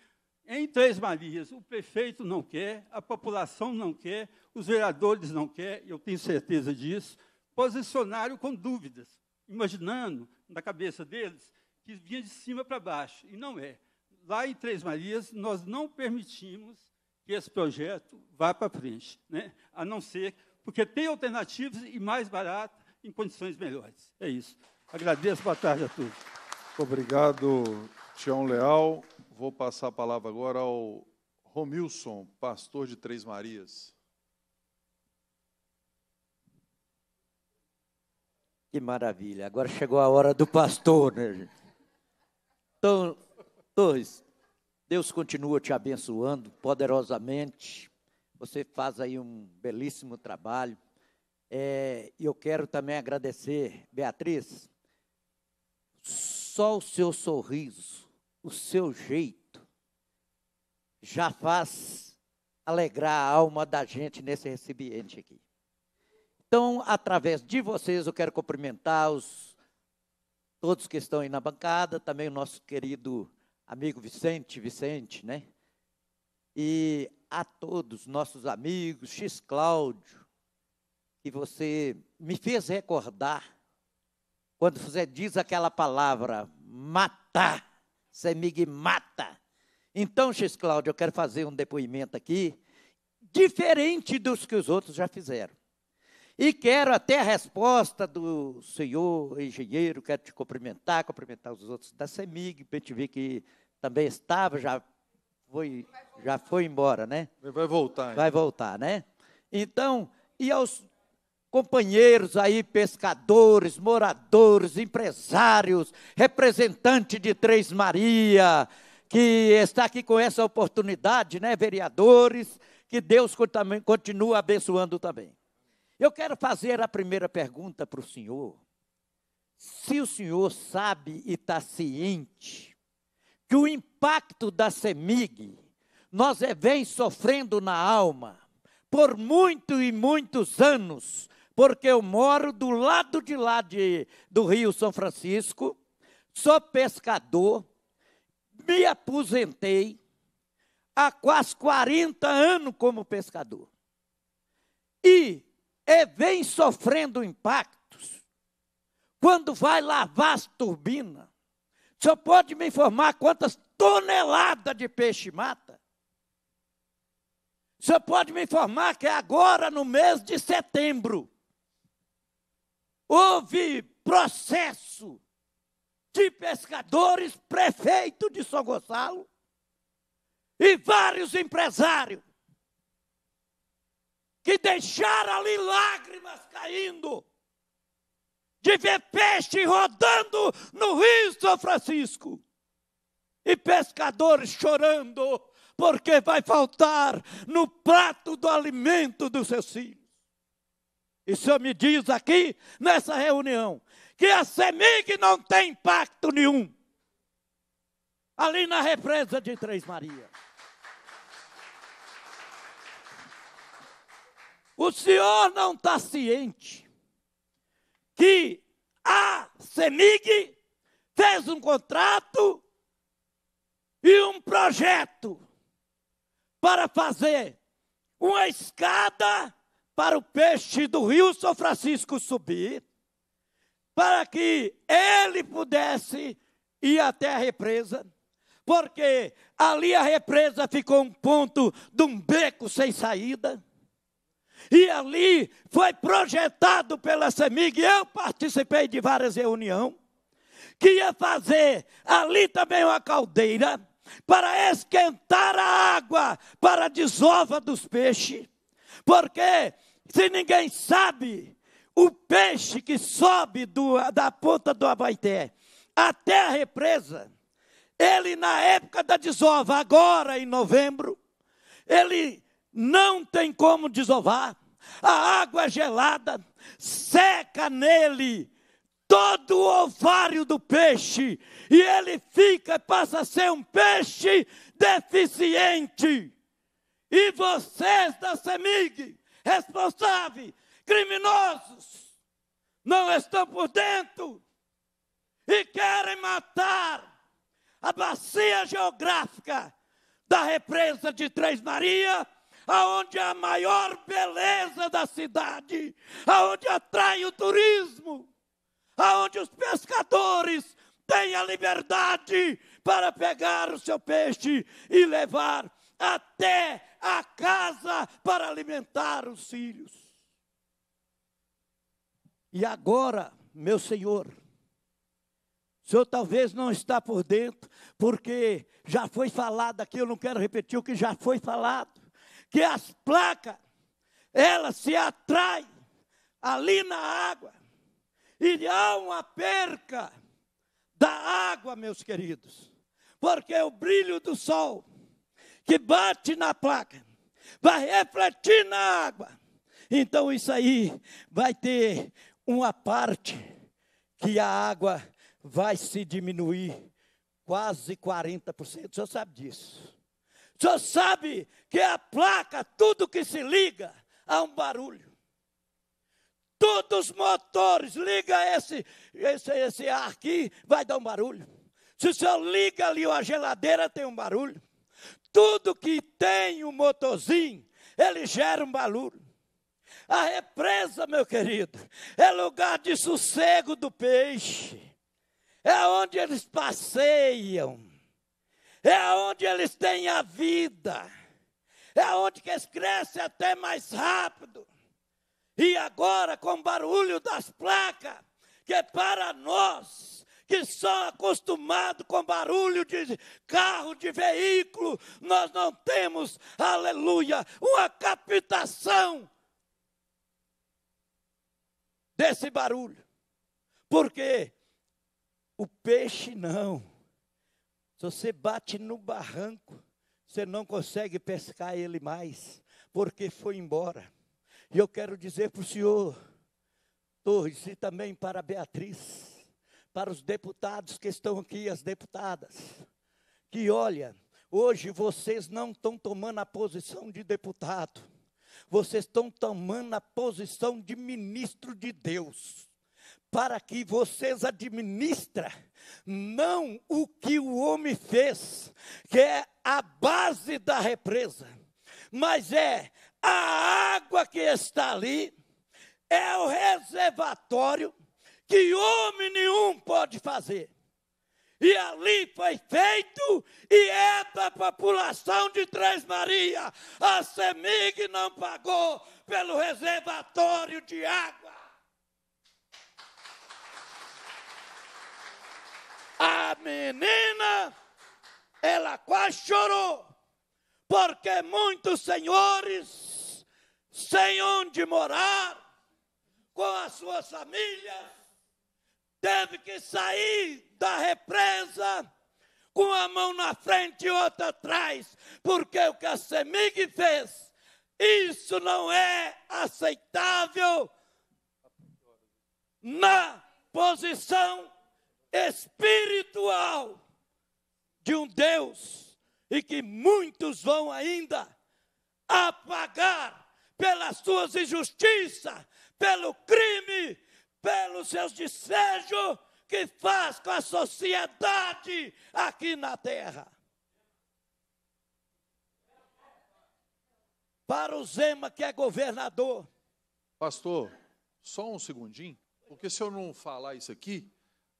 [SPEAKER 4] em Três Marias. O prefeito não quer, a população não quer, os vereadores não quer, eu tenho certeza disso. Posicionário com dúvidas, imaginando na cabeça deles que vinha de cima para baixo, e não é. Lá em Três Marias, nós não permitimos que esse projeto vá para frente, né? a não ser porque tem alternativas e mais barata em condições melhores. É isso. Agradeço, boa tarde a todos.
[SPEAKER 1] Obrigado, Tião Leal. Vou passar a palavra agora ao Romilson, pastor de Três Marias.
[SPEAKER 24] Que maravilha. Agora chegou a hora do pastor, né, Então, dois, Deus continua te abençoando poderosamente você faz aí um belíssimo trabalho. É, e é, eu quero também agradecer, Beatriz, só o seu sorriso, o seu jeito, já faz alegrar a alma da gente nesse recipiente aqui. Então, através de vocês, eu quero cumprimentar os, todos que estão aí na bancada, também o nosso querido amigo Vicente, Vicente, né? E a todos, nossos amigos, X Cláudio, que você me fez recordar quando você diz aquela palavra matar, semig mata. Então, X Cláudio, eu quero fazer um depoimento aqui diferente dos que os outros já fizeram. E quero até a resposta do senhor engenheiro, quero te cumprimentar, cumprimentar os outros da CEMIG, para te ver que também estava, já foi, já foi embora, né? Ele vai voltar. Vai voltar, né? Então, e aos companheiros aí, pescadores, moradores, empresários, representante de Três Maria, que está aqui com essa oportunidade, né, vereadores, que Deus continue abençoando também. Eu quero fazer a primeira pergunta para o senhor. Se o senhor sabe e está ciente que o impacto da CEMIG nós é vem sofrendo na alma por muito e muitos anos, porque eu moro do lado de lá de, do Rio São Francisco, sou pescador, me aposentei há quase 40 anos como pescador. E, e é vem sofrendo impactos quando vai lavar as turbinas o senhor pode me informar quantas toneladas de peixe mata?
[SPEAKER 25] O senhor pode me informar que agora, no mês de setembro, houve processo de pescadores, prefeito de São Gonçalo e vários empresários que deixaram ali lágrimas caindo de ver peixe rodando no rio São Francisco e pescadores chorando porque vai faltar no prato do alimento dos seus filhos. E o Senhor me diz aqui, nessa reunião, que a Semig não tem impacto nenhum. Ali na represa de Três Marias? O Senhor não está ciente que a CEMIG fez um contrato e um projeto para fazer uma escada para o peixe do Rio São Francisco subir, para que ele pudesse ir até a represa, porque ali a represa ficou um ponto de um beco sem saída. E ali foi projetado pela CEMIG, eu participei de várias reuniões, que ia fazer ali também uma caldeira para esquentar a água para a desova dos peixes. Porque se ninguém sabe, o peixe que sobe do, da ponta do Abaité até a represa, ele na época da desova, agora em novembro, ele não tem como desovar, a água é gelada, seca nele todo o ovário do peixe, e ele fica, passa a ser um peixe deficiente. E vocês da CEMIG, responsáveis, criminosos, não estão por dentro e querem matar a bacia geográfica da represa de Três Maria aonde há a maior beleza da cidade, aonde atrai o turismo, aonde os pescadores têm a liberdade para pegar o seu peixe e levar até a casa para alimentar os filhos. E agora, meu senhor, o senhor talvez não está por dentro, porque já foi falado aqui, eu não quero repetir o que já foi falado que as placas, elas se atraem ali na água. E há uma perca da água, meus queridos. Porque o brilho do sol que bate na placa vai refletir na água. Então isso aí
[SPEAKER 24] vai ter uma parte que a água vai se diminuir quase 40%. O senhor sabe disso. O senhor sabe
[SPEAKER 25] que a placa, tudo que se liga há um barulho. Todos os motores, liga esse, esse, esse ar aqui, vai dar um barulho. Se o senhor liga ali a geladeira, tem um barulho. Tudo que tem um motorzinho, ele gera um barulho. A represa, meu querido, é lugar de sossego do peixe. É onde eles passeiam. É onde eles têm a vida é onde que eles crescem até mais rápido. E agora, com o barulho das placas, que é para nós, que são acostumados com barulho de carro, de veículo, nós não temos, aleluia, uma captação desse barulho. Porque o peixe não. Se você bate no barranco, você não consegue pescar ele mais, porque foi embora. E eu quero dizer para o senhor Torres e também para a Beatriz, para os deputados que estão aqui, as deputadas, que olha, hoje vocês não estão tomando a posição de deputado, vocês estão tomando a posição de ministro de Deus para que vocês administrem não o que o homem fez, que é a base da represa, mas é a água que está ali, é o reservatório que homem nenhum pode fazer. E ali foi feito, e é da população de Três Maria. A Semig não pagou pelo reservatório de água A menina, ela quase chorou, porque muitos senhores, sem onde morar, com as suas famílias, teve que sair da represa com a mão na frente e outra atrás, porque o que a Semig fez, isso não é aceitável na posição espiritual de um Deus e que muitos vão ainda apagar pelas suas injustiças, pelo crime, pelos seus desejos que faz com a sociedade aqui na terra. Para o Zema, que é governador. Pastor,
[SPEAKER 1] só um segundinho, porque se eu não falar isso aqui,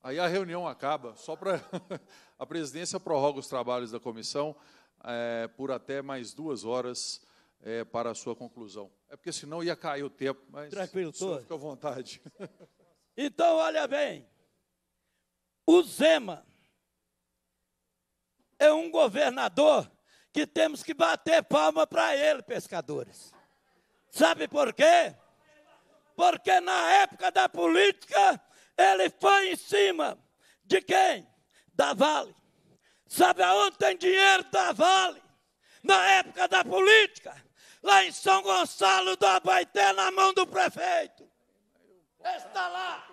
[SPEAKER 1] Aí a reunião acaba, só para. [LAUGHS] a presidência prorroga os trabalhos da comissão é, por até mais duas horas é, para a sua conclusão. É porque senão ia cair o tempo, mas. Tranquilo, todo. Fica
[SPEAKER 25] à vontade. [LAUGHS] Então, olha bem. O Zema é um governador que temos que bater palma para ele, pescadores. Sabe por quê? Porque na época da política ele foi em cima de quem? Da Vale. Sabe aonde tem dinheiro da Vale? Na época da política, lá em São Gonçalo do Abaeté, na mão do prefeito. Está lá.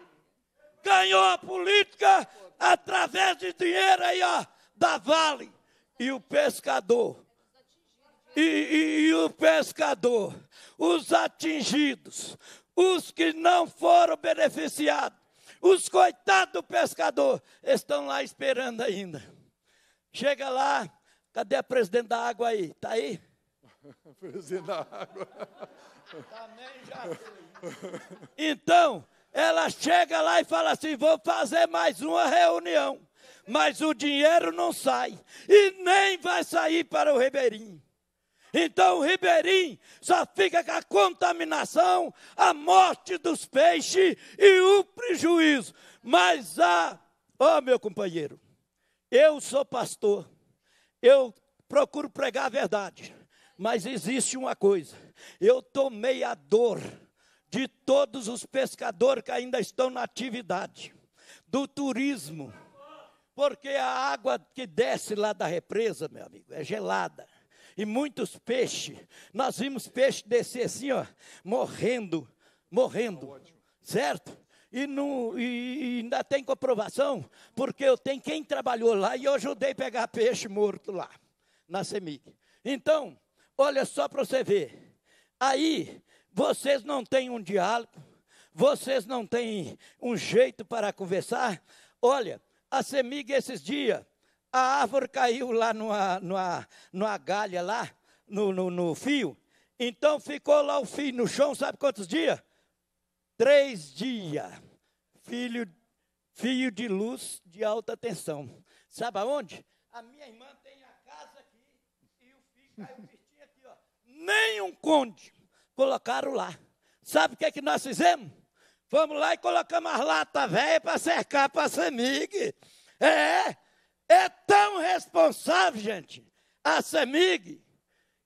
[SPEAKER 25] Ganhou a política através de dinheiro aí, ó, da Vale. E o pescador. e, e, e o pescador. Os atingidos. Os que não foram beneficiados os coitados do pescador estão lá esperando ainda. Chega lá, cadê a presidente da água aí? Está aí? [LAUGHS] presidente da água. Também já sei. Então, ela chega lá e fala assim: vou fazer mais uma reunião. Mas o dinheiro não sai. E nem vai sair para o Ribeirinho. Então o ribeirinho só fica com a contaminação, a morte dos peixes e o prejuízo. Mas há, ó oh, meu companheiro, eu sou pastor, eu procuro pregar a verdade, mas existe uma coisa: eu tomei a dor de todos os pescadores que ainda estão na atividade, do turismo, porque a água que desce lá da represa, meu amigo, é gelada e muitos peixes. Nós vimos peixe descer assim, ó, morrendo, morrendo, certo? E, não, e, ainda tem comprovação, porque eu tenho quem trabalhou lá e eu ajudei a pegar peixe morto lá, na CEMIG. Então, olha só para você ver. Aí, vocês não têm um diálogo, vocês não têm um jeito para conversar. Olha, a CEMIG esses dias a árvore caiu lá numa, numa, numa galha lá, no, no, no fio. Então ficou lá o filho no chão, sabe quantos dias? Três dias. Filho, fio de luz de alta tensão. Sabe aonde? A minha irmã tem a
[SPEAKER 20] casa aqui e o filho caiu vestido aqui,
[SPEAKER 25] ó. Nem um conde. Colocaram lá. Sabe o que é que nós fizemos? Vamos lá e colocamos as latas velhas para cercar para a É, é tão responsável, gente, a CEMIG,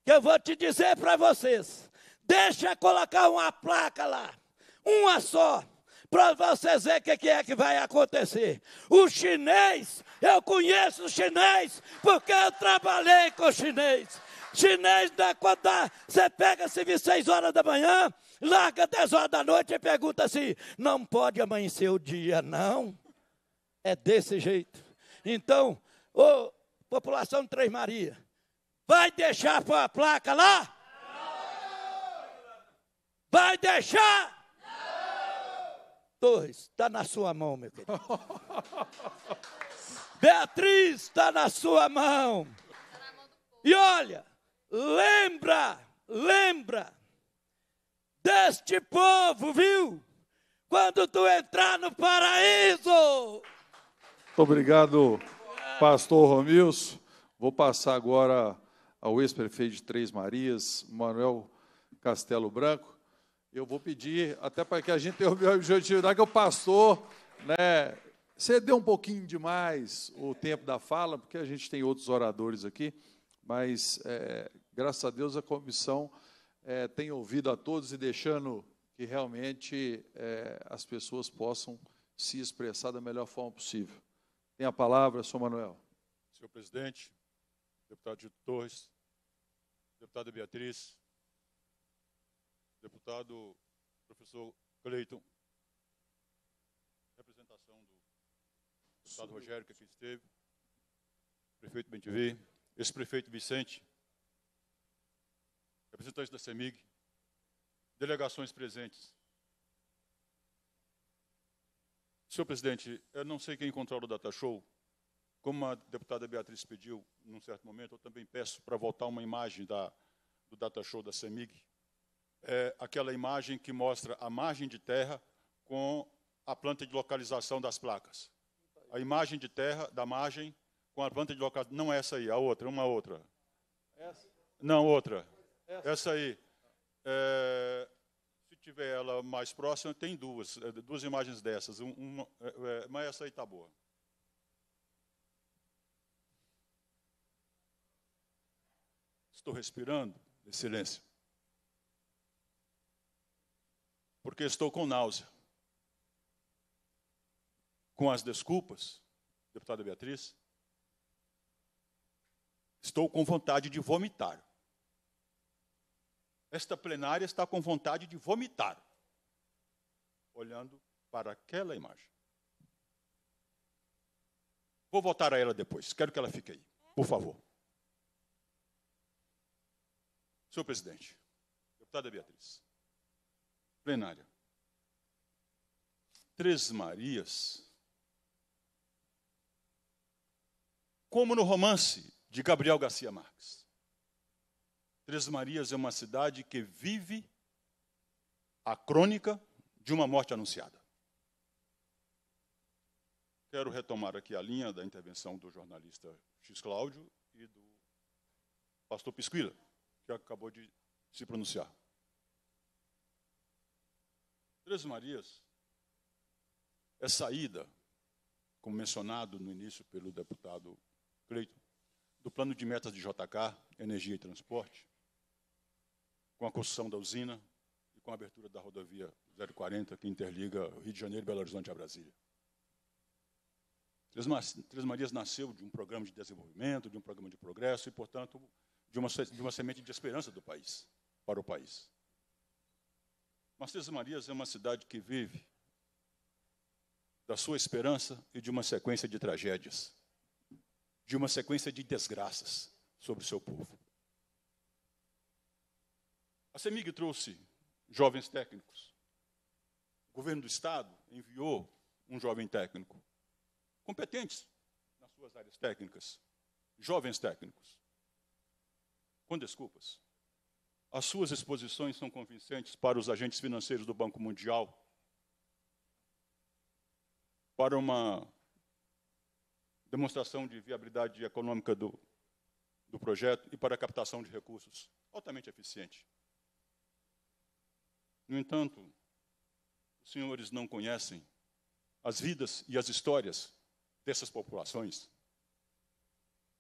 [SPEAKER 25] que eu vou te dizer para vocês: deixa colocar uma placa lá, uma só, para vocês verem o que é que vai acontecer. O chinês, eu conheço o chinês, porque eu trabalhei com o chinês. Chinês dá quando dá, você pega serviço 6 horas da manhã, larga 10 horas da noite e pergunta assim: não pode amanhecer o dia, não? É desse jeito. Então, ô população de Três Maria, vai deixar a placa lá? Não. Vai deixar? Não. Dois, está na sua mão, meu querido. [LAUGHS] Beatriz, está na sua mão. E olha, lembra, lembra deste povo, viu? Quando tu entrar no paraíso.
[SPEAKER 1] Muito obrigado, pastor Romilson. Vou passar agora ao ex-prefeito de Três Marias, Manuel Castelo Branco. Eu vou pedir, até para que a gente tenha meu objetivo, que o pastor né, cedeu um pouquinho demais o tempo da fala, porque a gente tem outros oradores aqui, mas, é, graças a Deus, a comissão é, tem ouvido a todos e deixando que realmente é, as pessoas possam se expressar da melhor forma possível. Tem a palavra, Sr. Manuel. Senhor presidente, deputado Gito Torres,
[SPEAKER 26] deputada Beatriz, deputado professor Cleiton, representação
[SPEAKER 11] do deputado Rogério
[SPEAKER 26] que aqui esteve, prefeito Bentivi, ex-prefeito Vicente, representante da CEMIG, delegações presentes, Senhor presidente, eu não sei quem controla o data show. Como a deputada Beatriz pediu, num certo momento, eu também peço para voltar uma imagem da, do data show da CEMIG. É aquela imagem que mostra a margem de terra com a planta de localização das placas. A imagem de terra da margem com a planta de localização. Não essa aí, a outra, uma outra. Essa? Não, outra. Essa, essa aí. É, tiver ela mais próxima, tem duas, eh, duas imagens dessas. Uma, eh, eh, mas essa aí está boa. Estou respirando, excelência. Porque estou com náusea. Com as desculpas, deputada Beatriz, estou com vontade de vomitar esta plenária está com vontade de vomitar, olhando para aquela imagem. Vou voltar a ela depois, quero que ela fique aí, por favor. Senhor presidente, deputada Beatriz, plenária. Três Marias. Como no romance de Gabriel Garcia Marques. Três Marias é uma cidade que vive a crônica de uma morte anunciada. Quero retomar aqui a linha da intervenção do jornalista X Cláudio e do pastor Pisquila, que acabou de se pronunciar. Três Marias é saída, como mencionado no início pelo deputado Cleiton, do plano de metas de JK, energia e transporte, com a construção da usina e com a abertura da rodovia 040, que interliga o Rio de Janeiro, Belo Horizonte a Brasília. Três Marias nasceu de um programa de desenvolvimento, de um programa de progresso e, portanto, de uma, de uma semente de esperança do país, para o país. Mas Três Marias é uma cidade que vive da sua esperança e de uma sequência de tragédias, de uma sequência de desgraças sobre o seu povo. A CEMIG trouxe jovens técnicos. O governo do Estado enviou um jovem técnico. Competentes nas suas áreas técnicas. Jovens técnicos. Com desculpas. As suas exposições são convincentes para os agentes financeiros do Banco Mundial, para uma demonstração de viabilidade econômica do, do projeto e para a captação de recursos altamente eficiente. No entanto, os senhores não conhecem as vidas e as histórias dessas populações,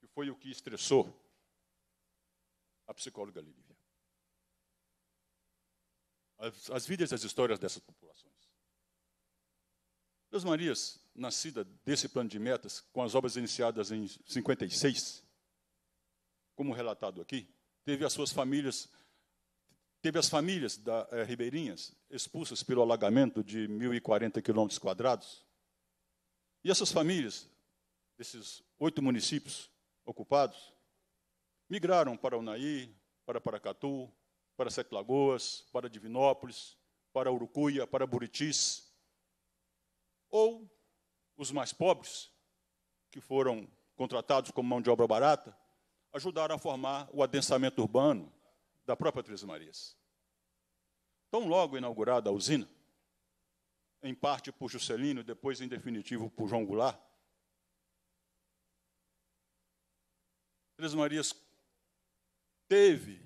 [SPEAKER 26] que foi o que estressou a psicóloga Lívia. As, as vidas e as histórias dessas populações. Das Marias, nascida desse plano de metas, com as obras iniciadas em 56, como relatado aqui, teve as suas famílias Teve as famílias da, eh, ribeirinhas expulsas pelo alagamento de 1.040 quilômetros quadrados. E essas famílias, desses oito municípios ocupados, migraram para Unaí, para Paracatu, para Sete Lagoas, para Divinópolis, para Urucuia, para Buritis. Ou os mais pobres, que foram contratados como mão de obra barata, ajudaram a formar o adensamento urbano, da própria Três Marias. Tão logo inaugurada a usina, em parte por Juscelino, depois em definitivo por João Goulart, Três Marias teve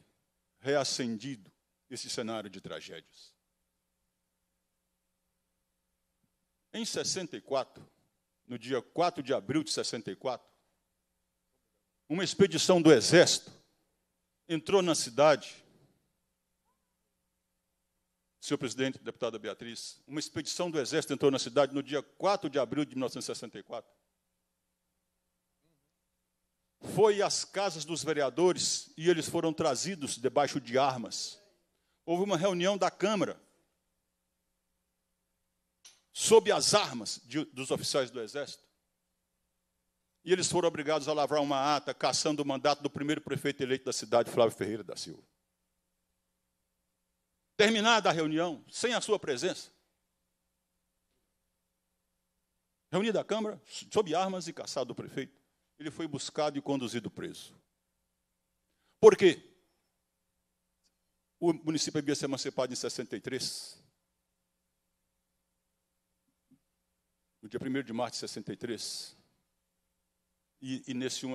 [SPEAKER 26] reacendido esse cenário de tragédias. Em 64, no dia 4 de abril de 64, uma expedição do Exército entrou na cidade, senhor presidente, deputada Beatriz, uma expedição do Exército entrou na cidade no dia 4 de abril de 1964. Foi às casas dos vereadores e eles foram trazidos debaixo de armas. Houve uma reunião da Câmara sob as armas de, dos oficiais do Exército. E eles foram obrigados a lavrar uma ata caçando o mandato do primeiro prefeito eleito da cidade, Flávio Ferreira da Silva. Terminada a reunião, sem a sua presença, reunida a Câmara, sob armas e caçado o prefeito, ele foi buscado e conduzido preso. Por quê? O município havia se emancipado em 63. No dia 1 de março de 63, e, e, nesse,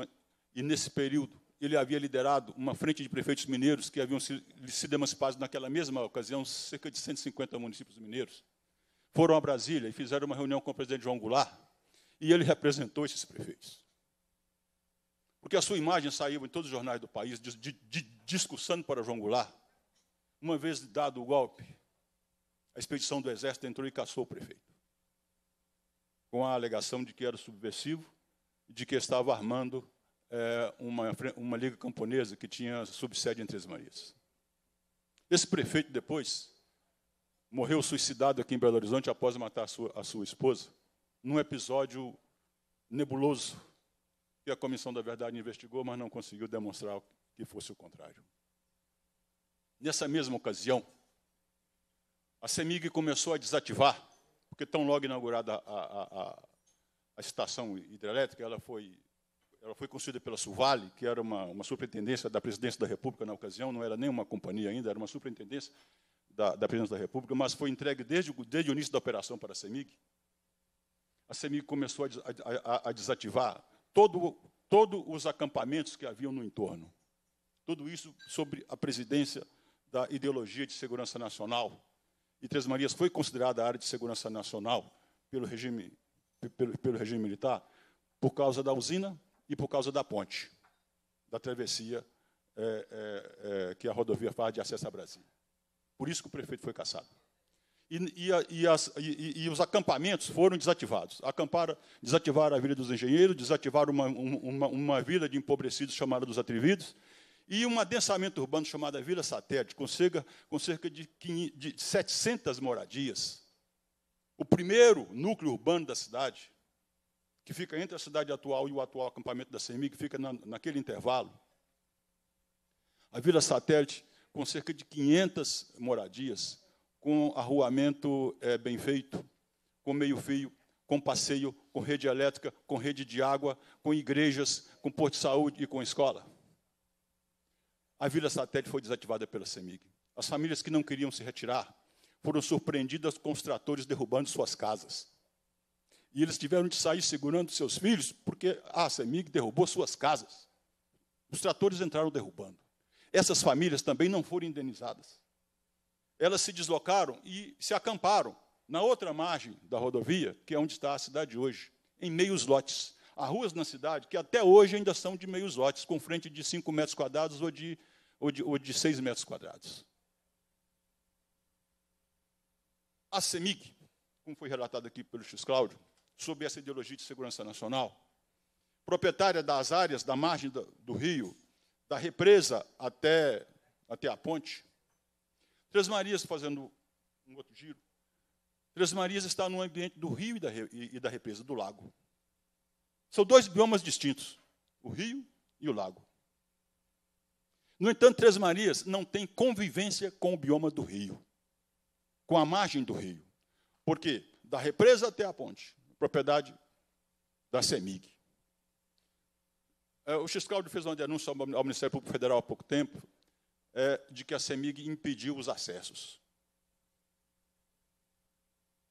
[SPEAKER 26] e nesse período ele havia liderado uma frente de prefeitos mineiros que haviam sido emancipados naquela mesma ocasião, cerca de 150 municípios mineiros. Foram a Brasília e fizeram uma reunião com o presidente João Goulart, e ele representou esses prefeitos. Porque a sua imagem saiu em todos os jornais do país, de, de, de, discussando para João Goulart. Uma vez dado o golpe, a expedição do Exército entrou e caçou o prefeito. Com a alegação de que era subversivo de que estava armando é, uma, uma liga camponesa que tinha subsede em Três Marias. Esse prefeito, depois, morreu suicidado aqui em Belo Horizonte após matar a sua, a sua esposa, num episódio nebuloso que a Comissão da Verdade investigou, mas não conseguiu demonstrar que fosse o contrário. Nessa mesma ocasião, a CEMIG começou a desativar, porque tão logo inaugurada a, a, a a estação hidrelétrica ela foi, ela foi construída pela Suvale, que era uma, uma superintendência da Presidência da República na ocasião, não era nem uma companhia ainda, era uma superintendência da, da Presidência da República, mas foi entregue desde, desde o início da operação para a CEMIG. A CEMIG começou a, a, a desativar todo, todos os acampamentos que haviam no entorno. Tudo isso sobre a presidência da ideologia de segurança nacional. E Três Marias foi considerada área de segurança nacional pelo regime pelo, pelo regime militar, por causa da usina e por causa da ponte, da travessia é, é, é, que a rodovia faz de acesso a Brasil. Por isso que o prefeito foi caçado. E, e, e, as, e os acampamentos foram desativados. Acamparam, desativaram a Vila dos Engenheiros, desativaram uma, uma, uma vila de empobrecidos chamada dos Atrevidos, e um adensamento urbano chamado Vila Satélite, com cerca, com cerca de, 500, de 700 moradias o primeiro núcleo urbano da cidade, que fica entre a cidade atual e o atual acampamento da CEMIG, que fica na, naquele intervalo, a Vila Satélite, com cerca de 500 moradias, com arruamento é, bem feito, com meio-fio, com passeio, com rede elétrica, com rede de água, com igrejas, com porto de saúde e com escola. A Vila Satélite foi desativada pela CEMIG. As famílias que não queriam se retirar foram surpreendidas com os tratores derrubando suas casas. E eles tiveram de sair segurando seus filhos, porque a ah, Semig derrubou suas casas. Os tratores entraram derrubando. Essas famílias também não foram indenizadas. Elas se deslocaram e se acamparam na outra margem da rodovia, que é onde está a cidade hoje, em meios lotes. Há ruas na cidade que até hoje ainda são de meios lotes, com frente de 5 metros quadrados ou de, ou de, ou de 6 metros quadrados. A CEMIG, como foi relatado aqui pelo X. Cláudio, sob essa ideologia de segurança nacional, proprietária das áreas da margem do rio, da represa até, até a ponte. Três Marias, tá fazendo um outro giro, Três Marias está no ambiente do rio e da, e da represa, do lago. São dois biomas distintos, o rio e o lago. No entanto, Três Marias não tem convivência com o bioma do rio com a margem do rio. Por quê? Da represa até a ponte, propriedade da CEMIG. É, o Xcaldo fez uma denúncia ao Ministério Público Federal há pouco tempo é, de que a CEMIG impediu os acessos.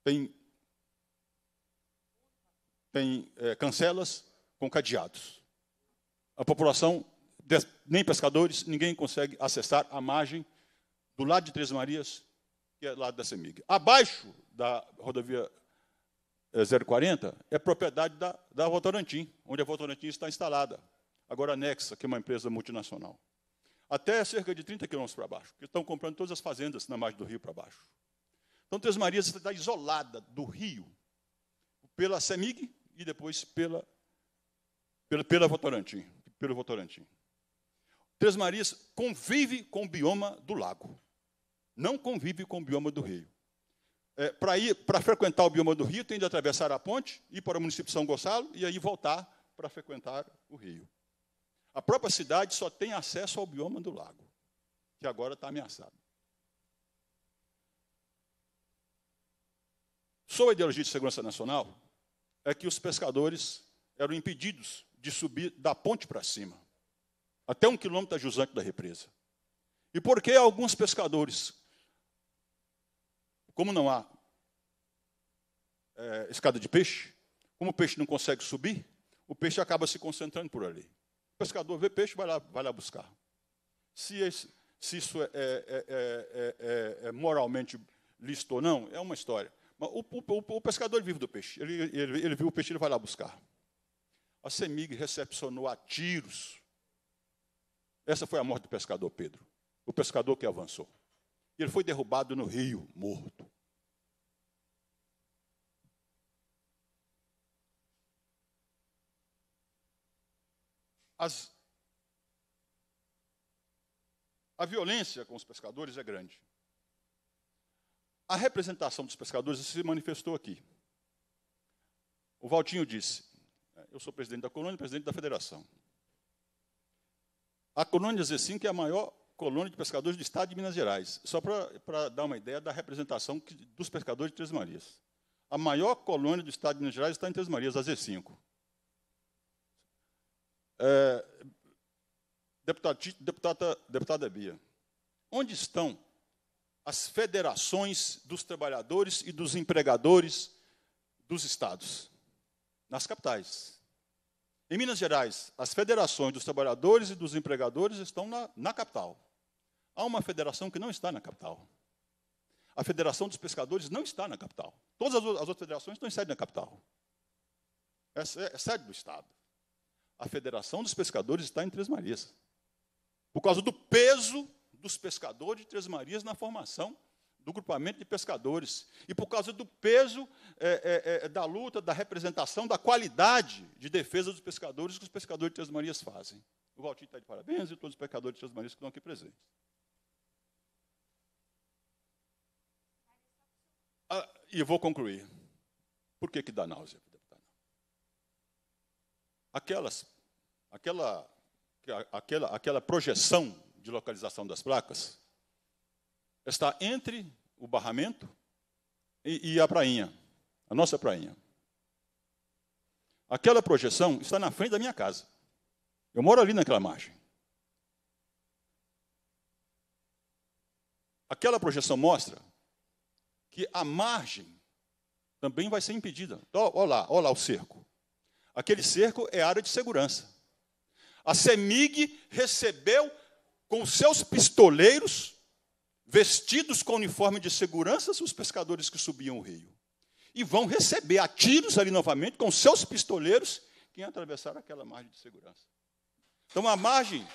[SPEAKER 26] Tem, tem é, cancelas com cadeados. A população, nem pescadores, ninguém consegue acessar a margem do lado de Três Marias que é lado da CEMIG. Abaixo da rodovia 040 eh, é propriedade da, da Votorantim, onde a Votorantim está instalada. Agora anexa, que é uma empresa multinacional. Até cerca de 30 quilômetros para baixo, que estão comprando todas as fazendas na margem do rio para baixo. Então, Três Marias está isolada do rio pela CEMIG e depois pela, pela, pela Votorantim, pelo Votorantim. Três Marias convive com o bioma do lago não convive com o bioma do rio. É, para ir para frequentar o bioma do rio, tem de atravessar a ponte, ir para o município de São Gonçalo e aí voltar para frequentar o rio. A própria cidade só tem acesso ao bioma do lago, que agora está ameaçado. Sua a ideologia de segurança nacional é que os pescadores eram impedidos de subir da ponte para cima, até um quilômetro da jusante da represa. E por que alguns pescadores como não há é, escada de peixe, como o peixe não consegue subir, o peixe acaba se concentrando por ali. O pescador vê peixe, vai lá, vai lá buscar. Se, esse, se isso é, é, é, moralmente listo ou não, é uma história. Mas o, o, o pescador vive do peixe. Ele, ele, ele viu o peixe, ele vai lá buscar. A Semig recepcionou a tiros. Essa foi a morte do pescador Pedro. O pescador que avançou. E ele foi derrubado no rio, morto. As... A violência com os pescadores é grande. A representação dos pescadores se manifestou aqui. O Valtinho disse: Eu sou presidente da colônia e presidente da federação. A colônia 15 é a maior colônia de pescadores do estado de Minas Gerais. Só para dar uma ideia da representação que, dos pescadores de Três Marias. A maior colônia do estado de Minas Gerais está em Três Marias, a Z5. É, deputada, deputada, deputada Bia, onde estão as federações dos trabalhadores e dos empregadores dos estados? Nas capitais. Em Minas Gerais, as federações dos trabalhadores e dos empregadores estão na, na capital. Há uma federação que não está na capital. A Federação dos Pescadores não está na capital. Todas as outras federações estão em sede na capital. É, é sede do Estado. A Federação dos Pescadores está em Três Marias. Por causa do peso dos pescadores de Três Marias na formação do grupamento de pescadores. E por causa do peso é, é, é, da luta, da representação, da qualidade de defesa dos pescadores que os pescadores de Três Marias fazem. O Valtinho está de parabéns e todos os pescadores de Três Marias que estão aqui presentes. e vou concluir. Por que, que dá náusea? Aquelas, aquela, aquela, aquela projeção de localização das placas está entre o barramento e, e a prainha, a nossa prainha. Aquela projeção está na frente da minha casa. Eu moro ali naquela margem. Aquela projeção mostra que a margem também vai ser impedida. Então, olha lá, olha lá o cerco. Aquele cerco é área de segurança. A CEMIG recebeu com seus pistoleiros, vestidos com uniforme de segurança, os pescadores que subiam o rio. E vão receber a tiros ali novamente, com seus pistoleiros, quem atravessar aquela margem de segurança. Então a margem.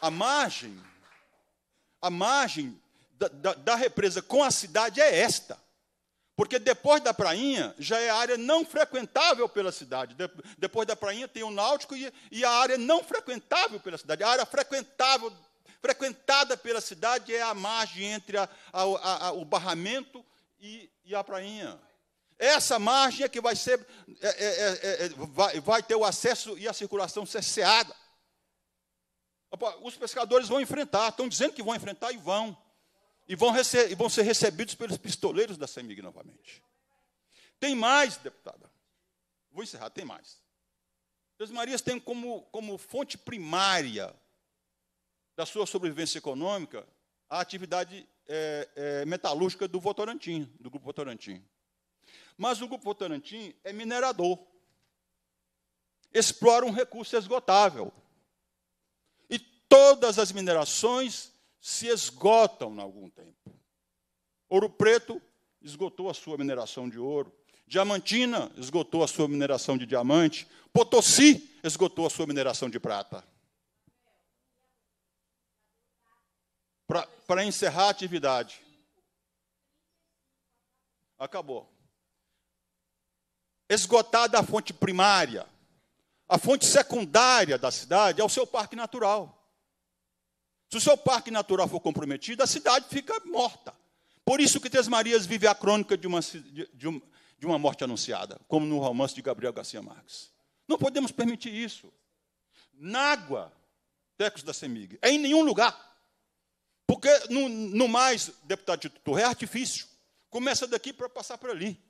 [SPEAKER 26] A margem. A margem da, da, da represa com a cidade é esta. Porque depois da prainha já é área não frequentável pela cidade. De, depois da prainha tem o náutico e, e, a área não frequentável pela cidade. A área frequentável, frequentada pela cidade é a margem entre a, a, a, o barramento e, e, a prainha. Essa margem é que vai ser, é, é, é, é vai, vai ter o acesso e a circulação cerceada. Os pescadores vão enfrentar, estão dizendo que vão enfrentar e vão e vão, e vão ser recebidos pelos pistoleiros da CEMIG novamente. Tem mais, deputada. Vou encerrar, tem mais. As Marias têm como, como fonte primária da sua sobrevivência econômica a atividade é, é, metalúrgica do Votorantim, do Grupo Votorantim. Mas o Grupo Votorantim é minerador. Explora um recurso esgotável. E todas as minerações se esgotam em algum tempo. Ouro Preto esgotou a sua mineração de ouro. Diamantina esgotou a sua mineração de diamante. Potosí esgotou a sua mineração de prata. Para encerrar a atividade. Acabou. Esgotada a fonte primária, a fonte secundária da cidade é o seu parque natural. Se o seu parque natural for comprometido, a cidade fica morta. Por isso que Três Marias vive a crônica de uma, de, uma, de uma morte anunciada, como no romance de Gabriel Garcia Marques. Não podemos permitir isso. Nágua, Tecos da Semig, é em nenhum lugar. Porque no, no mais, deputado de Tutor, é artifício. Começa daqui para passar para ali.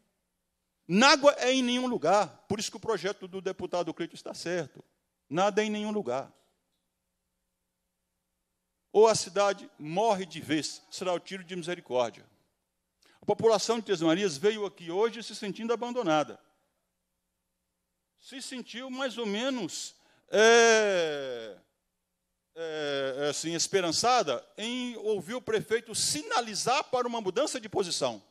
[SPEAKER 26] Nágua é em nenhum lugar. Por isso que o projeto do deputado Cleiton está certo. Nada é em nenhum lugar ou a cidade morre de vez, será o tiro de misericórdia. A população de Três veio aqui hoje se sentindo abandonada. Se sentiu mais ou menos é, é, assim, esperançada em ouvir o prefeito sinalizar para uma mudança de posição.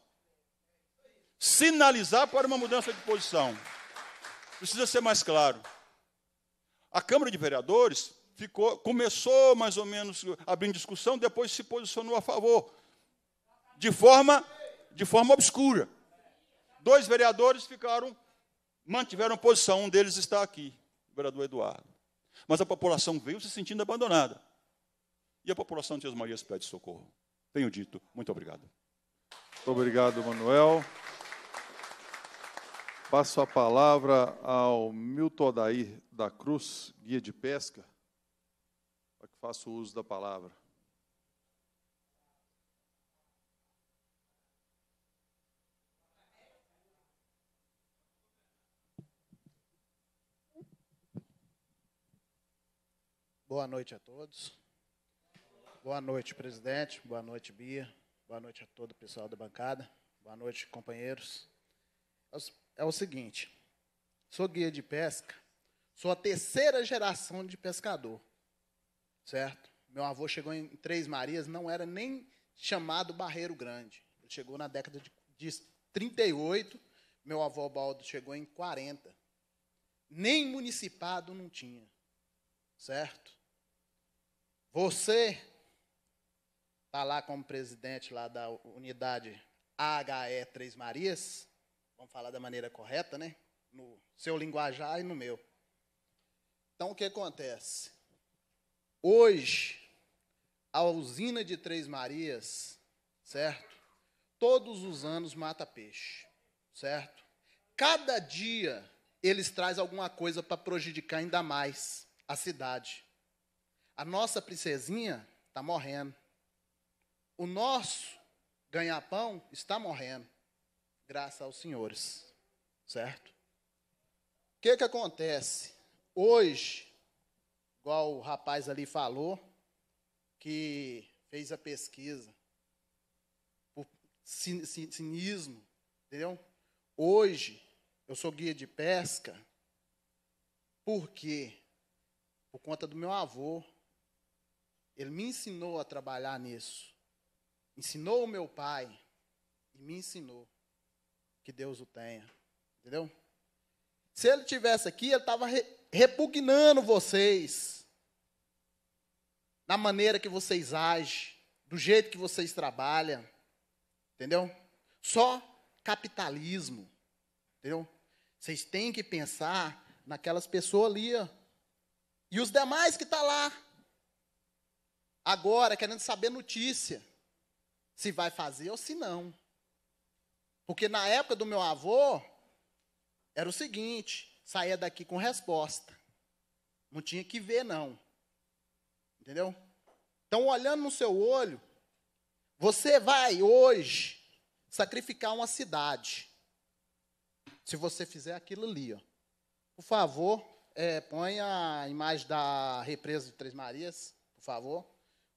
[SPEAKER 26] Sinalizar para uma mudança de posição. Precisa ser mais claro. A Câmara de Vereadores ficou, começou mais ou menos abrindo discussão, depois se posicionou a favor, de forma, de forma obscura. Dois vereadores ficaram, mantiveram posição, um deles está aqui, o vereador Eduardo. Mas a população veio se sentindo abandonada. E a população de As Marias pede socorro.
[SPEAKER 1] Tenho dito. Muito obrigado. Muito obrigado, Manuel. Passo a palavra ao Milton Odair da Cruz, guia de pesca faço uso da palavra.
[SPEAKER 10] Boa noite a todos. Boa noite, presidente. Boa noite, Bia. Boa noite a todo o pessoal da bancada. Boa noite, companheiros. É o é seguinte: sou guia de pesca, sou a terceira geração de pescador certo? Meu avô chegou em Três Marias, não era nem chamado Barreiro Grande. Ele chegou na década de, de 38, meu avô Baldo chegou em 40. Nem municipado não tinha, certo? Você está lá como presidente lá da unidade AHE Três Marias, vamos falar da maneira correta, né? No seu linguajar e no meu. Então, o que acontece? Hoje, a usina de Três Marias, certo? Todos os anos mata peixe, certo? Cada dia eles trazem alguma coisa para prejudicar ainda mais a cidade. A nossa princesinha está morrendo. O nosso ganha-pão está morrendo, graças aos senhores, certo? O que, que acontece? Hoje, igual o rapaz ali falou, que fez a pesquisa, por cinismo, entendeu? Hoje, eu sou guia de pesca, por quê? Por conta do meu avô. Ele me ensinou a trabalhar nisso. Ensinou o meu pai e me ensinou. Que Deus o tenha. Entendeu? Se ele tivesse aqui, ele estava repugnando vocês na maneira que vocês agem, do jeito que vocês trabalham, entendeu? Só capitalismo, entendeu? Vocês têm que pensar naquelas pessoas ali, ó, e os demais que estão tá lá, agora querendo saber notícia, se vai fazer ou se não. Porque na época do meu avô, era o seguinte: Saia daqui com resposta. Não tinha que ver, não. Entendeu? Então, olhando no seu olho, você vai hoje sacrificar uma cidade. Se você fizer aquilo ali, ó. Por favor, é, põe a imagem da represa de Três Marias, por favor.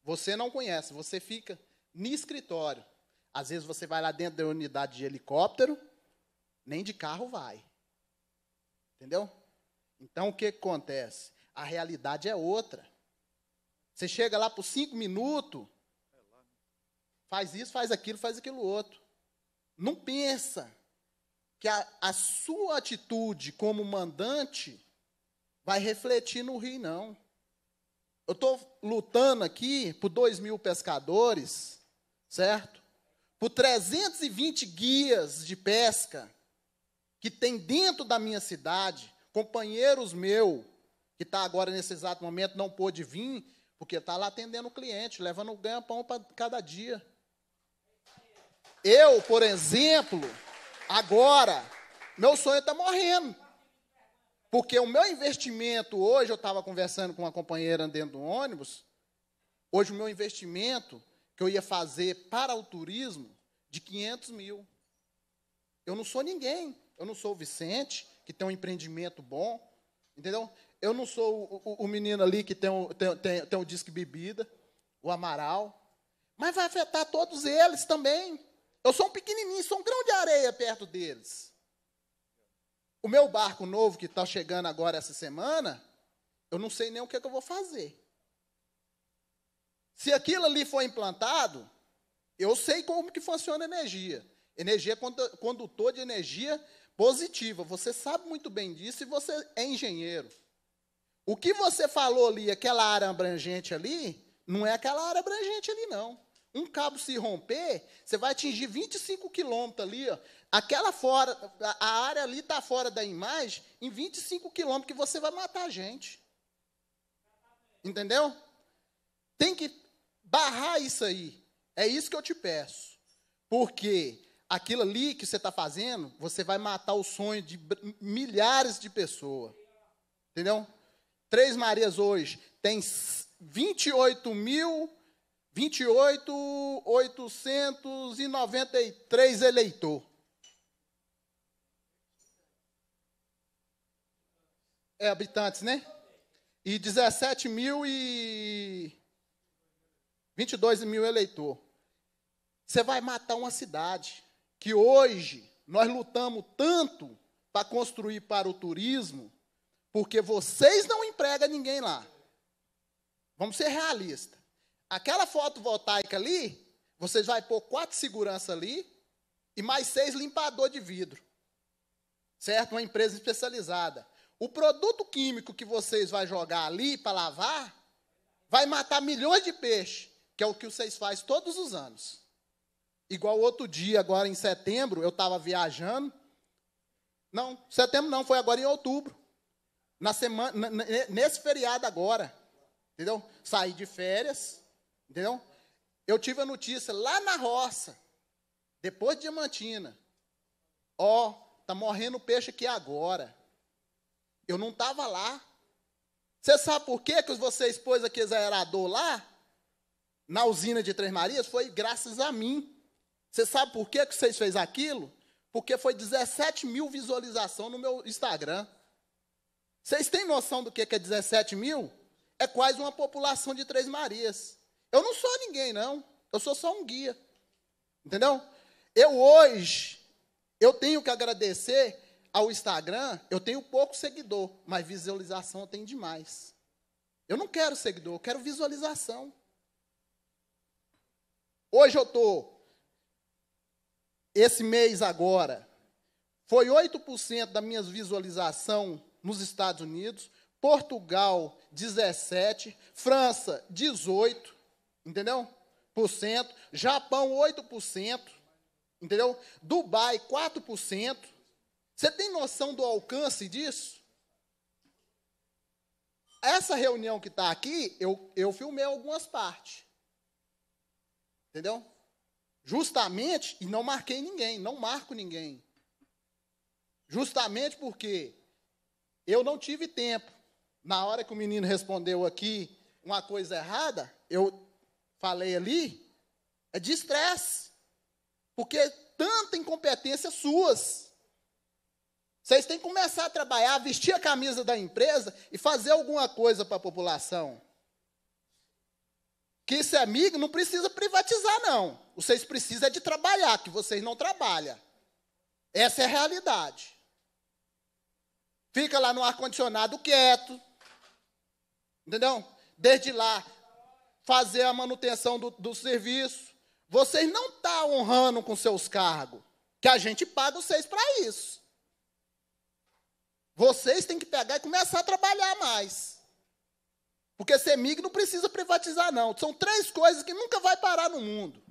[SPEAKER 10] Você não conhece, você fica no escritório. Às vezes você vai lá dentro da unidade de helicóptero, nem de carro vai. Entendeu? Então o que acontece? A realidade é outra. Você chega lá por cinco minutos, faz isso, faz aquilo, faz aquilo outro. Não pensa que a, a sua atitude como mandante vai refletir no rio, não. Eu estou lutando aqui por dois mil pescadores, certo? Por 320 guias de pesca que tem dentro da minha cidade, companheiros meu que está agora nesse exato momento não pôde vir, porque está lá atendendo o cliente, levando o ganha-pão para cada dia. Eu, por exemplo, agora, meu sonho está morrendo. Porque o meu investimento hoje, eu estava conversando com uma companheira dentro do ônibus, hoje o meu investimento que eu ia fazer para o turismo, de 500 mil. Eu não sou ninguém. Eu não sou o Vicente, que tem um empreendimento bom, entendeu? Eu não sou o, o, o menino ali que tem o, tem, tem, tem o disque bebida, o Amaral. Mas vai afetar todos eles também. Eu sou um pequenininho, sou um grão de areia perto deles. O meu barco novo que está chegando agora essa semana, eu não sei nem o que, é que eu vou fazer. Se aquilo ali for implantado, eu sei como que funciona a energia. Energia é condutor de energia positiva. Você sabe muito bem disso e você é engenheiro. O que você falou ali, aquela área abrangente ali, não é aquela área abrangente ali, não. Um cabo se romper, você vai atingir 25 quilômetros ali, ó. Aquela fora, a área ali está fora da imagem, em 25 quilômetros que você vai matar a gente. Entendeu? Tem que barrar isso aí. É isso que eu te peço. Porque aquilo ali que você está fazendo, você vai matar o sonho de milhares de pessoas. Entendeu? Três Marias hoje tem 28 mil, 28.893 eleitor. É habitantes, né? E 17 mil e 22 mil eleitor. Você vai matar uma cidade que hoje nós lutamos tanto para construir para o turismo, porque vocês não empregam ninguém lá. Vamos ser realistas. Aquela fotovoltaica ali, vocês vão pôr quatro segurança ali e mais seis limpador de vidro. Certo? Uma empresa especializada. O produto químico que vocês vão jogar ali para lavar vai matar milhões de peixes, que é o que vocês fazem todos os anos. Igual outro dia, agora em setembro, eu estava viajando. Não, setembro não, foi agora em outubro. Na semana, nesse feriado agora. Entendeu? Saí de férias, entendeu? Eu tive a notícia lá na roça, depois de Diamantina. Ó, oh, tá morrendo peixe aqui agora. Eu não estava lá. Você sabe por quê que você expôs aquele aerador lá? Na usina de Três Marias? Foi graças a mim. Você sabe por que, que vocês fez aquilo? Porque foi 17 mil visualizações no meu Instagram. Vocês têm noção do que, que é 17 mil? É quase uma população de Três Marias. Eu não sou ninguém, não. Eu sou só um guia. Entendeu? Eu hoje, eu tenho que agradecer ao Instagram, eu tenho pouco seguidor, mas visualização eu tenho demais. Eu não quero seguidor, eu quero visualização. Hoje eu estou esse mês agora, foi 8% da minha visualização nos Estados Unidos, Portugal 17, França 18, entendeu? Por cento, Japão 8%, entendeu? Dubai 4%. Você tem noção do alcance disso? Essa reunião que está aqui, eu, eu filmei algumas partes. Entendeu? Justamente, e não marquei ninguém, não marco ninguém. Justamente porque eu não tive tempo. Na hora que o menino respondeu aqui uma coisa errada, eu falei ali, é de estresse. Porque tanta incompetência suas. Vocês têm que começar a trabalhar, vestir a camisa da empresa e fazer alguma coisa para a população que esse amigo não precisa privatizar, não. Vocês precisam é de trabalhar, que vocês não trabalham. Essa é a realidade. Fica lá no ar-condicionado quieto. Entendeu? Desde lá, fazer a manutenção do, do serviço. Vocês não estão tá honrando com seus cargos, que a gente paga vocês para isso. Vocês têm que pegar e começar a trabalhar mais. Porque CEMIG não precisa privatizar, não. São três coisas que nunca vai parar no mundo.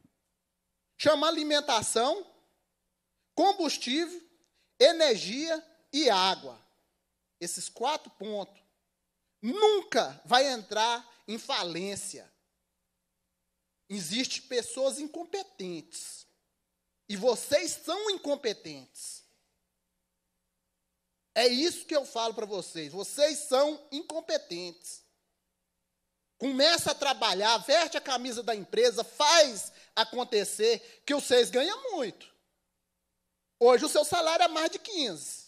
[SPEAKER 10] Chama alimentação, combustível, energia e água. Esses quatro pontos. Nunca vai entrar em falência. Existem pessoas incompetentes. E vocês são incompetentes. É isso que eu falo para vocês. Vocês são incompetentes. Começa a trabalhar, veste a camisa da empresa, faz acontecer, que seis ganham muito. Hoje o seu salário é mais de 15.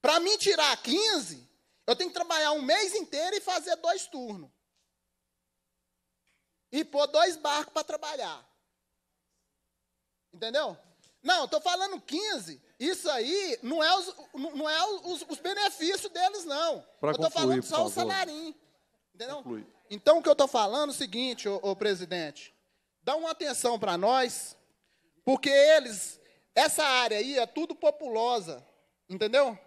[SPEAKER 10] Para mim tirar 15, eu tenho que trabalhar um mês inteiro e fazer dois turnos. E pôr dois barcos para trabalhar. Entendeu? Não, estou falando 15. Isso aí não é os, não é os, os benefícios deles, não. Pra eu estou falando só o salarinho. Entendeu? Conclui. Então, o que eu estou falando é o seguinte, ô, ô presidente. Dá uma atenção para nós, porque eles, essa área aí é tudo populosa, entendeu?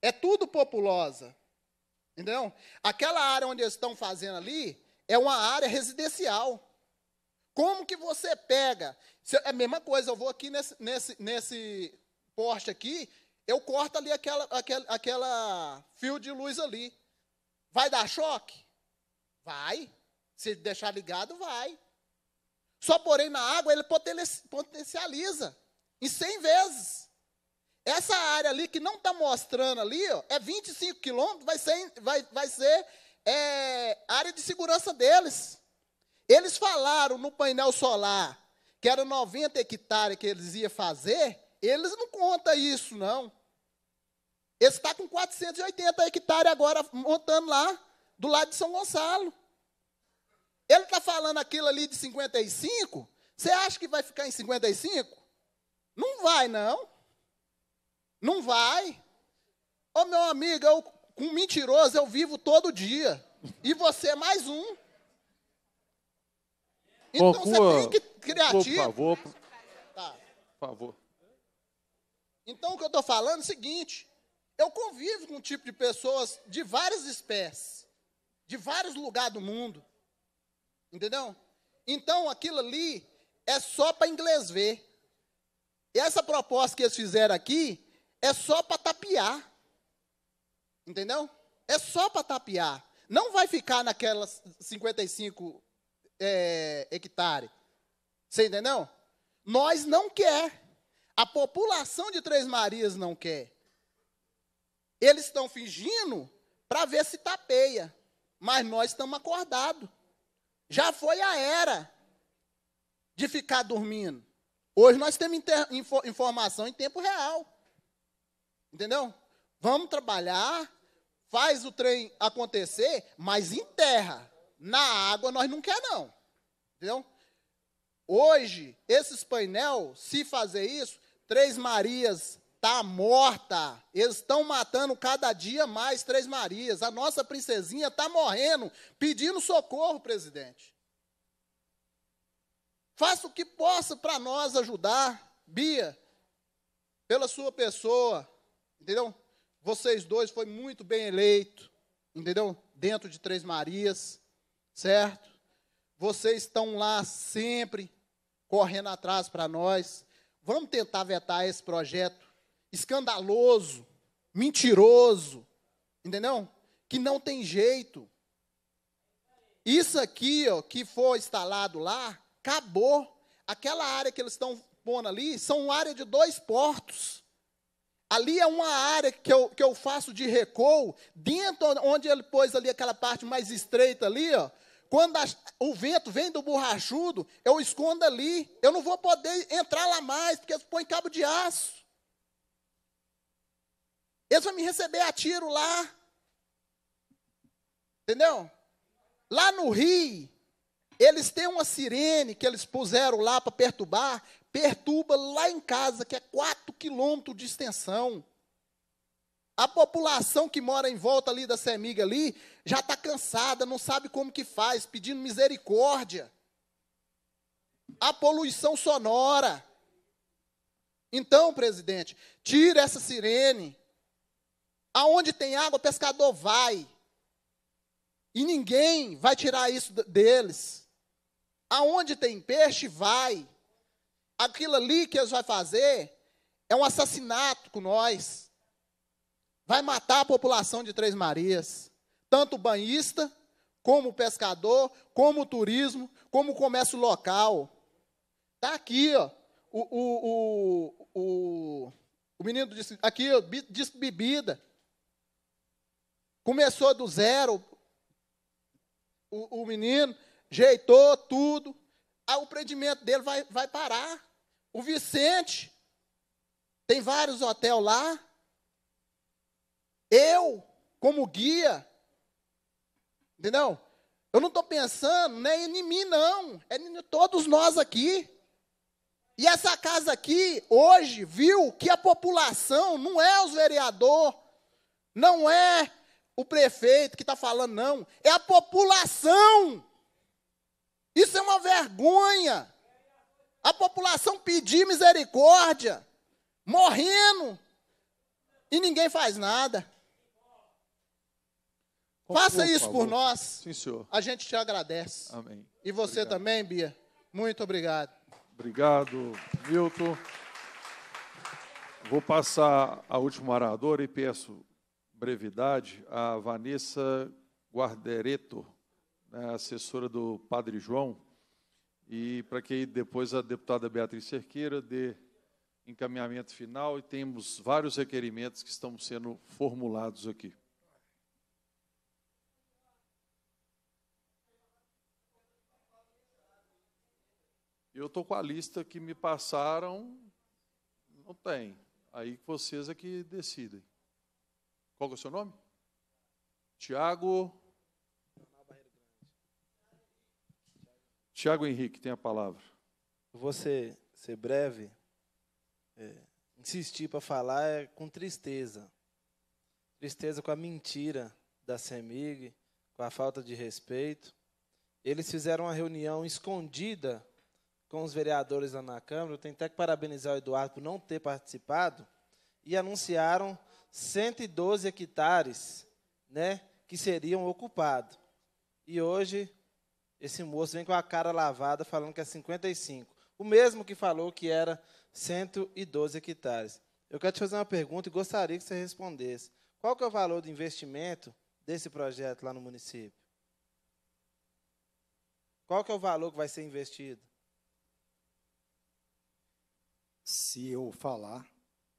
[SPEAKER 10] É tudo populosa, entendeu? Aquela área onde eles estão fazendo ali é uma área residencial. Como que você pega? Se, é a mesma coisa, eu vou aqui nesse, nesse, nesse poste aqui, eu corto ali aquela, aquela, aquela fio de luz ali. Vai dar choque? Vai. Se deixar ligado, vai. Só porém na água ele potencializa em 100 vezes. Essa área ali que não está mostrando ali, ó, é 25 quilômetros, vai ser, vai, vai ser é, área de segurança deles. Eles falaram no painel solar que era 90 hectares que eles iam fazer, eles não contam isso, não. Eles estão tá com 480 hectares agora montando lá do lado de São Gonçalo. Ele está falando aquilo ali de 55, você acha que vai ficar em 55? Não vai, não. Não vai. Ô, meu amigo, eu, com mentiroso eu vivo todo dia. E você é mais um. Então você tem que criativo. Por favor. Tá. Por favor. Então o que eu estou falando é o seguinte: eu convivo com um tipo de pessoas de várias espécies de vários lugares do mundo. Entendeu? Então aquilo ali é só para inglês ver. E essa proposta que eles fizeram aqui é só para tapiar. Entendeu? É só para tapiar. Não vai ficar naquelas 55 é, hectares. Você entendeu? Nós não quer. A população de Três Marias não quer. Eles estão fingindo para ver se tapeia. Mas nós estamos acordados. Já foi a era de ficar dormindo. Hoje nós temos info informação em tempo real. Entendeu? Vamos trabalhar, faz o trem acontecer, mas em terra. Na água nós não quer não. Entendeu? Hoje, esses painel, se fazer isso, Três Marias está morta. Eles estão matando cada dia mais Três Marias. A nossa princesinha está morrendo, pedindo socorro, presidente. Faça o que possa para nós ajudar, Bia, pela sua pessoa, entendeu? Vocês dois foi muito bem eleito, entendeu? Dentro de Três Marias, certo? Vocês estão lá sempre correndo atrás para nós. Vamos tentar vetar esse projeto escandaloso, mentiroso, entendeu? Que não tem jeito. Isso aqui, ó, que for instalado lá, acabou. Aquela área que eles estão pondo ali são área de dois portos. Ali é uma área que eu, que eu faço de recuo, dentro onde ele pôs ali aquela parte mais estreita ali, ó. Quando a, o vento vem do borrachudo, eu escondo ali. Eu não vou poder entrar lá mais, porque eles põem cabo de aço. Eles vão me receber a tiro lá. Entendeu? Lá no Rio, eles têm uma sirene que eles puseram lá para perturbar, perturba lá em casa, que é 4 quilômetros de extensão. A população que mora em volta ali da Semiga ali já está cansada, não sabe como que faz, pedindo misericórdia. A poluição sonora. Então, presidente, tira essa sirene. Aonde tem água, o pescador vai. E ninguém vai tirar isso deles. Aonde tem peixe, vai. Aquilo ali que eles vão fazer é um assassinato com nós. Vai matar a população de Três Marias. Tanto o banhista, como o pescador, como o turismo, como o comércio local. Está aqui, ó. O, o, o, o, o menino disse, aqui, ó, diz bebida. Começou do zero, o, o menino, jeitou tudo, aí o empreendimento dele vai, vai parar. O Vicente, tem vários hotéis lá. Eu, como guia, entendeu? Eu não estou pensando nem né, em mim, não. É em todos nós aqui. E essa casa aqui, hoje, viu que a população não é os vereadores, não é o prefeito que está falando, não. É a população. Isso é uma vergonha. A população pedir misericórdia, morrendo, e ninguém faz nada. Faça isso por, por nós. Sim, senhor. A gente te agradece. Amém. E você obrigado. também, Bia. Muito obrigado.
[SPEAKER 1] Obrigado, Milton. Vou passar a última oradora e peço brevidade, a Vanessa Guardereto, né, assessora do Padre João, e para que depois a deputada Beatriz Cerqueira dê encaminhamento final e temos vários requerimentos que estão sendo formulados aqui. Eu estou com a lista que me passaram, não tem. Aí vocês é que decidem. Qual é o seu nome? Tiago. Tiago Henrique, tem a palavra.
[SPEAKER 27] Você ser breve, é, insistir para falar é com tristeza. Tristeza com a mentira da CEMIG, com a falta de respeito. Eles fizeram uma reunião escondida com os vereadores lá na Câmara. Eu tenho até que parabenizar o Eduardo por não ter participado. E anunciaram 112 hectares, né, que seriam ocupados. E hoje esse moço vem com a cara lavada falando que é 55. O mesmo que falou que era 112 hectares. Eu quero te fazer uma pergunta e gostaria que você respondesse. Qual que é o valor do investimento desse projeto lá no município? Qual que é o valor que vai ser investido?
[SPEAKER 19] Se eu falar,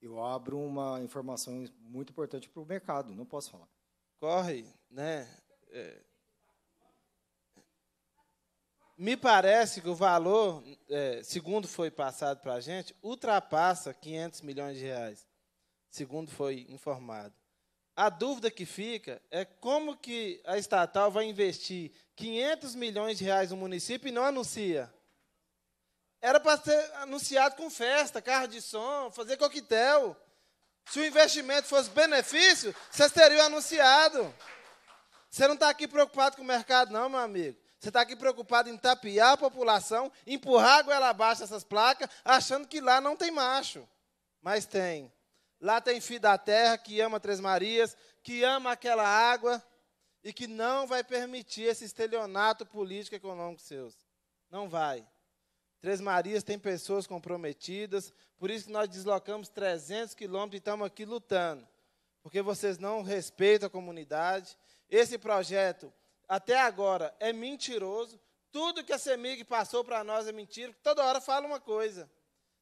[SPEAKER 19] eu abro uma informação muito importante para o mercado, não posso falar.
[SPEAKER 27] Corre, né? É. Me parece que o valor, é, segundo foi passado para a gente, ultrapassa 500 milhões de reais, segundo foi informado. A dúvida que fica é como que a estatal vai investir 500 milhões de reais no município e não anuncia. Era para ser anunciado com festa, carro de som, fazer coquetel. Se o investimento fosse benefício, vocês teriam anunciado. Você não está aqui preocupado com o mercado, não, meu amigo. Você está aqui preocupado em tapiar a população, empurrar a goela abaixo essas placas, achando que lá não tem macho. Mas tem. Lá tem filho da terra que ama Três Marias, que ama aquela água e que não vai permitir esse estelionato político e econômico seus. Não vai. Três Marias tem pessoas comprometidas, por isso que nós deslocamos 300 quilômetros e estamos aqui lutando, porque vocês não respeitam a comunidade. Esse projeto, até agora, é mentiroso. Tudo que a CEMIG passou para nós é mentira, porque toda hora fala uma coisa.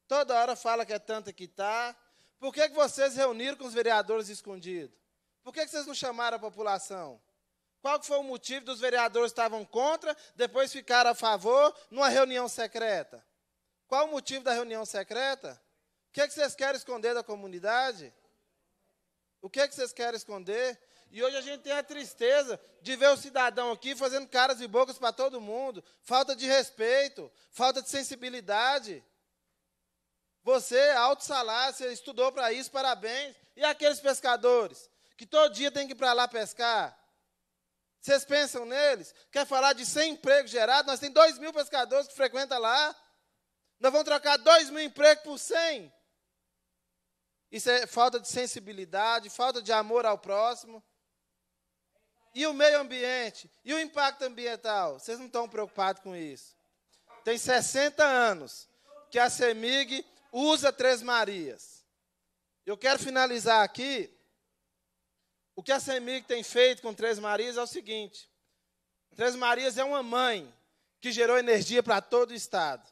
[SPEAKER 27] Toda hora fala que é tanta que está. Por que, que vocês reuniram com os vereadores escondidos? Por que, que vocês não chamaram a população? Qual foi o motivo dos vereadores que estavam contra, depois ficaram a favor, numa reunião secreta? Qual o motivo da reunião secreta? O que, é que vocês querem esconder da comunidade? O que, é que vocês querem esconder? E hoje a gente tem a tristeza de ver o cidadão aqui fazendo caras e bocas para todo mundo. Falta de respeito, falta de sensibilidade. Você, alto salário, você estudou para isso, parabéns. E aqueles pescadores que todo dia tem que ir para lá pescar? Vocês pensam neles? Quer falar de 100 empregos gerados? Nós temos 2 mil pescadores que frequentam lá. Nós vamos trocar 2 mil empregos por 100. Isso é falta de sensibilidade, falta de amor ao próximo. E o meio ambiente? E o impacto ambiental? Vocês não estão preocupados com isso. Tem 60 anos que a CEMIG usa Três Marias. Eu quero finalizar aqui o que a Semig tem feito com Três Marias é o seguinte: Três Marias é uma mãe que gerou energia para todo o Estado.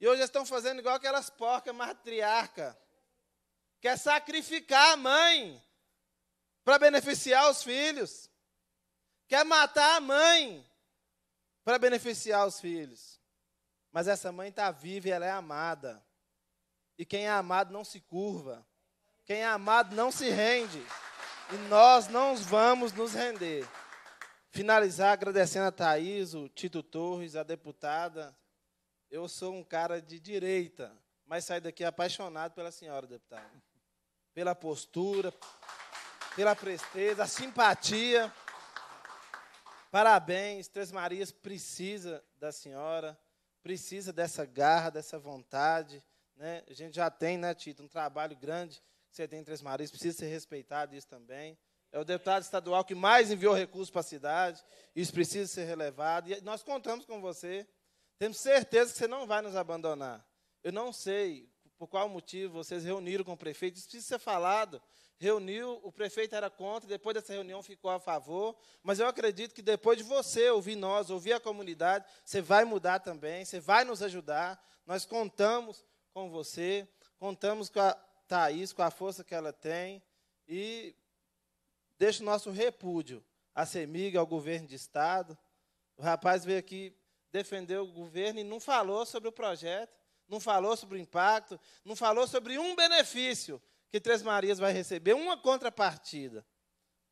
[SPEAKER 27] E hoje estão fazendo igual aquelas porcas matriarca, quer sacrificar a mãe para beneficiar os filhos, quer matar a mãe para beneficiar os filhos. Mas essa mãe está viva e ela é amada. E quem é amado não se curva. Quem é amado não se rende. E nós não vamos nos render. Finalizar agradecendo a Thaís, o Tito Torres, a deputada. Eu sou um cara de direita, mas saio daqui apaixonado pela senhora deputada. Pela postura, pela presteza, a simpatia. Parabéns, Três Marias precisa da senhora, precisa dessa garra, dessa vontade. Né? A gente já tem, né, Tito, um trabalho grande ser dentre as Marias, precisa ser respeitado isso também. É o deputado estadual que mais enviou recursos para a cidade, isso precisa ser relevado. E nós contamos com você, temos certeza que você não vai nos abandonar. Eu não sei por qual motivo vocês reuniram com o prefeito, isso precisa ser falado. Reuniu, o prefeito era contra, depois dessa reunião ficou a favor, mas eu acredito que depois de você ouvir nós, ouvir a comunidade, você vai mudar também, você vai nos ajudar. Nós contamos com você, contamos com a Thaís com a força que ela tem e deixa o nosso repúdio à CEMIG, ao governo de Estado. O rapaz veio aqui defender o governo e não falou sobre o projeto, não falou sobre o impacto, não falou sobre um benefício que Três Marias vai receber, uma contrapartida.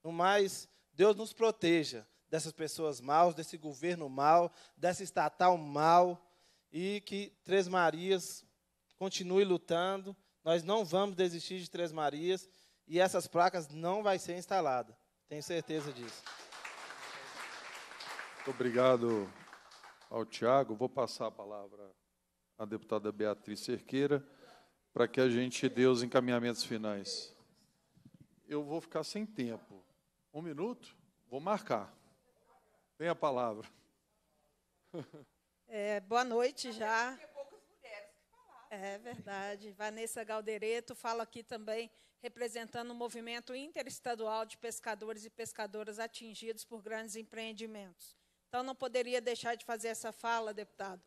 [SPEAKER 27] No mais, Deus nos proteja dessas pessoas maus, desse governo mau, dessa estatal mal, e que Três Marias continue lutando nós não vamos desistir de Três Marias e essas placas não vai ser instalada. Tenho certeza disso.
[SPEAKER 1] Muito obrigado ao Tiago. Vou passar a palavra à deputada Beatriz Cerqueira para que a gente dê os encaminhamentos finais. Eu vou ficar sem tempo. Um minuto? Vou marcar. Tem a palavra.
[SPEAKER 28] É, boa noite já. É verdade. Vanessa Galdereto fala aqui também, representando o movimento interestadual de pescadores e pescadoras atingidos por grandes empreendimentos. Então, não poderia deixar de fazer essa fala, deputado.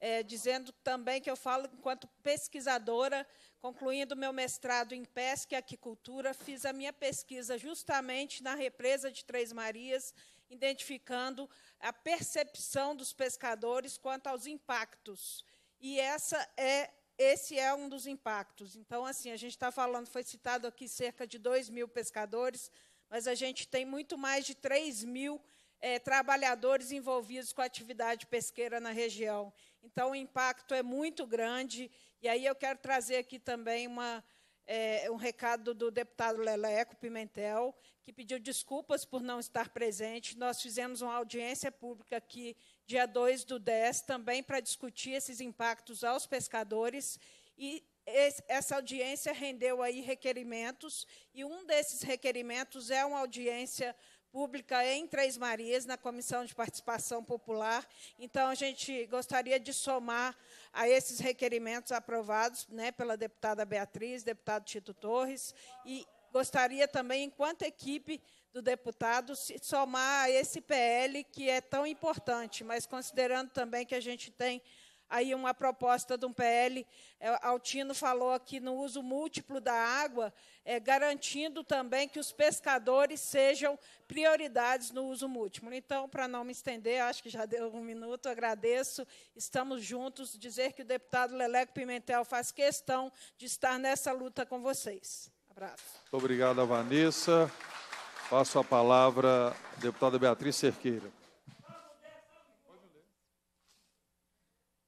[SPEAKER 28] É, dizendo também que eu falo enquanto pesquisadora, concluindo meu mestrado em pesca e aquicultura, fiz a minha pesquisa justamente na represa de Três Marias, identificando a percepção dos pescadores quanto aos impactos. E essa é esse é um dos impactos. Então, assim, a gente está falando, foi citado aqui cerca de 2 mil pescadores, mas a gente tem muito mais de 3 mil é, trabalhadores envolvidos com a atividade pesqueira na região. Então, o impacto é muito grande. E aí eu quero trazer aqui também uma, é, um recado do deputado Leleco Pimentel, que pediu desculpas por não estar presente. Nós fizemos uma audiência pública aqui dia 2 do 10, também para discutir esses impactos aos pescadores. E esse, essa audiência rendeu aí requerimentos, e um desses requerimentos é uma audiência pública em Três Marias, na Comissão de Participação Popular. Então, a gente gostaria de somar a esses requerimentos aprovados né, pela deputada Beatriz, deputado Tito Torres, e gostaria também, enquanto equipe, do deputado se somar a esse PL que é tão importante, mas considerando também que a gente tem aí uma proposta de um PL, é, Altino falou aqui no uso múltiplo da água, é, garantindo também que os pescadores sejam prioridades no uso múltiplo. Então, para não me estender, acho que já deu um minuto, agradeço, estamos juntos, dizer que o deputado Leleco Pimentel faz questão de estar nessa luta com vocês. Abraço.
[SPEAKER 1] Muito obrigado, Vanessa. Passo a palavra à deputada Beatriz Cerqueira.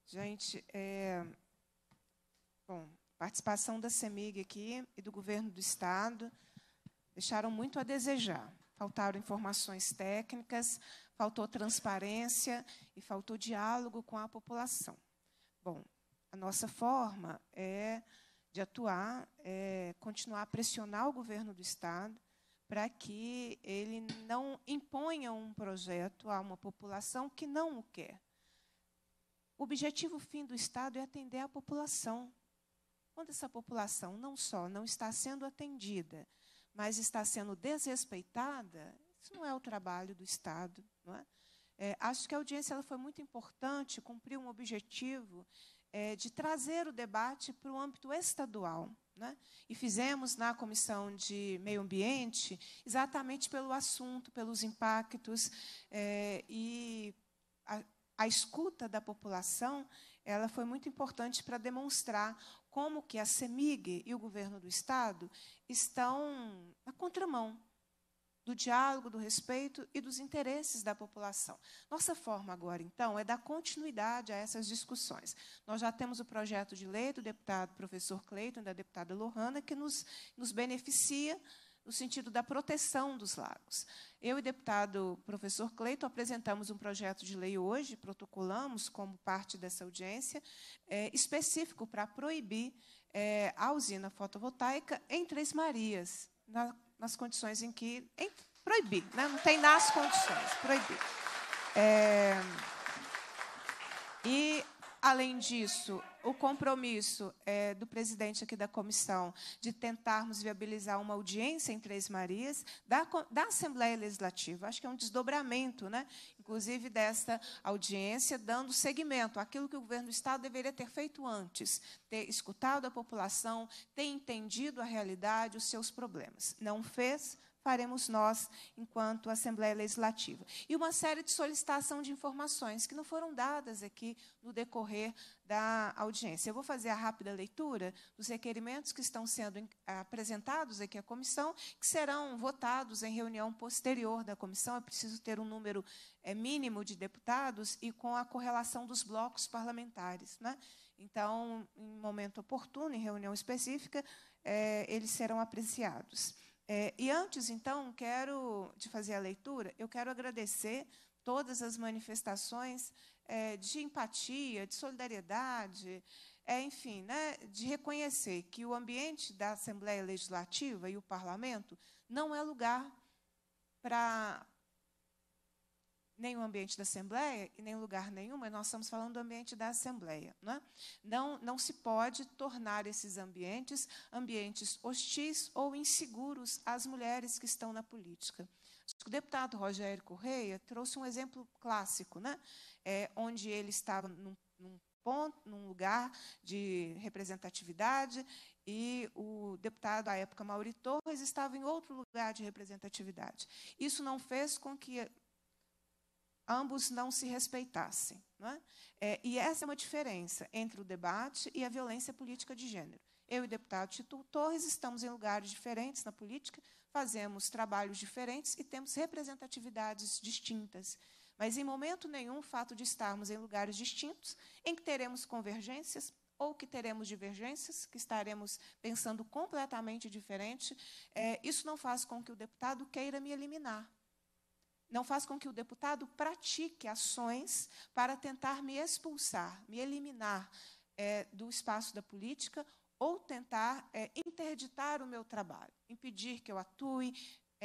[SPEAKER 3] Gente, é... bom, participação da CEMIG aqui e do governo do Estado deixaram muito a desejar. Faltaram informações técnicas, faltou transparência e faltou diálogo com a população. Bom, a nossa forma é de atuar é continuar a pressionar o governo do Estado para que ele não imponha um projeto a uma população que não o quer. O objetivo fim do Estado é atender a população. Quando essa população não só não está sendo atendida, mas está sendo desrespeitada, isso não é o trabalho do Estado. É? É, acho que a audiência ela foi muito importante, cumpriu um objetivo é, de trazer o debate para o âmbito estadual. Né? E fizemos na Comissão de Meio Ambiente exatamente pelo assunto, pelos impactos é, e a, a escuta da população ela foi muito importante para demonstrar como que a CEMIG e o governo do Estado estão na contramão do diálogo, do respeito e dos interesses da população. Nossa forma agora, então, é dar continuidade a essas discussões. Nós já temos o projeto de lei do deputado professor Cleiton e da deputada Lohana, que nos, nos beneficia no sentido da proteção dos lagos. Eu e o deputado professor Cleiton apresentamos um projeto de lei hoje, protocolamos como parte dessa audiência, é, específico para proibir é, a usina fotovoltaica em Três Marias, na nas condições em que. Em, proibir, né? não tem nas condições, proibir. É, e, além disso, o compromisso é, do presidente aqui da comissão de tentarmos viabilizar uma audiência em Três Marias da, da Assembleia Legislativa. Acho que é um desdobramento, né? inclusive, desta audiência, dando seguimento àquilo que o governo do Estado deveria ter feito antes, ter escutado a população, ter entendido a realidade, os seus problemas. Não fez, faremos nós, enquanto Assembleia Legislativa. E uma série de solicitação de informações que não foram dadas aqui no decorrer da audiência. Eu vou fazer a rápida leitura dos requerimentos que estão sendo apresentados aqui à comissão, que serão votados em reunião posterior da comissão. É preciso ter um número é, mínimo de deputados e com a correlação dos blocos parlamentares. Né? Então, em momento oportuno, em reunião específica, é, eles serão apreciados. É, e antes, então, quero de fazer a leitura, eu quero agradecer todas as manifestações é, de empatia, de solidariedade, é, enfim, né, de reconhecer que o ambiente da Assembleia Legislativa e o Parlamento não é lugar para nem o ambiente da Assembleia e nem lugar nenhum, mas nós estamos falando do ambiente da Assembleia. Não, é? não, não se pode tornar esses ambientes ambientes hostis ou inseguros às mulheres que estão na política. O deputado Rogério Correia trouxe um exemplo clássico, né? É, onde ele estava num, num ponto, num lugar de representatividade, e o deputado à época Mauri Torres estava em outro lugar de representatividade. Isso não fez com que ambos não se respeitassem. Não é? É, e essa é uma diferença entre o debate e a violência política de gênero. Eu e o deputado Tito Torres estamos em lugares diferentes na política, fazemos trabalhos diferentes e temos representatividades distintas. Mas, em momento nenhum, o fato de estarmos em lugares distintos, em que teremos convergências ou que teremos divergências, que estaremos pensando completamente diferente, é, isso não faz com que o deputado queira me eliminar não faz com que o deputado pratique ações para tentar me expulsar, me eliminar é, do espaço da política ou tentar é, interditar o meu trabalho, impedir que eu atue,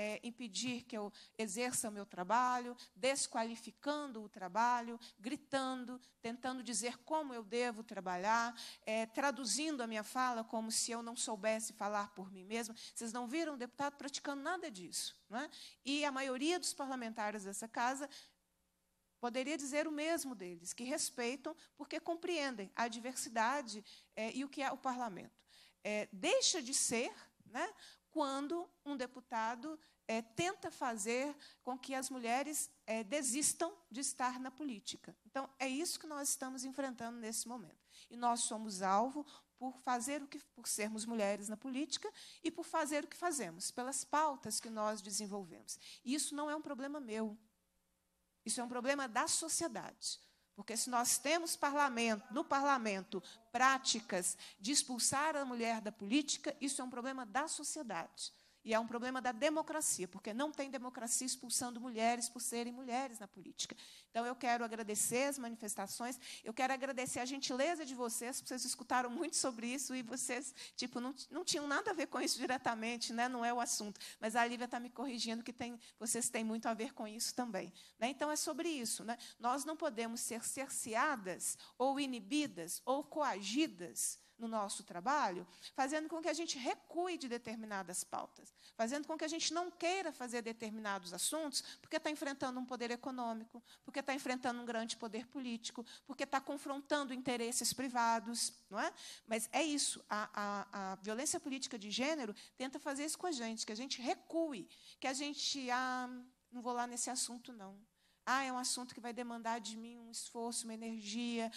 [SPEAKER 3] é, impedir que eu exerça o meu trabalho, desqualificando o trabalho, gritando, tentando dizer como eu devo trabalhar, é, traduzindo a minha fala como se eu não soubesse falar por mim mesmo. Vocês não viram o deputado praticando nada disso. Não é? E a maioria dos parlamentares dessa casa Poderia dizer o mesmo deles, que respeitam porque compreendem a diversidade é, e o que é o parlamento. É, deixa de ser né, quando um deputado é, tenta fazer com que as mulheres é, desistam de estar na política. Então, é isso que nós estamos enfrentando nesse momento. E nós somos alvo por fazer o que por sermos mulheres na política e por fazer o que fazemos, pelas pautas que nós desenvolvemos. E isso não é um problema meu. Isso é um problema da sociedade. Porque se nós temos parlamento, no parlamento práticas de expulsar a mulher da política, isso é um problema da sociedade. E é um problema da democracia, porque não tem democracia expulsando mulheres por serem mulheres na política. Então, eu quero agradecer as manifestações, eu quero agradecer a gentileza de vocês, porque vocês escutaram muito sobre isso e vocês tipo, não, não tinham nada a ver com isso diretamente, né? não é o assunto. Mas a Lívia está me corrigindo que tem, vocês têm muito a ver com isso também. Né? Então, é sobre isso. Né? Nós não podemos ser cerceadas ou inibidas ou coagidas no nosso trabalho, fazendo com que a gente recue de determinadas pautas, fazendo com que a gente não queira fazer determinados assuntos, porque está enfrentando um poder econômico, porque está enfrentando um grande poder político, porque está confrontando interesses privados, não é? Mas é isso, a, a, a violência política de gênero tenta fazer isso com a gente, que a gente recue, que a gente, ah, não vou lá nesse assunto não. Ah, é um assunto que vai demandar de mim um esforço, uma energia,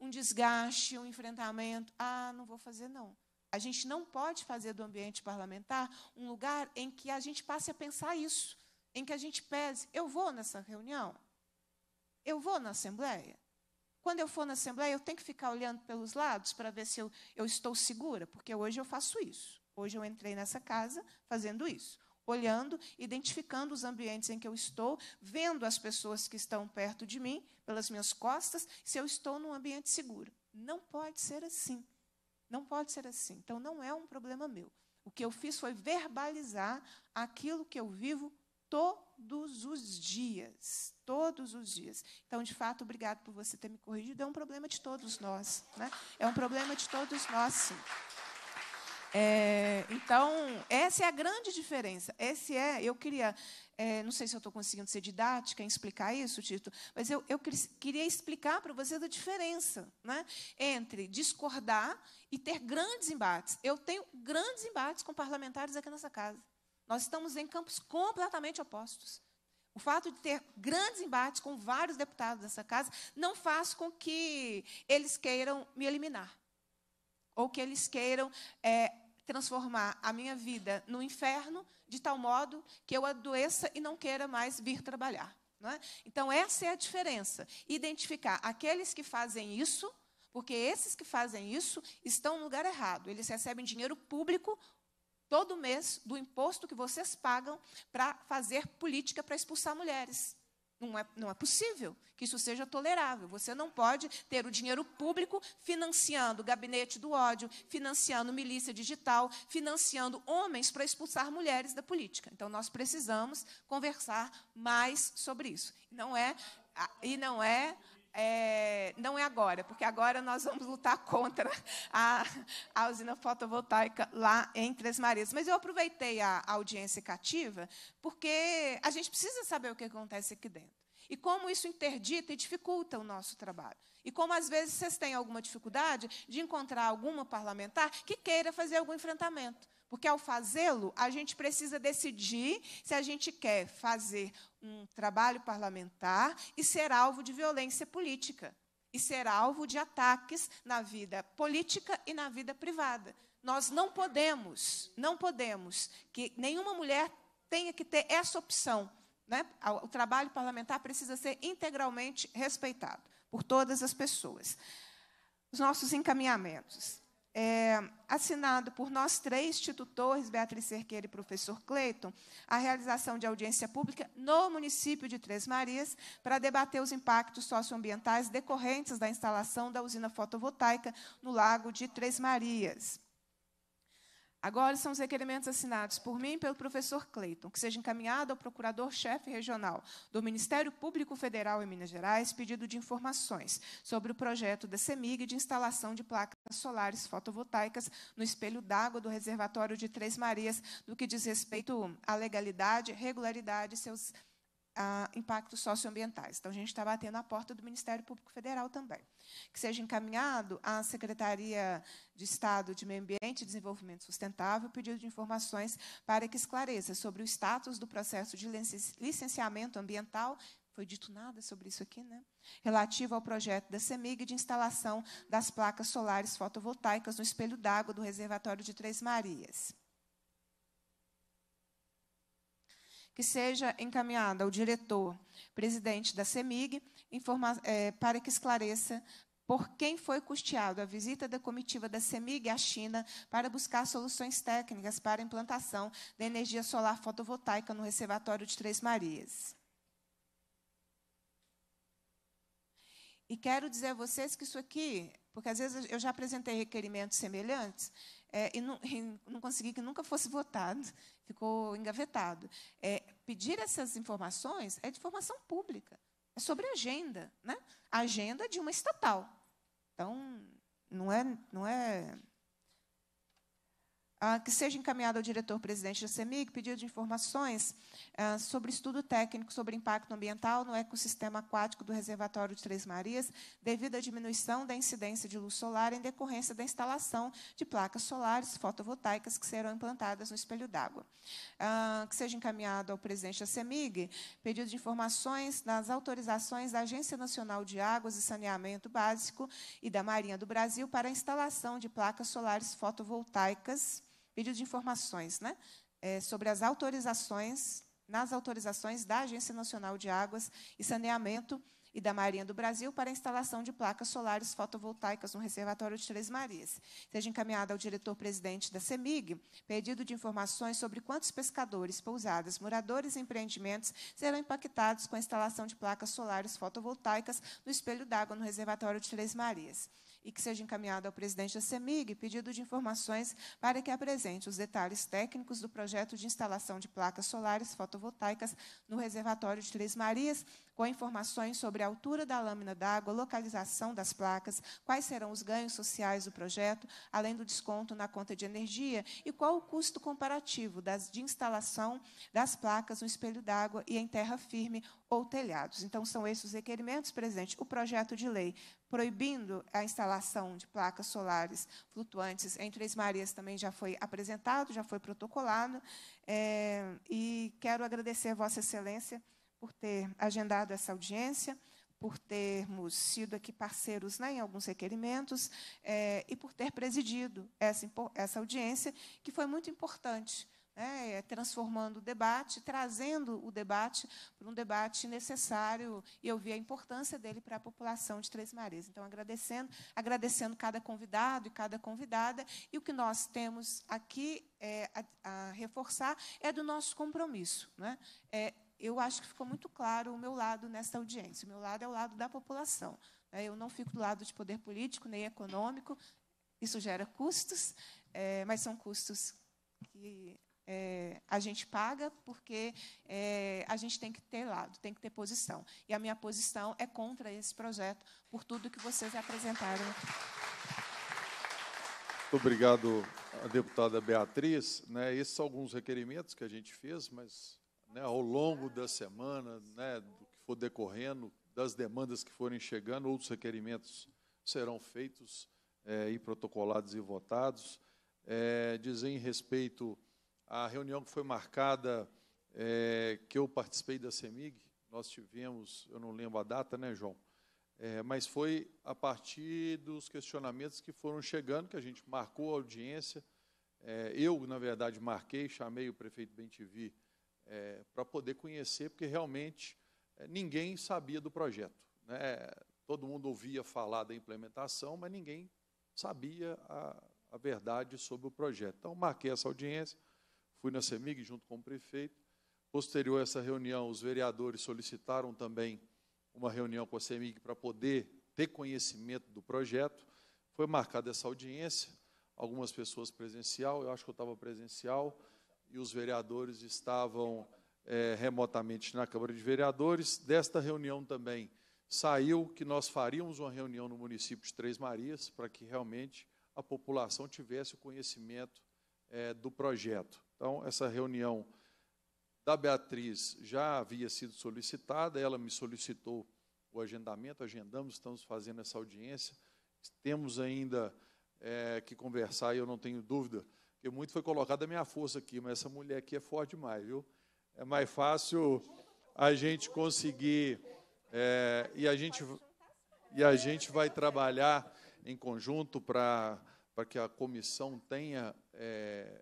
[SPEAKER 3] um desgaste, um enfrentamento. Ah, não vou fazer, não. A gente não pode fazer do ambiente parlamentar um lugar em que a gente passe a pensar isso, em que a gente pese: eu vou nessa reunião? Eu vou na Assembleia? Quando eu for na Assembleia, eu tenho que ficar olhando pelos lados para ver se eu, eu estou segura, porque hoje eu faço isso. Hoje eu entrei nessa casa fazendo isso olhando, identificando os ambientes em que eu estou, vendo as pessoas que estão perto de mim, pelas minhas costas, se eu estou num ambiente seguro. Não pode ser assim. Não pode ser assim. Então, não é um problema meu. O que eu fiz foi verbalizar aquilo que eu vivo todos os dias. Todos os dias. Então, de fato, obrigado por você ter me corrigido. É um problema de todos nós. Né? É um problema de todos nós, sim. É, então, essa é a grande diferença. Esse é, eu queria, é, não sei se eu estou conseguindo ser didática em explicar isso, Tito, mas eu, eu queria explicar para vocês a diferença né, entre discordar e ter grandes embates. Eu tenho grandes embates com parlamentares aqui nessa casa. Nós estamos em campos completamente opostos. O fato de ter grandes embates com vários deputados dessa casa não faz com que eles queiram me eliminar ou que eles queiram é, transformar a minha vida no inferno, de tal modo que eu adoeça e não queira mais vir trabalhar. É? Então, essa é a diferença. Identificar aqueles que fazem isso, porque esses que fazem isso estão no lugar errado. Eles recebem dinheiro público todo mês do imposto que vocês pagam para fazer política para expulsar mulheres. Não é, não é possível que isso seja tolerável. Você não pode ter o dinheiro público financiando o gabinete do ódio, financiando milícia digital, financiando homens para expulsar mulheres da política. Então, nós precisamos conversar mais sobre isso. Não é, e não é é, não é agora, porque agora nós vamos lutar contra a, a usina fotovoltaica lá em Três Marias. Mas eu aproveitei a, a audiência cativa, porque a gente precisa saber o que acontece aqui dentro. E como isso interdita e dificulta o nosso trabalho. E como, às vezes, vocês têm alguma dificuldade de encontrar alguma parlamentar que queira fazer algum enfrentamento. Porque ao fazê-lo, a gente precisa decidir se a gente quer fazer um trabalho parlamentar e ser alvo de violência política e ser alvo de ataques na vida política e na vida privada. Nós não podemos, não podemos que nenhuma mulher tenha que ter essa opção. Né? O trabalho parlamentar precisa ser integralmente respeitado por todas as pessoas. Os nossos encaminhamentos é, assinado por nós três tutores, Beatriz Cerqueira e professor Cleiton, a realização de audiência pública no município de Três Marias para debater os impactos socioambientais decorrentes da instalação da usina fotovoltaica no lago de Três Marias. Agora são os requerimentos assinados por mim e pelo professor Cleiton, que seja encaminhado ao Procurador-Chefe Regional do Ministério Público Federal em Minas Gerais pedido de informações sobre o projeto da CEMIG de instalação de placas solares fotovoltaicas no espelho d'água do reservatório de Três Marias, no que diz respeito à legalidade, regularidade e seus a impactos socioambientais. Então, a gente está batendo a porta do Ministério Público Federal também, que seja encaminhado à Secretaria de Estado de Meio Ambiente e Desenvolvimento Sustentável pedido de informações para que esclareça sobre o status do processo de licenciamento ambiental foi dito nada sobre isso aqui, né? Relativo ao projeto da CEMIG de instalação das placas solares fotovoltaicas no espelho d'água do reservatório de Três Marias. que seja encaminhada ao diretor, presidente da CEMIG, é, para que esclareça por quem foi custeado a visita da comitiva da CEMIG à China para buscar soluções técnicas para a implantação da energia solar fotovoltaica no reservatório de Três Marias. E quero dizer a vocês que isso aqui, porque às vezes eu já apresentei requerimentos semelhantes é, e, não, e não consegui que nunca fosse votado ficou engavetado. É, pedir essas informações é de formação pública, é sobre agenda, né? A agenda de uma estatal. Então, não é, não é ah, que seja encaminhado ao diretor-presidente da CEMIG pedido de informações ah, sobre estudo técnico sobre impacto ambiental no ecossistema aquático do reservatório de Três Marias, devido à diminuição da incidência de luz solar em decorrência da instalação de placas solares fotovoltaicas que serão implantadas no espelho d'água. Ah, que seja encaminhado ao presidente da CEMIG pedido de informações nas autorizações da Agência Nacional de Águas e Saneamento Básico e da Marinha do Brasil para a instalação de placas solares fotovoltaicas pedido de informações né, é, sobre as autorizações, nas autorizações da Agência Nacional de Águas e Saneamento e da Marinha do Brasil para a instalação de placas solares fotovoltaicas no reservatório de Três Marias. Seja encaminhado ao diretor-presidente da CEMIG pedido de informações sobre quantos pescadores, pousadas, moradores e empreendimentos serão impactados com a instalação de placas solares fotovoltaicas no espelho d'água no reservatório de Três Marias e que seja encaminhado ao presidente da CEMIG pedido de informações para que apresente os detalhes técnicos do projeto de instalação de placas solares fotovoltaicas no reservatório de Três Marias, com informações sobre a altura da lâmina d'água, localização das placas, quais serão os ganhos sociais do projeto, além do desconto na conta de energia e qual o custo comparativo das, de instalação das placas no espelho d'água e em terra firme ou telhados. Então, são esses os requerimentos, presidente. O projeto de lei proibindo a instalação de placas solares flutuantes em Três Marias também já foi apresentado, já foi protocolado. É, e quero agradecer a Vossa Excelência por ter agendado essa audiência, por termos sido aqui parceiros né, em alguns requerimentos é, e por ter presidido essa, essa audiência, que foi muito importante é, é, transformando o debate, trazendo o debate para um debate necessário, e eu vi a importância dele para a população de Três Marias. Então, agradecendo, agradecendo cada convidado e cada convidada, e o que nós temos aqui é, a, a, reforçar é do nosso compromisso. Né? É, eu acho que ficou muito claro o meu lado nesta audiência. O meu lado é o lado da população. Né? Eu não fico do lado de poder político nem econômico. Isso gera custos, é, mas são custos que é, a gente paga porque é, a gente tem que ter lado, tem que ter posição. E a minha posição é contra esse projeto, por tudo que vocês apresentaram.
[SPEAKER 1] Muito obrigado, deputada Beatriz. Né, esses são alguns requerimentos que a gente fez, mas né, ao longo da semana, né, do que for decorrendo, das demandas que forem chegando, outros requerimentos serão feitos é, e protocolados e votados. É, dizem respeito a reunião que foi marcada, é, que eu participei da CEMIG, nós tivemos, eu não lembro a data, né, João? É, mas foi a partir dos questionamentos que foram chegando, que a gente marcou a audiência. É, eu, na verdade, marquei, chamei o prefeito Bentivi é, para poder conhecer, porque realmente ninguém sabia do projeto. Né? Todo mundo ouvia falar da implementação, mas ninguém sabia a, a verdade sobre o projeto. Então, marquei essa audiência, Fui na CEMIG junto com o prefeito. Posterior a essa reunião, os vereadores solicitaram também uma reunião com a CEMIG para poder ter conhecimento do projeto. Foi marcada essa audiência, algumas pessoas presencial, eu acho que eu estava presencial, e os vereadores estavam é, remotamente na Câmara de Vereadores. Desta reunião também saiu que nós faríamos uma reunião no município de Três Marias para que realmente a população tivesse o conhecimento é, do projeto. Então, essa reunião da Beatriz já havia sido solicitada, ela me solicitou o agendamento, agendamos, estamos fazendo essa audiência. Temos ainda é, que conversar, e eu não tenho dúvida, porque muito foi colocada a minha força aqui, mas essa mulher aqui é forte demais, viu? É mais fácil a gente conseguir é, e a gente e a gente vai trabalhar em conjunto para para que a comissão tenha é,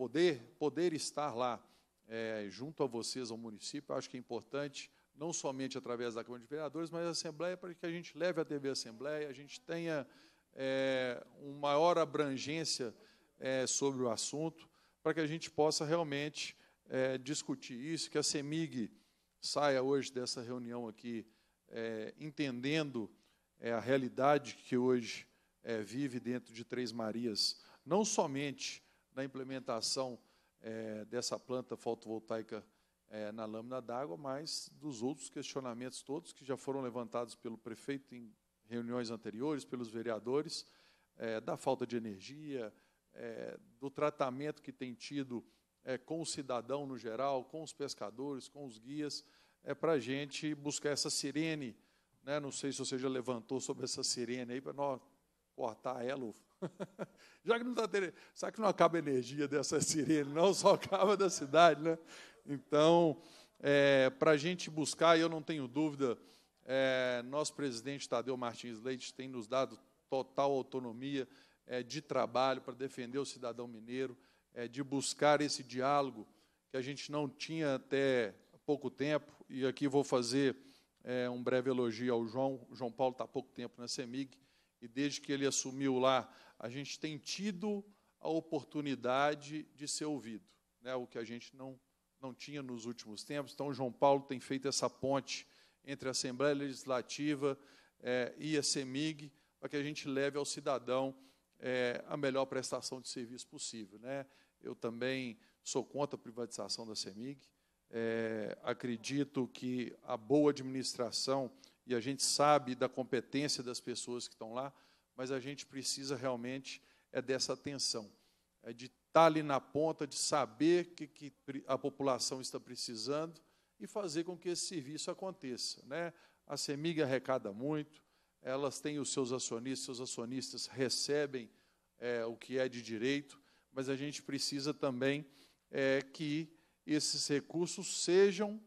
[SPEAKER 1] poder, poder estar lá é, junto a vocês, ao município, acho que é importante, não somente através da Câmara de Vereadores, mas a Assembleia, para que a gente leve a TV Assembleia, a gente tenha é, uma maior abrangência é, sobre o assunto, para que a gente possa realmente é, discutir isso, que a CEMIG saia hoje dessa reunião aqui é, entendendo é, a realidade que hoje é, vive dentro de Três Marias, não somente na implementação é, dessa planta fotovoltaica é, na lâmina d'água, mas dos outros questionamentos todos que já foram levantados pelo prefeito em reuniões anteriores, pelos vereadores, é, da falta de energia, é, do tratamento que tem tido é, com o cidadão no geral, com os pescadores, com os guias, é para a gente buscar essa sirene. Né? Não sei se você já levantou sobre essa sirene aí, para nós cortar ela, [LAUGHS] Já que não está tendo. Será que não acaba a energia dessa sirene? Não, só acaba da cidade, né? Então, é, para a gente buscar, eu não tenho dúvida, é, nosso presidente Tadeu Martins Leite tem nos dado total autonomia é, de trabalho para defender o cidadão mineiro, é, de buscar esse diálogo que a gente não tinha até pouco tempo, e aqui vou fazer é, um breve elogio ao João. O João Paulo está há pouco tempo na CEMIG, e desde que ele assumiu lá a gente tem tido a oportunidade de ser ouvido, né? o que a gente não, não tinha nos últimos tempos. Então, o João Paulo tem feito essa ponte entre a Assembleia Legislativa é, e a CEMIG, para que a gente leve ao cidadão é, a melhor prestação de serviço possível. Né? Eu também sou contra a privatização da CEMIG, é, acredito que a boa administração, e a gente sabe da competência das pessoas que estão lá, mas a gente precisa realmente é dessa atenção, é de estar tá ali na ponta, de saber o que, que a população está precisando e fazer com que esse serviço aconteça. Né? A CEMIG arrecada muito, elas têm os seus acionistas, os acionistas recebem é, o que é de direito, mas a gente precisa também é, que esses recursos sejam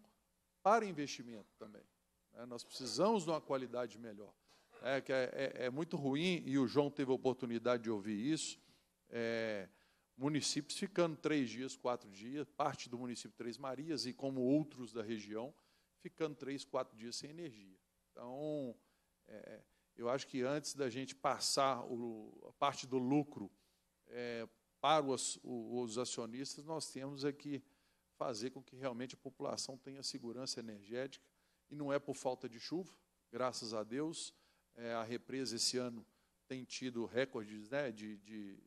[SPEAKER 1] para investimento também. Né? Nós precisamos de uma qualidade melhor é, que é, é, é, muito ruim, e o João teve a oportunidade de ouvir isso, é, municípios ficando três dias, quatro dias, parte do município Três Marias, e como outros da região, ficando três, quatro dias sem energia. Então, é, eu acho que antes da gente passar o, a parte do lucro é, para os, os acionistas, nós temos aqui é fazer com que realmente a população tenha segurança energética, e não é por falta de chuva, graças a Deus, é, a represa esse ano tem tido recordes né, de, de,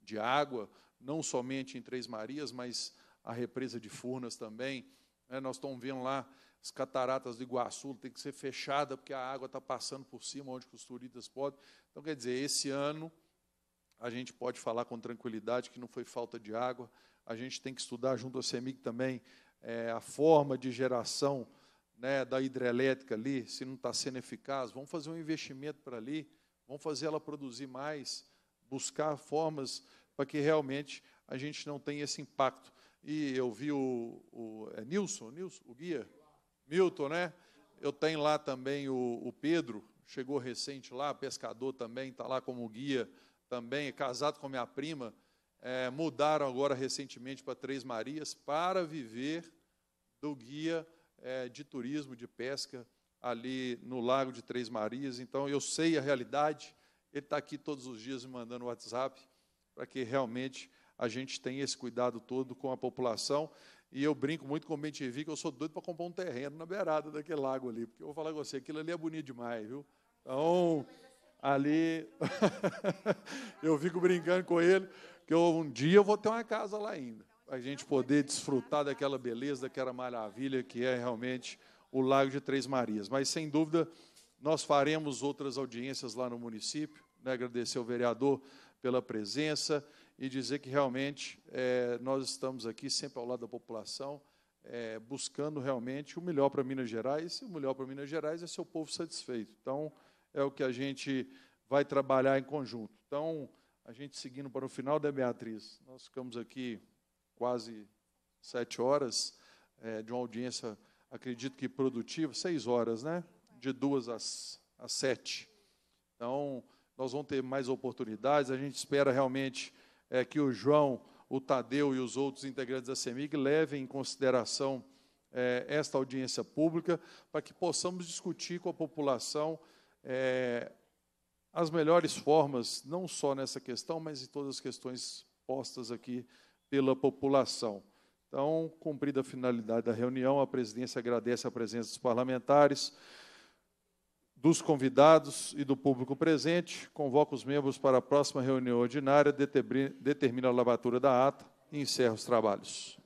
[SPEAKER 1] de água, não somente em Três Marias, mas a represa de Furnas também. É, nós estamos vendo lá as cataratas do Iguaçu, tem que ser fechada porque a água está passando por cima, onde os turistas podem. Então, quer dizer, esse ano a gente pode falar com tranquilidade que não foi falta de água. A gente tem que estudar junto ao CEMIG também é, a forma de geração né, da hidrelétrica ali, se não está sendo eficaz, vamos fazer um investimento para ali, vamos fazer ela produzir mais, buscar formas para que realmente a gente não tenha esse impacto. E eu vi o, o é Nilson, Nilson, o guia, Milton, né? Eu tenho lá também o, o Pedro, chegou recente lá, pescador também, está lá como guia também, casado com minha prima. É, mudaram agora recentemente para Três Marias para viver do guia é, de turismo, de pesca, ali no Lago de Três Marias. Então, eu sei a realidade. Ele está aqui todos os dias me mandando WhatsApp para que realmente a gente tenha esse cuidado todo com a população. E eu brinco muito com o Bentivi que eu sou doido para comprar um terreno na beirada daquele lago ali, porque eu vou falar com você, aquilo ali é bonito demais, viu? Então, ali, [LAUGHS] eu fico brincando com ele, que eu, um dia eu vou ter uma casa lá ainda a gente poder desfrutar daquela beleza, daquela maravilha que é realmente o Lago de Três Marias. Mas, sem dúvida, nós faremos outras audiências lá no município. Né? Agradecer ao vereador pela presença e dizer que realmente é, nós estamos aqui sempre ao lado da população, é, buscando realmente o melhor para Minas Gerais, e o melhor para Minas Gerais é seu povo satisfeito. Então, é o que a gente vai trabalhar em conjunto. Então, a gente seguindo para o final, da Beatriz, nós ficamos aqui quase sete horas é, de uma audiência, acredito que produtiva, seis horas, né? De duas às, às sete. Então, nós vamos ter mais oportunidades. A gente espera realmente é, que o João, o Tadeu e os outros integrantes da CEMIG levem em consideração é, esta audiência pública para que possamos discutir com a população é, as melhores formas, não só nessa questão, mas em todas as questões postas aqui pela população. Então, cumprida a finalidade da reunião, a presidência agradece a presença dos parlamentares, dos convidados e do público presente, convoca os membros para a próxima reunião ordinária, determina a lavatura da ata e encerra os trabalhos.